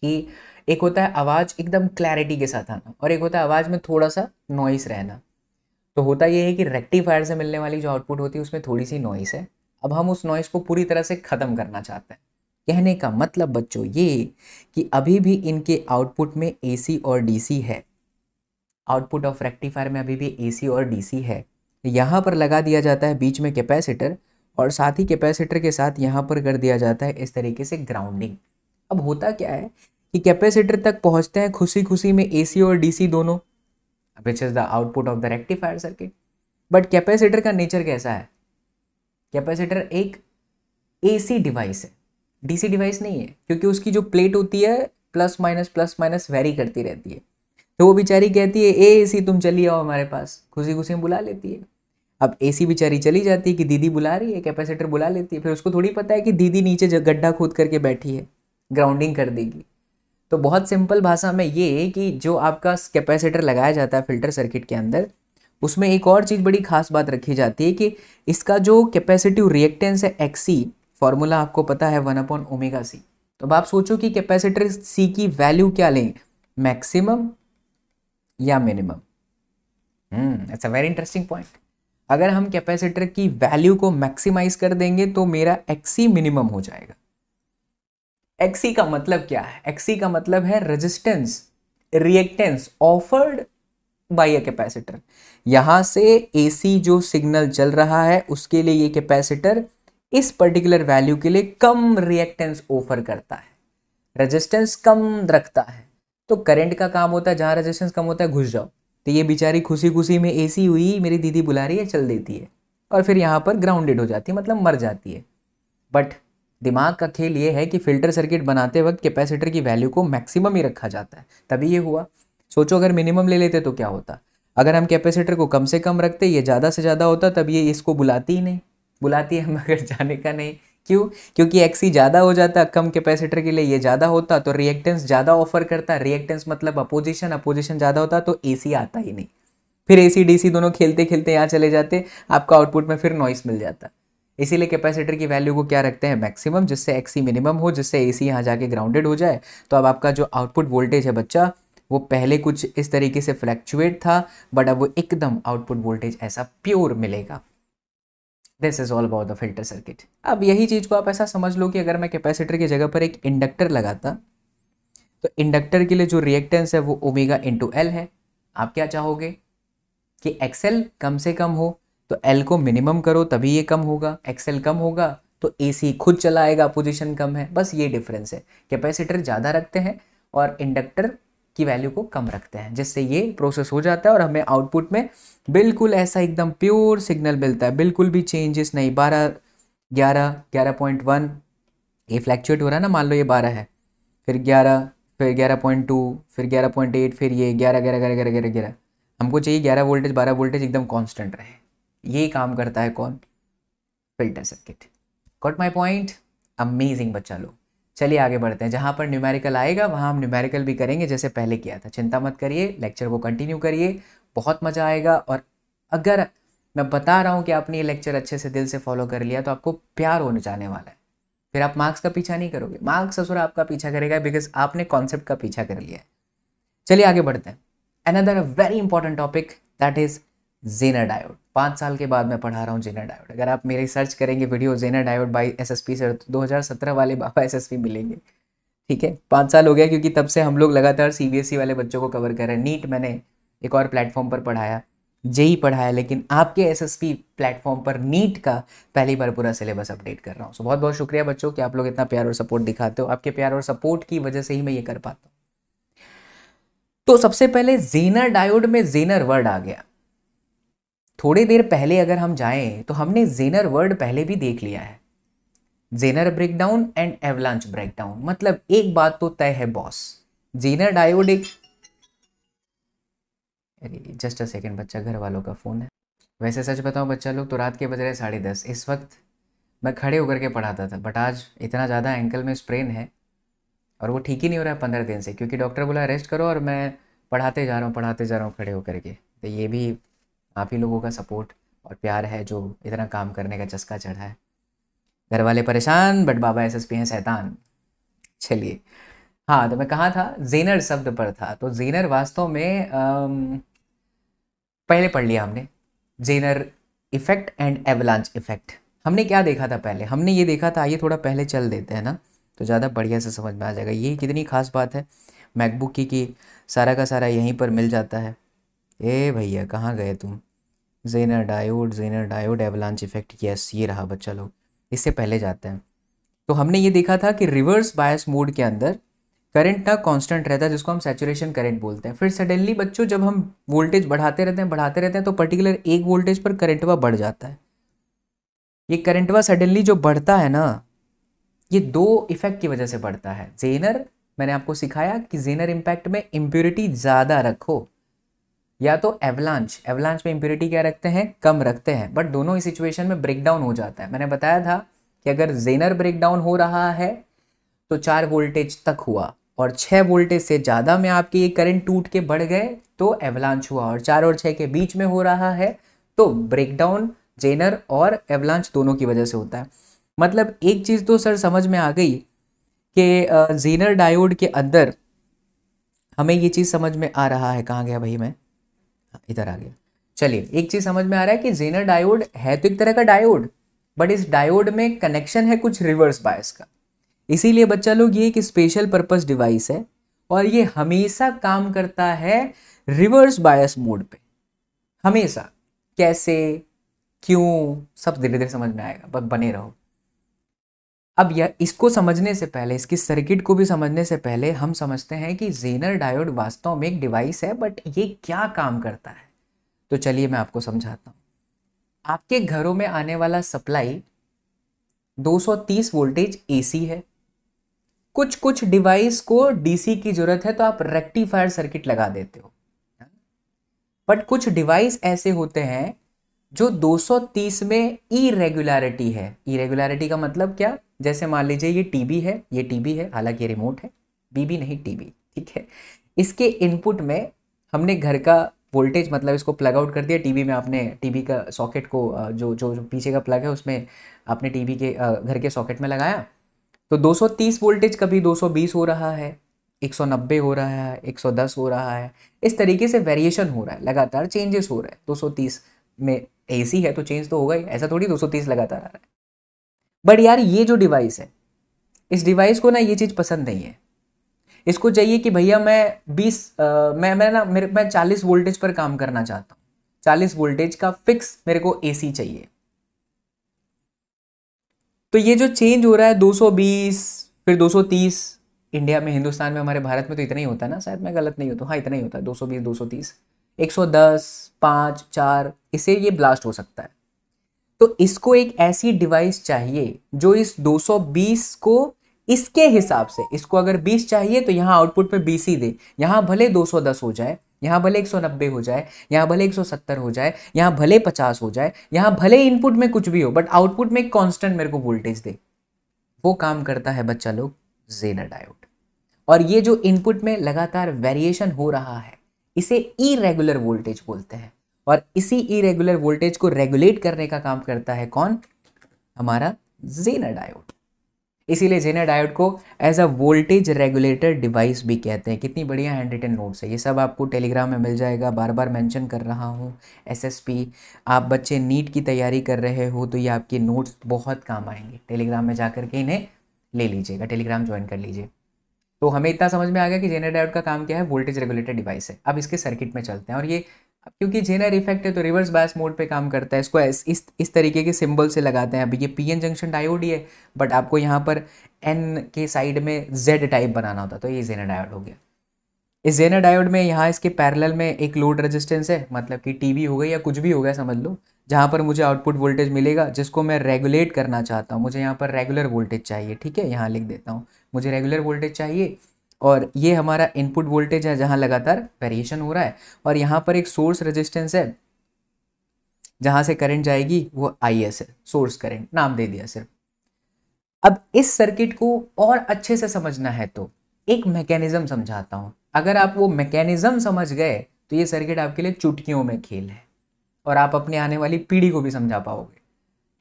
A: कि एक होता है आवाज़ एकदम क्लैरिटी के साथ आना और एक होता है आवाज़ में थोड़ा सा नॉइस रहना तो होता यह है कि रेक्टिफायर से मिलने वाली जो आउटपुट होती है उसमें थोड़ी सी नॉइस है अब हम उस नॉइस को पूरी तरह से ख़त्म करना चाहते हैं कहने का मतलब बच्चों ये कि अभी भी इनके आउटपुट में एसी और डीसी है आउटपुट ऑफ रेक्टिफायर में अभी भी ए और डी है यहाँ पर लगा दिया जाता है बीच में कैपेसिटर और साथ ही कैपेसिटर के साथ यहाँ पर कर दिया जाता है इस तरीके से ग्राउंडिंग अब होता क्या है कि कैपेसिटर तक पहुँचते हैं खुशी खुशी में ए और डी दोनों which is the output of the rectifier circuit but capacitor का नेचर कैसा है कैपेसिटर एक एसी डिवाइस है डीसी डिवाइस नहीं है क्योंकि उसकी जो प्लेट होती है plus minus plus minus vary करती रहती है तो वो बेचारी कहती है ए एसी तुम चली आओ हमारे पास खुशी खुशी में बुला लेती है अब एसी बेचारी चली जाती है कि दीदी बुला रही है कैपेसिटर बुला लेती है फिर उसको थोड़ी पता है कि दीदी नीचे गड्ढा खोद करके बैठी है ग्राउंडिंग कर देगी तो बहुत सिंपल भाषा में ये कि जो आपका कैपेसिटर लगाया जाता है फिल्टर सर्किट के अंदर उसमें एक और चीज़ बड़ी खास बात रखी जाती है कि इसका जो कैपेसिटिव रिएक्टेंस है एक्सी फॉर्मूला आपको पता है वन अपॉन ओमेगा सी तो अब आप सोचो कि कैपेसिटर सी की वैल्यू क्या लें मैक्सिमम या minimum it's a very interesting point अगर हम कैपेसिटर की वैल्यू को मैक्सिमाइज कर देंगे तो मेरा एक्सी मिनिमम हो जाएगा एक्सी का मतलब क्या है एक्सी का मतलब है resistance reactance offered by a capacitor यहां से एसी जो सिग्नल चल रहा है उसके लिए ये कैपेसिटर इस पर्टिकुलर वैल्यू के लिए कम रिएक्टेंस ऑफर करता है रेजिस्टेंस कम रखता है तो करंट का काम होता है जहाँ रजिस्टेंस कम होता है घुस जाओ तो ये बेचारी खुशी खुशी में एसी हुई मेरी दीदी बुला रही है चल देती है और फिर यहाँ पर ग्राउंडेड हो जाती है मतलब मर जाती है बट दिमाग का खेल ये है कि फ़िल्टर सर्किट बनाते वक्त कैपेसिटर की वैल्यू को मैक्सिमम ही रखा जाता है तभी ये हुआ सोचो अगर मिनिमम ले लेते तो क्या होता अगर हम कैपेसिटर को कम से कम रखते ये ज़्यादा से ज़्यादा होता तब ये इसको बुलाती ही नहीं बुलाती है हम (laughs) मगर जाने का नहीं क्यों क्योंकि एक्स ही ज़्यादा हो जाता कम कैपेसिटर के लिए ये ज़्यादा होता तो रिएक्टेंस ज़्यादा ऑफर करता रिएक्टेंस मतलब अपोजिशन अपोजिशन ज़्यादा होता तो ए आता ही नहीं फिर ए सी दोनों खेलते खेलते यहाँ चले जाते आपका आउटपुट में फिर नॉइस मिल जाता इसीलिए कैपेसिटर की वैल्यू को क्या रखते हैं मैक्सिमम जिससे एक्स मिनिमम हो जिससे ए सी यहाँ जाके ग्राउंडेड हो जाए तो अब आपका जो आउटपुट वोल्टेज है बच्चा वो पहले कुछ इस तरीके से फ्लैक्चुएट था बट अब वो एकदम आउटपुट वोल्टेज ऐसा प्योर मिलेगा this is all about the filter circuit अब यही चीज़ को आप ऐसा समझ लो कि अगर मैं कैपेसिटर की जगह पर एक इंडक्टर लगाता तो इंडक्टर के लिए जो रिएक्टेंस है वो ओमेगा इंटू एल है आप क्या चाहोगे कि एक्सेल कम से कम हो तो एल को मिनिमम करो तभी ये कम होगा एक्सेल कम होगा तो ए सी खुद चलाएगा पोजिशन कम है बस ये डिफरेंस है कैपेसिटर ज़्यादा रखते हैं और इंडक्टर की वैल्यू को कम रखते हैं जिससे ये प्रोसेस हो जाता है और हमें आउटपुट में बिल्कुल ऐसा एकदम प्योर सिग्नल मिलता है बिल्कुल भी चेंजेस नहीं बारह ग्यारह ग्यारह पॉइंट वन ये फ्लैक्चुएट हो रहा है ना मान लो ये बारह है फिर ग्यारह फिर ग्यारह पॉइंट टू फिर ग्यारह पॉइंट एट फिर ये ग्यारह ग्यारह ग्यारह ग्यारह ग्यारह ग्यारह हमको चाहिए ग्यारह वोल्टेज बारह वोल्टेज एकदम कॉन्स्टेंट रहे ये काम करता है कौन filter circuit got my point amazing बच्चा लोग चलिए आगे बढ़ते हैं जहाँ पर न्यूमेरिकल आएगा वहाँ हम न्यूमेरिकल भी करेंगे जैसे पहले किया था चिंता मत करिए लेक्चर को कंटिन्यू करिए बहुत मज़ा आएगा और अगर मैं बता रहा हूँ कि आपने ये लेक्चर अच्छे से दिल से फॉलो कर लिया तो आपको प्यार होने जाने वाला है फिर आप मार्क्स का पीछा नहीं करोगे मार्क्स ससुर आपका पीछा करेगा बिकॉज आपने कॉन्सेप्ट का पीछा कर लिया है चलिए आगे बढ़ते हैं another very important topic that is zener diode पाँच साल के बाद मैं पढ़ा रहा हूँ जेना डायोड अगर आप मेरे सर्च करेंगे video zener diode by S S P से तो दो हज़ार सत्रह वाले बाबा पी मिलेंगे ठीक है पाँच साल हो गया क्योंकि तब से हम लोग लगातार सी ई e वाले बच्चों को कवर कर रहे हैं नीट मैंने एक और प्लेटफॉर्म पर पढ़ाया जे ही पढ़ाया लेकिन आपके एस एस पी प्लेटफॉर्म पर नीट का पहली बार पूरा सिलेबस अपडेट कर रहा हूँ सो बहुत बहुत शुक्रिया बच्चों कि आप लोग इतना प्यार और सपोर्ट दिखाते हो आपके प्यार और सपोर्ट की वजह से ही मैं ये कर पाता हूँ तो सबसे पहले जेनर डायोड में जेनर वर्ड आ गया थोड़ी देर पहले अगर हम जाएं तो हमने जेनर वर्ड पहले भी देख लिया है zener breakdown and avalanche breakdown मतलब एक बात तो तय है बॉस जेनर डायोड एक अरे जस्ट अ सेकेंड बच्चा घर वालों का फ़ोन है वैसे सच बताऊँ बच्चा लोग तो रात के बज रहे साढ़े दस इस वक्त मैं खड़े होकर के पढ़ाता था बट आज इतना ज़्यादा एंकल में स्प्रेन है और वो ठीक ही नहीं हो रहा है पंद्रह दिन से क्योंकि डॉक्टर बोला रेस्ट करो और मैं पढ़ाते जा रहा हूँ पढ़ाते जा रहा हूँ खड़े होकर के तो ये भी आप ही लोगों का सपोर्ट और प्यार है जो इतना काम करने का चस्का चढ़ा है घर वाले परेशान बट बाबा एस एस पी हैं सैतान चलिए हाँ तो मैं कहाँ था जेनर शब्द पर था तो जेनर वास्तव में आम, पहले पढ़ लिया हमने Zener effect and avalanche effect हमने क्या देखा था पहले हमने ये देखा था आइए थोड़ा पहले चल देते हैं ना तो ज़्यादा बढ़िया से समझ में आ जाएगा ये कितनी खास बात है मैकबुक की कि सारा का सारा यहीं पर मिल जाता है ए भैया कहाँ गए तुम Zener diode Zener diode avalanche effect yes ये रहा बच्चा लोग इससे पहले जाते हैं तो हमने ये देखा था कि रिवर्स बायस मोड के अंदर करंट ना कांस्टेंट रहता है जिसको हम सैचुरेशन करंट बोलते हैं फिर सडनली बच्चों जब हम वोल्टेज बढ़ाते रहते हैं बढ़ाते रहते हैं तो पर्टिकुलर एक वोल्टेज पर करंटवा बढ़ जाता है ये करंटवा सडनली जो बढ़ता है ना ये दो इफेक्ट की वजह से बढ़ता है जेनर मैंने आपको सिखाया कि जेनर इम्पैक्ट में इम्प्योरिटी ज़्यादा रखो या तो एवलांच एवलांच में इम्प्योरिटी क्या रखते हैं कम रखते हैं बट दोनों ही सिचुएशन में ब्रेक डाउन हो जाता है मैंने बताया था कि अगर जेनर ब्रेक डाउन हो रहा है तो चार वोल्टेज तक हुआ और छः वोल्टेज से ज़्यादा में आपके ये करंट टूट के बढ़ गए तो एवलांच हुआ और चार और छः के बीच में हो रहा है तो ब्रेकडाउन जेनर और एवलांच दोनों की वजह से होता है मतलब एक चीज़ तो सर समझ में आ गई कि जेनर डायोड के अंदर हमें ये चीज़ समझ में आ रहा है कहाँ गया भाई मैं इधर आ गया चलिए एक चीज़ समझ में आ रहा है कि जेनर डायोड है तो एक तरह का डायोड बट इस डायोड में कनेक्शन है कुछ रिवर्स बायस का इसीलिए बच्चा लोग ये एक स्पेशल पर्पस डिवाइस है और ये हमेशा काम करता है रिवर्स बायस मोड पे हमेशा कैसे क्यों सब धीरे धीरे समझ में आएगा बस बने रहो अब यह इसको समझने से पहले इसकी सर्किट को भी समझने से पहले हम समझते हैं कि जेनर डायोड वास्तव में एक डिवाइस है बट ये क्या काम करता है तो चलिए मैं आपको समझाता हूं आपके घरों में आने वाला सप्लाई 230 वोल्टेज एसी है कुछ कुछ डिवाइस को डीसी की ज़रूरत है तो आप रेक्टिफायर सर्किट लगा देते हो बट कुछ डिवाइस ऐसे होते हैं जो 230 में इरेगुलरिटी है इरेगुलरिटी का मतलब क्या जैसे मान लीजिए ये टीबी है ये टीबी है हालांकि रिमोट है बीबी नहीं टीबी ठीक है इसके इनपुट में हमने घर का वोल्टेज मतलब इसको प्लग आउट कर दिया टीवी में आपने टीवी का सॉकेट को जो जो जो पीछे का प्लग है उसमें आपने टीवी के घर के सॉकेट में लगाया तो 230 वोल्टेज कभी 220 हो रहा है 190 हो रहा है 110 हो रहा है इस तरीके से वेरिएशन हो रहा है लगातार चेंजेस हो रहा है 230 में एसी है तो चेंज तो होगा ही ऐसा थोड़ी 230 लगातार आ रहा है बट यार ये जो डिवाइस है इस डिवाइस को ना ये चीज़ पसंद नहीं है इसको चाहिए कि भैया मैं 20 मैं मैं ना मेरे मैं 40 वोल्टेज पर काम करना चाहता हूँ 40 वोल्टेज का फिक्स मेरे को एसी चाहिए तो ये जो चेंज हो रहा है 220 फिर 230 इंडिया में हिंदुस्तान में हमारे भारत में तो इतना ही होता है ना शायद मैं गलत नहीं होता तो हाँ इतना ही होता है 220 230 110 5 4 इसे ये ब्लास्ट हो सकता है तो इसको एक ऐसी डिवाइस चाहिए जो इस 220 को इसके हिसाब से इसको अगर 20 चाहिए तो यहाँ आउटपुट में बीस ही दे यहाँ भले 210 हो जाए यहाँ भले 190 हो जाए यहाँ भले 170 हो जाए यहाँ भले 50 हो जाए यहाँ भले इनपुट में कुछ भी हो बट आउटपुट में कॉन्स्टेंट मेरे को वोल्टेज दे वो काम करता है बच्चा लोग जेनर डायोड और ये जो इनपुट में लगातार वेरिएशन हो रहा है इसे इरेगुलर वोल्टेज बोलते हैं और इसी इरेगुलर वोल्टेज को रेगुलेट करने का काम करता है कौन हमारा जेनर डायोड इसीलिए जेना डायोड को as a voltage regulator device भी कहते हैं कितनी बढ़िया हैंड रिटन नोट्स है ये सब आपको टेलीग्राम में मिल जाएगा बार बार मेंशन कर रहा हूँ एसएसपी आप बच्चे नीट की तैयारी कर रहे हो तो ये आपके नोट्स बहुत काम आएंगे टेलीग्राम में जा के इन्हें ले लीजिएगा टेलीग्राम ज्वाइन कर लीजिए तो हमें इतना समझ में आ गया कि जेनर डायोड का काम क्या है वोल्टेज रेगुलेटेड डिवाइस है अब इसके सर्किट में चलते हैं और ये क्योंकि जेनर इफेक्ट है तो रिवर्स बायस मोड पे काम करता है इसको इस इस, तरीके के सिंबल से लगाते हैं अभी ये पी एन जंक्शन डायोड ही है बट आपको यहाँ पर एन के साइड में जेड टाइप बनाना होता तो ये जेनर डायोड हो गया इस जेनर डायोड में यहाँ इसके पैरेलल में एक लोड रेजिस्टेंस है मतलब कि टीवी हो गई या कुछ भी हो गया समझ लो जहाँ पर मुझे आउटपुट वोल्टेज मिलेगा जिसको मैं रेगुलेट करना चाहता हूँ मुझे यहाँ पर रेगुलर वोल्टेज चाहिए ठीक है यहाँ लिख देता हूँ मुझे रेगुलर वोल्टेज चाहिए और ये हमारा इनपुट वोल्टेज है जहाँ लगातार वेरिएशन हो रहा है और यहाँ पर एक सोर्स रेजिस्टेंस है जहाँ से करंट जाएगी वो आई है सोर्स करंट नाम दे दिया सिर्फ अब इस सर्किट को और अच्छे से समझना है तो एक मैकेनिज्म समझाता हूँ अगर आप वो मैकेनिज्म समझ गए तो ये सर्किट आपके लिए चुटकियों में खेल है और आप अपने आने वाली पीढ़ी को भी समझा पाओगे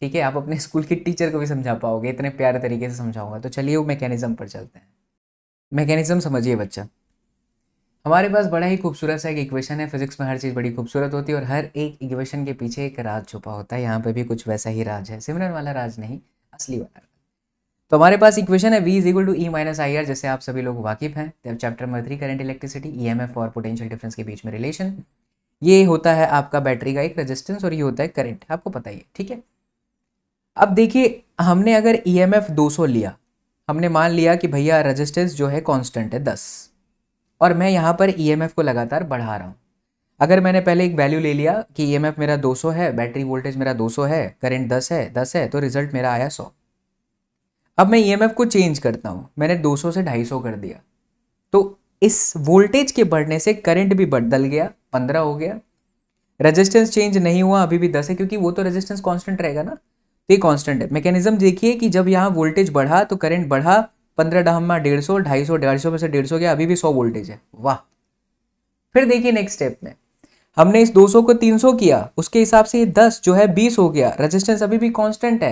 A: ठीक है आप अपने स्कूल के टीचर को भी समझा पाओगे इतने प्यारे तरीके से समझाऊंगा तो चलिए वो मैकेनिज्म पर चलते हैं मैकेनिज्म समझिए बच्चा हमारे पास बड़ा ही खूबसूरत सा एक इक्वेशन है फिजिक्स में हर चीज़ बड़ी खूबसूरत होती है और हर एक इक्वेशन के पीछे एक राज छुपा होता है यहाँ पे भी कुछ वैसा ही राज है सिमिलर वाला राज नहीं असली वाला तो हमारे पास इक्वेशन है V is equal to E minus I R जैसे आप सभी लोग वाकिफ हैं तो chapter number three current electricity E M F और पोटेंशियल डिफरेंस के बीच में रिलेशन ये होता है आपका बैटरी का एक रेजिस्टेंस और ये होता है करंट आपको पता ही है ठीक है अब देखिए हमने अगर ई एम एफ दो सौ लिया हमने मान लिया कि भैया रजिस्टेंस जो है कांस्टेंट है दस और मैं यहाँ पर ई एम एफ को लगातार बढ़ा रहा हूँ अगर मैंने पहले एक वैल्यू ले लिया कि ई एम एफ मेरा 200 है बैटरी वोल्टेज मेरा 200 है करंट 10 है 10 है तो रिजल्ट मेरा आया 100 अब मैं ई एम एफ को चेंज करता हूँ मैंने 200 से 250 कर दिया तो इस वोल्टेज के बढ़ने से करंट भी बदल गया पंद्रह हो गया रेजिस्टेंस चेंज नहीं हुआ अभी भी दस है क्योंकि वो तो रेजिस्टेंस कॉन्स्टेंट रहेगा ना तो ये कॉन्स्टेंट है मैकेनिज्म देखिए कि जब यहाँ वोल्टेज बढ़ा तो करंट बढ़ा पंद्रह डहम्मा डेढ़ सौ ढाई सौ डेढ़ सौ में से डेढ़ सौ गया अभी भी सौ वोल्टेज है वाह फिर देखिए नेक्स्ट स्टेप में हमने इस दो सौ को तीन सौ किया उसके हिसाब से ये दस जो है बीस हो गया रजिस्टेंस अभी भी कॉन्स्टेंट है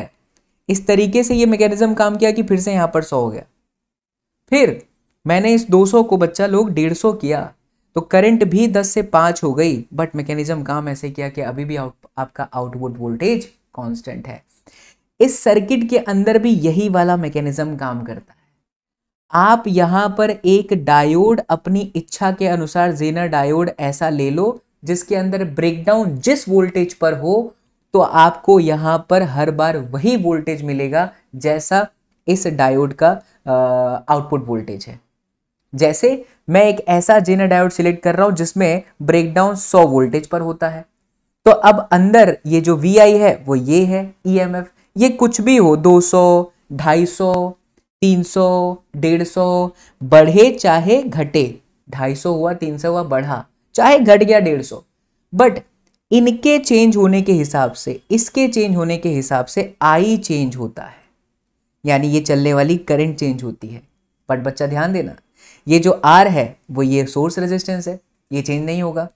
A: इस तरीके से ये मैकेनिज्म काम किया कि फिर से यहाँ पर सौ हो गया फिर मैंने इस 200 को बच्चा लोग 150 किया तो करंट भी 10 से 5 हो गई बट मैकेनिज्म काम ऐसे किया कि अभी भी आप, आपका आउटपुट वोल्टेज कांस्टेंट है इस सर्किट के अंदर भी यही वाला मैकेनिज्म काम करता है आप यहां पर एक डायोड अपनी इच्छा के अनुसार जेनर डायोड ऐसा ले लो जिसके अंदर ब्रेकडाउन जिस वोल्टेज पर हो तो आपको यहां पर हर बार वही वोल्टेज मिलेगा जैसा इस डायोड का आउटपुट वोल्टेज है जैसे मैं एक ऐसा जेनर डायोड सिलेक्ट कर रहा हूं जिसमें ब्रेकडाउन 100 वोल्टेज पर होता है तो अब अंदर ये जो वी है वो ये है ई एम एफ ये कुछ भी हो 200, 250, 300, 150 बढ़े चाहे घटे 250 हुआ 300 हुआ बढ़ा चाहे घट गया 150 बट इनके चेंज होने के हिसाब से इसके चेंज होने के हिसाब से आई चेंज होता है यानी ये चलने वाली करंट चेंज होती है बट बच्चा ध्यान देना ये जो आर है वो ये सोर्स रेजिस्टेंस है ये चेंज नहीं होगा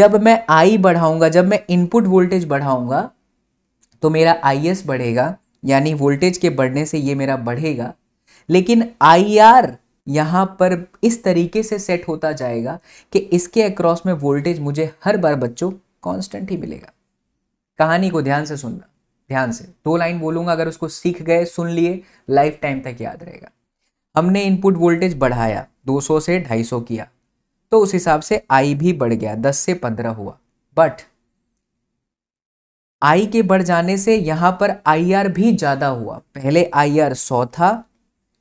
A: जब मैं आई बढ़ाऊंगा जब मैं इनपुट वोल्टेज बढ़ाऊंगा तो मेरा आई बढ़ेगा यानी वोल्टेज के बढ़ने से ये मेरा बढ़ेगा लेकिन आई आर यहाँ पर इस तरीके से सेट होता जाएगा कि इसके अक्रॉस में वोल्टेज मुझे हर बार बच्चों कांस्टेंट ही मिलेगा कहानी को ध्यान से सुनना ध्यान से दो लाइन बोलूंगा अगर उसको सीख गए सुन लिए लाइफ टाइम तक याद रहेगा हमने इनपुट वोल्टेज बढ़ाया 200 से 250 किया तो उस हिसाब से आई भी बढ़ गया 10 से 15 हुआ बट आई के बढ़ जाने से यहां पर आई आर भी ज़्यादा हुआ पहले आई आर सौ था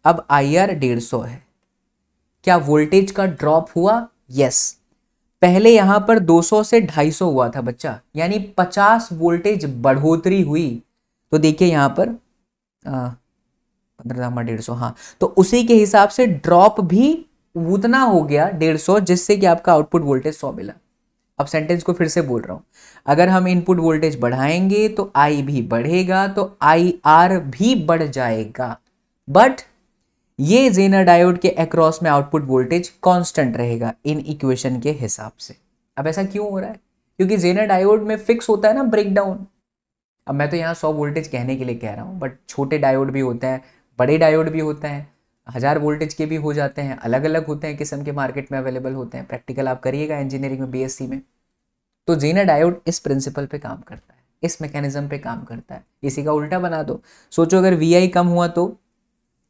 A: अब आई आर डेढ़ सौ है क्या वोल्टेज का ड्रॉप हुआ यस पहले यहां पर 200 से 250 हुआ था बच्चा यानी 50 वोल्टेज बढ़ोतरी हुई तो देखिए यहां पर पंद्रह डेढ़ सौ हाँ तो उसी के हिसाब से ड्रॉप भी उतना हो गया डेढ़ सौ जिससे कि आपका आउटपुट वोल्टेज सौ मिला अब सेंटेंस को फिर से बोल रहा हूं अगर हम इनपुट वोल्टेज बढ़ाएंगे तो आई भी बढ़ेगा तो आई आर भी बढ़ जाएगा बट ये जेनर डायोड के एक्रॉस में आउटपुट वोल्टेज कांस्टेंट रहेगा इन इक्वेशन के हिसाब से अब ऐसा क्यों हो रहा है क्योंकि जेनर डायोड में फिक्स होता है ना ब्रेकडाउन अब मैं तो यहाँ सौ वोल्टेज कहने के लिए कह रहा हूँ बट छोटे डायोड भी होते हैं बड़े डायोड भी होते हैं हज़ार वोल्टेज के भी हो जाते हैं अलग अलग होते हैं किस्म के मार्केट में अवेलेबल होते हैं प्रैक्टिकल आप करिएगा इंजीनियरिंग में बीएससी में तो जीना डायोड इस प्रिंसिपल पे काम करता है इस मैकेनिज्म पे काम करता है इसी का उल्टा बना दो सोचो अगर वी कम हुआ तो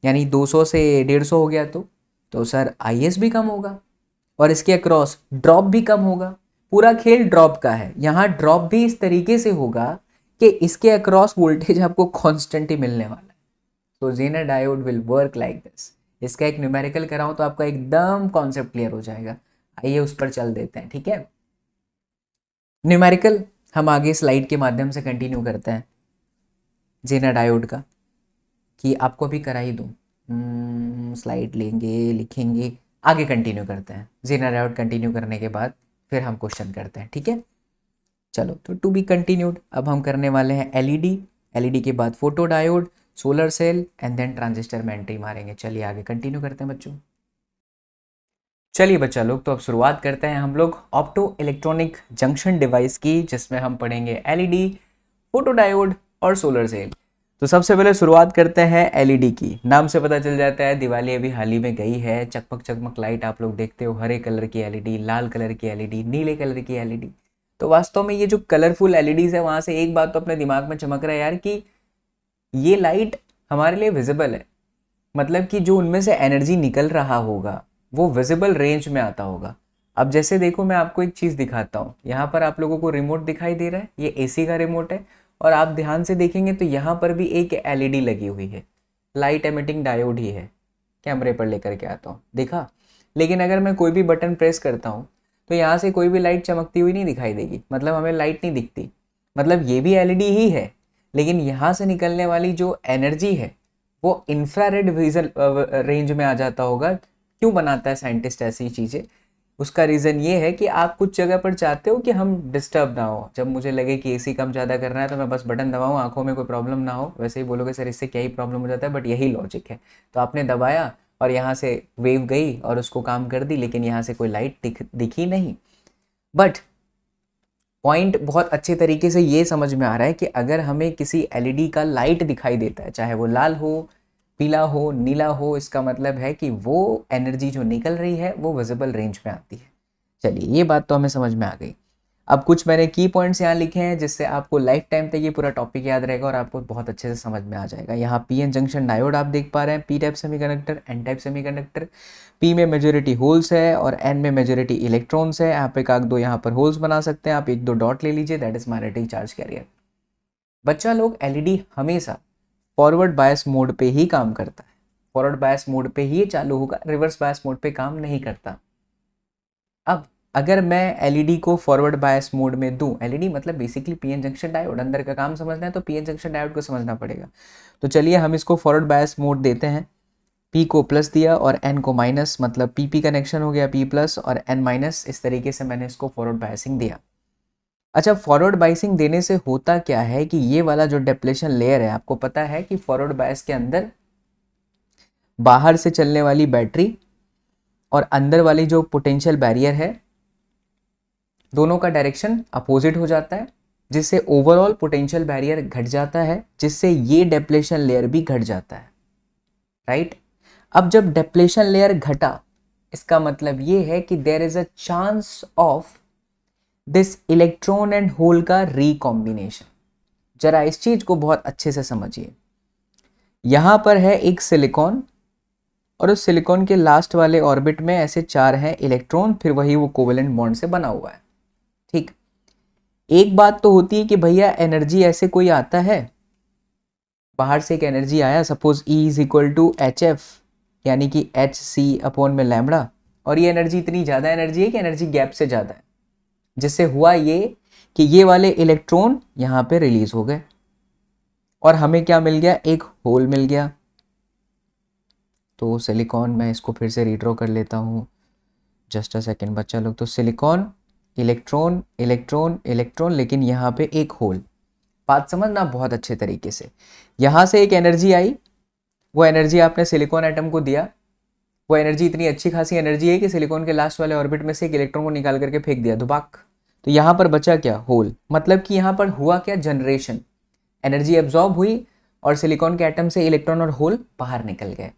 A: यानी 200 से 150 हो गया तो तो सर आई भी कम होगा और इसके अक्रॉस ड्रॉप भी कम होगा पूरा खेल ड्रॉप का है यहाँ ड्रॉप भी इस तरीके से होगा कि इसके अक्रॉस वोल्टेज आपको कॉन्स्टेंट ही मिलने वाला है तो Zener diode will work like this इसका एक न्यूमेरिकल कराऊँ तो आपका एकदम कॉन्सेप्ट क्लियर हो जाएगा आइए उस पर चल देते हैं ठीक है न्यूमेरिकल हम आगे स्लाइड के माध्यम से कंटिन्यू करते हैं जेना डायोड का कि आपको अभी करा ही दूँ स्लाइड hmm, लेंगे लिखेंगे आगे कंटिन्यू करते हैं जेना डायोड कंटिन्यू करने के बाद फिर हम क्वेश्चन करते हैं ठीक है चलो तो टू बी कंटिन्यूड अब हम करने वाले हैं एलईडी एलईडी e e के बाद photo diode solar cell and then transistor में एंट्री मारेंगे चलिए आगे कंटिन्यू करते हैं बच्चों चलिए बच्चा लोग तो अब शुरुआत करते हैं हम लोग ऑप्टो इलेक्ट्रॉनिक जंक्शन डिवाइस की जिसमें हम पढ़ेंगे एलईडी फोटोडायोड e और सोलर सेल तो सबसे पहले शुरुआत करते हैं एलईडी e की नाम से पता चल जाता है दिवाली अभी हाल ही में गई है चकमक चकमक लाइट आप लोग देखते हो हरे कलर की एलईडी e लाल कलर की एलईडी नीले कलर की एलईडी तो वास्तव में ये जो कलरफुल एलईडीज है वहाँ से एक बात तो अपने दिमाग में चमक रहा है यार कि ये लाइट हमारे लिए विजिबल है मतलब कि जो उनमें से एनर्जी निकल रहा होगा वो विजिबल रेंज में आता होगा अब जैसे देखो मैं आपको एक चीज़ दिखाता हूँ यहाँ पर आप लोगों को रिमोट दिखाई दे रहा है ये एसी का रिमोट है और आप ध्यान से देखेंगे तो यहाँ पर भी एक एलईडी e लगी हुई है लाइट एमिटिंग डायोड ही है कैमरे पर लेकर के आता हूँ देखा लेकिन अगर मैं कोई भी बटन प्रेस करता हूँ तो यहाँ से कोई भी लाइट चमकती हुई नहीं दिखाई देगी मतलब हमें लाइट नहीं दिखती मतलब ये भी एलईडी e ही है लेकिन यहाँ से निकलने वाली जो एनर्जी है वो इंफ्रारेड विजल रेंज में आ जाता होगा क्यों बनाता है साइंटिस्ट ऐसी चीज़ें उसका रीज़न ये है कि आप कुछ जगह पर चाहते हो कि हम डिस्टर्ब ना हो जब मुझे लगे कि एसी कम ज़्यादा करना है तो मैं बस बटन दबाऊँ आंखों में कोई प्रॉब्लम ना हो वैसे ही बोलोगे सर इससे क्या ही प्रॉब्लम हो जाता है बट यही लॉजिक है तो आपने दबाया और यहाँ से वेव गई और उसको काम कर दी लेकिन यहाँ से कोई लाइट दिख दिखी नहीं बट पॉइंट बहुत अच्छे तरीके से ये समझ में आ रहा है कि अगर हमें किसी एलईडी का लाइट दिखाई देता है चाहे वो लाल हो पीला हो नीला हो इसका मतलब है कि वो एनर्जी जो निकल रही है वो विजिबल रेंज में आती है चलिए ये बात तो हमें समझ में आ गई अब कुछ मैंने की पॉइंट्स यहाँ लिखे हैं जिससे आपको लाइफ टाइम तक ये पूरा टॉपिक याद रहेगा और आपको बहुत अच्छे से समझ में आ जाएगा यहाँ पी एन जंक्शन डायोड आप देख पा रहे हैं P type semiconductor N type semiconductor P में मेजोरिटी होल्स है और एन में मेजोरिटी इलेक्ट्रॉन्स है आप एक आग दो यहाँ पर होल्स बना सकते हैं आप एक दो डॉट ले लीजिए that is magnetic charge carrier बच्चा लोग एलईडी हमेशा फॉरवर्ड बायस मोड पे ही काम करता है फॉरवर्ड बायस मोड पे ही चालू होगा रिवर्स बायस मोड पे काम नहीं करता अब अगर मैं एलईडी e को फॉरवर्ड बायस मोड में दूं एलईडी e मतलब बेसिकली पीएन जंक्शन डायोड अंदर का काम समझना है तो पीएन जंक्शन डायोड को समझना पड़ेगा तो चलिए हम इसको फॉरवर्ड बायस मोड देते हैं पी को प्लस दिया और एन को माइनस मतलब पी पी कनेक्शन हो गया पी प्लस और एन माइनस इस तरीके से मैंने इसको फॉरवर्ड बायसिंग दिया अच्छा फॉरवर्ड बाइसिंग देने से होता क्या है कि ये वाला जो डेप्लेशन लेयर है आपको पता है कि फॉरवर्ड बाइस के अंदर बाहर से चलने वाली बैटरी और अंदर वाली जो पोटेंशियल बैरियर है दोनों का डायरेक्शन अपोजिट हो जाता है जिससे ओवरऑल पोटेंशियल बैरियर घट जाता है जिससे ये डेप्लेशन लेयर भी घट जाता है राइट अब जब डेप्लेशन लेयर घटा इसका मतलब ये है कि there is a chance of this electron and hole का रिकॉम्बिनेशन जरा इस चीज को बहुत अच्छे से समझिए यहां पर है एक सिलिकॉन और उस सिलिकॉन के लास्ट वाले ऑर्बिट में ऐसे चार हैं इलेक्ट्रॉन फिर वही वो कोवेलेंट बॉन्ड से बना हुआ है ठीक एक बात तो होती है कि भैया एनर्जी ऐसे कोई आता है बाहर से एक एनर्जी आया suppose E is equal to H F यानी कि एच सी अपॉन में लैमड़ा और ये एनर्जी इतनी ज़्यादा एनर्जी है कि एनर्जी गैप से ज़्यादा है जिससे हुआ ये कि ये वाले इलेक्ट्रॉन यहाँ पे रिलीज हो गए और हमें क्या मिल गया एक होल मिल गया तो सिलिकॉन मैं इसको फिर से रिड्रॉ कर लेता हूँ जस्ट अ सेकेंड बच्चा लोग तो सिलिकॉन इलेक्ट्रॉन इलेक्ट्रॉन इलेक्ट्रॉन लेकिन यहाँ पे एक होल बात समझना बहुत अच्छे तरीके से यहाँ से एक एनर्जी आई वो एनर्जी आपने सिलिकॉन एटम को दिया वो एनर्जी इतनी अच्छी खासी एनर्जी है कि सिलिकॉन के लास्ट वाले ऑर्बिट में से एक इलेक्ट्रॉन को निकाल करके फेंक दिया दुबाक तो यहाँ पर बचा क्या होल मतलब कि यहाँ पर हुआ क्या जनरेशन एनर्जी एब्जॉर्ब हुई और सिलिकॉन के एटम से इलेक्ट्रॉन और होल बाहर निकल गए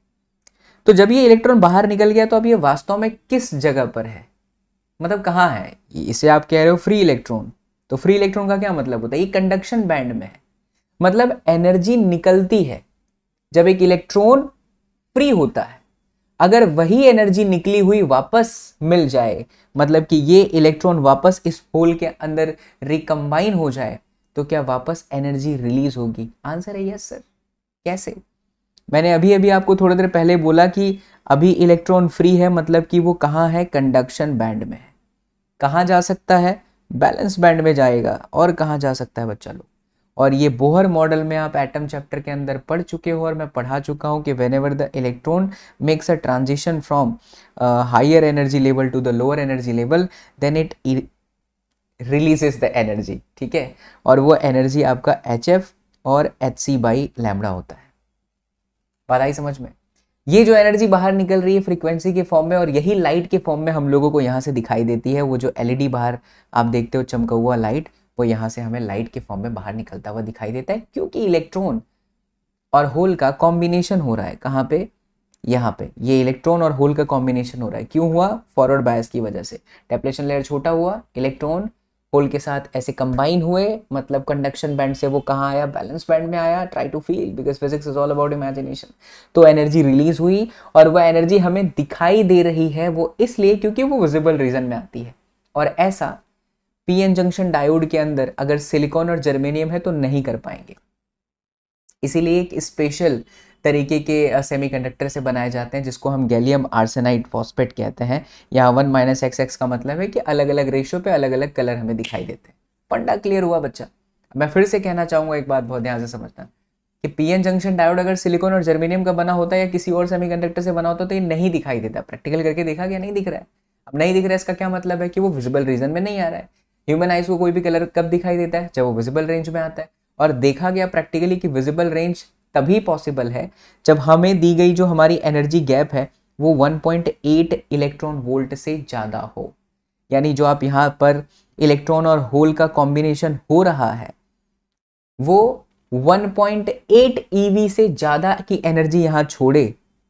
A: तो जब ये इलेक्ट्रॉन बाहर निकल गया तो अब ये वास्तव में किस जगह पर है मतलब कहाँ है इसे आप कह रहे हो फ्री इलेक्ट्रॉन तो फ्री इलेक्ट्रॉन का क्या मतलब होता है ये कंडक्शन बैंड में है मतलब एनर्जी निकलती है जब एक इलेक्ट्रॉन फ्री होता है अगर वही एनर्जी निकली हुई वापस मिल जाए मतलब कि ये इलेक्ट्रॉन वापस इस होल के अंदर रिकम्बाइन हो जाए तो क्या वापस एनर्जी रिलीज होगी आंसर है यस सर कैसे मैंने अभी अभी आपको थोड़ी देर पहले बोला कि अभी इलेक्ट्रॉन फ्री है मतलब कि वो कहाँ है कंडक्शन बैंड में है कहाँ जा सकता है बैलेंस बैंड में जाएगा और कहाँ जा सकता है बच्चा लोग और ये बोहर मॉडल में आप एटम चैप्टर के अंदर पढ़ चुके हो और मैं पढ़ा चुका हूँ कि whenever the electron makes a transition from higher energy level to the lower energy level then it releases the energy ठीक है और वो एनर्जी आपका एच एफ और एच सी बाई लैमड़ा होता है बात आई समझ में ये जो एनर्जी बाहर निकल रही है फ्रीक्वेंसी के फॉर्म में और यही लाइट के फॉर्म में हम लोगों को यहाँ से दिखाई देती है वो जो एलईडी e बाहर आप देखते हो चमका हुआ लाइट वो यहाँ से हमें लाइट के फॉर्म में बाहर निकलता हुआ दिखाई देता है क्योंकि इलेक्ट्रॉन और होल का कॉम्बिनेशन हो रहा है कहाँ पे यहाँ पे ये इलेक्ट्रॉन और होल का कॉम्बिनेशन हो रहा है क्यों हुआ फॉरवर्ड बायस की वजह से टेपलेशन लेयर छोटा हुआ इलेक्ट्रॉन होल के साथ ऐसे कंबाइन हुए मतलब कंडक्शन बैंड से वो कहाँ आया बैलेंस बैंड में आया try to feel because physics is all about imagination तो एनर्जी रिलीज हुई और वह एनर्जी हमें दिखाई दे रही है वो इसलिए क्योंकि वो विजिबल रीजन में आती है और ऐसा पीएन जंक्शन डायोड के अंदर अगर सिलिकॉन और जर्मेनियम है तो नहीं कर पाएंगे इसीलिए एक स्पेशल तरीके के सेमीकंडक्टर से बनाए जाते हैं जिसको हम गैलियम आर्सेनाइड फॉस्फेट कहते हैं यहाँ वन माइनस एक्स एक्स का मतलब है कि अलग अलग रेशियो पे अलग अलग कलर हमें दिखाई देते हैं पंडा क्लियर हुआ बच्चा मैं फिर से कहना चाहूंगा एक बात बहुत ध्यान से समझना कि पीएन जंक्शन डायोड अगर सिलिकॉन और जर्मेनियम का बना होता है या किसी और सेमीकंडक्टर से बना होता तो ये नहीं दिखाई देता प्रैक्टिकल करके देखा गया नहीं दिख रहा है अब नहीं दिख रहा है इसका क्या मतलब है कि वो विजिबल रीजन में नहीं आ रहा है ह्यूमन आइज को कोई भी कलर कब दिखाई देता है जब वो विजिबल रेंज में आता है और देखा गया प्रैक्टिकली कि विजिबल रेंज तभी पॉसिबल है जब हमें दी गई जो हमारी एनर्जी गैप है वो 1.8 इलेक्ट्रॉन वोल्ट से ज़्यादा हो यानी जो आप यहाँ पर इलेक्ट्रॉन और होल का कॉम्बिनेशन हो रहा है वो 1.8 ईवी e से ज़्यादा की एनर्जी यहाँ छोड़े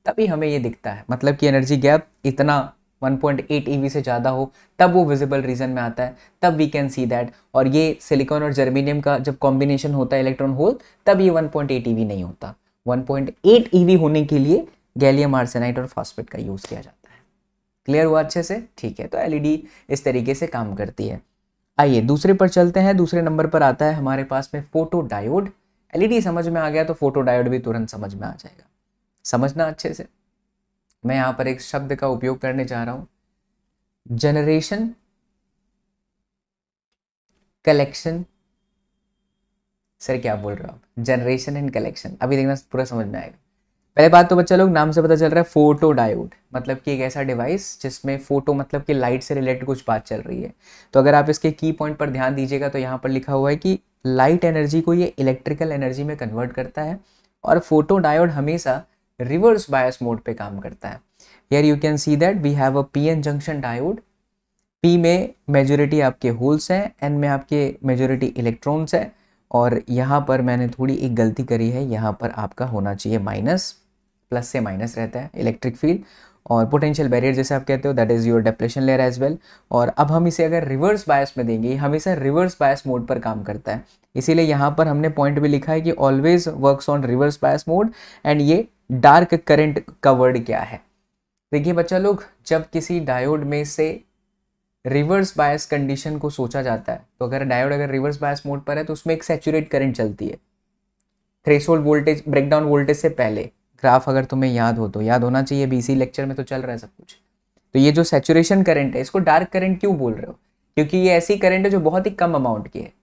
A: तभी हमें ये दिखता है मतलब कि एनर्जी गैप इतना 1.8 eV e से ज़्यादा हो तब वो विजिबल रीजन में आता है तब वी कैन सी दैट और ये सिलिकॉन और जर्मीनियम का जब कॉम्बिनेशन होता है इलेक्ट्रॉन होल तब ये 1.8 पॉइंट e नहीं होता 1.8 पॉइंट e होने के लिए गैलियम आर्सेनाइट और फॉस्फेट का यूज़ किया जाता है क्लियर हुआ अच्छे से ठीक है तो एलईडी इस तरीके से काम करती है आइए दूसरे पर चलते हैं दूसरे नंबर पर आता है हमारे पास में फोटो डायोड एलईडी समझ में आ गया तो फोटो डायोड भी तुरंत समझ में आ जाएगा समझना अच्छे से मैं यहां पर एक शब्द का उपयोग करने जा रहा हूं जनरेशन कलेक्शन सर क्या बोल रहे हो आप जनरेशन एंड कलेक्शन अभी देखना पूरा समझ में आएगा पहले बात तो बच्चा लोग नाम से पता चल रहा है फोटो डायोड मतलब कि एक ऐसा डिवाइस जिसमें फोटो मतलब कि लाइट से रिलेटेड कुछ बात चल रही है तो अगर आप इसके की पॉइंट पर ध्यान दीजिएगा तो यहाँ पर लिखा हुआ है कि लाइट एनर्जी को ये इलेक्ट्रिकल एनर्जी में कन्वर्ट करता है और फोटो डायोड हमेशा रिवर्स बायस मोड पे काम करता है यार you can see that we have a P N junction diode P में मेजोरिटी आपके होल्स हैं एन में आपके मेजोरिटी इलेक्ट्रॉन्स हैं और यहाँ पर मैंने थोड़ी एक गलती करी है यहाँ पर आपका होना चाहिए माइनस प्लस से माइनस रहता है इलेक्ट्रिक फील्ड और पोटेंशियल बैरियर जैसे आप कहते हो that is your depression layer as well और अब हम इसे अगर रिवर्स बायस में देंगे हमेशा रिवर्स बायस मोड पर काम करता है इसीलिए यहाँ पर हमने पॉइंट भी लिखा है कि always works on reverse bias mode and ये डार्क करंट कवर्ड क्या है देखिए बच्चा लोग जब किसी डायोड में से रिवर्स बायस कंडीशन को सोचा जाता है तो अगर डायोड अगर रिवर्स बायस मोड पर है तो उसमें एक सेचुरेट करंट चलती है थ्रेशोल्ड वोल्टेज ब्रेकडाउन वोल्टेज से पहले ग्राफ अगर तुम्हें याद हो तो याद होना चाहिए बीसी लेक्चर में तो चल रहा है सब कुछ तो ये जो सेचुरेशन करंट है इसको डार्क करंट क्यों बोल रहे हो क्योंकि ये ऐसी करंट है जो बहुत ही कम अमाउंट की है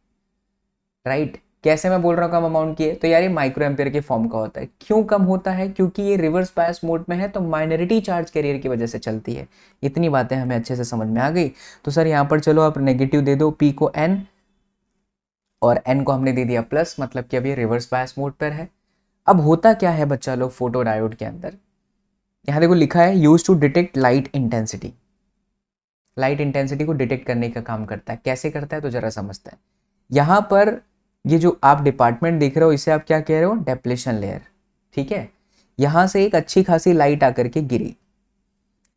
A: राइट right? कैसे मैं बोल रहा हूँ कम अमाउंट की है तो यार ये माइक्रो एम्पेयर के फॉर्म का होता है क्यों कम होता है क्योंकि ये रिवर्स बायस मोड में है तो माइनॉरिटी चार्ज कैरियर की वजह से चलती है इतनी बातें हमें अच्छे से समझ में आ गई तो सर यहाँ पर चलो आप नेगेटिव दे दो पी को एन और एन को हमने दे दिया प्लस मतलब कि अब ये रिवर्स बायस मोड पर है अब होता क्या है बच्चा लोग फोटो डायोड के अंदर यहाँ देखो लिखा है use to detect light intensity light intensity को डिटेक्ट करने का काम करता है कैसे करता है तो जरा समझता है यहाँ पर ये जो आप डिपार्टमेंट देख रहे हो इसे आप क्या कह रहे हो डेप्लेशन लेयर ठीक है यहां से एक अच्छी खासी लाइट आकर के गिरी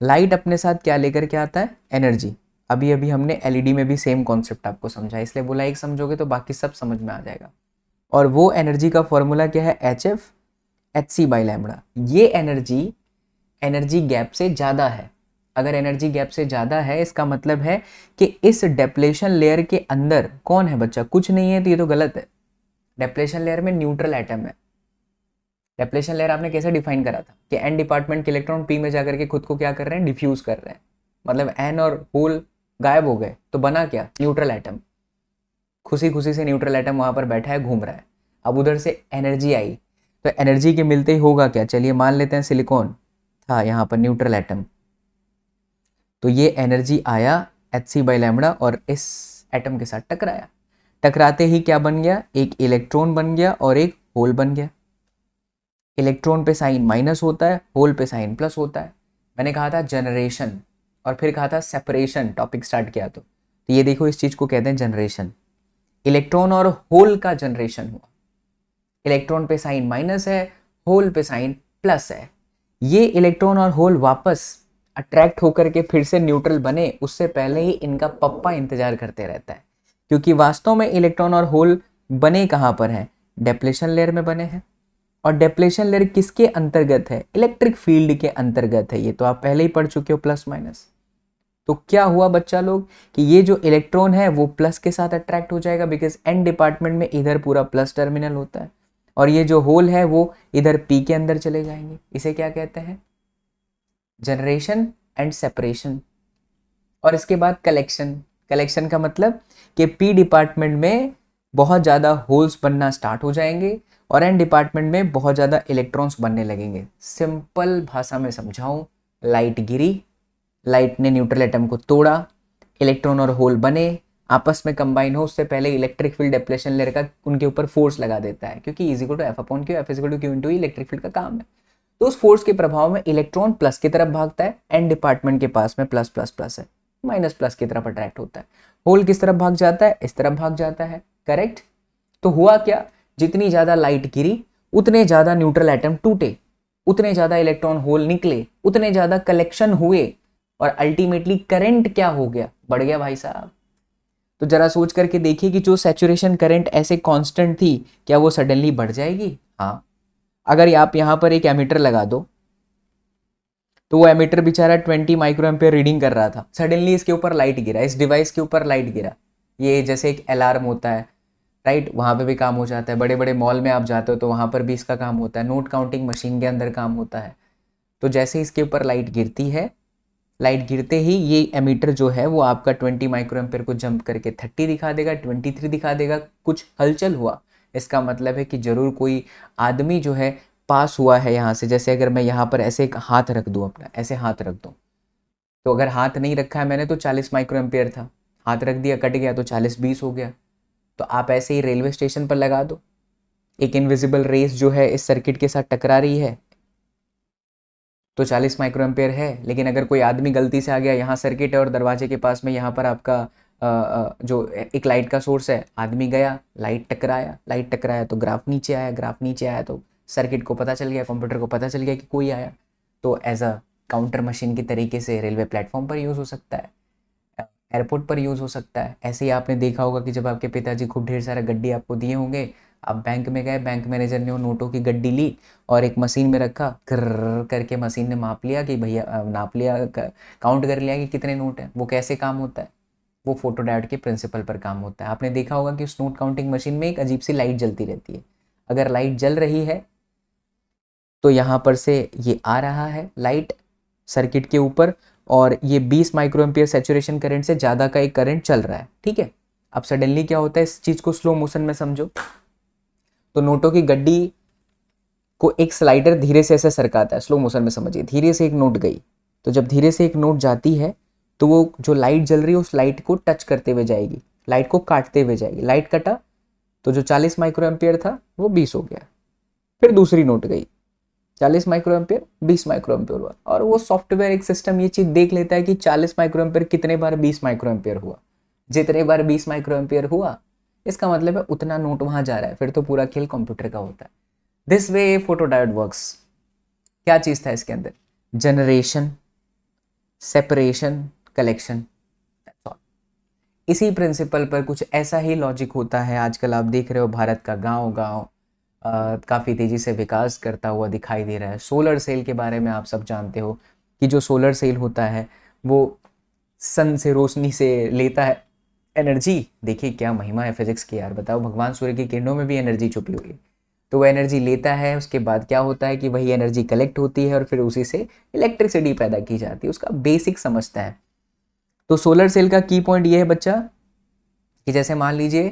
A: लाइट अपने साथ क्या लेकर के आता है एनर्जी अभी अभी हमने एलईडी में भी सेम कॉन्सेप्ट आपको समझा इसलिए बोला एक समझोगे तो बाकी सब समझ में आ जाएगा और वो एनर्जी का फॉर्मूला क्या है H F H C by lambda ये एनर्जी एनर्जी गैप से ज़्यादा है अगर एनर्जी गैप से ज़्यादा है इसका मतलब है कि इस डेप्लेशन लेयर के अंदर कौन है बच्चा कुछ नहीं है तो ये तो गलत है डेप्लेशन लेयर में न्यूट्रल एटम है डेप्लेशन लेयर आपने कैसे डिफाइन करा था कि एन डिपार्टमेंट के इलेक्ट्रॉन पी में जाकर के खुद को क्या कर रहे हैं डिफ्यूज कर रहे हैं मतलब एन और होल गायब हो गए तो बना क्या न्यूट्रल एटम खुशी खुशी से न्यूट्रल एटम वहाँ पर बैठा है घूम रहा है अब उधर से एनर्जी आई तो एनर्जी के मिलते ही होगा क्या चलिए मान लेते हैं सिलिकॉन था हाँ, यहाँ पर न्यूट्रल एटम तो ये एनर्जी आया एच सी बाई लैमडा और इस एटम के साथ टकराया टकराते ही क्या बन गया एक इलेक्ट्रॉन बन गया और एक होल बन गया इलेक्ट्रॉन पे साइन माइनस होता है होल पे साइन प्लस होता है मैंने कहा था जनरेशन और फिर कहा था सेपरेशन टॉपिक स्टार्ट किया तो, तो ये देखो इस चीज़ को कहते हैं जनरेशन इलेक्ट्रॉन और होल का जनरेशन हुआ इलेक्ट्रॉन पे साइन माइनस है होल पे साइन प्लस है ये इलेक्ट्रॉन और होल वापस अट्रैक्ट होकर के फिर से न्यूट्रल बने उससे पहले ही इनका पप्पा इंतजार करते रहता है क्योंकि वास्तव में इलेक्ट्रॉन और होल बने कहाँ पर हैं डेप्लेशन लेयर में बने हैं और डेप्लेशन लेयर किसके अंतर्गत है इलेक्ट्रिक फील्ड के अंतर्गत है ये तो आप पहले ही पढ़ चुके हो प्लस माइनस तो क्या हुआ बच्चा लोग कि ये जो इलेक्ट्रॉन है वो प्लस के साथ अट्रैक्ट हो जाएगा बिकॉज एन डिपार्टमेंट में इधर पूरा प्लस टर्मिनल होता है और ये जो होल है वो इधर पी के अंदर चले जाएंगे इसे क्या कहते हैं जनरेशन एंड सेपरेशन और इसके बाद कलेक्शन कलेक्शन का मतलब कि पी डिपार्टमेंट में बहुत ज़्यादा होल्स बनना स्टार्ट हो जाएंगे और एन डिपार्टमेंट में बहुत ज़्यादा इलेक्ट्रॉन्स बनने लगेंगे सिंपल भाषा में समझाऊँ लाइट गिरी लाइट ने न्यूट्रल एटम को तोड़ा इलेक्ट्रॉन और होल बने आपस में कंबाइन हो उससे पहले इलेक्ट्रिक फील्ड डेप्लेशन लेकर उनके ऊपर फोर्स लगा देता है क्योंकि equal to F upon Q F equal to Q into electric field का काम है तो उस फोर्स के प्रभाव में इलेक्ट्रॉन प्लस की तरफ भागता है एंड डिपार्टमेंट के पास में प्लस प्लस प्लस है माइनस प्लस की तरफ अट्रैक्ट होता है होल किस तरफ भाग जाता है इस तरफ भाग जाता है करेक्ट तो हुआ क्या जितनी ज़्यादा लाइट गिरी उतने ज़्यादा न्यूट्रल एटम टूटे उतने ज़्यादा इलेक्ट्रॉन होल निकले उतने ज़्यादा कलेक्शन हुए और अल्टीमेटली करंट क्या हो गया बढ़ गया भाई साहब तो ज़रा सोच करके देखिए कि जो सेचुरेशन करंट ऐसे कांस्टेंट थी क्या वो सडनली बढ़ जाएगी हाँ अगर आप यहाँ पर एक एमीटर लगा दो तो वो एमीटर बेचारा ट्वेंटी माइक्रो एम्पियर रीडिंग कर रहा था सडनली इसके ऊपर लाइट गिरा इस डिवाइस के ऊपर लाइट गिरा ये जैसे एक अलार्म होता है राइट वहाँ पे भी काम हो जाता है बड़े बड़े मॉल में आप जाते हो तो वहाँ पर भी इसका काम होता है नोट काउंटिंग मशीन के अंदर काम होता है तो जैसे इसके ऊपर लाइट गिरती है लाइट गिरते ही ये एमीटर जो है वो आपका ट्वेंटी माइक्रो एम्पियर को जंप करके थर्टी दिखा देगा ट्वेंटी थ्री दिखा देगा कुछ हलचल हुआ इसका मतलब है कि ज़रूर कोई आदमी जो है पास हुआ है यहाँ से जैसे अगर मैं यहाँ पर ऐसे एक हाथ रख दूँ अपना ऐसे हाथ रख दूँ तो अगर हाथ नहीं रखा है मैंने तो चालीस माइक्रो एम्पेयर था हाथ रख दिया कट गया तो चालीस बीस हो गया तो आप ऐसे ही रेलवे स्टेशन पर लगा दो एक इनविजिबल रेस जो है इस सर्किट के साथ टकरा रही है तो 40 माइक्रो एम्पेयर है लेकिन अगर कोई आदमी गलती से आ गया यहाँ सर्किट है और दरवाजे के पास में यहाँ पर आपका जो एक लाइट का सोर्स है आदमी गया लाइट टकराया लाइट टकराया तो ग्राफ नीचे आया ग्राफ नीचे आया तो सर्किट को पता चल गया कंप्यूटर को पता चल गया कि कोई आया तो एज अ काउंटर मशीन के तरीके से रेलवे प्लेटफॉर्म पर यूज़ हो सकता है एयरपोर्ट पर यूज़ हो सकता है ऐसे ही आपने देखा होगा कि जब आपके पिताजी खूब ढेर सारा गड्डी आपको दिए होंगे आप बैंक में गए बैंक मैनेजर ने वो नोटों की गड्डी ली और एक मशीन में रखा कर करके मशीन ने माप लिया कि भैया नाप लिया काउंट कर लिया कि कितने नोट हैं वो कैसे काम होता है वो फोटोडायोड के प्रिंसिपल पर काम होता है आपने देखा होगा कि उस नोट काउंटिंग मशीन में एक अजीब सी लाइट जलती रहती है अगर लाइट जल रही है तो यहाँ पर से ये आ रहा है लाइट सर्किट के ऊपर और ये 20 माइक्रो एम्पियर सेचुरेशन करंट से ज़्यादा का एक करंट चल रहा है ठीक है अब सडनली क्या होता है इस चीज़ को स्लो मोशन में समझो तो नोटों की गड्डी को एक स्लाइडर धीरे से ऐसे सरकाता है स्लो मोशन में समझिए धीरे से एक नोट गई तो जब धीरे से एक नोट जाती है तो वो जो लाइट जल रही है उस लाइट को टच करते हुए जाएगी लाइट को काटते हुए जाएगी लाइट कटा तो जो 40 माइक्रो एम्पियर था वो 20 हो गया फिर दूसरी नोट गई 40 माइक्रो एम्पियर 20 माइक्रो एम्पियर हुआ और वो सॉफ्टवेयर एक सिस्टम ये चीज़ देख लेता है कि 40 माइक्रो एम्पियर कितने बार 20 माइक्रो एम्पियर हुआ जितने बार 20 माइक्रो एम्पियर हुआ इसका मतलब है उतना नोट वहाँ जा रहा है फिर तो पूरा खेल कंप्यूटर का होता है this way photo diode work क्या चीज़ था इसके अंदर जनरेशन सेपरेशन कलेक्शन इसी प्रिंसिपल पर कुछ ऐसा ही लॉजिक होता है आजकल आप देख रहे हो भारत का गांव गांव काफ़ी तेज़ी से विकास करता हुआ दिखाई दे रहा है सोलर सेल के बारे में आप सब जानते हो कि जो सोलर सेल होता है वो सन से रोशनी से लेता है एनर्जी देखिए क्या महिमा है फिजिक्स की यार बताओ भगवान सूर्य की किरणों में भी एनर्जी छुपी हुई है तो वह एनर्जी लेता है उसके बाद क्या होता है कि वही एनर्जी कलेक्ट होती है और फिर उसी से इलेक्ट्रिसिटी पैदा की जाती है उसका बेसिक समझता है तो सोलर सेल का की पॉइंट ये है बच्चा कि जैसे मान लीजिए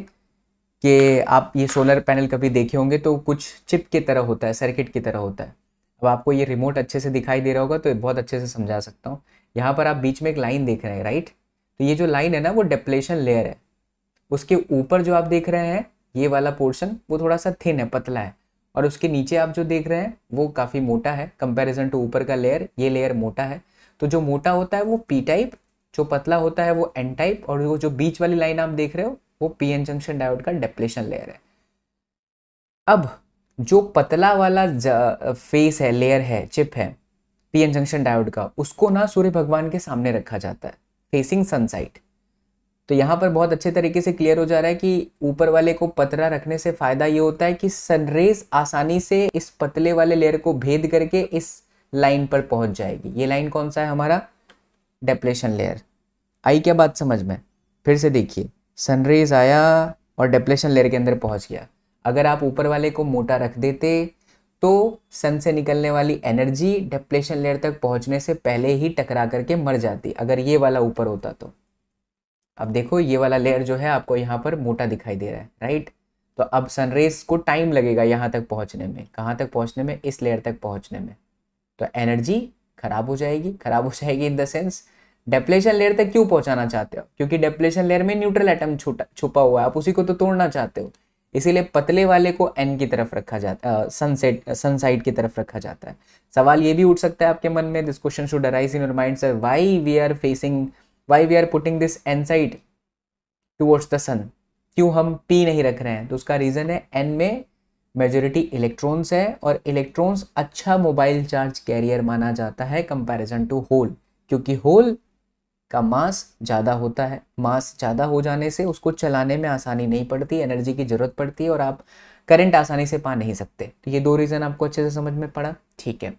A: कि आप ये सोलर पैनल कभी देखे होंगे तो कुछ चिप की तरह होता है सर्किट की तरह होता है अब आपको ये रिमोट अच्छे से दिखाई दे रहा होगा तो बहुत अच्छे से समझा सकता हूँ यहाँ पर आप बीच में एक लाइन देख रहे हैं राइट तो ये जो लाइन है ना वो डेप्लेशन लेयर है उसके ऊपर जो आप देख रहे हैं ये वाला पोर्शन वो थोड़ा सा थिन है पतला है और उसके नीचे आप जो देख रहे हैं वो काफ़ी मोटा है कंपेरिजन टू ऊपर का लेयर ये लेयर मोटा है तो जो मोटा होता है वो पी टाइप जो पतला होता है वो एन टाइप और वो जो बीच वाली लाइन आप देख रहे हो वो पीएन जंक्शन डायोड का डेप्लेशन लेयर है अब जो पतला वाला फेस है लेयर है चिप है पीएन जंक्शन डायोड का उसको ना सूर्य भगवान के सामने रखा जाता है फेसिंग सनसाइट तो यहाँ पर बहुत अच्छे तरीके से क्लियर हो जा रहा है कि ऊपर वाले को पतला रखने से फायदा ये होता है कि सनरेज आसानी से इस पतले वाले लेयर को भेद करके इस लाइन पर पहुंच जाएगी ये लाइन कौन सा है हमारा डेप्लेशन लेयर आई क्या बात समझ में फिर से देखिए सनरेज आया और डेप्लेशन लेयर के अंदर पहुंच गया अगर आप ऊपर वाले को मोटा रख देते तो सन से निकलने वाली एनर्जी डेप्लेशन लेयर तक पहुंचने से पहले ही टकरा करके मर जाती अगर ये वाला ऊपर होता तो अब देखो ये वाला लेयर जो है आपको यहाँ पर मोटा दिखाई दे रहा है राइट तो अब सनरेज को टाइम लगेगा यहाँ तक पहुँचने में कहाँ तक पहुँचने में इस लेयर तक पहुँचने में तो एनर्जी खराब हो जाएगी खराब हो जाएगी in the sense depletion layer तक क्यों पहुंचाना चाहते हो क्योंकि डेप्लेशन लेयर में न्यूट्रल एटम छुपा हुआ है आप उसी को तो तोड़ना चाहते हो इसीलिए पतले वाले को एन की तरफ रखा जाता है सनसेट सनसाइड की तरफ रखा जाता है सवाल ये भी उठ सकता है आपके मन में this question should arise in your mind sir why we are facing why we are putting this N side towards the sun क्यों हम पी नहीं रख रहे हैं तो उसका रीज़न है एन में मेजोरिटी इलेक्ट्रॉन्स है और इलेक्ट्रॉन्स अच्छा मोबाइल चार्ज कैरियर माना जाता है कंपैरिजन टू होल क्योंकि होल का मास ज़्यादा होता है मास ज़्यादा हो जाने से उसको चलाने में आसानी नहीं पड़ती एनर्जी की ज़रूरत पड़ती है और आप करंट आसानी से पा नहीं सकते तो ये दो रीज़न आपको अच्छे से समझ में पड़ा ठीक है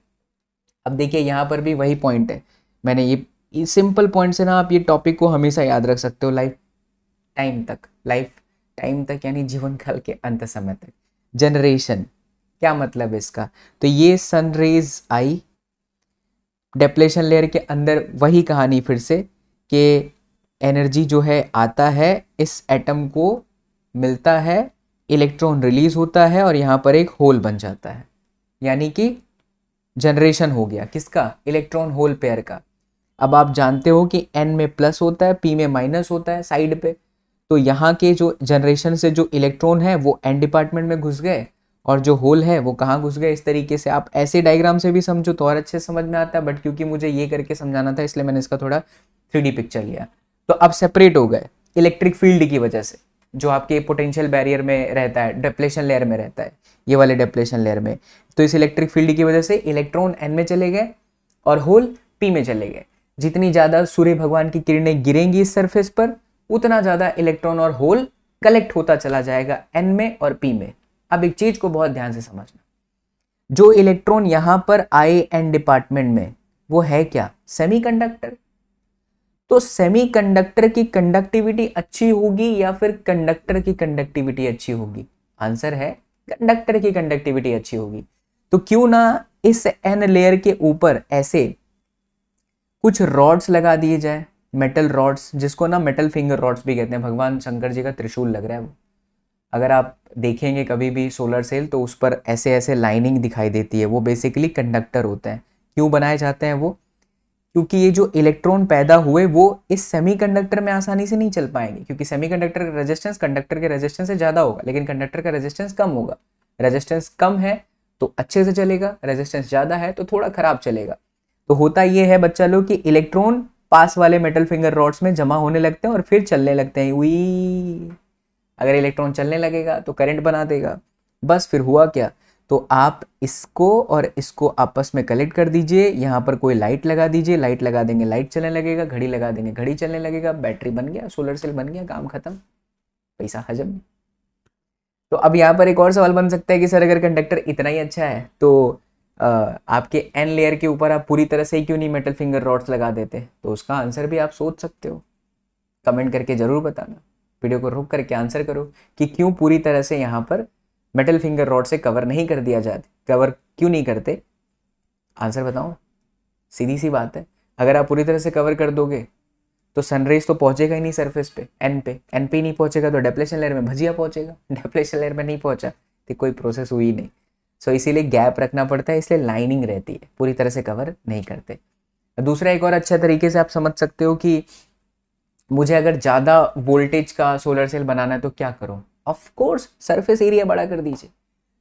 A: अब देखिए यहाँ पर भी वही पॉइंट है मैंने ये, सिंपल पॉइंट से ना आप ये टॉपिक को हमेशा याद रख सकते हो लाइफ टाइम तक लाइफ टाइम तक यानी जीवन काल के अंत समय तक जनरेशन क्या मतलब इसका तो ये सनरेज आई डेप्लेशन लेयर के अंदर वही कहानी फिर से के एनर्जी जो है आता है इस एटम को मिलता है इलेक्ट्रॉन रिलीज होता है और यहाँ पर एक होल बन जाता है यानी कि जनरेशन हो गया किसका इलेक्ट्रॉन होल पेयर का अब आप जानते हो कि एन में प्लस होता है पी में माइनस होता है साइड पे तो यहाँ के जो जनरेशन से जो इलेक्ट्रॉन है वो एन डिपार्टमेंट में घुस गए और जो होल है वो कहाँ घुस गया इस तरीके से आप ऐसे डायग्राम से भी समझो तो और अच्छे समझ में आता है बट क्योंकि मुझे ये करके समझाना था इसलिए मैंने इसका थोड़ा थ्री पिक्चर लिया तो अब सेपरेट हो गए इलेक्ट्रिक फील्ड की वजह से जो आपके पोटेंशियल बैरियर में रहता है डेप्लेशन लेयर में रहता है ये वाले डेप्लेशन लेयर में तो इस इलेक्ट्रिक फील्ड की वजह से इलेक्ट्रॉन एन में चले गए और होल पी में चले गए जितनी ज़्यादा सूर्य भगवान की किरणें गिरेंगी इस सरफेस पर उतना ज़्यादा इलेक्ट्रॉन और होल कलेक्ट होता चला जाएगा एन में और पी में अब एक चीज को बहुत ध्यान से समझना जो इलेक्ट्रॉन यहां पर आए एन डिपार्टमेंट में वो है क्या सेमीकंडक्टर तो सेमीकंडक्टर की कंडक्टिविटी अच्छी होगी या फिर कंडक्टर की कंडक्टिविटी अच्छी होगी आंसर है कंडक्टर की कंडक्टिविटी अच्छी होगी तो क्यों ना इस एन लेयर के ऊपर ऐसे कुछ रॉड्स लगा दिए जाए मेटल रॉड्स जिसको ना मेटल फिंगर रॉड्स भी कहते हैं भगवान शंकर जी का त्रिशूल लग रहा है वो अगर आप देखेंगे कभी भी सोलर सेल तो उस पर ऐसे ऐसे लाइनिंग दिखाई देती है वो बेसिकली कंडक्टर होते हैं क्यों बनाए जाते हैं वो क्योंकि ये जो इलेक्ट्रॉन पैदा हुए वो इस सेमीकंडक्टर में आसानी से नहीं चल पाएंगे क्योंकि सेमीकंडक्टर का रेजिस्टेंस कंडक्टर के रेजिस्टेंस से ज़्यादा होगा लेकिन कंडक्टर का रेजिस्टेंस कम होगा रेजिस्टेंस कम है तो अच्छे से चलेगा रेजिस्टेंस ज़्यादा है तो थोड़ा ख़राब चलेगा तो होता ये है बच्चा लोग कि इलेक्ट्रॉन पास वाले मेटल फिंगर रॉड्स में जमा होने लगते हैं और फिर चलने लगते हैं उई अगर इलेक्ट्रॉन चलने लगेगा तो करंट बना देगा बस फिर हुआ क्या तो आप इसको और इसको आपस में कलेक्ट कर दीजिए यहाँ पर कोई लाइट लगा दीजिए लाइट लगा देंगे लाइट चलने लगेगा घड़ी लगा देंगे घड़ी चलने लगेगा बैटरी बन गया सोलर सेल बन गया काम खत्म पैसा हजम तो अब यहाँ पर एक और सवाल बन सकता है कि सर अगर कंडक्टर इतना ही अच्छा है तो आपके एन लेयर के ऊपर आप पूरी तरह से क्यों नहीं मेटल फिंगर रॉड्स लगा देते तो उसका आंसर भी आप सोच सकते हो कमेंट करके ज़रूर बताना वीडियो को रुक करके आंसर करो कि क्यों पूरी तरह से यहाँ पर मेटल फिंगर रॉड से कवर नहीं कर दिया जाते कवर क्यों नहीं करते आंसर बताओ सीधी सी बात है अगर आप पूरी तरह से कवर कर दोगे तो सनराइज तो पहुंचेगा ही नहीं सरफेस पे एन पे एन पे नहीं पहुंचेगा तो डेप्लेशन लेयर में भजिया पहुंचेगा डेप्लेशन (laughs) लेयर में नहीं पहुंचा तो कोई प्रोसेस हुई नहीं सो so, इसीलिए गैप रखना पड़ता है इसलिए लाइनिंग रहती है पूरी तरह से कवर नहीं करते दूसरा एक और अच्छा तरीके से आप समझ सकते हो कि मुझे अगर ज़्यादा वोल्टेज का सोलर सेल बनाना है तो क्या करूँ ऑफकोर्स सरफेस एरिया बड़ा कर दीजिए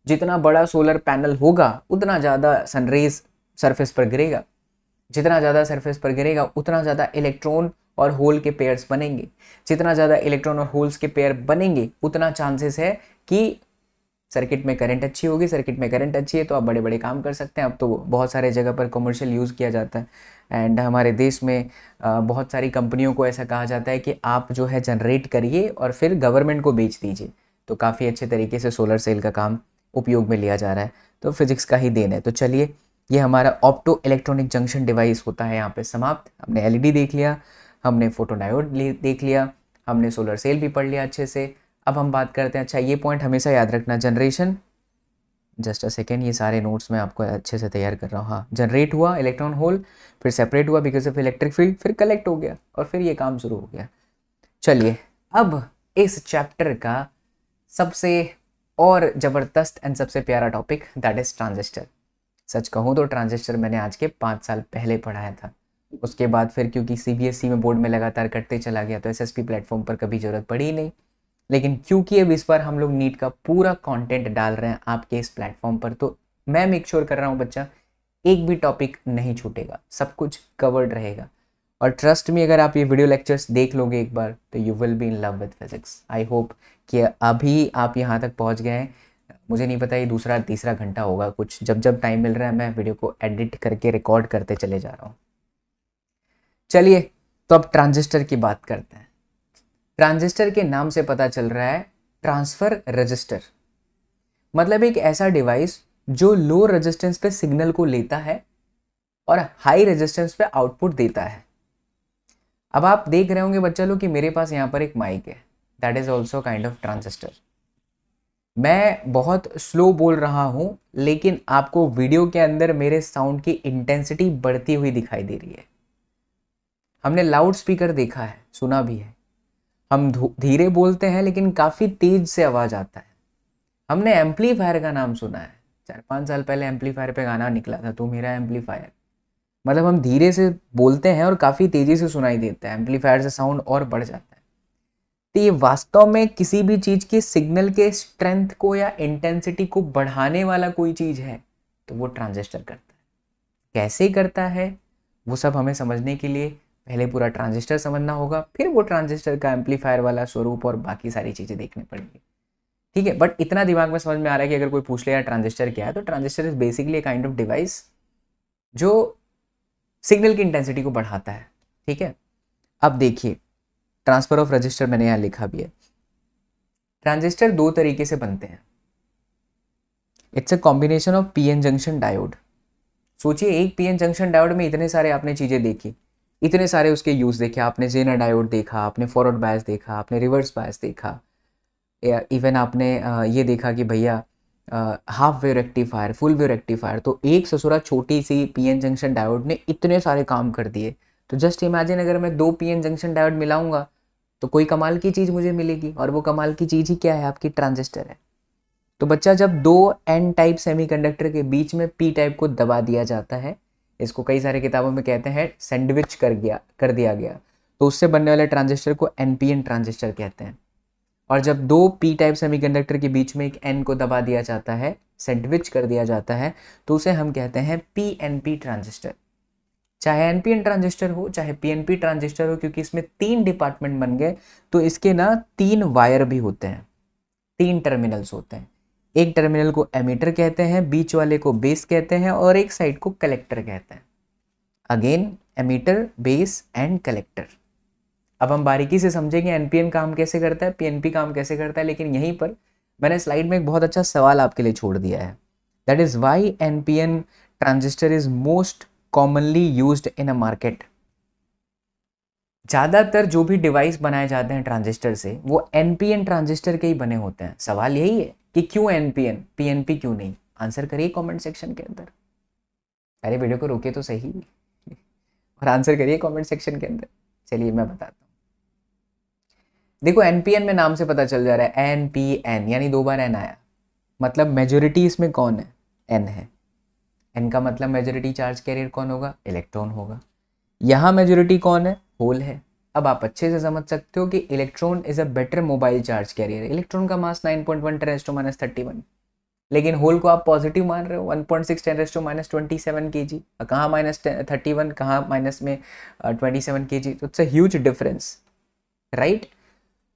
A: जितना बड़ा सोलर पैनल होगा उतना ज़्यादा सनरेज सरफेस पर गिरेगा जितना ज़्यादा सरफेस पर गिरेगा उतना ज़्यादा इलेक्ट्रॉन और होल के पेयर्स बनेंगे जितना ज़्यादा इलेक्ट्रॉन और होल्स के पेयर बनेंगे उतना चांसेस है कि सर्किट में करंट अच्छी होगी सर्किट में करंट अच्छी है तो आप बड़े बड़े काम कर सकते हैं अब तो बहुत सारे जगह पर कमर्शियल यूज़ किया जाता है एंड हमारे देश में बहुत सारी कंपनियों को ऐसा कहा जाता है कि आप जो है जनरेट करिए और फिर गवर्नमेंट को बेच दीजिए तो काफ़ी अच्छे तरीके से सोलर सेल का काम उपयोग में लिया जा रहा है तो फिजिक्स का ही देन है तो चलिए ये हमारा ऑप्टो इलेक्ट्रॉनिक जंक्शन डिवाइस होता है यहाँ पर समाप्त हमने एल e देख लिया हमने फोटोडायोड देख लिया हमने सोलर सेल भी पढ़ लिया अच्छे से अब हम बात करते हैं अच्छा ये पॉइंट हमेशा याद रखना जनरेशन जस्ट अ सेकेंड ये सारे नोट्स मैं आपको अच्छे से तैयार कर रहा हूँ हाँ जनरेट हुआ इलेक्ट्रॉन होल फिर सेपरेट हुआ बिकॉज ऑफ इलेक्ट्रिक फील्ड फिर कलेक्ट हो गया और फिर ये काम शुरू हो गया चलिए अब इस चैप्टर का सबसे और ज़बरदस्त एंड सबसे प्यारा टॉपिक दैट इज़ ट्रांजिस्टर सच कहूँ तो ट्रांजिस्टर मैंने आज के पाँच साल पहले पढ़ाया था उसके बाद फिर क्योंकि सी e में बोर्ड में लगातार कटते चला गया तो एस प्लेटफॉर्म पर कभी ज़रूरत पड़ी ही नहीं लेकिन क्योंकि अब इस बार हम लोग नीट का पूरा कंटेंट डाल रहे हैं आपके इस प्लेटफॉर्म पर तो मैं मेक श्योर कर रहा हूँ बच्चा एक भी टॉपिक नहीं छूटेगा सब कुछ कवर्ड रहेगा और ट्रस्ट में अगर आप ये वीडियो लेक्चर्स देख लोगे एक बार तो you will be in love with physics I hope कि अभी आप यहाँ तक पहुँच गए हैं मुझे नहीं पता ये दूसरा तीसरा घंटा होगा कुछ जब जब टाइम मिल रहा है मैं वीडियो को एडिट करके रिकॉर्ड करते चले जा रहा हूँ चलिए तो अब ट्रांजिस्टर की बात करते हैं ट्रांजिस्टर के नाम से पता चल रहा है ट्रांसफर रजिस्टर मतलब एक ऐसा डिवाइस जो लो रेजिस्टेंस पे सिग्नल को लेता है और हाई रेजिस्टेंस पे आउटपुट देता है अब आप देख रहे होंगे बच्चा लोग कि मेरे पास यहाँ पर एक माइक है that is also kind of transistor मैं बहुत स्लो बोल रहा हूँ लेकिन आपको वीडियो के अंदर मेरे साउंड की इंटेंसिटी बढ़ती हुई दिखाई दे रही है हमने लाउड स्पीकर देखा है सुना भी है हम धीरे बोलते हैं लेकिन काफ़ी तेज से आवाज़ आता है हमने एम्पलीफायर का नाम सुना है चार पाँच साल पहले एम्पलीफायर पे गाना निकला था तो मेरा एम्पलीफायर मतलब हम धीरे से बोलते हैं और काफ़ी तेज़ी से सुनाई देता है एम्पलीफायर से साउंड और बढ़ जाता है तो ये वास्तव में किसी भी चीज़ के सिग्नल के स्ट्रेंथ को या इंटेंसिटी को बढ़ाने वाला कोई चीज़ है तो वो ट्रांजिस्टर करता है कैसे करता है वो सब हमें समझने के लिए पहले पूरा ट्रांजिस्टर समझना होगा फिर वो ट्रांजिस्टर का एम्पलीफायर वाला स्वरूप और बाकी सारी चीज़ें देखनी पड़ेंगी ठीक है बट इतना दिमाग में समझ में आ रहा है कि अगर कोई पूछ ले यार ट्रांजिस्टर क्या है तो transistor is basically a kind of device जो सिग्नल की इंटेंसिटी को बढ़ाता है ठीक है अब देखिए ट्रांसफर ऑफ रजिस्टर मैंने यहाँ लिखा भी है ट्रांजिस्टर दो तरीके से बनते हैं it's a combination of PN junction diode सोचिए एक पीएन जंक्शन डायोड में इतने सारे आपने चीज़ें देखी इतने सारे उसके यूज़ देखे आपने जेना डायोड देखा आपने फॉरवर्ड बायस देखा आपने रिवर्स बायस देखा इवन आपने ये देखा कि भैया half wave rectifier full wave rectifier तो एक ससुरा छोटी सी पीएन जंक्शन डायोड ने इतने सारे काम कर दिए तो जस्ट इमेजिन अगर मैं दो पीएन जंक्शन डायोड मिलाऊंगा तो कोई कमाल की चीज़ मुझे मिलेगी और वो कमाल की चीज़ ही क्या है आपकी ट्रांजिस्टर है तो बच्चा जब दो एन टाइप सेमीकंडक्टर के बीच में पी टाइप को दबा दिया जाता है इसको कई सारे किताबों में कहते हैं सैंडविच कर गया कर दिया गया तो उससे बनने वाले ट्रांजिस्टर को एन ट्रांजिस्टर कहते हैं और जब दो पी टाइप सेमी कंडक्टर के बीच में एक एन को दबा दिया जाता है सैंडविच कर दिया जाता है तो उसे हम कहते हैं पी एन पी ट्रांजिस्टर चाहे एनपीएन ट्रांजिस्टर हो चाहे पी एन पी ट्रांजिस्टर हो क्योंकि इसमें तीन डिपार्टमेंट बन गए तो इसके ना तीन वायर भी होते हैं तीन टर्मिनल्स होते हैं एक टर्मिनल को एमीटर कहते हैं बीच वाले को बेस कहते हैं और एक साइड को कलेक्टर कहते हैं again emitter base and collector अब हम बारीकी से समझेंगे एनपीएन काम कैसे करता है पीएनपी काम कैसे करता है लेकिन यहीं पर मैंने स्लाइड में एक बहुत अच्छा सवाल आपके लिए छोड़ दिया है that is why NPN transistor is most commonly use in a market ज़्यादातर जो भी डिवाइस बनाए जाते हैं ट्रांजिस्टर से वो एनपीएन ट्रांजिस्टर के ही बने होते हैं सवाल यही है कि क्यों एनपीएन पीएनपी क्यों नहीं आंसर करिए कमेंट सेक्शन के अंदर अरे वीडियो को रोके तो सही और आंसर करिए कमेंट सेक्शन के अंदर चलिए मैं बताता हूँ देखो एनपीएन में नाम से पता चल जा रहा है एन पी एन यानी दो बार एन आया मतलब मेजोरिटी इसमें कौन है एन है एन का मतलब मेजोरिटी चार्ज कैरियर कौन होगा इलेक्ट्रॉन होगा यहाँ मेजोरिटी कौन है होल है अब आप अच्छे से समझ सकते हो कि electron is a better mobile charge carrier electron का mass 9.1 point one ten to minus thirty one लेकिन होल को आप पॉजिटिव मान रहे हो 1.6 point six ten to minus twenty seven K G कहाँ माइनस थर्टी वन कहाँ माइनस में ट्वेंटी सेवन के जी तो इट्स अज डिफरेंस राइट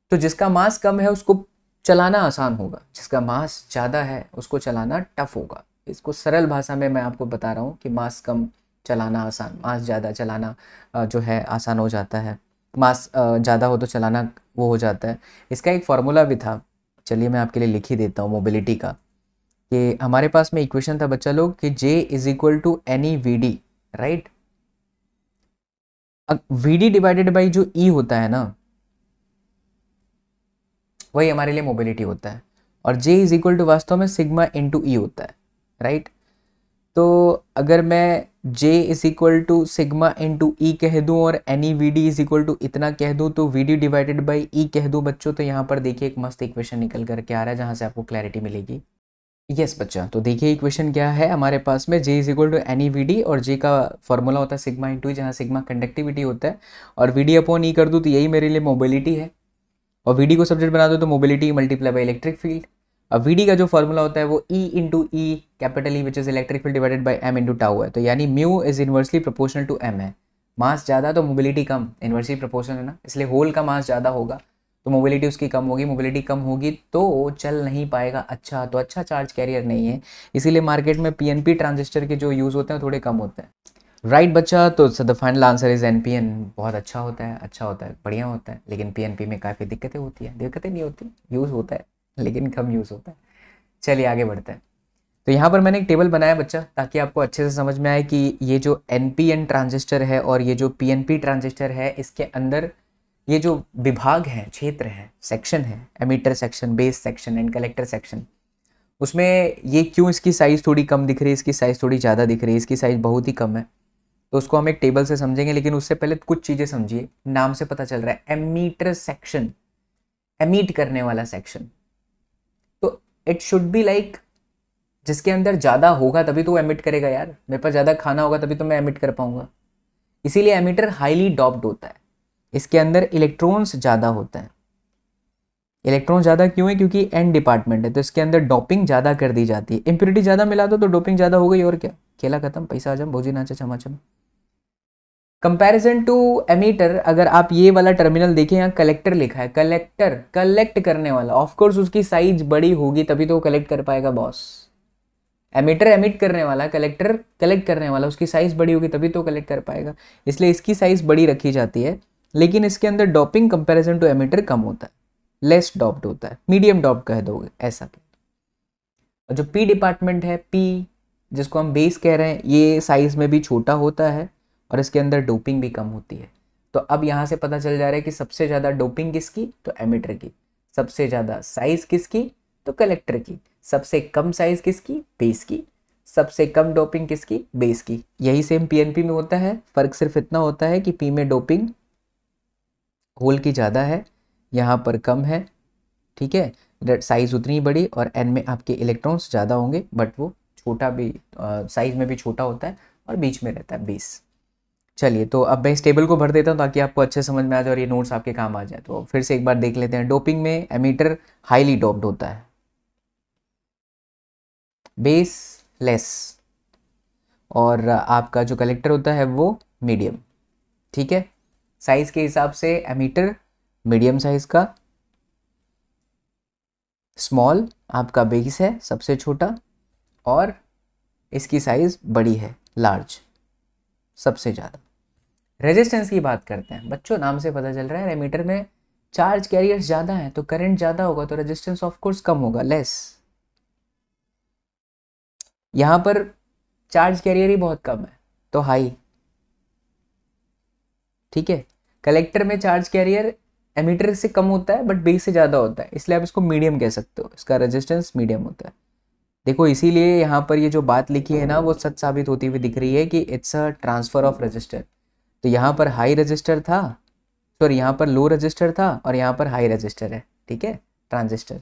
A: तो जिसका मास कम है उसको चलाना आसान होगा जिसका मास ज़्यादा है उसको चलाना टफ होगा इसको सरल भाषा में मैं आपको बता रहा हूँ कि मास कम चलाना आसान मास ज़्यादा चलाना जो है आसान हो जाता है मास ज़्यादा हो तो चलाना वो हो जाता है इसका एक फार्मूला भी था चलिए मैं आपके लिए लिख ही देता हूँ मोबिलिटी का कि हमारे पास में इक्वेशन था बच्चा लोग कि J is equal to any V D right अब वी डी डिवाइडेड बाई जो ई e होता है ना वही हमारे लिए मोबिलिटी होता है और जे इज इक्वल टू वास्तव में सिग्मा इंटू ई होता है राइट तो अगर मैं J is equal to sigma into E कह दूँ और any V D is equal to इतना कह दूँ तो V D divided by E कह दूँ बच्चों तो यहाँ पर देखिए एक मस्त इक्वेशन निकल करके आ रहा है जहाँ से आपको क्लैरिटी मिलेगी यस yes, बच्चा तो देखिए इक्वेशन क्या है हमारे पास में J is equal to any V D और जे का फॉर्मूला होता है सिग्मा इंटू e, जहाँ सिग्मा कंडक्टिविटी होता है और वी डी अपॉन ई कर दूँ तो यही मेरे लिए मोबिलिटी है और वी डी को सब्जेक्ट बना दो तो mobility multiply by electric field अब वी का जो फॉर्मूला होता है वो E into E capital E which is electric field divided by M into tau है तो यानी mu is inversely proportional to M है मास ज़्यादा तो मोबिलिटी कम इन्वर्सली प्रोपोर्शनल है ना इसलिए होल का मास ज़्यादा होगा तो मोबिलिटी उसकी कम होगी मोबिलिटी कम होगी तो चल नहीं पाएगा अच्छा तो अच्छा चार्ज कैरियर नहीं है इसीलिए मार्केट में पी एन पी ट्रांजिस्टर के जो यूज़ होते हैं थोड़े कम होते हैं राइट right, बच्चा तो the final answer is N P N बहुत अच्छा होता है अच्छा होता है बढ़िया होता है लेकिन पी में काफ़ी दिक्कतें होती है दिक्कतें नहीं होती यूज़ होता है लेकिन कम यूज़ होता है चलिए आगे बढ़ते हैं तो यहाँ पर मैंने एक टेबल बनाया बच्चा ताकि आपको अच्छे से समझ में आए कि ये जो एन पी एन ट्रांजिस्टर है और ये जो पी एन पी ट्रांजिस्टर है इसके अंदर ये जो विभाग हैं क्षेत्र हैं सेक्शन है emitter section base section and collector section उसमें ये क्यों इसकी साइज़ थोड़ी कम दिख रही है इसकी साइज़ थोड़ी ज़्यादा दिख रही है इसकी साइज़ बहुत ही कम है तो उसको हम एक टेबल से समझेंगे लेकिन उससे पहले कुछ चीज़ें समझिए नाम से पता चल रहा है एमीटर सेक्शन एमीट करने वाला section it should be like जिसके अंदर ज़्यादा होगा तभी तो वो एमिट करेगा यार मेरे पास ज़्यादा खाना होगा तभी तो मैं एमिट कर पाऊंगा इसीलिए एमिटर हाईली डॉप्ड होता है इसके अंदर इलेक्ट्रॉन्स ज़्यादा होते हैं इलेक्ट्रॉन ज़्यादा क्यों है क्योंकि एंड डिपार्टमेंट है तो इसके अंदर डॉपिंग ज़्यादा कर दी जाती है इम्प्योरिटी ज़्यादा मिला दो तो डॉपिंग ज़्यादा हो गई और क्या खेला खत्म पैसा आजम भोजी नाचा चमाचम कंपैरिजन टू एमीटर अगर आप ये वाला टर्मिनल देखें यहाँ कलेक्टर लिखा है कलेक्टर कलेक्ट करने वाला ऑफकोर्स उसकी साइज बड़ी होगी तभी तो वो कलेक्ट कर पाएगा बॉस एमीटर एमिट करने वाला कलेक्टर कलेक्ट करने वाला उसकी साइज़ बड़ी होगी तभी तो कलेक्ट कर पाएगा इसलिए इसकी साइज़ बड़ी रखी जाती है लेकिन इसके अंदर डॉपिंग कंपेरिजन टू एमीटर कम होता है लेस डॉप्ड होता है मीडियम डॉप कह दोगे ऐसा और जो पी डिपार्टमेंट है पी जिसको हम बेस कह रहे हैं ये साइज़ में भी छोटा होता है और इसके अंदर डोपिंग भी कम होती है तो अब यहाँ से पता चल जा रहा है कि सबसे ज़्यादा डोपिंग किसकी तो एमिटर की सबसे ज़्यादा साइज़ किसकी तो कलेक्टर की सबसे कम साइज़ किसकी बेस की सबसे कम डोपिंग किसकी बेस की यही सेम पीएनपी में होता है फ़र्क सिर्फ इतना होता है कि पी में डोपिंग होल की ज़्यादा है यहाँ पर कम है ठीक है साइज़ उतनी बड़ी और एन में आपके इलेक्ट्रॉन्स ज़्यादा होंगे बट वो छोटा भी साइज़ में भी छोटा होता है और बीच में रहता है बेस चलिए तो अब मैं इस टेबल को भर देता हूँ ताकि आपको अच्छे समझ में आ जाए और ये नोट्स आपके काम आ जाए तो फिर से एक बार देख लेते हैं डोपिंग में एमीटर हाईली डोप्ड होता है बेस लेस और आपका जो कलेक्टर होता है वो मीडियम ठीक है साइज के हिसाब से एमीटर मीडियम साइज का स्मॉल आपका बेस है सबसे छोटा और इसकी साइज़ बड़ी है लार्ज सबसे ज़्यादा रेजिस्टेंस की बात करते हैं बच्चों नाम से पता चल रहा है रेमीटर में चार्ज कैरियर ज़्यादा है तो करंट ज़्यादा होगा तो रेजिस्टेंस ऑफ कोर्स कम होगा लेस यहां पर चार्ज कैरियर ही बहुत कम है तो हाई ठीक है कलेक्टर में चार्ज कैरियर एमीटर से कम होता है बट बेस से ज़्यादा होता है इसलिए आप इसको मीडियम कह सकते हो इसका रेजिस्टेंस मीडियम होता है देखो इसीलिए यहां पर ये जो बात लिखी है ना वो सच साबित होती हुई दिख रही है कि it's a transfer of register तो यहाँ पर हाई रजिस्टर था सॉरी यहाँ पर लो रजिस्टर था और यहाँ पर हाई रजिस्टर है ठीक है ट्रांजिस्टर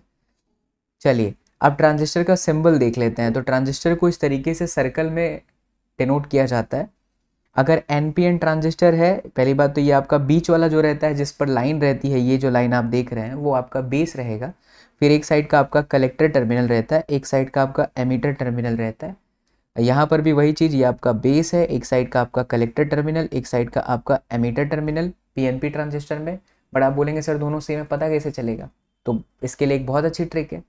A: चलिए अब ट्रांजिस्टर का सिंबल देख लेते हैं तो ट्रांजिस्टर को इस तरीके से सर्कल में डिनोट किया जाता है अगर एन पी एन ट्रांजिस्टर है पहली बात तो ये आपका बीच वाला जो रहता है जिस पर लाइन रहती है ये जो लाइन आप देख रहे हैं वो आपका बेस रहेगा फिर एक साइड का आपका कलेक्टर टर्मिनल रहता है एक साइड का आपका एमीटर टर्मिनल रहता है यहाँ पर भी वही चीज़ ये आपका बेस है एक साइड का आपका कलेक्टर टर्मिनल एक साइड का आपका एमीटर टर्मिनल पीएनपी ट्रांजिस्टर में बट आप बोलेंगे सर दोनों सेम है पता कैसे चलेगा तो इसके लिए एक बहुत अच्छी ट्रिक है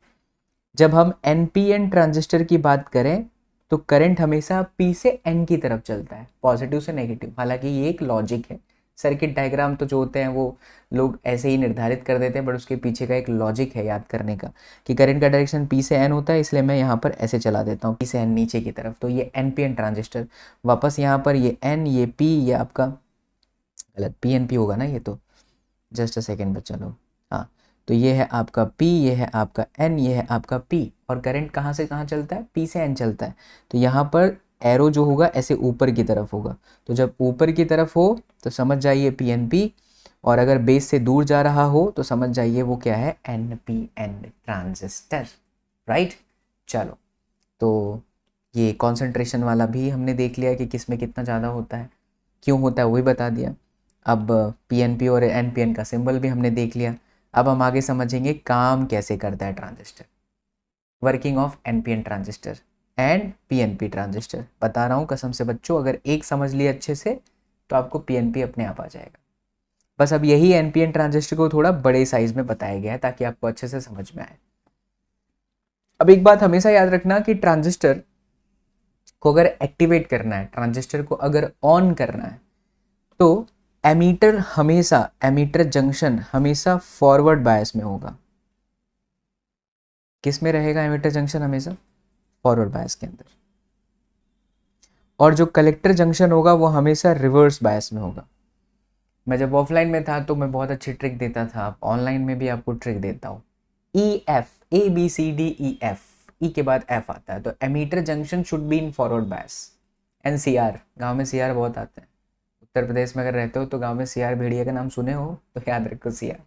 A: जब हम एन पी एन ट्रांजिस्टर की बात करें तो करंट हमेशा पी से एन की तरफ चलता है पॉजिटिव से नेगेटिव हालांकि ये एक लॉजिक है सर्किट डायग्राम तो जो होते हैं वो लोग ऐसे ही निर्धारित कर देते हैं बट उसके पीछे का एक लॉजिक है याद करने का कि करंट का डायरेक्शन पी से एन होता है इसलिए मैं यहाँ पर ऐसे चला देता हूँ पी से एन नीचे की तरफ तो ये एन पी एन ट्रांजिस्टर वापस यहाँ पर ये एन ये पी ये आपका गलत पी एन पी होगा ना ये तो जस्ट अ सेकेंड बच्चा लोग हाँ तो ये है आपका पी ये है आपका एन ये है आपका पी और करंट कहाँ से कहाँ चलता है पी से एन चलता है तो यहाँ पर एरो जो होगा ऐसे ऊपर की तरफ होगा तो जब ऊपर की तरफ हो तो समझ जाइए पी एन पी और अगर बेस से दूर जा रहा हो तो समझ जाइए वो क्या है N P N transistor right चलो तो ये कॉन्सेंट्रेशन वाला भी हमने देख लिया कि किस में कितना ज़्यादा होता है क्यों होता है वो भी बता दिया अब पी और एन का सिंबल भी हमने देख लिया अब हम आगे समझेंगे काम कैसे करता है transistor working of N P N transistor and PNP transistor बता रहा हूँ कसम से बच्चों अगर एक समझ लिए अच्छे से तो आपको पीएनपी अपने आप आ जाएगा बस अब यही एनपीएन ट्रांजिस्टर को थोड़ा बड़े साइज में बताया गया है ताकि आपको अच्छे से समझ में आए अब एक बात हमेशा याद रखना कि ट्रांजिस्टर को अगर एक्टिवेट करना है ट्रांजिस्टर को अगर ऑन करना है तो एमीटर हमेशा एमीटर जंक्शन हमेशा फॉरवर्ड बायस में होगा किस में रहेगा एमीटर जंक्शन हमेशा फॉरवर्ड बायस के अंदर और जो कलेक्टर जंक्शन होगा वो हमेशा रिवर्स बायस में होगा मैं जब ऑफलाइन में था तो मैं बहुत अच्छी ट्रिक देता था ऑनलाइन में भी आपको ट्रिक देता हूँ E F A B C D E F E के बाद एफ आता है तो emitter junction should be in forward bias N C R गाँव में सी आर बहुत आते हैं उत्तर प्रदेश में अगर रहते हो तो गाँव में सी आर भेड़िया का नाम सुने हो तो याद रखो C R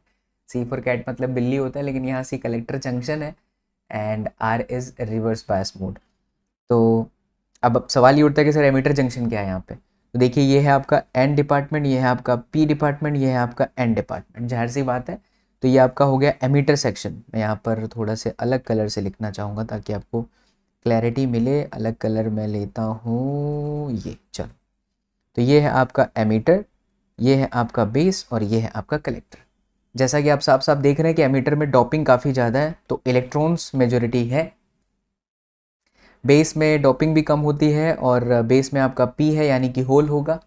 A: C for cat मतलब बिल्ली होता है लेकिन यहाँ सी कलेक्टर जंक्शन है and R is reverse bias mode तो अब सवाल ये उठता है कि सर एमीटर जंक्शन क्या है यहाँ पे तो देखिए ये है आपका एन डिपार्टमेंट ये है आपका पी डिपार्टमेंट ये है आपका एन डिपार्टमेंट ज़ाहिर सी बात है तो ये आपका हो गया एमीटर सेक्शन मैं यहाँ पर थोड़ा से अलग कलर से लिखना चाहूँगा ताकि आपको क्लैरिटी मिले अलग कलर मैं लेता हूँ ये चलो तो ये है आपका एमीटर ये है आपका बेस और ये है आपका कलेक्टर जैसा कि आप साफ साफ देख रहे हैं कि एमीटर में डॉपिंग काफ़ी ज़्यादा है तो इलेक्ट्रॉन्स मेजोरिटी है बेस में डॉपिंग भी कम होती है और बेस में आपका पी है यानी कि होल होगा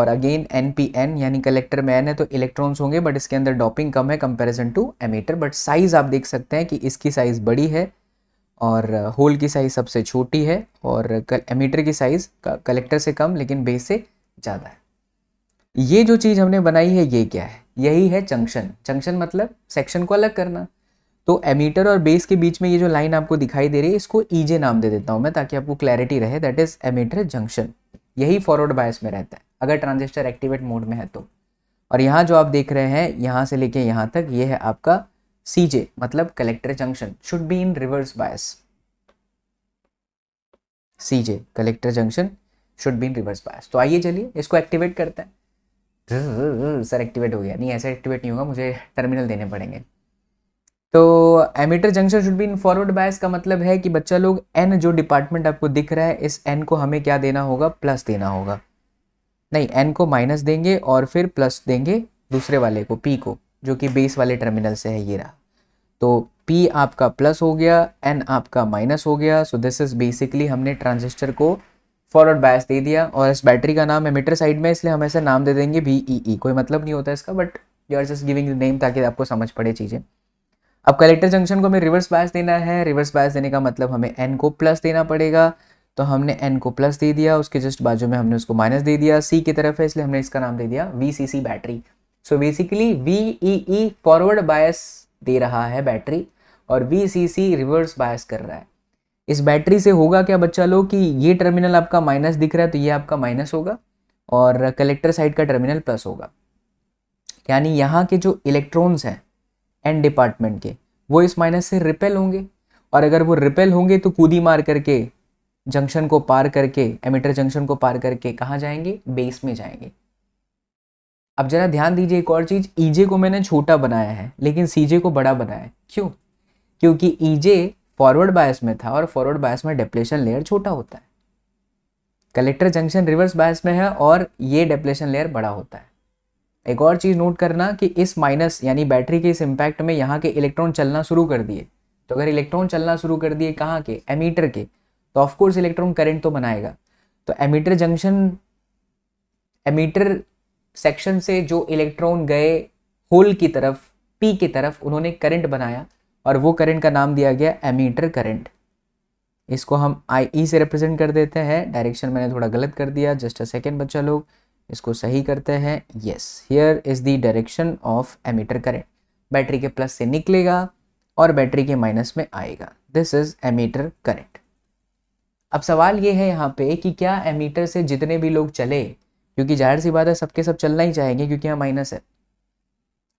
A: और अगेन एन पी एन यानी कलेक्टर में एन है तो इलेक्ट्रॉन्स होंगे बट इसके अंदर डॉपिंग कम है comparison to emitter but size आप देख सकते हैं कि इसकी साइज़ बड़ी है और होल की साइज़ सबसे छोटी है और एमीटर की साइज़ कलेक्टर से कम लेकिन बेस से ज़्यादा है ये जो चीज़ हमने बनाई है ये क्या है यही है जंक्शन जंक्शन मतलब सेक्शन को अलग करना तो एमीटर और बेस के बीच में ये जो लाइन आपको दिखाई दे रही है इसको ईजे e नाम दे देता हूँ मैं ताकि आपको क्लैरिटी रहे दैट इज एमीटर जंक्शन यही फॉरवर्ड बायस में रहता है अगर ट्रांजिस्टर एक्टिवेट मोड में है तो और यहाँ जो आप देख रहे हैं यहाँ से लेके यहाँ तक ये यह है आपका सीजे मतलब collector junction should be in reverse bias CJ collector junction should be in reverse bias तो आइए चलिए इसको एक्टिवेट करते हैं हम्म, सर एक्टिवेट हो गया नहीं ऐसा एक्टिवेट नहीं होगा मुझे टर्मिनल देने पड़ेंगे तो emitter junction should be in forward bias का मतलब है कि बच्चा लोग एन जो डिपार्टमेंट आपको दिख रहा है इस एन को हमें क्या देना होगा प्लस देना होगा नहीं एन को माइनस देंगे और फिर प्लस देंगे दूसरे वाले को पी को जो कि बेस वाले टर्मिनल से है ये रहा तो पी आपका प्लस हो गया एन आपका माइनस हो गया सो दिस इज़ बेसिकली हमने ट्रांजिस्टर को फॉरवर्ड बायस दे दिया और इस बैटरी का नाम है साइड में इसलिए हम ऐसे नाम दे देंगे वी ई ई कोई मतलब नहीं होता इसका but you are just giving name ताकि आपको समझ पड़े चीज़ें अब कलेक्टर जंक्शन को हमें रिवर्स बायस देना है रिवर्स बायस देने का मतलब हमें एन को प्लस देना पड़ेगा तो हमने एन को प्लस दे दिया उसके जस्ट बाजू में हमने उसको माइनस दे दिया सी की तरफ है इसलिए हमने इसका नाम दे दिया V C C battery so basically V E E forward bias दे रहा है बैटरी और we C C reverse bias कर रहा है इस बैटरी से होगा क्या बच्चा लोग कि ये टर्मिनल आपका माइनस दिख रहा है तो ये आपका माइनस होगा और कलेक्टर साइड का टर्मिनल प्लस होगा यानी यहाँ के जो इलेक्ट्रॉन्स हैं एंड डिपार्टमेंट के वो इस माइनस से रिपेल होंगे और अगर वो रिपेल होंगे तो कूदी मार करके जंक्शन को पार करके एमिटर जंक्शन को पार करके कहाँ जाएंगे बेस में जाएंगे अब जरा ध्यान दीजिए एक और चीज़ ईजे e को मैंने छोटा बनाया है लेकिन सीजे को बड़ा बनाया है क्यों क्योंकि ईजे e फॉरवर्ड बायस में था और फॉरवर्ड बायस में डेप्लेशन लेयर छोटा होता है कलेक्टर जंक्शन रिवर्स बायस में है और ये डेप्लेशन लेयर बड़ा होता है एक और चीज़ नोट करना कि इस माइनस यानी बैटरी के इस इम्पैक्ट में यहाँ के इलेक्ट्रॉन चलना शुरू कर दिए तो अगर इलेक्ट्रॉन चलना शुरू कर दिए कहाँ के एमीटर के तो ऑफकोर्स इलेक्ट्रॉन करंट तो बनाएगा तो एमीटर जंक्शन एमीटर सेक्शन से जो इलेक्ट्रॉन गए होल की तरफ पी की तरफ उन्होंने करंट बनाया और वो करंट का नाम दिया गया एमीटर करंट इसको हम आई ई e से रिप्रेजेंट कर देते हैं डायरेक्शन मैंने थोड़ा गलत कर दिया जस्ट अ सेकेंड बच्चा लोग इसको सही करते हैं yes here is the direction of emitter current battery के प्लस से निकलेगा और बैटरी के माइनस में आएगा दिस इज़ एमीटर करेंट अब सवाल ये है यहाँ पे कि क्या एमीटर से जितने भी लोग चले क्योंकि जाहिर सी बात है सबके सब चलना ही चाहेंगे क्योंकि यहाँ माइनस है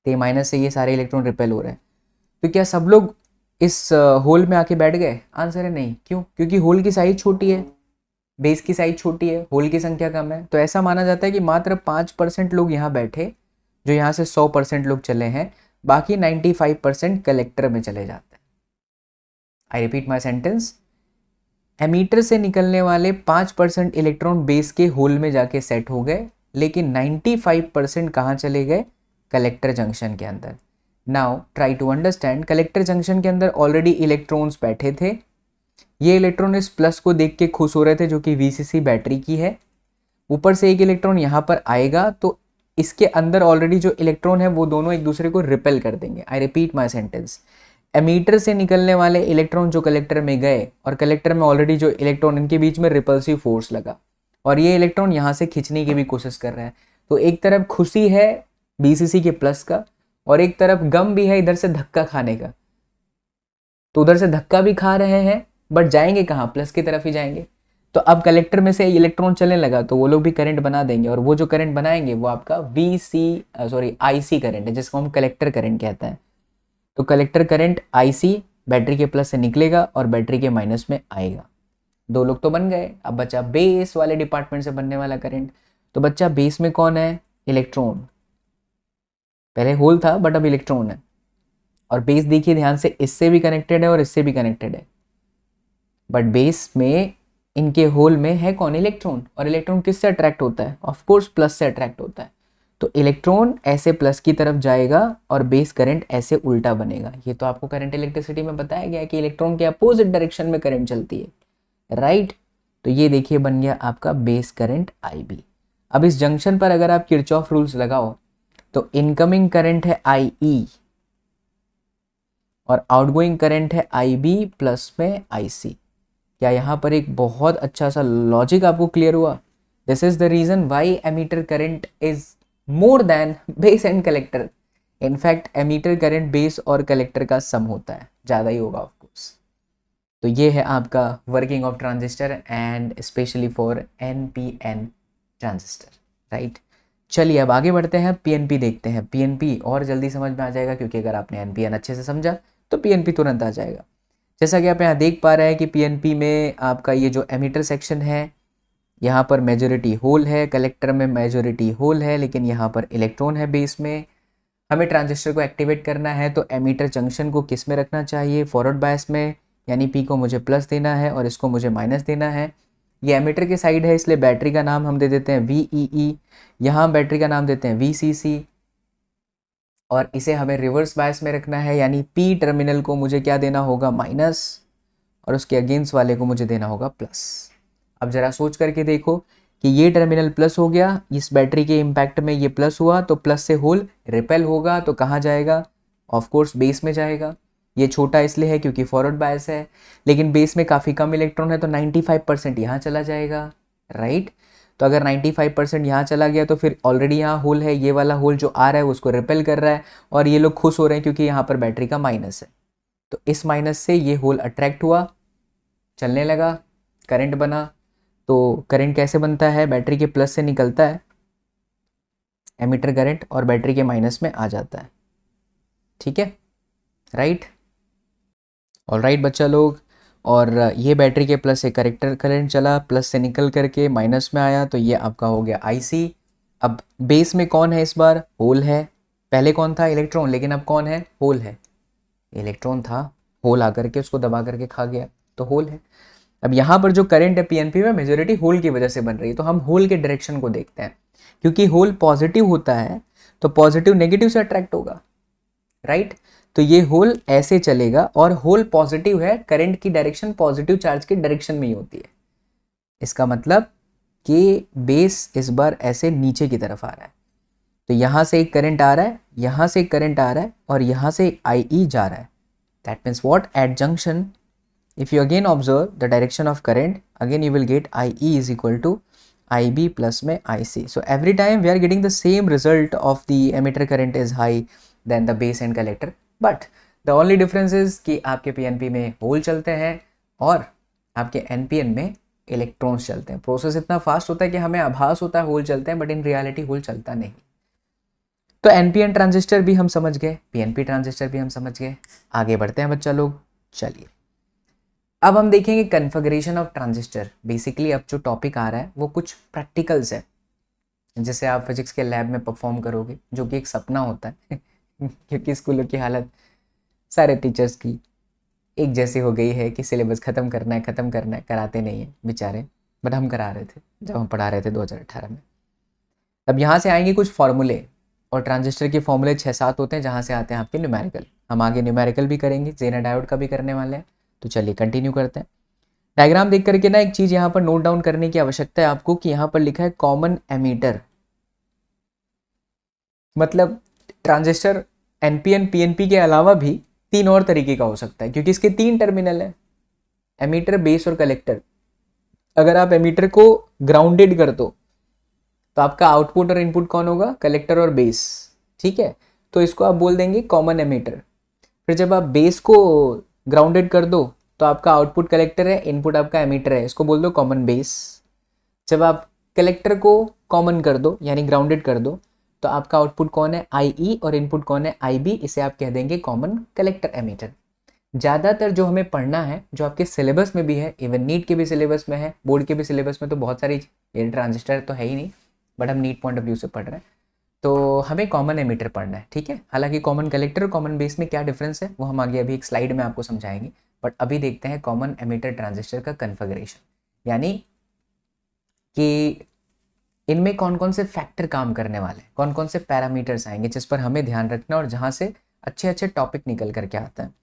A: तो माइनस से ये सारे इलेक्ट्रॉन रिपेल हो रहे हैं तो क्या सब लोग इस होल में आके बैठ गए आंसर है नहीं क्यों क्योंकि होल की साइज छोटी है बेस की साइज छोटी है होल की संख्या कम है तो ऐसा माना जाता है कि मात्र पाँच परसेंट लोग यहाँ बैठे जो यहाँ से सौ परसेंट लोग चले हैं बाकी नाइन्टी फाइव परसेंट कलेक्टर में चले जाते हैं I repeat my sentence emitter से निकलने वाले पाँच परसेंट इलेक्ट्रॉन बेस के होल में जाके सेट हो गए लेकिन नाइन्टी फाइव परसेंट कहाँ चले गए कलेक्टर जंक्शन के अंदर now try to understand collector junction के अंदर ऑलरेडी इलेक्ट्रॉन्स बैठे थे ये इलेक्ट्रॉन इस प्लस को देख के खुश हो रहे थे जो कि सी बैटरी की है ऊपर से एक इलेक्ट्रॉन यहाँ पर आएगा तो इसके अंदर ऑलरेडी जो इलेक्ट्रॉन है वो दोनों एक दूसरे को रिपेल कर देंगे I repeat my sentence emitter से निकलने वाले इलेक्ट्रॉन जो कलेक्टर में गए और कलेक्टर में ऑलरेडी जो इलेक्ट्रॉन इनके बीच में रिपल्सिव फोर्स लगा और ये इलेक्ट्रॉन यहाँ से खींचने की भी कोशिश कर रहे हैं तो एक तरफ खुशी है सी के प्लस का और एक तरफ गम भी है इधर से धक्का खाने का तो उधर से धक्का भी खा रहे हैं बट जाएंगे कहाँ प्लस की तरफ ही जाएंगे तो अब कलेक्टर में से इलेक्ट्रॉन चलने लगा तो वो लोग भी करंट बना देंगे और वो जो करंट बनाएंगे वो आपका V C sorry I C current है जिसको हम कलेक्टर करंट कहते हैं तो collector current I C battery के प्लस से निकलेगा और बैटरी के माइनस में आएगा दो लोग तो बन गए अब बच्चा बेस वाले डिपार्टमेंट से बनने वाला करंट तो बच्चा बेस में कौन है इलेक्ट्रॉन पहले होल था बट अब इलेक्ट्रॉन है और बेस देखिए ध्यान से इससे भी कनेक्टेड है और इससे भी कनेक्टेड है बट बेस में इनके होल में है कौन इलेक्ट्रॉन और इलेक्ट्रॉन किससे अट्रैक्ट होता है ऑफकोर्स प्लस से अट्रैक्ट होता है तो इलेक्ट्रॉन ऐसे प्लस की तरफ जाएगा और बेस करंट ऐसे उल्टा बनेगा ये तो आपको करंट इलेक्ट्रिसिटी में बताया गया कि इलेक्ट्रॉन के अपोजिट डायरेक्शन में करंट चलती है राइट तो ये देखिए बन गया आपका बेस करंट आई अब इस जंक्शन पर अगर आप किरचॉफ रूल्स लगाओ तो इनकमिंग करंट है आई ई e और आउटगोइंग करंट है आई बी प्लस में आई सी क्या यहां पर एक बहुत अच्छा सा लॉजिक आपको क्लियर हुआ this is the reason why emitter current is more than base and collector in fact emitter current base और कलेक्टर का सम होता है ज़्यादा ही होगा ऑफकोर्स तो ये है आपका working of transistor and specially for N transistor right चलिए अब आगे बढ़ते हैं पीएनपी देखते हैं पीएनपी और जल्दी समझ में आ जाएगा क्योंकि अगर आपने एनपीएन अच्छे से समझा तो पीएनपी तुरंत आ जाएगा जैसा कि आप यहाँ देख पा रहे हैं कि पीएनपी में आपका ये जो एमीटर सेक्शन है यहाँ पर मेजोरिटी होल है कलेक्टर में मेजोरिटी होल है लेकिन यहाँ पर इलेक्ट्रॉन है बेस में हमें ट्रांजिस्टर को एक्टिवेट करना है तो एमीटर जंक्शन को किस में रखना चाहिए फॉरवर्ड बायस में यानी पी को मुझे प्लस देना है और इसको मुझे माइनस देना है ये एमीटर के साइड है इसलिए बैटरी का नाम हम दे देते हैं वी ई ई यहाँ बैटरी का नाम देते हैं वी सी सी और इसे हमें रिवर्स बायस में रखना है यानी पी टर्मिनल को मुझे क्या देना होगा माइनस और उसके अगेंस्ट वाले को मुझे देना होगा प्लस अब ज़रा सोच करके देखो कि ये टर्मिनल प्लस हो गया इस बैटरी के इम्पैक्ट में ये प्लस हुआ तो प्लस से होल रिपेल होगा तो कहाँ जाएगा ऑफकोर्स बेस में जाएगा ये छोटा इसलिए है क्योंकि फॉरवर्ड बायस है लेकिन बेस में काफ़ी कम इलेक्ट्रॉन है तो 95 परसेंट यहाँ चला जाएगा राइट तो अगर 95 परसेंट यहाँ चला गया तो फिर ऑलरेडी यहाँ होल है ये वाला होल जो आ रहा है उसको रिपेल कर रहा है और ये लोग खुश हो रहे हैं क्योंकि यहाँ पर बैटरी का माइनस है तो इस माइनस से ये होल अट्रैक्ट हुआ चलने लगा करंट बना तो करंट कैसे बनता है बैटरी के प्लस से निकलता है एमीटर करंट और बैटरी के माइनस में आ जाता है ठीक है राइट ऑल राइट बच्चा लोग और ये बैटरी के प्लस से करेक्टर करेंट चला प्लस से निकल करके माइनस में आया तो ये आपका हो गया आईसी अब बेस में कौन है इस बार होल है पहले कौन था इलेक्ट्रॉन लेकिन अब कौन है होल है इलेक्ट्रॉन था होल आकर के उसको दबा करके खा गया तो होल है अब यहाँ पर जो करंट है पीएनपी में मेजोरिटी होल की वजह से बन रही है तो हम होल के डायरेक्शन को देखते हैं क्योंकि होल पॉजिटिव होता है तो पॉजिटिव नेगेटिव से अट्रैक्ट होगा राइट right? तो ये होल ऐसे चलेगा और होल पॉजिटिव है करंट की डायरेक्शन पॉजिटिव चार्ज की डायरेक्शन में ही होती है इसका मतलब कि बेस इस बार ऐसे नीचे की तरफ आ रहा है तो यहाँ से एक करंट आ रहा है यहाँ से एक करंट आ रहा है और यहाँ से आई ई e जा रहा है that means what at junction if you again observe the direction of current again you will get I E is equal to I B plus में I C so every time we are getting the same result of the emitter current is high than the base and collector but the only difference is कि आपके PNP में whole चलते हैं और आपके NPN में electrons चलते हैं प्रोसेस इतना फास्ट होता है कि हमें आभास होता है होल चलते हैं बट इन रियलिटी होल चलता नहीं तो एनपीएन ट्रांजिस्टर भी हम समझ गए पीएनपी ट्रांजिस्टर भी हम समझ गए आगे बढ़ते हैं बच्चा लोग चलिए अब हम देखेंगे कन्फिग्रेशन ऑफ ट्रांजिस्टर बेसिकली अब जो टॉपिक आ रहा है वो कुछ प्रैक्टिकल्स है जिसे आप फिजिक्स के लैब में परफॉर्म करोगे जो कि एक सपना होता है क्योंकि स्कूलों की हालत सारे टीचर्स की एक जैसी हो गई है कि सिलेबस ख़त्म करना है ख़त्म करना है कराते नहीं है बेचारे बट हम करा रहे थे जब हम पढ़ा रहे थे 2018 में तब यहाँ से आएंगे कुछ फॉर्मूले और ट्रांजिस्टर के फॉर्मूले छः सात होते हैं जहाँ से आते हैं आपके न्यूमेरिकल हम आगे न्यूमेरिकल भी करेंगे जेना डायोड का भी करने वाले हैं तो चलिए कंटिन्यू करते हैं डायग्राम देख करके ना एक चीज़ यहाँ पर नोट डाउन करने की आवश्यकता है आपको कि यहाँ पर लिखा है कॉमन एमीटर मतलब transistor N P N P N P के अलावा भी तीन और तरीके का हो सकता है क्योंकि इसके तीन टर्मिनल हैं एमीटर बेस और कलेक्टर अगर आप एमीटर को ग्राउंडेड कर दो तो आपका आउटपुट और इनपुट कौन होगा कलेक्टर और बेस ठीक है तो इसको आप बोल देंगे कॉमन एमीटर फिर जब आप बेस को ग्राउंडेड कर दो तो आपका आउटपुट कलेक्टर है इनपुट आपका एमीटर है इसको बोल दो कॉमन बेस जब आप कलेक्टर को कॉमन कर दो यानी ग्राउंडेड कर दो तो आपका आउटपुट कौन है आई ई e और इनपुट कौन है आई बी इसे आप कह देंगे कॉमन कलेक्टर एमिटर ज़्यादातर जो हमें पढ़ना है जो आपके सिलेबस में भी है इवन नीट के भी सिलेबस में है बोर्ड के भी सिलेबस में तो बहुत सारी ट्रांजिस्टर तो है ही नहीं बट हम नीट पॉइंट ऑफ व्यू से पढ़ रहे हैं तो हमें कॉमन एमीटर पढ़ना है ठीक है हालांकि कॉमन कलेक्टर और कॉमन बेस में क्या डिफरेंस है वो हम आगे अभी एक स्लाइड में आपको समझाएंगे बट अभी देखते हैं कॉमन एमीटर ट्रांजिस्टर का कन्फिग्रेशन यानी कि इनमें कौन कौन से फैक्टर काम करने वाले हैं कौन कौन से पैरामीटर्स आएंगे जिस पर हमें ध्यान रखना और जहाँ से अच्छे अच्छे टॉपिक निकल करके आते हैं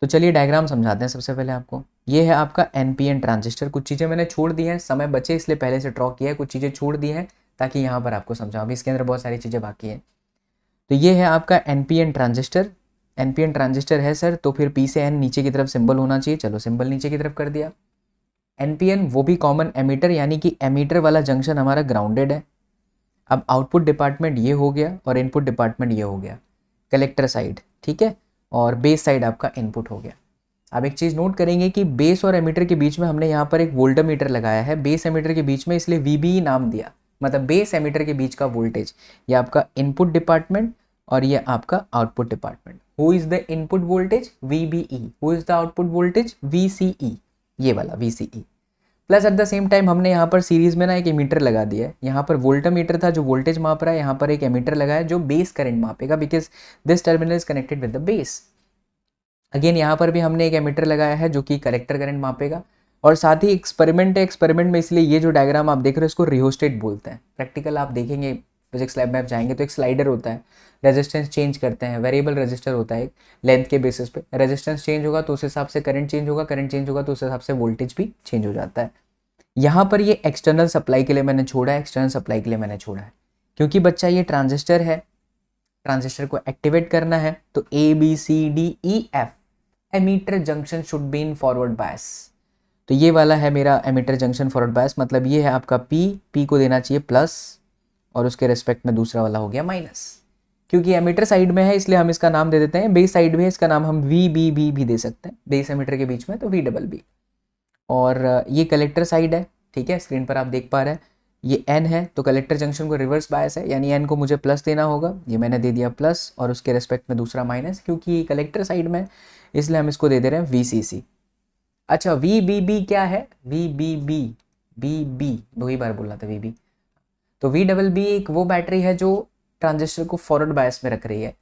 A: तो चलिए डायग्राम समझाते हैं सबसे पहले आपको ये है आपका एन पी एन ट्रांजिस्टर कुछ चीज़ें मैंने छोड़ दी हैं समय बचे इसलिए पहले से ड्रॉ किया है कुछ चीज़ें छोड़ दी हैं ताकि यहाँ पर आपको समझाओ अभी इसके अंदर बहुत सारी चीज़ें बाकी हैं तो ये है आपका N P N transistor N P N transistor है सर तो फिर पी से एन नीचे की तरफ सिंबल होना चाहिए चलो सिंबल नीचे की तरफ कर दिया एन वो भी कॉमन एमीटर यानी कि एमीटर वाला जंक्शन हमारा ग्राउंडेड है अब आउटपुट डिपार्टमेंट ये हो गया और इनपुट डिपार्टमेंट ये हो गया कलेक्टर साइड ठीक है और बेस साइड आपका इनपुट हो गया अब एक चीज़ नोट करेंगे कि बेस और एमीटर के बीच में हमने यहाँ पर एक वोल्ट मीटर लगाया है बेस एमीटर के बीच में इसलिए वी e नाम दिया मतलब बेस एमीटर के बीच का वोल्टेज ये आपका इनपुट डिपार्टमेंट और ये आपका output department who is the input voltage V B E who is the output voltage V C E ये वाला V plus at the same time हमने यहाँ पर सीरीज़ में ना एक एमीटर लगा दिया है यहाँ पर मीटर था जो वोल्टेज माप रहा है यहाँ पर एक एमीटर लगा है जो बेस करंट मापेगा because this terminal is connected with the base again यहाँ पर भी हमने एक एमीटर लगाया है जो कि कलेक्टर करंट मापेगा और साथ ही एक्सपेरिमेंट है एक्सपेरिमेंट में इसलिए ये जो डायग्राम आप देख रहे हो इसको रिहोस्टेट बोलते हैं प्रैक्टिकल आप देखेंगे फिजिक्स लैब में आप जाएंगे तो एक स्लाइडर होता है रेजिस्टेंस चेंज करते हैं वेरिएबल रजिस्टर होता है एक लेंथ के बेसिस पे रेजिस्टेंस चेंज होगा तो उस हिसाब से करंट चेंज होगा करंट चेंज होगा तो उस हिसाब से वोल्टेज भी चेंज हो जाता है यहाँ पर ये एक्सटर्नल सप्लाई के लिए मैंने छोड़ा है एक्सटर्नल सप्लाई के लिए मैंने छोड़ा है क्योंकि बच्चा ये ट्रांजिस्टर है ट्रांजिस्टर को एक्टिवेट करना है तो A B C D E F emitter junction should be in forward bias तो ये वाला है मेरा एमीटर जंक्शन फॉरवर्ड बायस मतलब ये है आपका पी पी को देना चाहिए प्लस और उसके रेस्पेक्ट में दूसरा वाला हो गया माइनस क्योंकि एमीटर साइड में है इसलिए हम इसका नाम दे देते हैं बेस साइड में इसका नाम हम वी बी बी भी दे सकते हैं बेस एमीटर के बीच में तो वी डबल बी और ये कलेक्टर साइड है ठीक है स्क्रीन पर आप देख पा रहे हैं ये एन है तो कलेक्टर जंक्शन को रिवर्स बायस है यानी एन को मुझे प्लस देना होगा ये मैंने दे दिया प्लस और उसके रेस्पेक्ट में दूसरा माइनस क्योंकि ये कलेक्टर साइड में है इसलिए हम इसको दे दे रहे हैं वी सी सी अच्छा वी बी बी क्या है V B B B B दो ही बार बोलना था वी बी तो वी डबल बी एक वो बैटरी है जो ट्रांजिस्टर को फॉरवर्ड बायस में रख रही है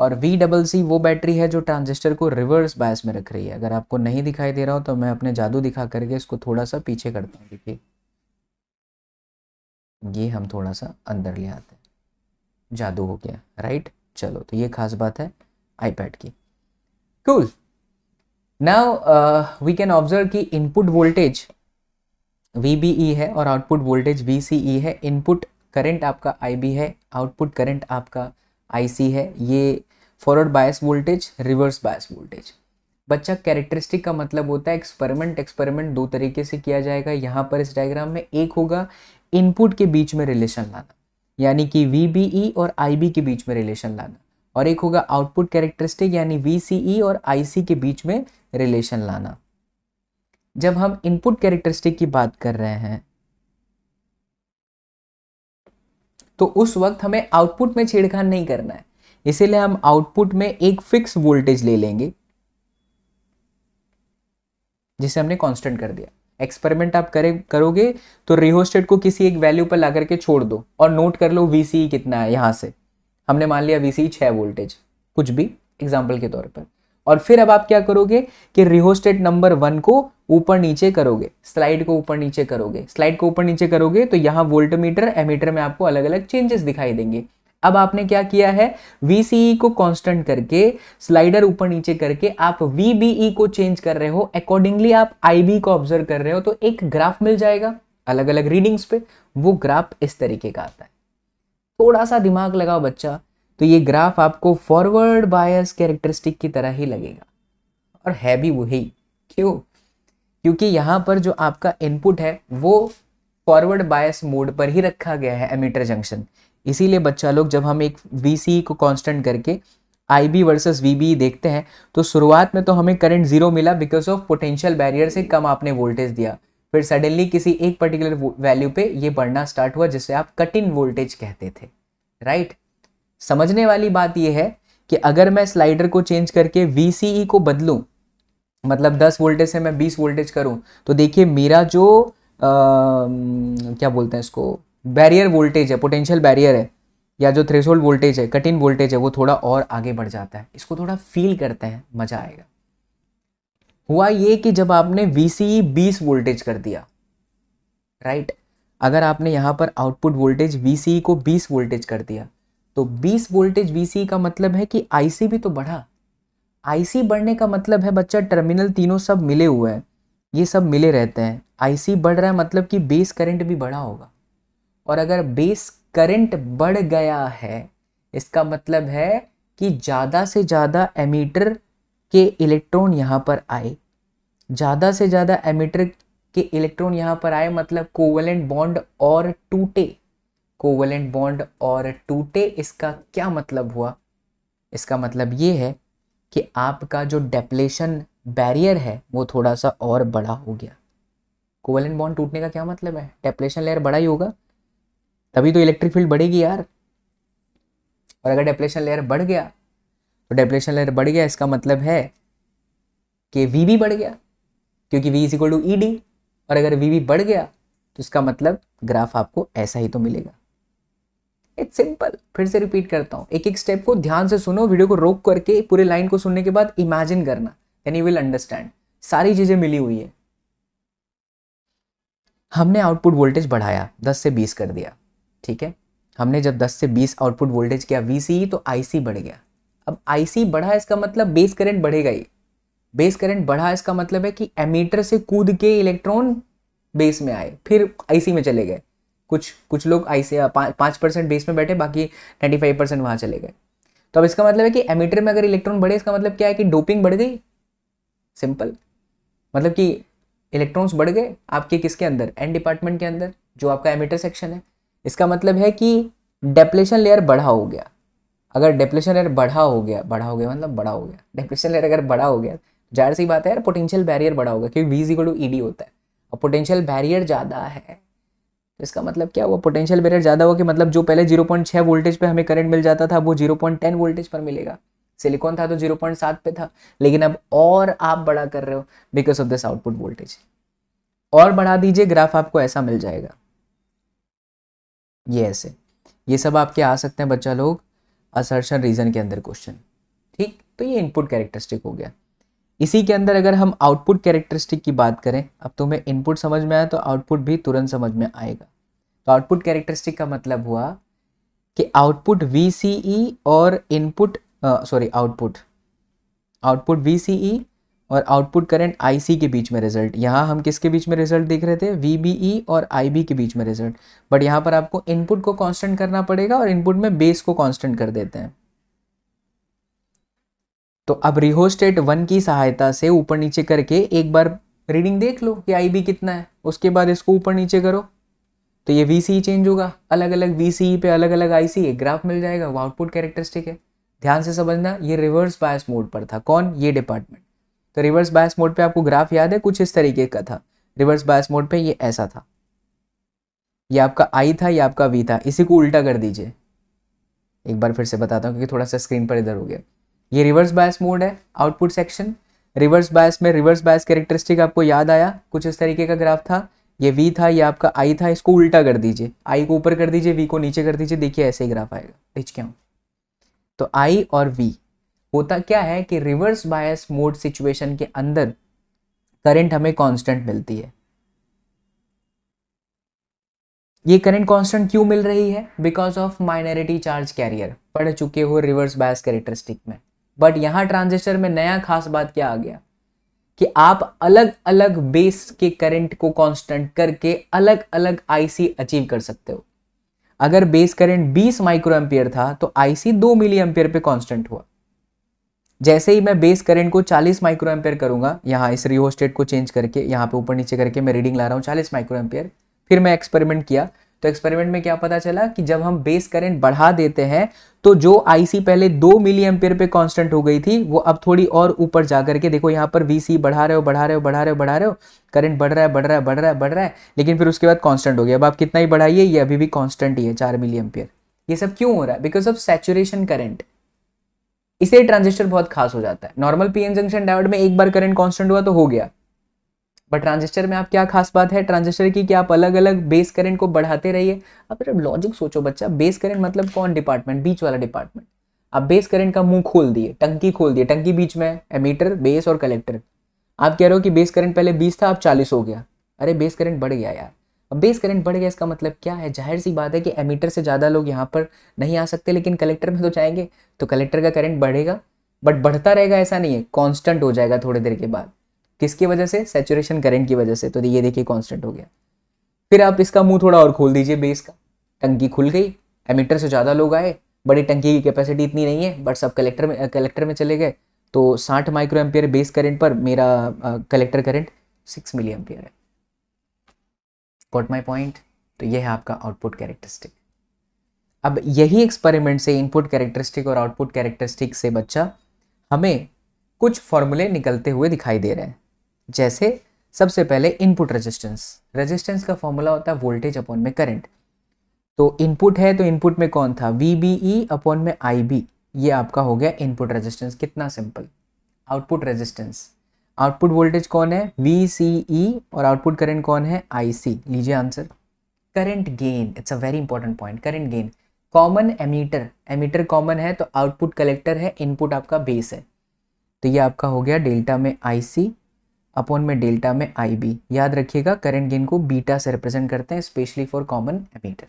A: और वी डबल सी वो बैटरी है जो ट्रांजिस्टर को रिवर्स बायस में रख रही है अगर आपको नहीं दिखाई दे रहा हो तो मैं अपने जादू दिखा करके इसको थोड़ा सा पीछे करता हूँ देखिए ये हम थोड़ा सा अंदर ले आते हैं जादू हो गया राइट चलो तो ये खास बात है आईपैड की cool now we can observe कि इनपुट वोल्टेज वी है और आउटपुट वोल्टेज वी है इनपुट करंट आपका आई है आउटपुट करंट आपका आई है ये forward bias voltage reverse bias voltage बच्चा कैरेक्टरिस्टिक का मतलब होता है एक्सपेरिमेंट एक्सपेरिमेंट दो तरीके से किया जाएगा यहाँ पर इस डायग्राम में एक होगा इनपुट के बीच में रिलेशन लाना यानी कि वी e और आई के बीच में रिलेशन लाना और एक होगा आउटपुट कैरेक्टरिस्टिक यानी वी e और आई के बीच में रिलेशन लाना जब हम इनपुट कैरेक्टरिस्टिक की बात कर रहे हैं तो उस वक्त हमें आउटपुट में छेड़खानी नहीं करना है इसीलिए हम आउटपुट में एक फिक्स वोल्टेज ले लेंगे जिसे हमने कांस्टेंट कर दिया एक्सपेरिमेंट आप करे करोगे तो रिहोस्टेड को किसी एक वैल्यू पर ला करके छोड़ दो और नोट कर लो वीसी e कितना है यहां से हमने मान लिया वीसी e छह वोल्टेज कुछ भी एग्जाम्पल के तौर पर और फिर अब आप क्या करोगे कि रिहोस्टेट नंबर वन को ऊपर नीचे करोगे स्लाइड को ऊपर नीचे करोगे स्लाइड को ऊपर नीचे करोगे तो यहाँ वोल्टमीटर एमीटर में आपको अलग अलग चेंजेस दिखाई देंगे अब आपने क्या किया है VCE को कांस्टेंट करके स्लाइडर ऊपर नीचे करके आप VBE को चेंज कर रहे हो अकॉर्डिंगली आप IB को ऑब्जर्व कर रहे हो तो एक ग्राफ मिल जाएगा अलग अलग रीडिंग्स पे वो ग्राफ इस तरीके का आता है थोड़ा सा दिमाग लगाओ बच्चा तो ये ग्राफ आपको फॉरवर्ड बायस कैरेक्टरिस्टिक की तरह ही लगेगा और है भी वही क्यों क्योंकि यहाँ पर जो आपका इनपुट है वो फॉरवर्ड बायस मोड पर ही रखा गया है एमीटर जंक्शन इसीलिए बच्चा लोग जब हम एक वी को कॉन्स्टेंट करके I B versus V B देखते हैं तो शुरुआत में तो हमें करंट जीरो मिला बिकॉज ऑफ पोटेंशियल बैरियर से कम आपने वोल्टेज दिया फिर सडनली किसी एक पर्टिकुलर वैल्यू पे ये बढ़ना स्टार्ट हुआ जिसे आप कट इन वोल्टेज कहते थे राइट समझने वाली बात यह है कि अगर मैं स्लाइडर को चेंज करके वी e को बदलूं मतलब 10 वोल्टेज से मैं 20 वोल्टेज करूं तो देखिए मेरा जो आ, क्या बोलते हैं इसको बैरियर वोल्टेज है पोटेंशियल बैरियर है या जो थ्रेशोल्ड वोल्टेज है कटिन वोल्टेज है वो थोड़ा और आगे बढ़ जाता है इसको थोड़ा फील करते हैं मज़ा आएगा हुआ ये कि जब आपने वी सी e बीस वोल्टेज कर दिया राइट अगर आपने यहाँ पर आउटपुट वोल्टेज वी को बीस वोल्टेज कर दिया तो 20 वोल्टेज VC का मतलब है कि IC भी तो बढ़ा IC बढ़ने का मतलब है बच्चा टर्मिनल तीनों सब मिले हुए हैं ये सब मिले रहते हैं आईसी बढ़ रहा है मतलब कि बेस करंट भी बढ़ा होगा और अगर बेस करंट बढ़ गया है इसका मतलब है कि ज़्यादा से ज़्यादा एमीटर के इलेक्ट्रॉन यहाँ पर आए ज़्यादा से ज़्यादा एमीटर के इलेक्ट्रॉन यहाँ पर आए मतलब कोवेलेंट बॉन्ड और टूटे कोवेलेंट बॉन्ड और टूटे इसका क्या मतलब हुआ इसका मतलब ये है कि आपका जो डेपलेशन बैरियर है वो थोड़ा सा और बड़ा हो गया कोवेलेंट बॉन्ड टूटने का क्या मतलब है डेपलेशन लेयर बड़ा ही होगा तभी तो इलेक्ट्रिक फील्ड बढ़ेगी यार और अगर डेपलेशन लेयर बढ़ गया तो डेपलेशन लेयर बढ़ गया इसका मतलब है कि वी भी बढ़ गया क्योंकि V is equal to E D और अगर वी भी बढ़ गया तो इसका मतलब ग्राफ आपको ऐसा ही तो मिलेगा इट्स सिंपल फिर से रिपीट करता हूँ एक एक स्टेप को ध्यान से सुनो वीडियो को रोक करके पूरे लाइन को सुनने के बाद इमेजिन करना एन यू विल अंडरस्टैंड सारी चीज़ें मिली हुई है हमने आउटपुट वोल्टेज बढ़ाया 10 से 20 कर दिया ठीक है हमने जब 10 से 20 आउटपुट वोल्टेज किया वी e, तो आई बढ़ गया अब आई बढ़ा इसका मतलब बेस करंट बढ़ेगा ही बेस करंट बढ़ा इसका मतलब है कि एमीटर से कूद के इलेक्ट्रॉन बेस में आए फिर आईसी में चले गए कुछ कुछ लोग आई से पाँच परसेंट बेस में बैठे बाकी नाइन्टी फाइव परसेंट वहाँ चले गए तो अब इसका मतलब है कि एमिटर में अगर इलेक्ट्रॉन बढ़े इसका मतलब क्या है कि डोपिंग बढ़ गई सिंपल मतलब कि इलेक्ट्रॉन्स बढ़ गए आपके किसके अंदर एंड डिपार्टमेंट के अंदर जो आपका एमिटर सेक्शन है इसका मतलब है कि डेप्लेशन लेयर बढ़ा हो गया अगर डेप्लेशन लेयर बढ़ा हो गया बढ़ा हो गया मतलब बड़ा हो गया डेप्लेशन लेयर अगर बड़ा हो गया जाहिर सी बात है यार पोटेंशियल बैरियर बड़ा होगा क्योंकि V equal to E D होता है और पोटेंशियल बैरियर ज़्यादा है इसका मतलब क्या हुआ पोटेंशियल बेरियर ज़्यादा हुआ कि मतलब जो पहले 0.6 वोल्टेज पे हमें करंट मिल जाता था वो 0.10 वोल्टेज पर मिलेगा सिलिकॉन था तो 0.7 पे था लेकिन अब और आप बड़ा कर रहे हो because of this output voltage और बढ़ा दीजिए ग्राफ आपको ऐसा मिल जाएगा ये ऐसे ये सब आपके आ सकते हैं बच्चा लोग असर्शन रीजन के अंदर क्वेश्चन ठीक तो ये इनपुट कैरेक्टरिस्टिक हो गया इसी के अंदर अगर हम आउटपुट कैरेक्टरिस्टिक की बात करें अब तुम्हें इनपुट समझ में आया तो आउटपुट भी तुरंत समझ में आएगा तो आउटपुट कैरेक्टरिस्टिक का मतलब हुआ कि आउटपुट वी सी ई और input sorry output output V C E और आउटपुट करंट आई सी के बीच में रिजल्ट यहाँ हम किसके बीच में रिजल्ट देख रहे थे वी बी ई और आई बी के बीच में रिजल्ट बट यहाँ पर आपको इनपुट को कांस्टेंट करना पड़ेगा और इनपुट में बेस को कांस्टेंट कर देते हैं तो अब रिहोस्टेट वन की सहायता से ऊपर नीचे करके एक बार रीडिंग देख लो कि आई बी कितना है उसके बाद इसको ऊपर नीचे करो तो ये वी चेंज होगा अलग अलग वी पे अलग अलग आई एक ग्राफ मिल जाएगा वो आउटपुट कैरेक्टरिस्टिक है ध्यान से समझना ये रिवर्स बायस मोड पर था कौन ये डिपार्टमेंट तो रिवर्स बायस मोड पे आपको ग्राफ याद है कुछ इस तरीके का था रिवर्स बायस मोड पे ये ऐसा था ये आपका आई था या आपका वी था इसी को उल्टा कर दीजिए एक बार फिर से बताता हूँ क्योंकि थोड़ा सा स्क्रीन पर इधर हो गया ये रिवर्स बायस मोड है आउटपुट सेक्शन रिवर्स बायस में रिवर्स बायस कैरेक्टरिस्टिक आपको याद आया कुछ इस तरीके का ग्राफ था ये वी था ये आपका आई था इसको उल्टा कर दीजिए आई को ऊपर कर दीजिए वी को नीचे कर दीजिए देखिए ऐसे ही ग्राफ आएगा ढिचके तो आई और वी होता क्या है कि रिवर्स बायस मोड सिचुएशन के अंदर करंट हमें कांस्टेंट मिलती है ये करंट कांस्टेंट क्यों मिल रही है because of minority charge carrier पढ़ चुके हो रिवर्स बायस कैरेक्टरिस्टिक में बट यहाँ ट्रांजिस्टर में नया खास बात क्या आ गया कि आप अलग अलग बेस के करंट को कांस्टेंट करके अलग अलग आईसी अचीव कर सकते हो अगर बेस करंट 20 माइक्रो एम्पियर था तो आईसी 2 मिली एम्पियर पे कांस्टेंट हुआ जैसे ही मैं बेस करंट को 40 माइक्रो एम्पियर करूंगा यहां इस रिहो स्टेट को चेंज करके यहां पे ऊपर नीचे करके मैं रीडिंग ला रहा हूं 40 माइक्रो एम्पियर फिर मैं एक्सपेरिमेंट किया तो एक्सपेरिमेंट में क्या पता चला कि जब हम बेस करंट बढ़ा देते हैं तो जो आईसी पहले दो मिली एम्पियर पे कांस्टेंट हो गई थी वो अब थोड़ी और ऊपर जा करके देखो यहाँ पर वीसी बढ़ा रहे हो बढ़ा रहे हो बढ़ा रहे हो बढ़ा रहे हो करंट बढ़ रहा है बढ़ रहा है बढ़ रहा है बढ़ रहा है लेकिन फिर उसके बाद कॉन्स्टेंट हो गया अब आप कितना ही बढ़ाइए ये अभी भी कॉन्स्टेंट ही है चार मिली एम्पियर ये सब क्यों हो रहा है बिकॉज ऑफ सेचुरेशन करंट इसे ट्रांजिस्टर बहुत खास हो जाता है नॉर्मल पीएन जंक्शन डायोड में एक बार करंट कांस्टेंट हुआ तो हो गया बट ट्रांजिस्टर में आप क्या खास बात है ट्रांजिस्टर की कि आप अलग अलग बेस करेंट को बढ़ाते रहिए अब जब लॉजिक सोचो बच्चा बेस करेंट मतलब कौन डिपार्टमेंट बीच वाला डिपार्टमेंट आप बेस करेंट का मुंह खोल दिए टंकी खोल दिए टंकी बीच में एमीटर बेस और कलेक्टर आप कह रहे हो कि बेस करंट पहले बीस था अब चालीस हो गया अरे बेस करंट बढ़ गया यार अब बेस करंट बढ़ गया इसका मतलब क्या है जाहिर सी बात है कि एमीटर से ज़्यादा लोग यहाँ पर नहीं आ सकते लेकिन कलेक्टर में तो जाएंगे तो कलेक्टर का करंट बढ़ेगा बट बढ़ता रहेगा ऐसा नहीं है कांस्टेंट हो जाएगा थोड़ी देर के बाद किसकी वजह से सेचुरेशन करंट की वजह से तो ये देखिए कॉन्स्टेंट हो गया फिर आप इसका मुंह थोड़ा और खोल दीजिए बेस का टंकी खुल गई एमिटर से ज़्यादा लोग आए बड़ी टंकी की कैपेसिटी इतनी नहीं है बट सब कलेक्टर में कलेक्टर में चले गए तो साठ माइक्रो एम्पियर बेस करेंट पर मेरा collector current six milli ampere है वॉट माई पॉइंट तो यह है आपका आउटपुट कैरेक्टरिस्टिक अब यही एक्सपेरिमेंट से इनपुट कैरेक्टरिस्टिक और आउटपुट कैरेक्टरिस्टिक से बच्चा हमें कुछ फॉर्मूले निकलते हुए दिखाई दे रहे हैं जैसे सबसे पहले इनपुट रेजिस्टेंस रेजिस्टेंस का फॉर्मूला होता है वोल्टेज अपॉन में करंट तो इनपुट है तो इनपुट में कौन था वी बी ई अपॉन में आई बी ये आपका हो गया इनपुट रेजिस्टेंस कितना simple output resistance output voltage कौन है वी सी ई और आउटपुट करंट कौन है आई सी लीजिए answer current gain it's a very important point current gain common emitter emitter common है तो आउटपुट कलेक्टर है इनपुट आपका बेस है तो ये आपका हो गया डेल्टा में आई सी अपॉन में डेल्टा में आई बी याद रखिएगा करंट गेन को बीटा से रिप्रेजेंट करते हैं especially for common emitter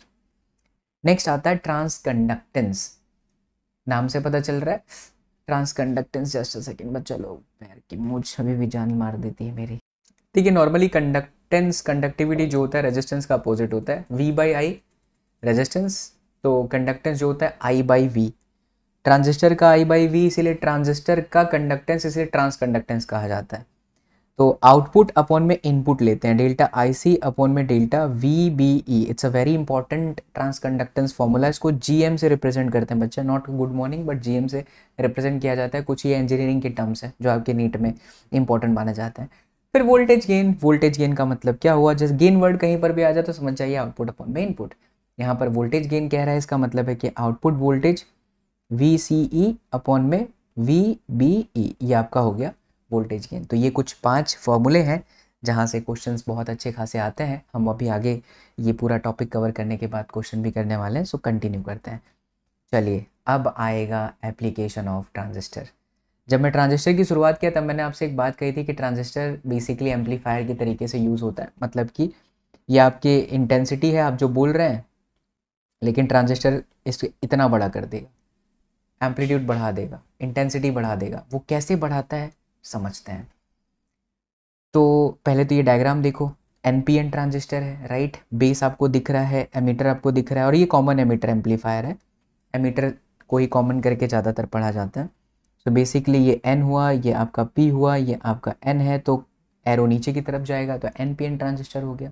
A: next आता है ट्रांसकंडक्टेंस नाम से पता चल रहा है ट्रांसकंडक्टेंस जस्ट सेकेंड बच्चा लोग पैर की मूछ अभी भी जान मार देती है मेरी ठीक है नॉर्मली कंडक्टेंस कंडक्टिविटी जो होता है रेजिस्टेंस का अपोजिट होता है वी बाई आई रेजिस्टेंस तो कंडक्टेंस जो होता है आई बाई वी ट्रांजिस्टर का आई बाई वी इसीलिए ट्रांजिस्टर का कंडक्टेंस इसीलिए ट्रांस कंडक्टेंस कहा जाता है तो आउटपुट अपॉन में इनपुट लेते हैं डेल्टा आई सी अपॉन में delta V B E it's a very important transconductance formula इसको जी एम से रिप्रेजेंट करते हैं बच्चे not good morning but G M से रिप्रेजेंट किया जाता है कुछ ये इंजीनियरिंग के टर्म्स हैं जो आपके नीट में इंपॉर्टेंट माना जाता है फिर वोल्टेज गेन वोल्टेज गेन का मतलब क्या हुआ जैसे गेन वर्ड कहीं पर भी आ जाए तो समझ जाइए आउटपुट अपॉन में इनपुट यहाँ पर वोल्टेज गेन कह रहा है इसका मतलब है कि output voltage V C E upon में वी बी ई ये आपका हो गया वोल्टेज गेन तो ये कुछ पांच फॉर्मूले हैं जहाँ से क्वेश्चंस बहुत अच्छे खासे आते हैं हम अभी आगे ये पूरा टॉपिक कवर करने के बाद क्वेश्चन भी करने वाले हैं सो कंटिन्यू करते हैं चलिए अब आएगा एप्लीकेशन ऑफ ट्रांजिस्टर जब मैं ट्रांजिस्टर की शुरुआत किया तब मैंने आपसे एक बात कही थी कि ट्रांजिस्टर बेसिकली एम्पलीफायर के तरीके से यूज़ होता है मतलब कि ये आपके इंटेंसिटी है आप जो बोल रहे हैं लेकिन ट्रांजिस्टर इसको इतना बड़ा कर देगा एम्पलीट्यूड बढ़ा देगा इंटेंसिटी बढ़ा देगा वो कैसे बढ़ाता है समझते हैं तो पहले तो ये डायग्राम देखो एन पी एन ट्रांजिस्टर है राइट बेस आपको दिख रहा है एमीटर आपको दिख रहा है और ये कॉमन एमीटर एम्पलीफायर है एमीटर को ही कॉमन करके ज़्यादातर पढ़ा जाता है सो so बेसिकली ये एन हुआ ये आपका पी हुआ ये आपका एन है तो एरो नीचे की तरफ जाएगा तो एन पी एन ट्रांजिस्टर हो गया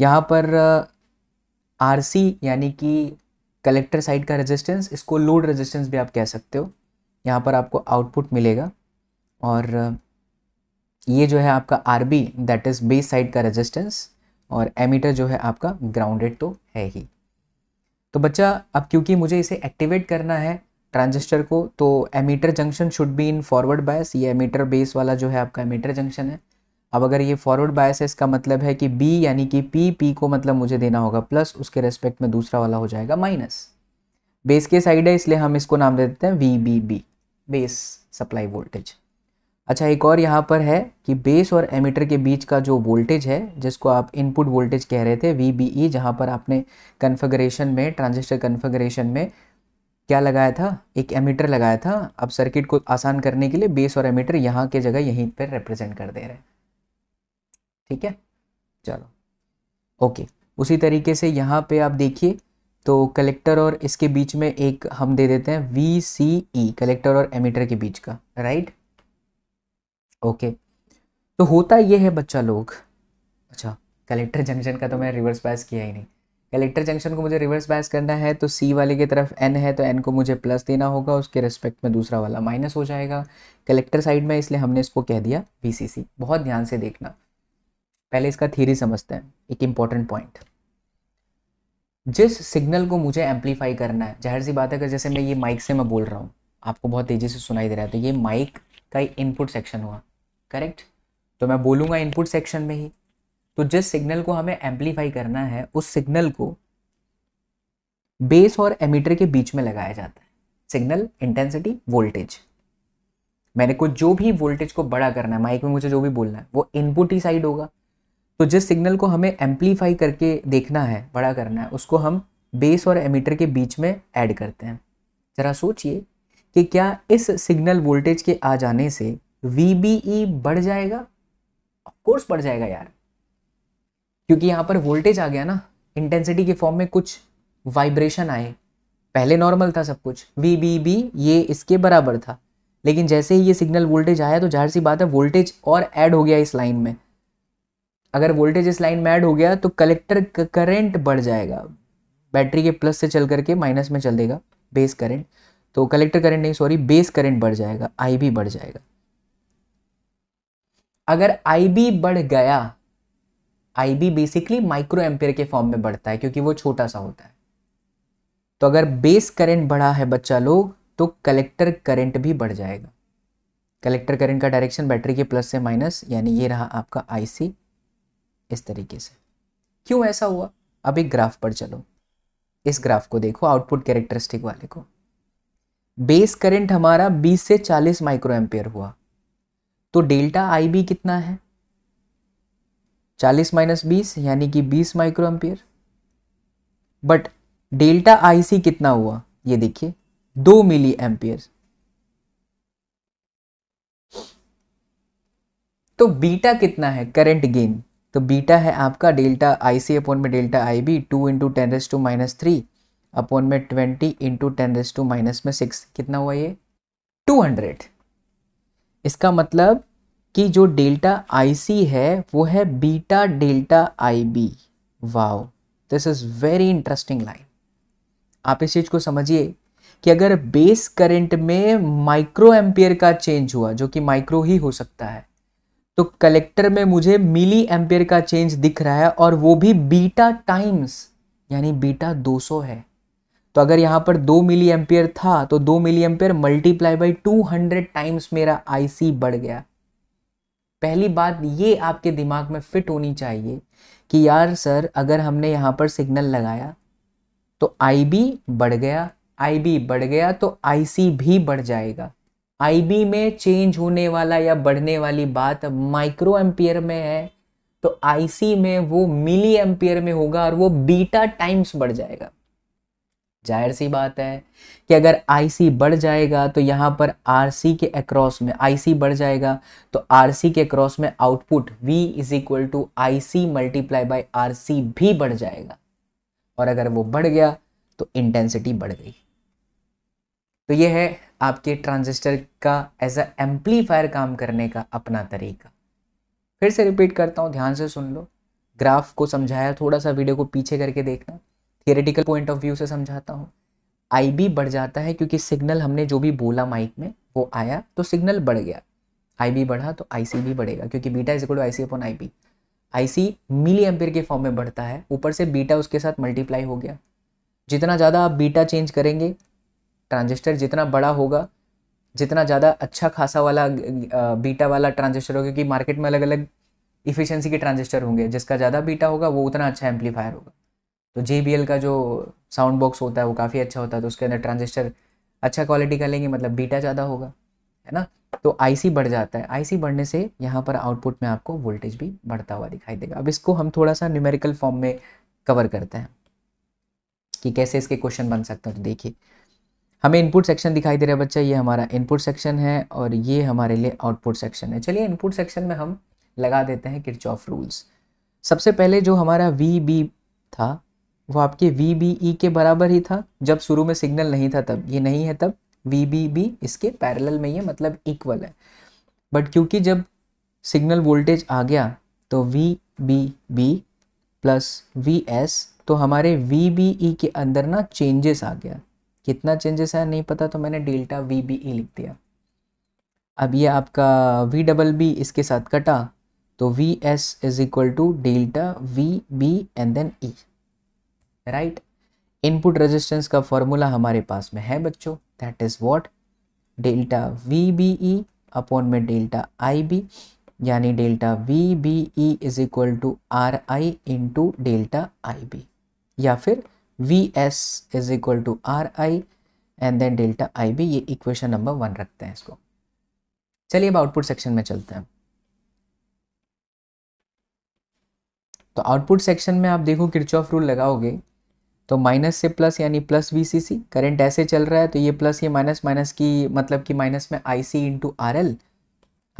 A: यहाँ पर आर uh, सी यानी कि कलेक्टर साइड का रेजिस्टेंस इसको लोड रेजिस्टेंस भी आप कह सकते हो यहाँ पर आपको आउटपुट मिलेगा और ये जो है आपका R B that is base side का रेजिस्टेंस और एमीटर जो है आपका ग्राउंडेड तो है ही तो बच्चा अब क्योंकि मुझे इसे एक्टिवेट करना है ट्रांजिस्टर को तो emitter junction should be in forward bias ये एमीटर बेस वाला जो है आपका एमीटर जंक्शन है अब अगर ये फॉरवर्ड बायस है इसका मतलब है कि बी यानी कि पी पी को मतलब मुझे देना होगा प्लस उसके रेस्पेक्ट में दूसरा वाला हो जाएगा माइनस बेस के साइड है इसलिए हम इसको नाम दे देते हैं V B B base supply voltage अच्छा एक और यहाँ पर है कि बेस और एमीटर के बीच का जो वोल्टेज है जिसको आप इनपुट वोल्टेज कह रहे थे वी बी ई जहाँ पर आपने कन्फिग्रेशन में ट्रांजिस्टर कन्फिग्रेशन में क्या लगाया था एक एमीटर लगाया था अब सर्किट को आसान करने के लिए बेस और एमीटर यहाँ के जगह यहीं पर रिप्रेजेंट कर दे रहे हैं ठीक है चलो ओके उसी तरीके से यहाँ पे आप देखिए तो कलेक्टर और इसके बीच में एक हम दे देते हैं वी सी ई कलेक्टर और एमीटर के बीच का राइट ओके तो होता ये है बच्चा लोग अच्छा कलेक्टर जंक्शन का तो मैं रिवर्स बायस किया ही नहीं कलेक्टर जंक्शन को मुझे रिवर्स बायस करना है तो सी वाले की तरफ एन है तो एन को मुझे प्लस देना होगा उसके रेस्पेक्ट में दूसरा वाला माइनस हो जाएगा कलेक्टर साइड में इसलिए हमने इसको कह दिया बी बहुत ध्यान से देखना पहले इसका थीरी समझते हैं एक इम्पॉर्टेंट पॉइंट जिस सिग्नल को मुझे एम्पलीफाई करना है जाहिर सी बात है अगर जैसे मैं ये माइक से मैं बोल रहा हूँ आपको बहुत तेज़ी से सुनाई दे रहा है तो ये माइक का इनपुट सेक्शन हुआ करेक्ट तो मैं बोलूँगा इनपुट सेक्शन में ही तो जिस सिग्नल को हमें एम्पलीफाई करना है उस सिग्नल को बेस और एमीटर के बीच में लगाया जाता है सिग्नल इंटेंसिटी वोल्टेज मैंने को जो भी वोल्टेज को बड़ा करना है माइक में मुझे जो भी बोलना है वो इनपुट ही साइड होगा तो जिस सिग्नल को हमें एम्पलीफाई करके देखना है बड़ा करना है उसको हम बेस और एमीटर के बीच में ऐड करते हैं ज़रा सोचिए कि क्या इस सिग्नल वोल्टेज के आ जाने से वी e बढ़ जाएगा कोर्स बढ़ जाएगा यार क्योंकि यहां पर वोल्टेज आ गया ना इंटेंसिटी के फॉर्म में कुछ वाइब्रेशन आए पहले नॉर्मल था सब कुछ वी बी बी ये इसके बराबर था लेकिन जैसे ही ये सिग्नल वोल्टेज आया तो जाहिर सी बात है वोल्टेज और ऐड हो गया इस लाइन में अगर वोल्टेज इस लाइन में ऐड हो गया तो कलेक्टर करंट बढ़ जाएगा बैटरी के प्लस से चल करके माइनस में चल देगा बेस करंट तो कलेक्टर करंट नहीं सॉरी बेस करंट बढ़ जाएगा आई भी बढ़ जाएगा अगर आईबी बढ़ गया आईबी बेसिकली माइक्रो एम्पेयर के फॉर्म में बढ़ता है क्योंकि वो छोटा सा होता है तो अगर बेस करंट बढ़ा है बच्चा लोग तो कलेक्टर करंट भी बढ़ जाएगा कलेक्टर करंट का डायरेक्शन बैटरी के प्लस से माइनस यानी ये रहा आपका आईसी इस तरीके से क्यों ऐसा हुआ अब एक ग्राफ पर चलो इस ग्राफ को देखो आउटपुट कैरेक्टरिस्टिक वाले को बेस करंट हमारा 20 से 40 माइक्रो एम्पेयर हुआ तो डेल्टा आई बी कितना है चालीस माइनस बीस यानी कि बीस micro ampere but delta I C कितना हुआ ये देखिए दो मिली एम्पियर तो बीटा कितना है करंट गेन तो बीटा है आपका डेल्टा आई सी अपॉन में delta I B two into ten raise to minus three upon में twenty into ten raise to minus में सिक्स कितना हुआ ये टू हंड्रेड इसका मतलब कि जो डेल्टा आई सी है वो है beta delta I B wow this is very interesting line आप इस चीज़ को समझिए कि अगर बेस करंट में माइक्रो एम्पियर का चेंज हुआ जो कि माइक्रो ही हो सकता है तो कलेक्टर में मुझे मिली एम्पियर का चेंज दिख रहा है और वो भी बीटा टाइम्स यानी बीटा 200 है तो अगर यहाँ पर दो मिली एम्पियर था तो दो milli ampere multiply by two hundred times मेरा आईसी बढ़ गया पहली बात ये आपके दिमाग में फिट होनी चाहिए कि यार सर अगर हमने यहाँ पर सिग्नल लगाया तो बी बढ़ गया बी बढ़ गया तो आईसी भी बढ़ जाएगा बी में चेंज होने वाला या बढ़ने वाली बात माइक्रो एम्पियर में है तो सी में वो मिली एम्पियर में होगा और वो बीटा टाइम्स बढ़ जाएगा जाहिर सी बात है कि अगर आई बढ़ जाएगा तो यहाँ पर आर के अक्रॉस में आई बढ़ जाएगा तो आर के अक्रॉस में output V is equal to I C multiply by R भी बढ़ जाएगा और अगर वो बढ़ गया तो इंटेंसिटी बढ़ गई तो ये है आपके ट्रांजिस्टर का एज अ एम्पलीफायर काम करने का अपना तरीका फिर से रिपीट करता हूँ ध्यान से सुन लो ग्राफ को समझाया थोड़ा सा वीडियो को पीछे करके देखना थियोरेटिकल पॉइंट ऑफ व्यू से समझाता हूँ आई बढ़ जाता है क्योंकि सिग्नल हमने जो भी बोला माइक में वो आया तो सिग्नल बढ़ गया आई बढ़ा तो आई भी बढ़ेगा क्योंकि beta is to I C upon I B I C milli ampere के फॉर्म में बढ़ता है ऊपर से बीटा उसके साथ मल्टीप्लाई हो गया जितना ज़्यादा आप बीटा चेंज करेंगे ट्रांजिस्टर जितना बड़ा होगा जितना ज़्यादा अच्छा खासा वाला बीटा वाला ट्रांजिस्टर होगा क्योंकि मार्केट में अलग अलग इफिशियंसी के ट्रांजिस्टर होंगे जिसका ज़्यादा बीटा होगा वो उतना अच्छा एम्पलीफायर होगा तो जे का जो साउंड बॉक्स होता है वो काफ़ी अच्छा होता है तो उसके अंदर ट्रांजिस्टर अच्छा क्वालिटी का लेंगे मतलब बीटा ज़्यादा होगा है ना तो आईसी बढ़ जाता है आईसी बढ़ने से यहाँ पर आउटपुट में आपको वोल्टेज भी बढ़ता हुआ दिखाई देगा अब इसको हम थोड़ा सा न्यूमेरिकल फॉर्म में कवर करते हैं कि कैसे इसके क्वेश्चन बन सकते हैं तो देखिए हमें इनपुट सेक्शन दिखाई दे रहा है बच्चा ये हमारा इनपुट सेक्शन है और ये हमारे लिए आउटपुट सेक्शन है चलिए इनपुट सेक्शन में हम लगा देते हैं किरचॉफ रूल्स सबसे पहले जो हमारा वी बी था वो आपके वी बी ई के बराबर ही था जब शुरू में सिग्नल नहीं था तब ये नहीं है तब वी बी बी इसके पैरेलल में है मतलब इक्वल है बट क्योंकि जब सिग्नल वोल्टेज आ गया तो V B B plus V S तो हमारे वी बी ई के अंदर ना चेंजेस आ गया कितना चेंजेस आया नहीं पता तो मैंने डेल्टा वी बी ई लिख दिया अब ये आपका वी डबल बी इसके साथ कटा तो V S is equal to delta V B and then E e. Right input resistance का फॉर्मूला हमारे पास में है बच्चों that is what delta V B E upon में डेल्टा आई बी यानी delta V B E is equal to R I into delta I B या फिर V S is equal to R I and then delta I B ये equation number one रखते हैं इसको चलिए अब output section में चलते हैं तो आउटपुट सेक्शन में आप देखो किरचॉफ रूल लगाओगे तो माइनस से प्लस यानी plus V C C current ऐसे चल रहा है तो ये प्लस ये माइनस माइनस की मतलब कि माइनस में I C into R L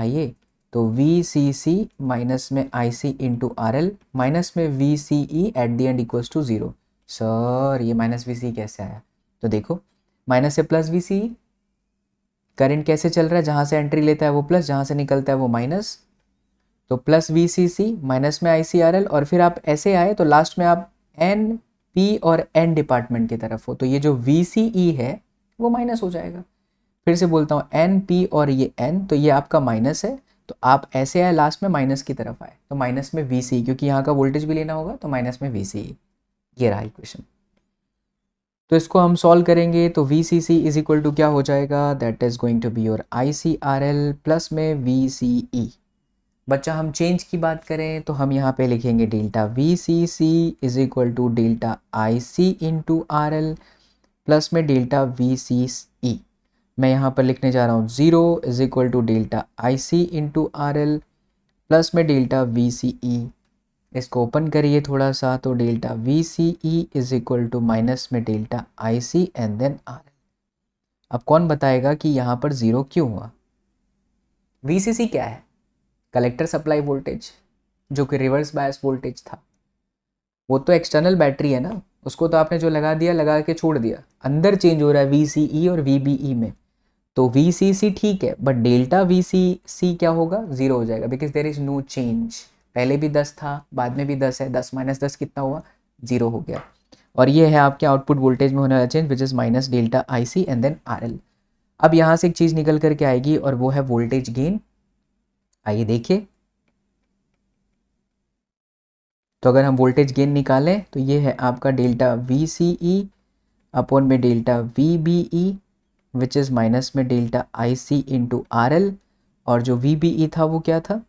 A: आइए तो वी सी सी माइनस में I C into R L minus में V C E at the end equals to zero sir ये माइनस वी सी e कैसे आया तो देखो माइनस से प्लस वी सी करेंट कैसे चल रहा है जहाँ से एंट्री लेता है वो प्लस जहाँ से निकलता है वो माइनस तो plus V C C minus में आई सी आर एल और फिर आप ऐसे आए तो लास्ट में आप एन पी और एन डिपार्टमेंट की तरफ हो तो ये जो वी सी ई है वो माइनस हो जाएगा फिर से बोलता हूँ एन पी और ये एन तो ये आपका माइनस है तो आप ऐसे आए लास्ट में माइनस की तरफ आए तो माइनस में वी सी e, क्योंकि यहाँ का वोल्टेज भी लेना होगा तो माइनस में वी सी e, ये रहा इक्वेशन तो इसको हम सॉल्व करेंगे तो V C C is equal to क्या हो जाएगा that is going to be your I C R L plus में वी सी ई बच्चा हम चेंज की बात करें तो हम यहाँ पे लिखेंगे delta V C C is equal to delta I C into R L plus में डेल्टा वी सी ई मैं यहाँ पर लिखने जा रहा हूँ zero is equal to delta I C into R L plus में delta V C E इसको ओपन करिए थोड़ा सा तो delta V C E is equal to minus में delta I C and then R L अब कौन बताएगा कि यहाँ पर ज़ीरो क्यों हुआ वी सी सी क्या है कलेक्टर सप्लाई वोल्टेज जो कि रिवर्स बायस वोल्टेज था वो तो एक्सटर्नल बैटरी है ना उसको तो आपने जो लगा दिया लगा के छोड़ दिया अंदर चेंज हो रहा है वी सी ई और वी बी ई में तो वी सी सी ठीक है but delta V C C क्या होगा ज़ीरो हो जाएगा because there is no change पहले भी दस था बाद में भी दस है दस माइनस दस कितना हुआ ज़ीरो हो गया और ये है आपके आउटपुट वोल्टेज में होने वाला change which is minus delta I C and then R L अब यहाँ से एक चीज़ निकल करके आएगी और वो है वोल्टेज गेन आइए देखिए तो अगर हम वोल्टेज गेन निकालें तो ये है आपका delta V C E e upon में delta V B E which is minus में delta I C into R L और जो वी बी ई था वो क्या था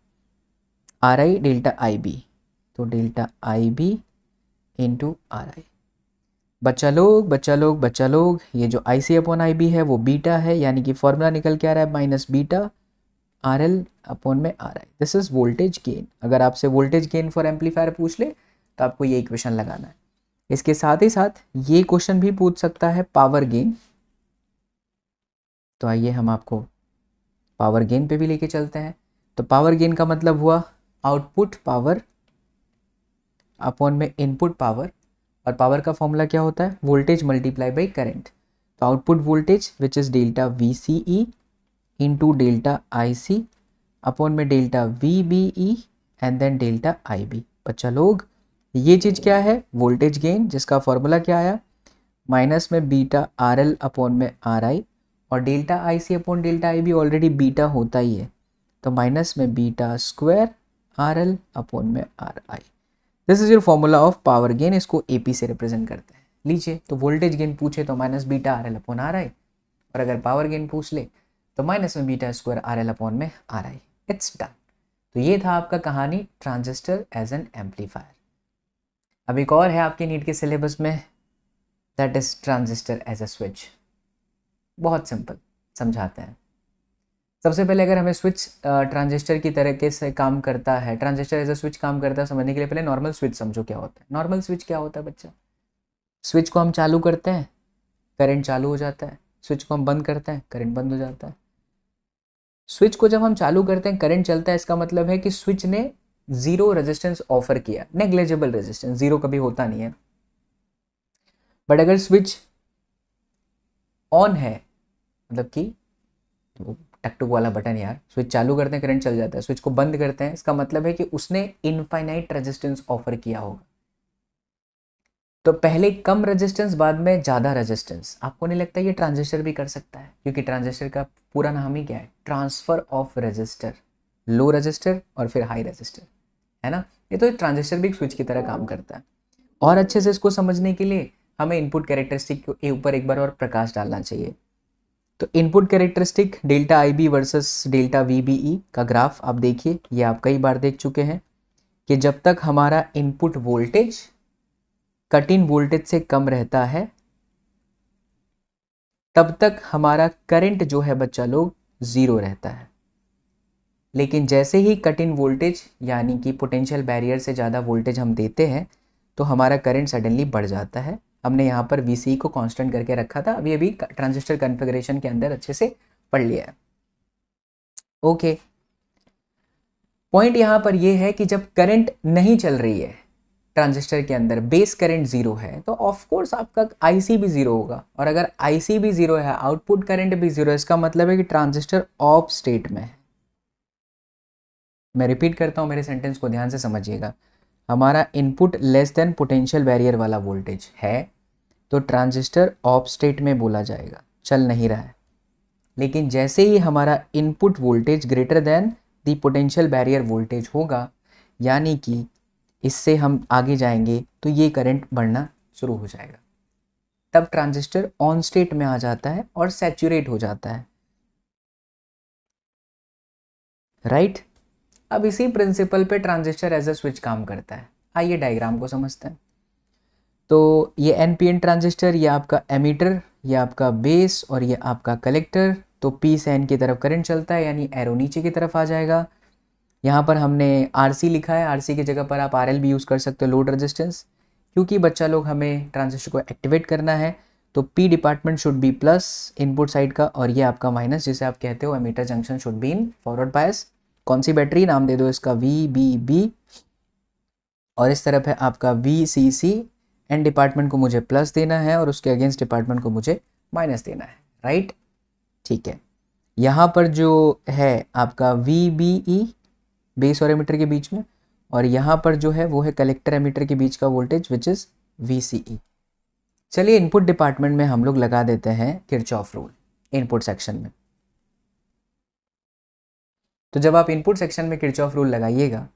A: R I delta I B तो delta I B into R I बच्चा लोग बच्चा लोग बच्चा लोग ये जो आई सी अपॉन आई बी है वो बीटा है यानी कि फॉर्मूला निकल के आ रहा है minus beta R L upon में R I this is voltage gain अगर आपसे वोल्टेज गेन फॉर एम्पलीफायर पूछ ले तो आपको ये इक्वेशन लगाना है इसके साथ ही साथ ये क्वेश्चन भी पूछ सकता है पावर गेन तो आइए हम आपको पावर गेन पे भी लेके चलते हैं तो पावर गेन का मतलब हुआ आउटपुट पावर अपॉन में इनपुट पावर और पावर का फॉर्मूला क्या होता है वोल्टेज मल्टीप्लाई बाई करेंट तो output voltage which is delta V C E into delta IC upon में delta V B E and then delta I B बच्चा लोग ये चीज़ क्या है वोल्टेज गेन जिसका फॉर्मूला क्या आया माइनस में बीटा आर एल अपॉन में आर आई और delta I C upon delta I B already beta होता ही है तो माइनस में beta square R L upon में R I this is your formula of power gain इसको ए पी से रिप्रेजेंट करते हैं लीजिए तो वोल्टेज गेन पूछे तो minus beta R L upon R I और अगर पावर गेन पूछ ले तो माइनस में beta square R L upon में आर आई इट्स डन तो ये था आपका कहानी ट्रांजिस्टर एज एन एम्पलीफायर अब एक और है आपके नीट के सिलेबस में that is transistor as a switch बहुत सिंपल समझाते हैं सबसे पहले अगर हमें स्विच ट्रांजिस्टर की तरीके से काम करता है ट्रांजिस्टर एज अ स्विच काम करता है समझने के लिए पहले नॉर्मल स्विच समझो क्या होता है नॉर्मल स्विच क्या होता है बच्चा स्विच को हम चालू करते हैं करंट चालू हो जाता है स्विच को हम बंद करते हैं करंट बंद हो जाता है स्विच को जब हम चालू करते हैं करंट चलता है इसका मतलब है कि स्विच ने जीरो रेजिस्टेंस ऑफर किया नेग्लेजेबल रेजिस्टेंस जीरो कभी होता नहीं है बट अगर स्विच ऑन है मतलब कि टकटुक वाला बटन यार स्विच चालू करते हैं करंट चल जाता है स्विच को बंद करते हैं इसका मतलब है कि उसने इनफाइनाइट रेजिस्टेंस ऑफर किया होगा तो पहले कम रेजिस्टेंस बाद में ज़्यादा रेजिस्टेंस आपको नहीं लगता ये ट्रांजिस्टर भी कर सकता है क्योंकि ट्रांजिस्टर का पूरा नाम ही क्या है transfer of resistor low resistor और फिर हाई रजिस्टर है ना ये तो ट्रांजिस्टर भी एक स्विच की तरह काम करता है और अच्छे से इसको समझने के लिए हमें इनपुट कैरेक्टरिस्टिक के ऊपर एक बार और प्रकाश डालना चाहिए तो input characteristic delta I B versus delta V B E का ग्राफ आप देखिए ये आप कई बार देख चुके हैं कि जब तक हमारा input voltage cut in voltage से कम रहता है तब तक हमारा करंट जो है बच्चा लोग ज़ीरो रहता है लेकिन जैसे ही कट इन वोल्टेज यानी कि पोटेंशियल बैरियर से ज़्यादा वोल्टेज हम देते हैं तो हमारा करंट सडनली बढ़ जाता है हमने यहाँ पर वी e को कांस्टेंट करके रखा था अभी अभी ट्रांजिस्टर कन्फिग्रेशन के अंदर अच्छे से पढ़ लिया है ओके पॉइंट यहाँ पर यह है कि जब करंट नहीं चल रही है ट्रांजिस्टर के अंदर बेस करंट जीरो है तो ऑफ कोर्स आपका आईसी भी जीरो होगा और अगर आईसी भी जीरो है आउटपुट करंट भी जीरो है इसका मतलब है कि ट्रांजिस्टर ऑफ स्टेट में है मैं रिपीट करता हूँ मेरे सेंटेंस को ध्यान से समझिएगा हमारा input less than potential barrier वाला वोल्टेज है तो ट्रांजिस्टर ऑफ स्टेट में बोला जाएगा चल नहीं रहा है लेकिन जैसे ही हमारा input voltage greater than the potential barrier voltage होगा यानी कि इससे हम आगे जाएंगे तो ये करंट बढ़ना शुरू हो जाएगा तब ट्रांजिस्टर ऑन स्टेट में आ जाता है और सैचुरेट हो जाता है राइट right? अब इसी प्रिंसिपल पे ट्रांजिस्टर एज अ स्विच काम करता है आइए डायग्राम को समझते हैं तो ये एन पी एन ट्रांजिस्टर ये आपका एमीटर ये आपका बेस और ये आपका कलेक्टर तो पी से एन की तरफ करंट चलता है यानी एरो नीचे की तरफ आ जाएगा यहाँ पर हमने आर लिखा है आर की जगह पर आप आर भी यूज़ कर सकते हो लोड रजिस्टेंस क्योंकि बच्चा लोग हमें ट्रांजिस्टर को एक्टिवेट करना है तो P department should be plus input side का और ये आपका माइनस जिसे आप कहते हो emitter junction should be in forward bias कौन सी बैटरी नाम दे दो इसका वी बी बी और इस तरफ है आपका V C C and department को मुझे प्लस देना है और उसके अगेंस्ट डिपार्टमेंट को मुझे माइनस देना है राइट ठीक है यहाँ पर जो है आपका वी बी ई बेस और एमीटर के बीच में और यहाँ पर जो है वो है कलेक्टर एमीटर के बीच का वोल्टेज विच इज़ वी चलिए इनपुट डिपार्टमेंट में हम लोग लगा देते हैं ऑफ रूल इनपुट सेक्शन में तो जब आप इनपुट सेक्शन में ऑफ रूल लगाइएगा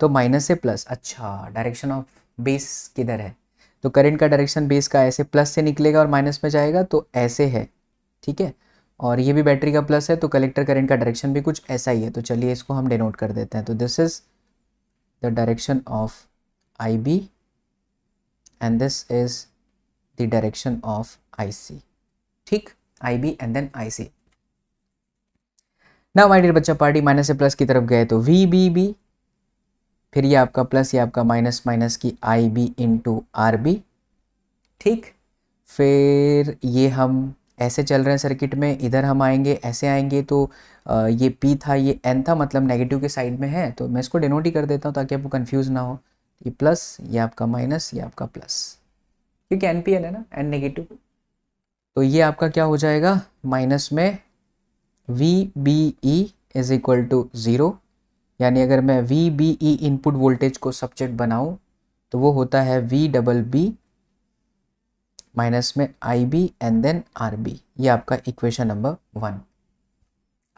A: तो माइनस से प्लस अच्छा डायरेक्शन ऑफ बेस किधर है तो करंट का डायरेक्शन बेस का ऐसे प्लस से निकलेगा और माइनस में जाएगा तो ऐसे है ठीक है और ये भी बैटरी का प्लस है तो कलेक्टर करंट का डायरेक्शन भी कुछ ऐसा ही है तो चलिए इसको हम डिनोट कर देते हैं तो this is the direction of I B and this is the direction of I C ठीक I B and then I C ना माई डियर बच्चा पार्टी माइनस से प्लस की तरफ गए तो वी बी बी फिर ये आपका प्लस ये आपका माइनस माइनस की I B into R B ठीक फिर ये हम ऐसे चल रहे हैं सर्किट में इधर हम आएंगे ऐसे आएंगे तो ये पी था ये एन था मतलब नेगेटिव के साइड में है तो मैं इसको डिनोट ही कर देता हूँ ताकि आपको कन्फ्यूज़ ना हो ये प्लस ये आपका माइनस ये आपका प्लस क्योंकि एन पी एन है ना एन नेगेटिव तो ये आपका क्या हो जाएगा माइनस में V B E is equal to zero यानी अगर मैं V B E input voltage को सब्जेक्ट बनाऊँ तो वो होता है वी डबल बी माइनस में I B and then R B ये आपका इक्वेशन नंबर वन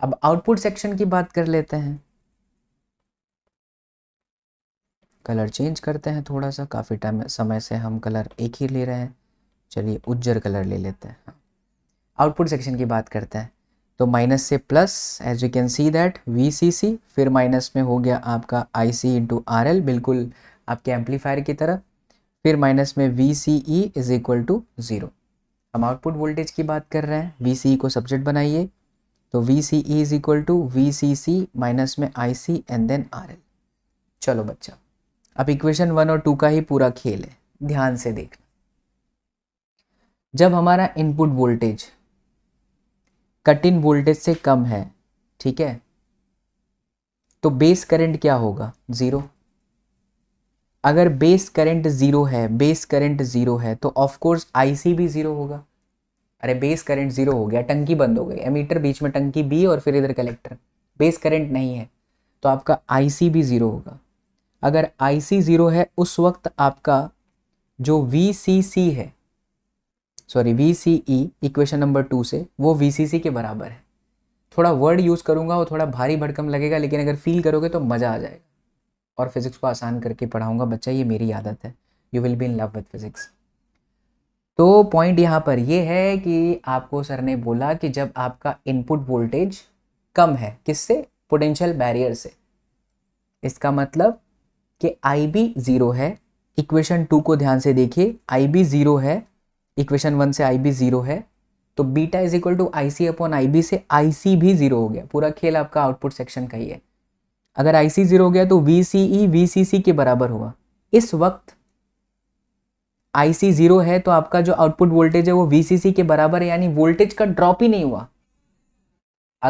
A: अब आउटपुट सेक्शन की बात कर लेते हैं कलर चेंज करते हैं थोड़ा सा काफ़ी टाइम समय से हम कलर एक ही ले रहे हैं चलिए उज्जर कलर ले लेते हैं हाँ। आउटपुट सेक्शन की बात करते हैं तो माइनस से plus as you can see that V C C फिर माइनस में हो गया आपका I C into R L बिल्कुल आपके एम्पलीफायर की तरह फिर माइनस में V C E is equal to zero हम आउटपुट वोल्टेज की बात कर रहे हैं वी सी ई को सब्जेक्ट बनाइए तो V C E is equal to V C C minus में I C and then R L चलो बच्चा अब इक्वेशन वन और टू का ही पूरा खेल है ध्यान से देखना जब हमारा input voltage cut in voltage से कम है ठीक है तो बेस करंट क्या होगा ज़ीरो अगर बेस करंट ज़ीरो है बेस करंट ज़ीरो है तो ऑफ कोर्स आईसी भी ज़ीरो होगा अरे बेस करंट ज़ीरो हो गया टंकी बंद हो गई एमीटर बीच में टंकी बी और फिर इधर कलेक्टर बेस करंट नहीं है तो आपका आईसी भी ज़ीरो होगा अगर आईसी ज़ीरो है उस वक्त आपका जो वी सी सी है sorry V C E equation number two से वो वी सी सी के बराबर है थोड़ा वर्ड यूज़ करूँगा वो थोड़ा भारी भड़कम लगेगा लेकिन अगर फील करोगे तो मज़ा आ जाएगा और फिज़िक्स को आसान करके पढ़ाऊंगा बच्चा ये मेरी आदत है you will be in love with physics तो पॉइंट यहाँ पर यह है कि आपको सर ने बोला कि जब आपका इनपुट वोल्टेज कम है किससे पोटेंशियल बैरियर से इसका मतलब कि आई बी ज़ीरो है इक्वेशन टू को ध्यान से देखिए आई बी ज़ीरो है इक्वेशन वन से आई बी ज़ीरो है तो beta is equal to I C upon I B से आई सी भी ज़ीरो हो गया पूरा खेल आपका आउटपुट सेक्शन का ही है अगर आई सी ज़ीरो हो गया तो वी सी ई वी सी सी के बराबर हुआ इस वक्त आई सी ज़ीरो है तो आपका जो आउटपुट वोल्टेज है वो वी सी सी के बराबर है यानी वोल्टेज का ड्रॉप ही नहीं हुआ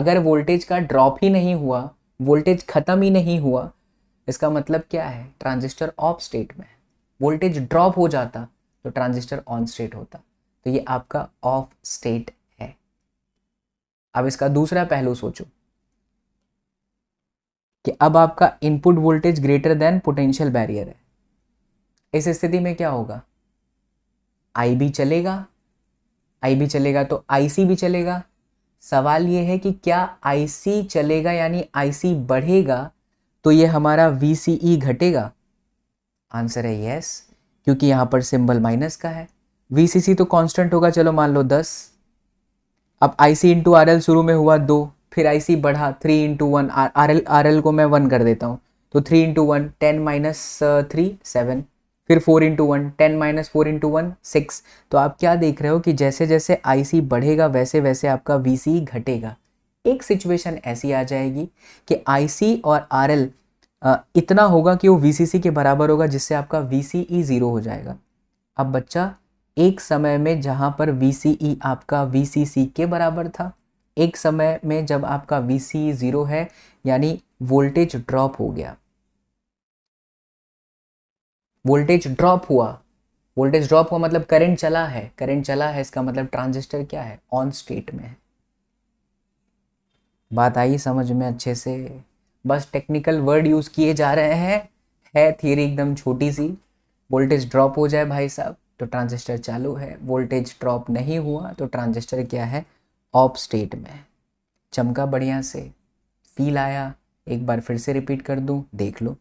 A: अगर वोल्टेज का ड्रॉप ही नहीं हुआ वोल्टेज ख़त्म ही नहीं हुआ इसका मतलब क्या है ट्रांजिस्टर ऑफ स्टेट में वोल्टेज ड्रॉप हो जाता तो ट्रांजिस्टर ऑन स्टेट होता तो ये आपका ऑफ स्टेट है अब इसका दूसरा पहलू सोचो कि अब आपका input voltage greater than potential barrier है इस स्थिति में क्या होगा आई भी चलेगा आई भी चलेगा तो आई सी भी चलेगा सवाल यह है कि क्या आई सी चलेगा यानी आई सी बढ़ेगा तो ये हमारा वी सी ई घटेगा आंसर है यस क्योंकि यहाँ पर सिंबल माइनस का है वी सी सी तो कांस्टेंट होगा चलो मान लो दस अब I C into R L शुरू में हुआ दो फिर आई सी बढ़ा three into one R L R L को मैं वन कर देता हूँ तो three into one ten minus three seven फिर four into one ten minus four into one six तो आप क्या देख रहे हो कि जैसे जैसे आई सी बढ़ेगा वैसे वैसे आपका वी सी घटेगा एक सिचुएशन ऐसी आ जाएगी कि आई सी और आर एल uh, इतना होगा कि वो वी सी सी के बराबर होगा जिससे आपका वी सी ई ज़ीरो हो जाएगा अब बच्चा एक समय में जहाँ पर वी सी ई आपका वी सी सी के बराबर था एक समय में जब आपका वी सी ज़ीरो है यानी वोल्टेज ड्रॉप हो गया वोल्टेज ड्रॉप हुआ वोल्टेज ड्रॉप हुआ मतलब करंट चला है करंट चला है इसका मतलब ट्रांजिस्टर क्या है ऑन स्टेट में है बात आई समझ में अच्छे से बस टेक्निकल वर्ड यूज़ किए जा रहे हैं है थियरी एकदम छोटी सी वोल्टेज ड्रॉप हो जाए भाई साहब तो ट्रांजिस्टर चालू है वोल्टेज ड्रॉप नहीं हुआ तो ट्रांजिस्टर क्या है ऑफ स्टेट में चमका बढ़िया से फील आया एक बार फिर से रिपीट कर दूं देख लो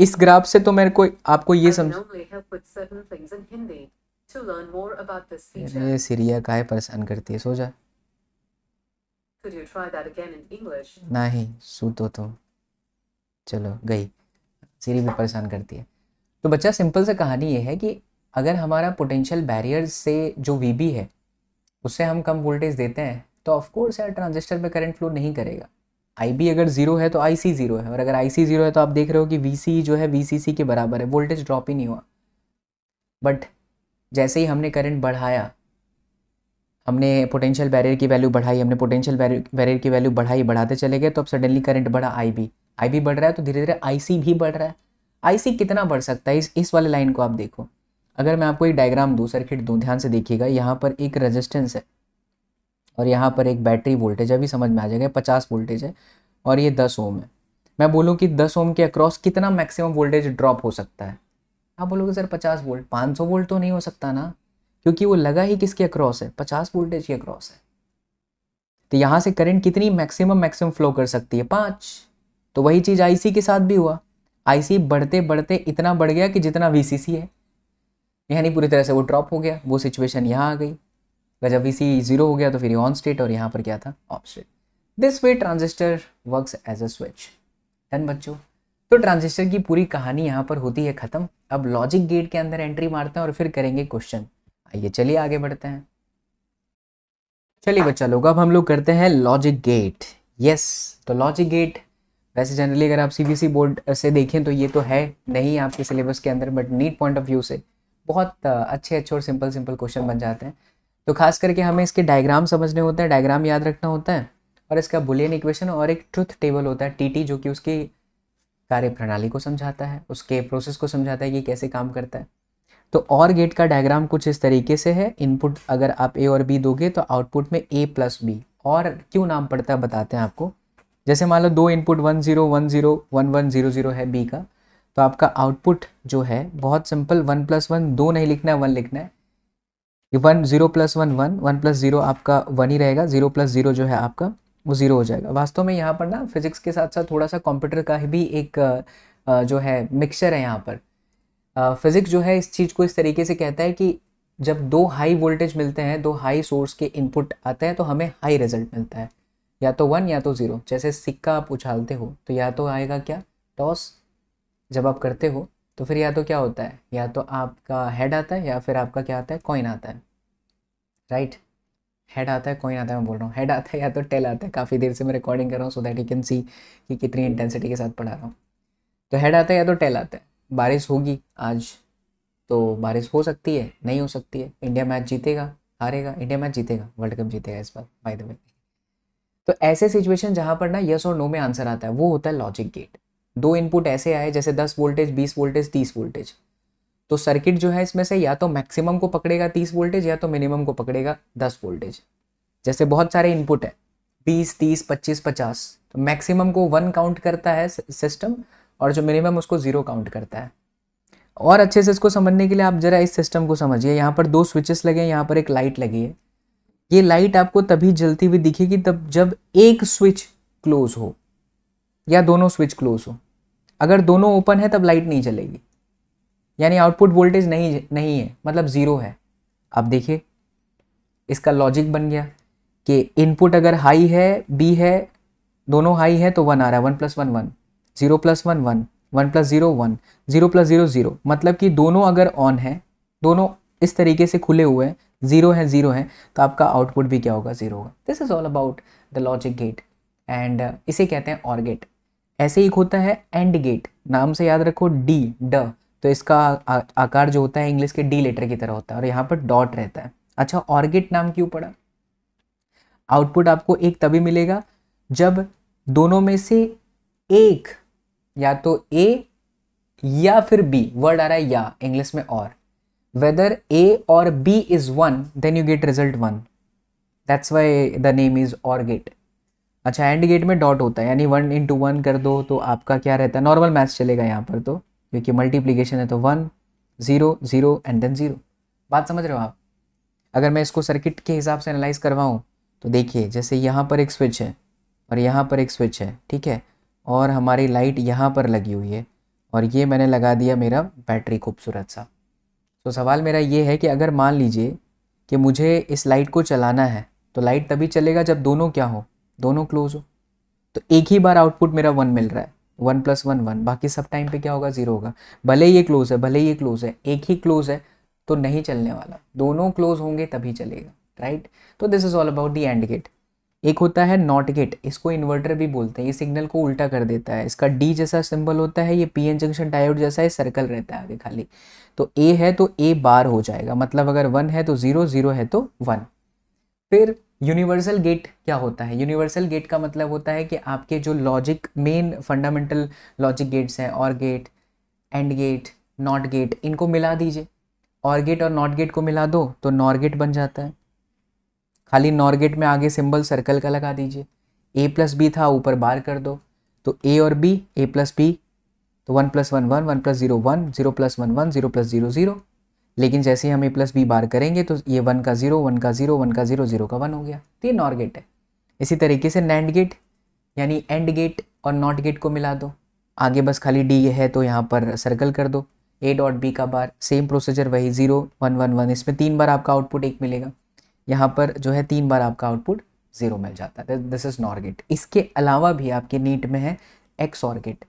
A: इस ग्राफ से तो मेरे को आपको ये समझ ये सीरिया का है परेशान करती है सो जा ना ही सूतो तो चलो गई सीरी भी परेशान करती है तो बच्चा सिंपल सा कहानी ये है कि अगर हमारा पोटेंशियल बैरियर से जो वीबी है उससे हम कम वोल्टेज देते हैं तो ऑफकोर्स यार ट्रांजिस्टर में करंट फ्लो नहीं करेगा आई बी अगर जीरो है तो आई सी जीरो है और अगर आई सी जीरो है तो आप देख रहे हो कि वी सी जो है वी सी सी के बराबर है वोल्टेज ड्रॉप ही नहीं हुआ बट जैसे ही हमने करंट बढ़ाया हमने पोटेंशियल बैरियर की वैल्यू बढ़ाई हमने पोटेंशियल बैरियर की वैल्यू बढ़ाई बढ़ाते चले गए तो अब सडनली करंट बढ़ा आई बी आई बी बढ़ रहा है तो धीरे धीरे आई सी भी बढ़ रहा है आई सी कितना बढ़ सकता है इस इस वाले लाइन को आप देखो अगर मैं आपको एक डायग्राम दूँ सर्किट दूँ ध्यान से देखिएगा यहाँ पर एक रजिस्टेंस है और यहाँ पर एक बैटरी वोल्टेज अभी समझ में आ जाएगा पचास वोल्टेज है और ये दस ओम है मैं बोलूँ कि दस ओम के अक्रॉस कितना मैक्सिमम वोल्टेज ड्रॉप हो सकता है आप बोलोगे सर पचास वोल्ट पाँच सौ वोल्ट तो नहीं हो सकता ना क्योंकि वो लगा ही किसके अक्रॉस है पचास वोल्टेज के अक्रॉस है तो यहाँ से करंट कितनी मैक्सिमम मैक्सिमम फ्लो कर सकती है पाँच तो वही चीज़ आईसी के साथ भी हुआ आईसी बढ़ते बढ़ते इतना बढ़ गया कि जितना वीसीसी है यानी पूरी तरह से वो ड्रॉप हो गया वो सिचुएशन यहाँ आ गई अगर जब इसी जीरो हो गया तो फिर ऑन स्टेट और यहाँ पर क्या था off state this way transistor work as a switch done बच्चों तो ट्रांजिस्टर की पूरी कहानी यहाँ पर होती है ख़त्म अब लॉजिक गेट के अंदर एंट्री मारते हैं और फिर करेंगे क्वेश्चन आइए चलिए आगे बढ़ते हैं चलिए बच्चा लोग अब हम लोग करते हैं लॉजिक गेट यस तो लॉजिक गेट वैसे जनरली अगर आप सीबीएसई बोर्ड e से देखें तो ये तो है नहीं आपके सिलेबस के अंदर but NEET point of view से बहुत अच्छे अच्छे और सिंपल सिंपल क्वेश्चन बन जाते हैं तो खास करके हमें इसके डायग्राम समझने होते हैं डायग्राम याद रखना होता है और इसका बुलियन इक्वेशन और एक ट्रुथ टेबल होता है टीटी जो कि उसकी कार्य प्रणाली को समझाता है उसके प्रोसेस को समझाता है कि कैसे काम करता है तो और गेट का डायग्राम कुछ इस तरीके से है इनपुट अगर आप ए और बी दोगे तो आउटपुट में ए प्लस बी और क्यों नाम पड़ता है बताते हैं आपको जैसे मान लो दो input one zero one zero one one zero zero है बी का तो आपका आउटपुट जो है बहुत सिंपल वन प्लस वन दो नहीं लिखना है वन लिखना है one zero plus one one one plus zero आपका वन ही रहेगा जीरो प्लस जीरो जो है आपका वो जीरो हो जाएगा वास्तव में यहाँ पर ना फिजिक्स के साथ साथ थोड़ा सा कंप्यूटर का भी एक जो है मिक्सचर है यहाँ पर फिजिक्स जो है इस चीज़ को इस तरीके से कहता है कि जब दो हाई वोल्टेज मिलते हैं दो हाई सोर्स के इनपुट आते हैं तो हमें हाई रिजल्ट मिलता है या तो वन या तो ज़ीरो जैसे सिक्का आप उछालते हो तो या तो आएगा क्या टॉस जब आप करते हो तो फिर या तो क्या होता है या तो आपका हेड आता है या फिर आपका क्या आता है कॉइन आता है राइट right? हेड आता है कॉइन आता है मैं बोल रहा हूँ हेड आता है या तो टेल आता है काफ़ी देर से मैं रिकॉर्डिंग कर रहा हूँ so that you can see कि कितनी इंटेंसिटी के साथ पढ़ा रहा हूँ तो हेड आता है या तो टेल आता है बारिश होगी आज तो बारिश हो सकती है नहीं हो सकती है इंडिया मैच जीतेगा हारेगा इंडिया मैच जीतेगा वर्ल्ड कप जीतेगा इस बार बाय द वे तो ऐसे सिचुएशन जहाँ पर ना यस और नो में आंसर आता है वो होता है लॉजिक गेट दो इनपुट ऐसे आए जैसे दस वोल्टेज बीस वोल्टेज तीस वोल्टेज तो सर्किट जो है इसमें से या तो मैक्सिमम को पकड़ेगा तीस वोल्टेज या तो मिनिमम को पकड़ेगा दस वोल्टेज जैसे बहुत सारे इनपुट है बीस तीस पच्चीस पचास तो मैक्सिमम को वन काउंट करता है सिस्टम और जो मिनिमम उसको ज़ीरो काउंट करता है और अच्छे से इसको समझने के लिए आप ज़रा इस सिस्टम को समझिए यहाँ पर दो स्विचेस लगे हैं यहाँ पर एक लाइट लगी है ये लाइट आपको तभी जलती हुई दिखेगी तब जब एक स्विच क्लोज हो या दोनों स्विच क्लोज हो अगर दोनों ओपन है तब लाइट नहीं चलेगी यानी आउटपुट वोल्टेज नहीं नहीं है मतलब ज़ीरो है अब देखिए इसका लॉजिक बन गया कि इनपुट अगर हाई है बी है दोनों हाई है तो वन आ रहा है one plus one one zero plus one one one plus zero one zero plus zero zero मतलब कि दोनों अगर ऑन है दोनों इस तरीके से खुले हुए हैं ज़ीरो है ज़ीरो है तो आपका आउटपुट भी क्या होगा ज़ीरो होगा this is all about the logic gate and इसे कहते हैं और गेट ऐसे एक होता है एंड गेट नाम से याद रखो डी ड तो इसका आ, आकार जो होता है इंग्लिश के डी लेटर की तरह होता है और यहाँ पर डॉट रहता है अच्छा ऑर्गेट नाम क्यों पड़ा आउटपुट आपको एक तभी मिलेगा जब दोनों में से एक या तो ए या फिर बी वर्ड आ रहा है या इंग्लिश में और whether A or B is one then you get result one that's why the name is or gate अच्छा एंड गेट में डॉट होता है यानी वन इंटू वन कर दो तो आपका क्या रहता है नॉर्मल मैथ्स चलेगा यहाँ पर तो क्योंकि मल्टीप्लीकेशन है तो one zero zero and then zero बात समझ रहे हो आप अगर मैं इसको सर्किट के हिसाब से एनालाइज करवाऊँ तो देखिए जैसे यहाँ पर एक स्विच है और यहाँ पर एक स्विच है ठीक है और हमारी लाइट यहाँ पर लगी हुई है और ये मैंने लगा दिया मेरा बैटरी खूबसूरत सा तो सवाल मेरा ये है कि अगर मान लीजिए कि मुझे इस लाइट को चलाना है तो लाइट तभी चलेगा जब दोनों क्या हो दोनों क्लोज हो तो एक ही बार आउटपुट मेरा वन मिल रहा है वन प्लस वन वन बाकी सब टाइम पे क्या होगा ज़ीरो होगा भले ये क्लोज है भले ये क्लोज है एक ही क्लोज है तो नहीं चलने वाला दोनों क्लोज होंगे तभी चलेगा राइट तो this is all about the and gate एक होता है नॉट गेट इसको इन्वर्टर भी बोलते हैं ये सिग्नल को उल्टा कर देता है इसका डी जैसा सिंबल होता है ये पी एन जंक्शन डायोड जैसा है सर्कल रहता है आगे खाली तो ए है तो ए बार हो जाएगा मतलब अगर वन है तो ज़ीरो ज़ीरो है तो वन फिर यूनिवर्सल गेट क्या होता है यूनिवर्सल गेट का मतलब होता है कि आपके जो logic main fundamental logic gates हैं or gate and gate not gate इनको मिला दीजिए और गेट और नॉट गेट को मिला दो तो नॉर गेट बन जाता है खाली नॉर गेट में आगे सिंबल सर्कल का लगा दीजिए ए प्लस बी था ऊपर बार कर दो तो A or B A plus B तो one plus one one one plus zero one zero plus one one zero plus zero zero लेकिन जैसे ही हम ए प्लस बी बार करेंगे तो ये वन का ज़ीरो वन का ज़ीरो वन का ज़ीरो ज़ीरो का वन हो गया तो ये नॉर गेट है इसी तरीके से नैंड गेट यानी एंड गेट और नॉट गेट को मिला दो आगे बस खाली डी है तो यहाँ पर सर्कल कर दो ए डॉट बी का बार सेम प्रोसीजर वही ज़ीरो वन वन वन इसमें तीन बार आपका आउटपुट एक मिलेगा यहाँ पर जो है तीन बार आपका आउटपुट ज़ीरो मिल जाता है दिस इज़ नॉर गेट इसके अलावा भी आपके नीट में है एक्स ऑर्गेट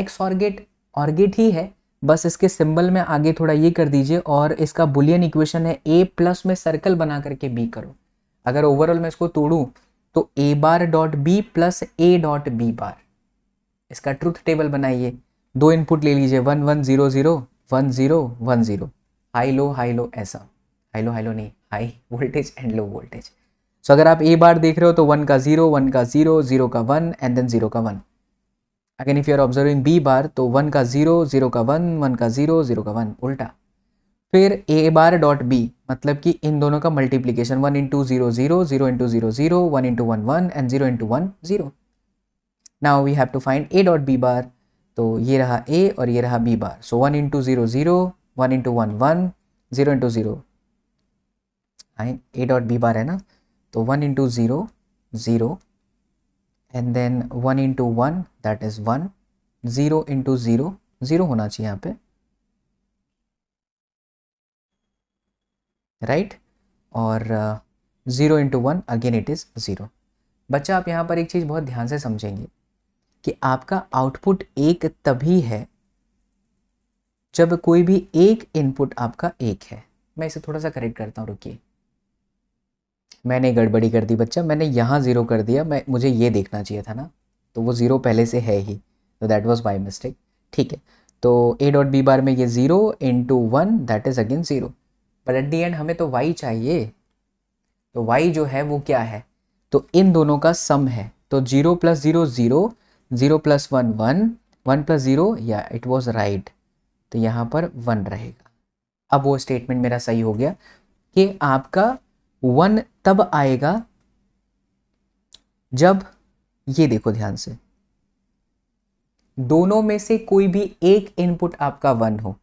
A: एक्स ऑर्गेट ऑर्गेट ही है बस इसके सिंबल में आगे थोड़ा ये कर दीजिए और इसका बुलियन इक्वेशन है ए प्लस में सर्कल बना करके बी करो अगर ओवरऑल मैं इसको तोड़ूँ तो A bar dot B plus A dot B bar इसका ट्रूथ टेबल बनाइए दो इनपुट ले लीजिए one one zero zero one zero one zero high low high low ऐसा हाई लो हाई लो नहीं high voltage and low voltage so अगर आप ए बार देख रहे हो तो वन का जीरो वन का जीरो जीरो का वन एंड देन जीरो का one again if you are observing B bar तो वन का ज़ीरो ज़ीरो का वन वन का ज़ीरो ज़ीरो का वन उल्टा फिर ए बार डॉट बी मतलब कि इन दोनों का multiplication one into zero zero zero into zero zero one into one one and zero into one zero now we have to find A dot B bar तो ये रहा ए और ये रहा B bar so one into zero zero one into one one zero into zero A dot B bar है ना तो one into zero zero and then one into one that is one zero into zero zero होना चाहिए यहाँ पे right right? और zero into one again it is zero बच्चा आप यहाँ पर एक चीज़ बहुत ध्यान से समझेंगे कि आपका आउटपुट एक तभी है जब कोई भी एक इनपुट आपका एक है मैं इसे थोड़ा सा करेक्ट करता हूँ रुकिए मैंने गड़बड़ी कर दी बच्चा मैंने यहाँ ज़ीरो कर दिया मैं मुझे ये देखना चाहिए था ना तो वो ज़ीरो पहले से है ही तो दैट वॉज बाई मिस्टेक ठीक है तो ए डॉट बी बार में ये zero into one that is again zero but at the end हमें तो वाई चाहिए तो वाई जो है वो क्या है तो इन दोनों का सम है तो zero plus zero zero zero plus one one one plus zero या इट वॉज़ राइट तो यहाँ पर वन रहेगा अब वो स्टेटमेंट मेरा सही हो गया कि आपका वन तब आएगा जब ये देखो ध्यान से दोनों में से कोई भी एक इनपुट आपका वन हो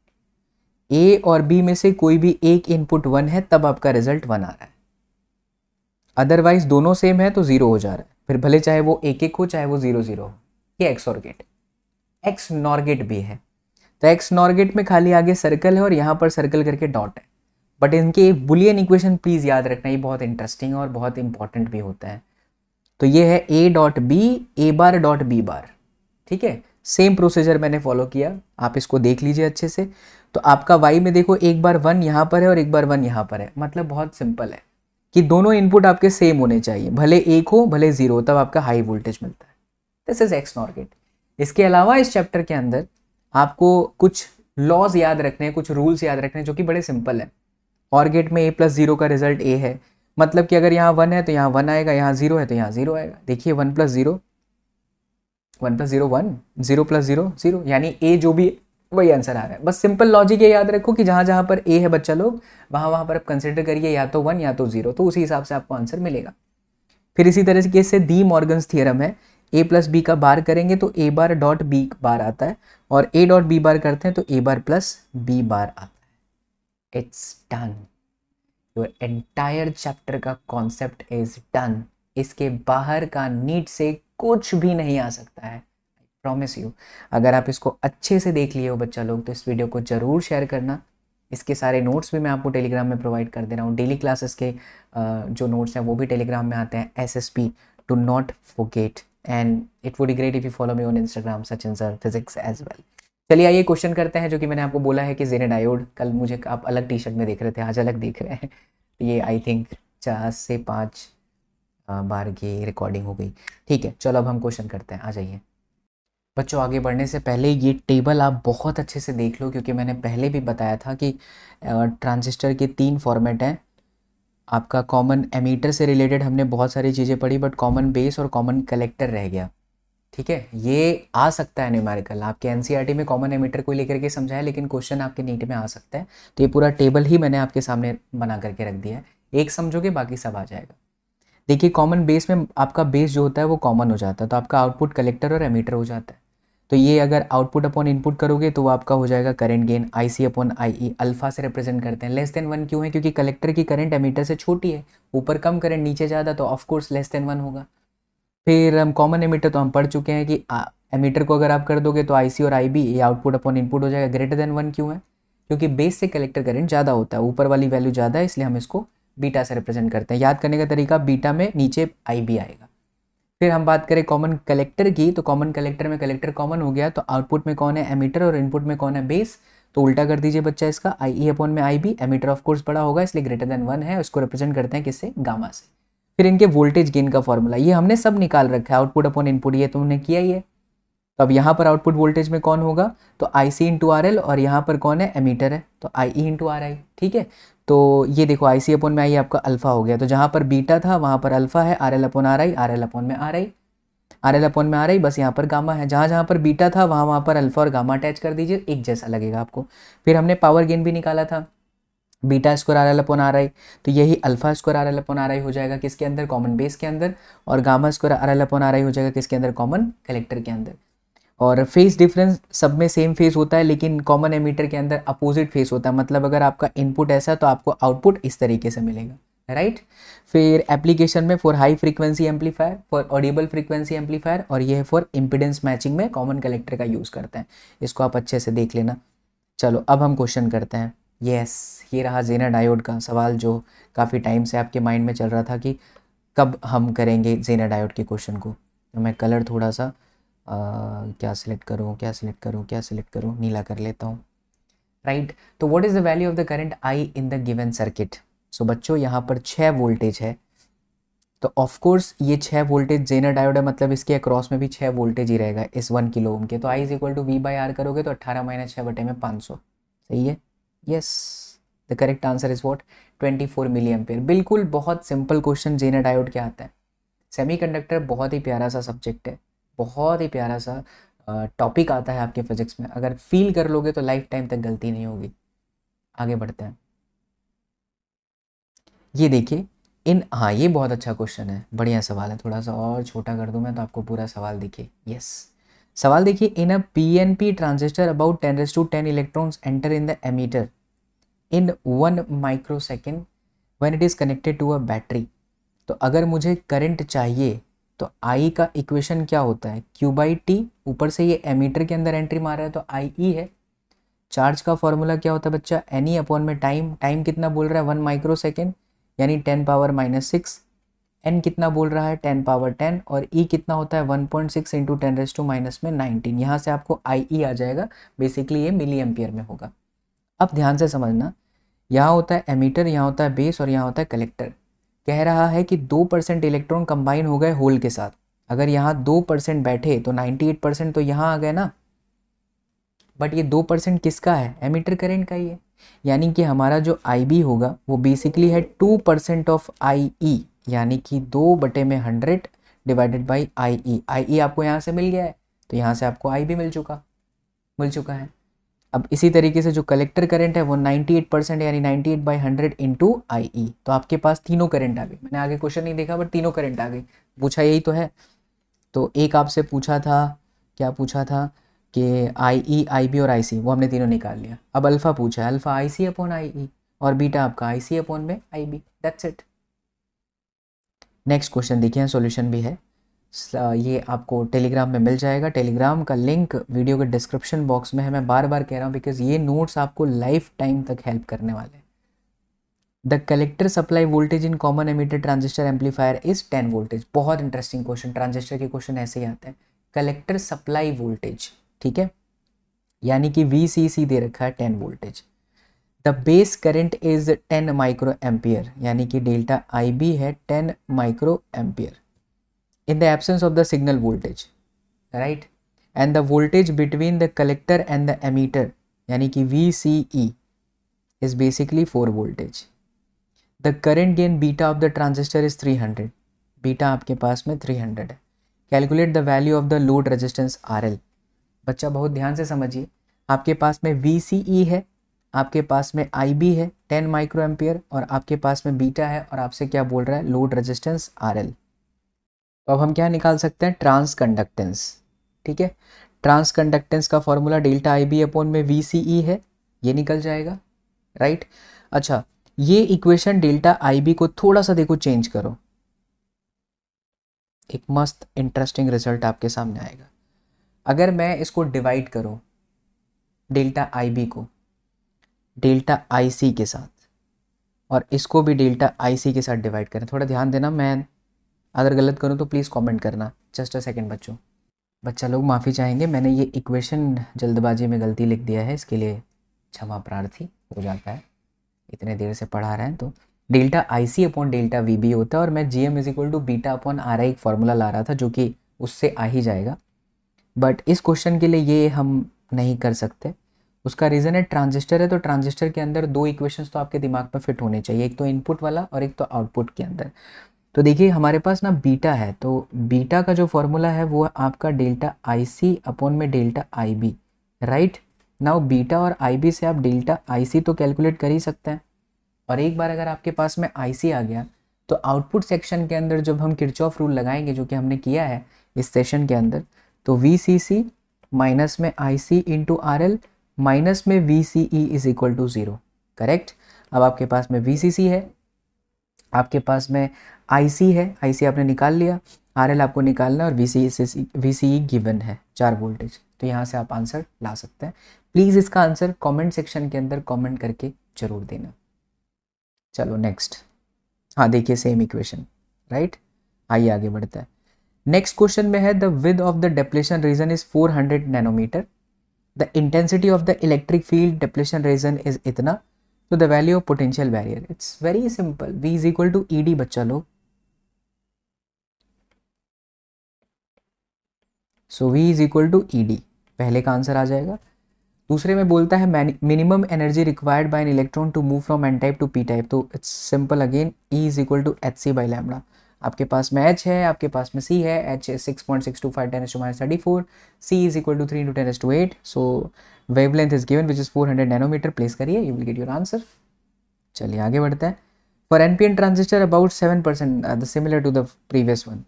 A: ए और बी में से कोई भी एक इनपुट वन है तब आपका रिजल्ट वन आ रहा है अदरवाइज दोनों सेम है तो ज़ीरो हो जा रहा है फिर भले चाहे वो एक एक हो चाहे वो ज़ीरो ज़ीरो हो ये एक्स और गेट एक्स नॉर्गेट भी है तो एक्स नॉर्गेट में खाली आगे सर्कल है और यहां पर सर्कल करके डॉट है बट इनके बुलियन इक्वेशन प्लीज़ याद रखना ये बहुत इंटरेस्टिंग और बहुत इंपॉर्टेंट भी होता है तो ये है A dot B A bar dot B bar ठीक है सेम प्रोसीजर मैंने फॉलो किया आप इसको देख लीजिए अच्छे से तो आपका वाई में देखो एक बार वन यहाँ पर है और एक बार वन यहाँ पर है मतलब बहुत सिंपल है कि दोनों इनपुट आपके सेम होने चाहिए भले एक हो भले ज़ीरो तब आपका हाई वोल्टेज मिलता है दिस इज़ एक्स नॉर्गेट इसके अलावा इस चैप्टर के अंदर आपको कुछ लॉज याद रखने हैं कुछ रूल्स याद रखने हैं जो कि बड़े सिंपल हैं और गेट में ए प्लस ज़ीरो का रिजल्ट ए है मतलब कि अगर यहाँ वन है तो यहाँ वन आएगा यहाँ ज़ीरो है तो यहाँ ज़ीरो आएगा देखिए one plus zero one plus zero one zero plus zero zero यानी ए जो भी वही आंसर आ रहा है बस सिंपल लॉजिक ये याद रखो कि जहाँ जहाँ पर ए है बच्चा लोग वहाँ वहाँ पर आप कंसिडर करिए या तो वन या तो ज़ीरो तो उसी हिसाब से आपको आंसर मिलेगा फिर इसी तरीके से दी मॉर्गन्स थियरम है ए प्लस बी का बार करेंगे तो A bar dot B bar आता है और ए डॉट बी बार करते हैं तो A bar plus B bar आता है इट्स डन जो एंटायर चैप्टर का कॉन्सेप्ट इज डन इसके बाहर का नीट से कुछ भी नहीं आ सकता है आई प्रॉमिस यू अगर आप इसको अच्छे से देख लिए हो बच्चा लोग तो इस वीडियो को ज़रूर शेयर करना इसके सारे नोट्स भी मैं आपको टेलीग्राम में प्रोवाइड कर दे रहा हूँ डेली क्लासेस के जो नोट्स हैं वो भी टेलीग्राम में आते हैं S S P to not forget and it would great if you follow me on Instagram Sachin sir physics as well चलिए आइए क्वेश्चन करते हैं जो कि मैंने आपको बोला है कि जेने डायोड कल मुझे आप अलग टी शर्ट में देख रहे थे आज अलग देख रहे हैं तो ये आई थिंक चार से पाँच बार की रिकॉर्डिंग हो गई ठीक है चलो अब हम क्वेश्चन करते हैं आ जाइए बच्चों आगे बढ़ने से पहले ये टेबल आप बहुत अच्छे से देख लो क्योंकि मैंने पहले भी बताया था कि ट्रांजिस्टर के तीन फॉर्मेट हैं आपका कॉमन एमीटर से रिलेटेड हमने बहुत सारी चीज़ें पढ़ी बट कॉमन बेस और कॉमन कलेक्टर रह गया ठीक है ये आ सकता है न्यूमेरिकल आपके एन e में कॉमन एमीटर को लेकर के समझाया लेकिन क्वेश्चन आपके नीट में आ सकता है तो ये पूरा टेबल ही मैंने आपके सामने बना करके रख दिया है एक समझोगे बाकी सब आ जाएगा देखिए कॉमन बेस में आपका बेस जो होता है वो कॉमन हो जाता है तो आपका आउटपुट कलेक्टर और एमीटर हो जाता है तो ये अगर आउटपुट अपॉन इनपुट करोगे तो वो आपका हो जाएगा current gain I C upon I E alpha से रिप्रेजेंट करते हैं लेस देन वन क्यों है क्योंकि कलेक्टर की करंट एमीटर से छोटी है ऊपर कम करंट नीचे ज़्यादा तो ऑफकोर्स लेस देन वन होगा फिर हम कॉमन एमीटर तो हम पढ़ चुके हैं कि एमीटर को अगर आप कर दोगे तो आई और आई ये आउटपुट अपॉन इनपुट हो जाएगा ग्रेटर देन वन क्यों है क्योंकि बेस से कलेक्टर करेंट ज़्यादा होता है ऊपर वाली वैल्यू ज़्यादा है इसलिए हम इसको बीटा से रिप्रेजेंट करते हैं याद करने का तरीका बीटा में नीचे आई बी आएगा फिर हम बात करें कॉमन कलेक्टर की तो कॉमन कलेक्टर में कलेक्टर कॉमन हो गया तो आउटपुट में कौन है एमीटर और इनपुट में कौन है बेस तो उल्टा कर दीजिए बच्चा इसका आई ई अपॉन में I B emitter of course बड़ा होगा इसलिए ग्रेटर देन वन है उसको रिप्रेजेंट करते हैं किससे गामा से फिर इनके वोल्टेज गेन का फॉर्मूला ये हमने सब निकाल रखा है आउटपुट अपॉन इनपुट ये तुमने किया ही है तो अब यहाँ पर आउटपुट वोल्टेज में कौन होगा तो I C into R L और यहाँ पर कौन है एमीटर है तो आई ई इंटू आर आई ठीक है तो ये देखो आई सी अपॉन में आई e आपका अल्फा हो गया तो जहाँ पर बीटा था वहाँ पर अल्फा है R L upon R I R L upon में R I R L upon में आ रही बस यहाँ पर गामा है जहाँ जहाँ पर बीटा था वहाँ वहाँ पर अल्फा और गामा अटैच कर दीजिए एक जैसा लगेगा आपको फिर हमने पावर गेन भी निकाला था beta square R L upon R I तो यही alpha square R L upon R I हो जाएगा किसके अंदर कॉमन बेस के अंदर और gamma square R L upon R I हो जाएगा किसके अंदर कॉमन कलेक्टर के अंदर और फेस डिफरेंस सब में सेम फेस होता है लेकिन कॉमन एमीटर के अंदर अपोजिट फेस होता है मतलब अगर आपका इनपुट ऐसा है तो आपको आउटपुट इस तरीके से मिलेगा राइट फिर एप्लीकेशन में for high frequency amplifier for audible frequency amplifier और यह फॉर इम्पिडेंस मैचिंग में कॉमन कलेक्टर का यूज़ करते हैं इसको आप अच्छे से देख लेना चलो अब हम क्वेश्चन करते हैं यस yes, ये रहा जेनर डायोड का सवाल जो काफ़ी टाइम से आपके माइंड में चल रहा था कि कब हम करेंगे जेनर डायोड के क्वेश्चन को तो मैं कलर थोड़ा सा आ, क्या सिलेक्ट करूँ क्या सिलेक्ट करूँ क्या सिलेक्ट करूँ नीला कर लेता हूँ राइट right? तो what is the value of the current I in the given circuit so बच्चों यहाँ पर छः वोल्टेज है तो ऑफकोर्स ये छः वोल्टेज जेनर डायोड है मतलब इसके अक्रॉस में भी छः वोल्टेज ही रहेगा इस वन किलो ओम के तो I is equal to V by R करोगे तो अट्ठारह माइनस छः बटे में पाँच सौ सही है yes the correct answer is what 24 milli ampere बिल्कुल बहुत सिंपल क्वेश्चन जेना डायोड क्या आता है सेमीकंडक्टर बहुत ही प्यारा सा सब्जेक्ट है बहुत ही प्यारा सा टॉपिक uh, आता है आपके फिजिक्स में अगर फील कर लोगे तो लाइफ टाइम तक गलती नहीं होगी आगे बढ़ते हैं ये देखिए इन हाँ ये बहुत अच्छा क्वेश्चन है बढ़िया सवाल है थोड़ा सा और छोटा कर दूँ मैं तो आपको पूरा सवाल दिखे यस सवाल देखिए in a P N P transistor about ten raise to ten electrons enter in the emitter in one micro second when it is connected to a battery तो अगर मुझे करंट चाहिए तो आई का इक्वेशन क्या होता है क्यू बाई टी ऊपर से ये एमीटर के अंदर एंट्री मार रहा है तो आई ई e है चार्ज का फॉर्मूला क्या होता है बच्चा एनी अपॉन में टाइम टाइम कितना बोल रहा है वन माइक्रो सेकेंड यानी ten power minus six N कितना बोल रहा है टेन पावर टेन और ई e कितना होता है one point six into ten raise to minus में नाइनटीन यहाँ से आपको आई ई e आ जाएगा बेसिकली ये मिली एम्पियर में होगा अब ध्यान से समझना यहाँ होता है एमीटर यहाँ होता है बेस और यहाँ होता है कलेक्टर कह रहा है कि दो परसेंट इलेक्ट्रॉन कंबाइन हो गए होल के साथ अगर यहाँ दो परसेंट बैठे तो नाइन्टी एट परसेंट तो यहाँ आ गए ना बट ये दो परसेंट किसका है एमीटर करेंट का ही है यानी कि हमारा जो आई बी होगा वो बेसिकली है two percent of I E यानी कि दो बटे में hundred divided by I E I E आपको यहाँ से मिल गया है तो यहाँ से आपको आई भी मिल चुका मिल चुका है अब इसी तरीके से जो कलेक्टर करंट है वो 98 परसेंट यानी 98 eight by hundred into I तो आपके पास तीनों करंट आ गए मैंने आगे क्वेश्चन नहीं देखा बट तीनों करंट आ गए पूछा यही तो है तो एक आपसे पूछा था क्या पूछा था कि आई ई आई बी और आई सी वो हमने तीनों निकाल लिया अब अल्फ़ा पूछा है alpha I C upon I E और बीटा आपका आई सी अपॉन में I B that's it next question देखिए सॉल्यूशन भी है ये आपको टेलीग्राम में मिल जाएगा टेलीग्राम का लिंक वीडियो के डिस्क्रिप्शन बॉक्स में है मैं बार बार कह रहा हूँ बिकॉज ये नोट्स आपको लाइफ टाइम तक हेल्प करने वाले हैं the collector supply voltage in common emitted transistor amplifier is ten voltage बहुत इंटरेस्टिंग क्वेश्चन ट्रांजिस्टर के क्वेश्चन ऐसे ही आते हैं कलेक्टर सप्लाई वोल्टेज ठीक है यानी कि वी दे रखा है ten voltage the base current is 10 micro ampere यानी कि डेल्टा आई बी है 10 micro ampere in the absence of the signal voltage right and the voltage between the collector and the emitter यानी कि V C E is basically four voltage the current gain beta of the transistor is 300 beta आपके पास में 300 है calculate the value of the load resistance R L बच्चा बहुत ध्यान से समझिए आपके पास में वी सी ई है आपके पास में आई बी है टेन माइक्रो एम्पियर और आपके पास में बीटा है और आपसे क्या बोल रहा है लोड रेजिस्टेंस आर एल तो अब हम क्या निकाल सकते हैं ट्रांस कंडक्टेंस ठीक है ट्रांस कंडक्टेंस का formula delta I B upon में वी सी ई है ये निकल जाएगा राइट अच्छा ये इक्वेशन डेल्टा आई बी को थोड़ा सा देखो चेंज करो एक मस्त इंटरेस्टिंग रिजल्ट आपके सामने आएगा अगर मैं इसको डिवाइड करूं डेल्टा आई बी को डेल्टा आई सी के साथ और इसको भी डेल्टा आई सी के साथ डिवाइड करें थोड़ा ध्यान देना मैं अगर गलत करूँ तो प्लीज़ कमेंट करना जस्ट अ सेकेंड बच्चों बच्चा लोग माफ़ी चाहेंगे मैंने ये इक्वेशन जल्दबाजी में गलती लिख दिया है इसके लिए क्षमा प्रार्थी हो जाता है इतने देर से पढ़ा रहे हैं तो delta I C upon delta V B होता है और मैं G M is equal to beta upon R I एक फार्मूला ला रहा था जो कि उससे आ ही जाएगा बट इस क्वेश्चन के लिए ये हम नहीं कर सकते उसका रीज़न है ट्रांजिस्टर है तो ट्रांजिस्टर के अंदर दो इक्वेशंस तो आपके दिमाग में फिट होने चाहिए एक तो इनपुट वाला और एक तो आउटपुट के अंदर तो देखिए हमारे पास ना बीटा है तो बीटा का जो फॉर्मूला है वो है आपका डेल्टा आई सी अपॉन में delta I B right now beta और आई बी से आप डेल्टा आई सी तो कैलकुलेट कर ही सकते हैं और एक बार अगर आपके पास में आई सी आ गया तो आउटपुट सेक्शन के अंदर जब हम किरचॉफ रूल लगाएंगे जो कि हमने किया है इस सेशन के अंदर तो वी सी सी माइनस में I C into R L minus में V C E is equal to zero correct अब आपके पास में वी सी सी है आपके पास में आई सी है आई सी आपने निकाल लिया आर एल आपको निकालना और V e C V C E given है चार वोल्टेज तो यहाँ से आप आंसर ला सकते हैं प्लीज़ इसका आंसर कमेंट सेक्शन के अंदर कमेंट करके ज़रूर देना चलो नेक्स्ट हाँ देखिए सेम इक्वेशन राइट आइए आगे बढ़ता है नेक्स्ट क्वेश्चन में है the width of the depletion region is 400 nanometer the intensity of the electric field depletion region is इतना तो the value of potential barrier it's very simple V is equal to E बच्चा लो so V is equal to E पहले का answer आ जाएगा दूसरे में बोलता है minimum energy required by an electron to move from N type to P type तो it's simple again E is equal to H C by lambda आपके पास में एच है आपके पास में सी है H six point six two five ten s to minus thirty four C is equal to three into ten s to eight so wavelength is given which is four hundred nanometer place करिए you will get your answer चलिए आगे बढ़ते हैं for N P N transistor about seven percent the similar to the previous one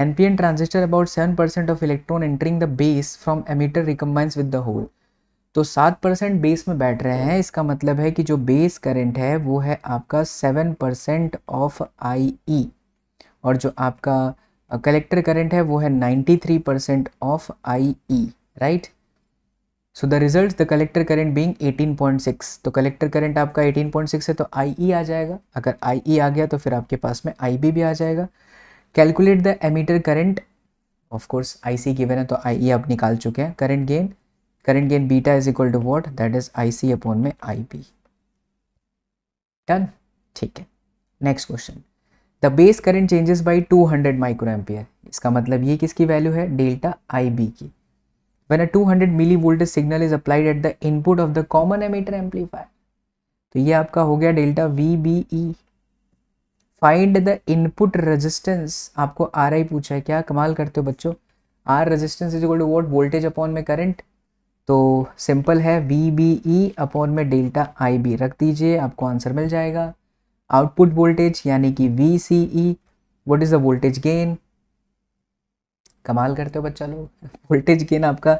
A: N P N transistor about seven percent of electron entering the base from emitter recombines with the hole तो सात percent base में बैठ रहे हैं इसका मतलब है कि जो बेस करंट है वो है आपका seven percent of I E और जो आपका कलेक्टर करंट है वो है 93 percent of I E right so the result the collector current being 18.6 तो कलेक्टर करंट आपका 18.6 है तो आई ई e आ जाएगा अगर आई ई e आ गया तो फिर आपके पास में आई बी भी आ जाएगा calculate the emitter current of course I C given है तो आई ई e आप निकाल चुके हैं current gain current gain beta is equal to what that is I C upon में आई बी डन ठीक है next question the base current changes by 200 micro ampere इसका मतलब ये किसकी वैल्यू है डेल्टा आई बी की when a 200 milli voltage signal is applied at the input of the common emitter amplifier तो ये आपका हो गया delta V B E find the input resistance आपको आर आई पूछा है क्या कमाल करते हो बच्चों R resistance is equal to what voltage upon में करंट तो सिंपल है वी बी ई अपॉन में डेल्टा आई बी रख दीजिए आपको आंसर मिल जाएगा आउटपुट वोल्टेज यानी कि V C E what is the voltage gain कमाल करते हो बच्चा लोग वोल्टेज गेन आपका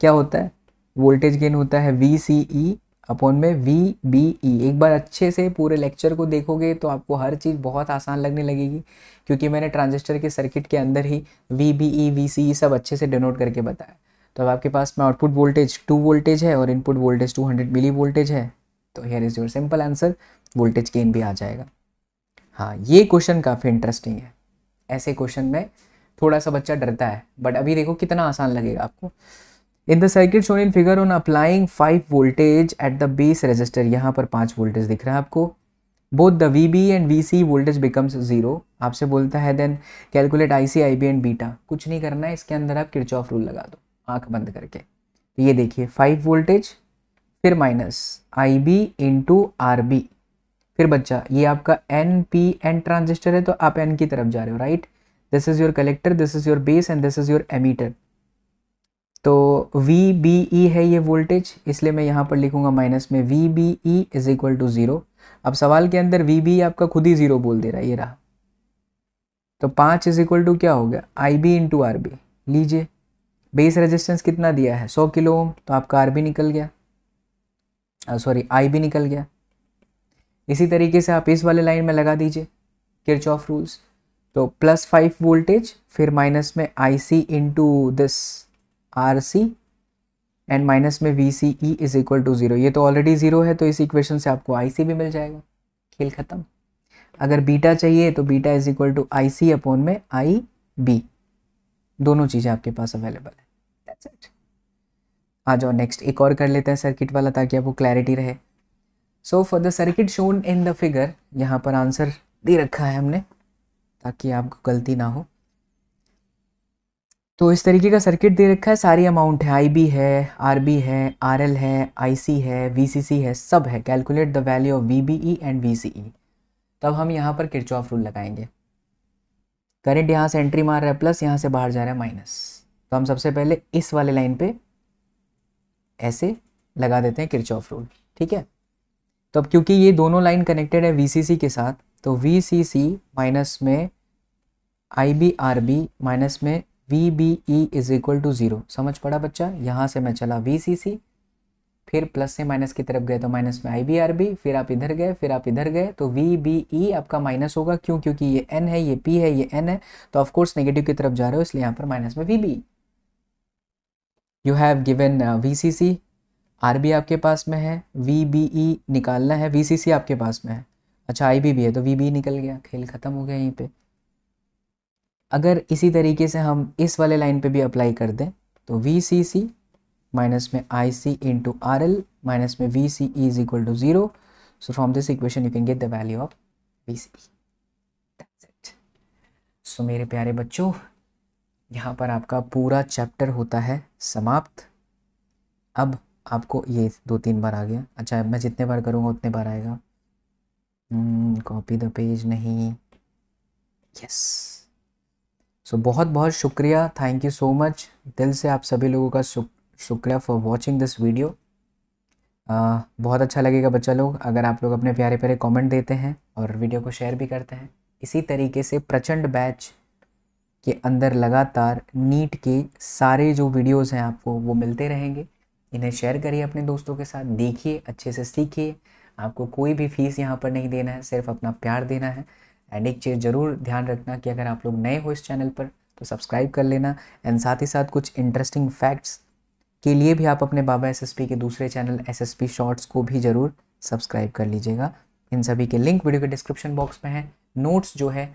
A: क्या होता है वोल्टेज गेन होता है वी सी ई अपॉन में वी बी ई एक बार अच्छे से पूरे लेक्चर को देखोगे तो आपको हर चीज़ बहुत आसान लगने लगेगी क्योंकि मैंने ट्रांजिस्टर के सर्किट के अंदर ही V B E V C E सब अच्छे से डिनोट करके बताया तो अब आपके पास में आउटपुट वोल्टेज टू वोल्टेज है और input voltage two hundred milli voltage है तो here is your simple answer voltage gain भी आ जाएगा हाँ ये क्वेश्चन काफ़ी इंटरेस्टिंग है ऐसे क्वेश्चन में थोड़ा सा बच्चा डरता है बट अभी देखो कितना आसान लगेगा आपको in the circuit shown in figure on applying five voltage at the base resistor यहाँ पर पाँच वोल्टेज दिख रहा है आपको both the V B and V C voltage becomes zero आपसे बोलता है then calculate I C I B and beta कुछ नहीं करना है इसके अंदर आप किच ऑफ रूल लगा दो आँख बंद करके तो ये देखिए फाइव वोल्टेज फिर minus I B into R B फिर बच्चा ये आपका एन पी एन ट्रांजिस्टर है तो आप एन की तरफ जा रहे हो right this is your collector this is your base and this is your emitter तो वी बी ई है ये वोल्टेज इसलिए मैं यहाँ पर लिखूंगा माइनस में V B E is equal to zero अब सवाल के अंदर वी बी e आपका खुद ही ज़ीरो बोल दे रहा है ये रहा तो पाँच इज इक्वल टू क्या हो गया I B into R B लीजिए बेस रेजिस्टेंस कितना दिया है सौ किलो ओम तो आपका आर बी निकल गया सॉरी आई बी निकल गया इसी तरीके से आप इस वाले लाइन में लगा दीजिए किर्च ऑफ रूल्स तो प्लस फाइव वोल्टेज फिर माइनस में I C into this R C and minus में V C E is equal to zero ये तो ऑलरेडी ज़ीरो है तो इस इक्वेशन से आपको आई सी भी मिल जाएगा खेल ख़त्म अगर बीटा चाहिए तो beta is equal to I C upon में आई बी दोनों चीज़ें आपके पास अवेलेबल है आ जाओ नेक्स्ट एक और कर लेते हैं सर्किट वाला ताकि आपको क्लैरिटी रहे so for the circuit shown in the figure यहाँ पर आंसर दे रखा है हमने ताकि आपको गलती ना हो तो इस तरीके का सर्किट दे रखा है सारी अमाउंट है आईबी है आरबी है आरएल है आईसी है वीसीसी है सब है calculate the value of VBE and VCE तब हम यहाँ पर किरचॉफ रूल लगाएंगे करंट यहाँ से एंट्री मार रहा है प्लस यहाँ से बाहर जा रहा है माइनस तो हम सबसे पहले इस वाले लाइन पे ऐसे लगा देते हैं किरचॉफ रूल ठीक है तो अब क्योंकि ये दोनों लाइन कनेक्टेड है वी के साथ तो वी सी सी माइनस में I B R B minus में V B E is equal to zero समझ पड़ा बच्चा यहाँ से मैं चला वी सी सी फिर प्लस से माइनस की तरफ गए तो माइनस में आई बी आर बी फिर आप इधर गए फिर आप इधर गए तो वी बी ई आपका माइनस होगा क्यों क्योंकि ये एन है ये पी है ये एन है तो ऑफकोर्स नेगेटिव की तरफ जा रहे हो इसलिए यहाँ पर माइनस में V B you have given V C C R आपके पास में है वी निकालना है वी आपके पास में है अच्छा आई भी है तो वी निकल गया खेल ख़त्म हो गया यहीं पर अगर इसी तरीके से हम इस वाले लाइन पे भी अप्लाई कर दें तो वी सी सी माइनस में I C into R L minus में V C is equal to zero so from this equation you can get the value of BCE. That's so मेरे प्यारे बच्चों यहाँ पर आपका पूरा चैप्टर होता है समाप्त अब आपको ये दो तीन बार आ गया अच्छा मैं जितने बार करूँगा उतने बार आएगा कॉपी द पेज नहीं यस सो बहुत बहुत शुक्रिया थैंक यू सो मच दिल से आप सभी लोगों का शुक, शुक्रिया फॉर वॉचिंग दिस वीडियो बहुत अच्छा लगेगा बच्चा लोग अगर आप लोग अपने प्यारे प्यारे कमेंट देते हैं और वीडियो को शेयर भी करते हैं इसी तरीके से प्रचंड बैच के अंदर लगातार नीट के सारे जो वीडियोस हैं आपको वो मिलते रहेंगे इन्हें शेयर करिए अपने दोस्तों के साथ देखिए अच्छे से सीखिए आपको कोई भी फीस यहाँ पर नहीं देना है सिर्फ अपना प्यार देना है एंड एक चीज़ ज़रूर ध्यान रखना कि अगर आप लोग नए हो इस चैनल पर तो सब्सक्राइब कर लेना एंड साथ ही साथ कुछ इंटरेस्टिंग फैक्ट्स के लिए भी आप अपने बाबा एसएसपी के दूसरे चैनल एसएसपी शॉर्ट्स को भी ज़रूर सब्सक्राइब कर लीजिएगा इन सभी के लिंक वीडियो के डिस्क्रिप्शन बॉक्स में है नोट्स जो है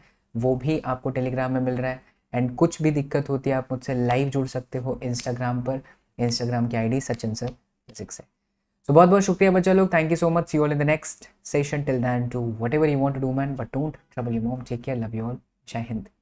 A: वो भी आपको टेलीग्राम में मिल रहा है एंड कुछ भी दिक्कत होती है आप मुझसे लाइव जुड़ सकते हो इंस्टाग्राम पर इंस्टाग्राम की I D Sachin sir physics है सो बहुत बहुत शुक्रिया बच्चा लोग thank you so much see all in the next session till then to whatever you want to do man but don't trouble you mom take care love you all Jai Hind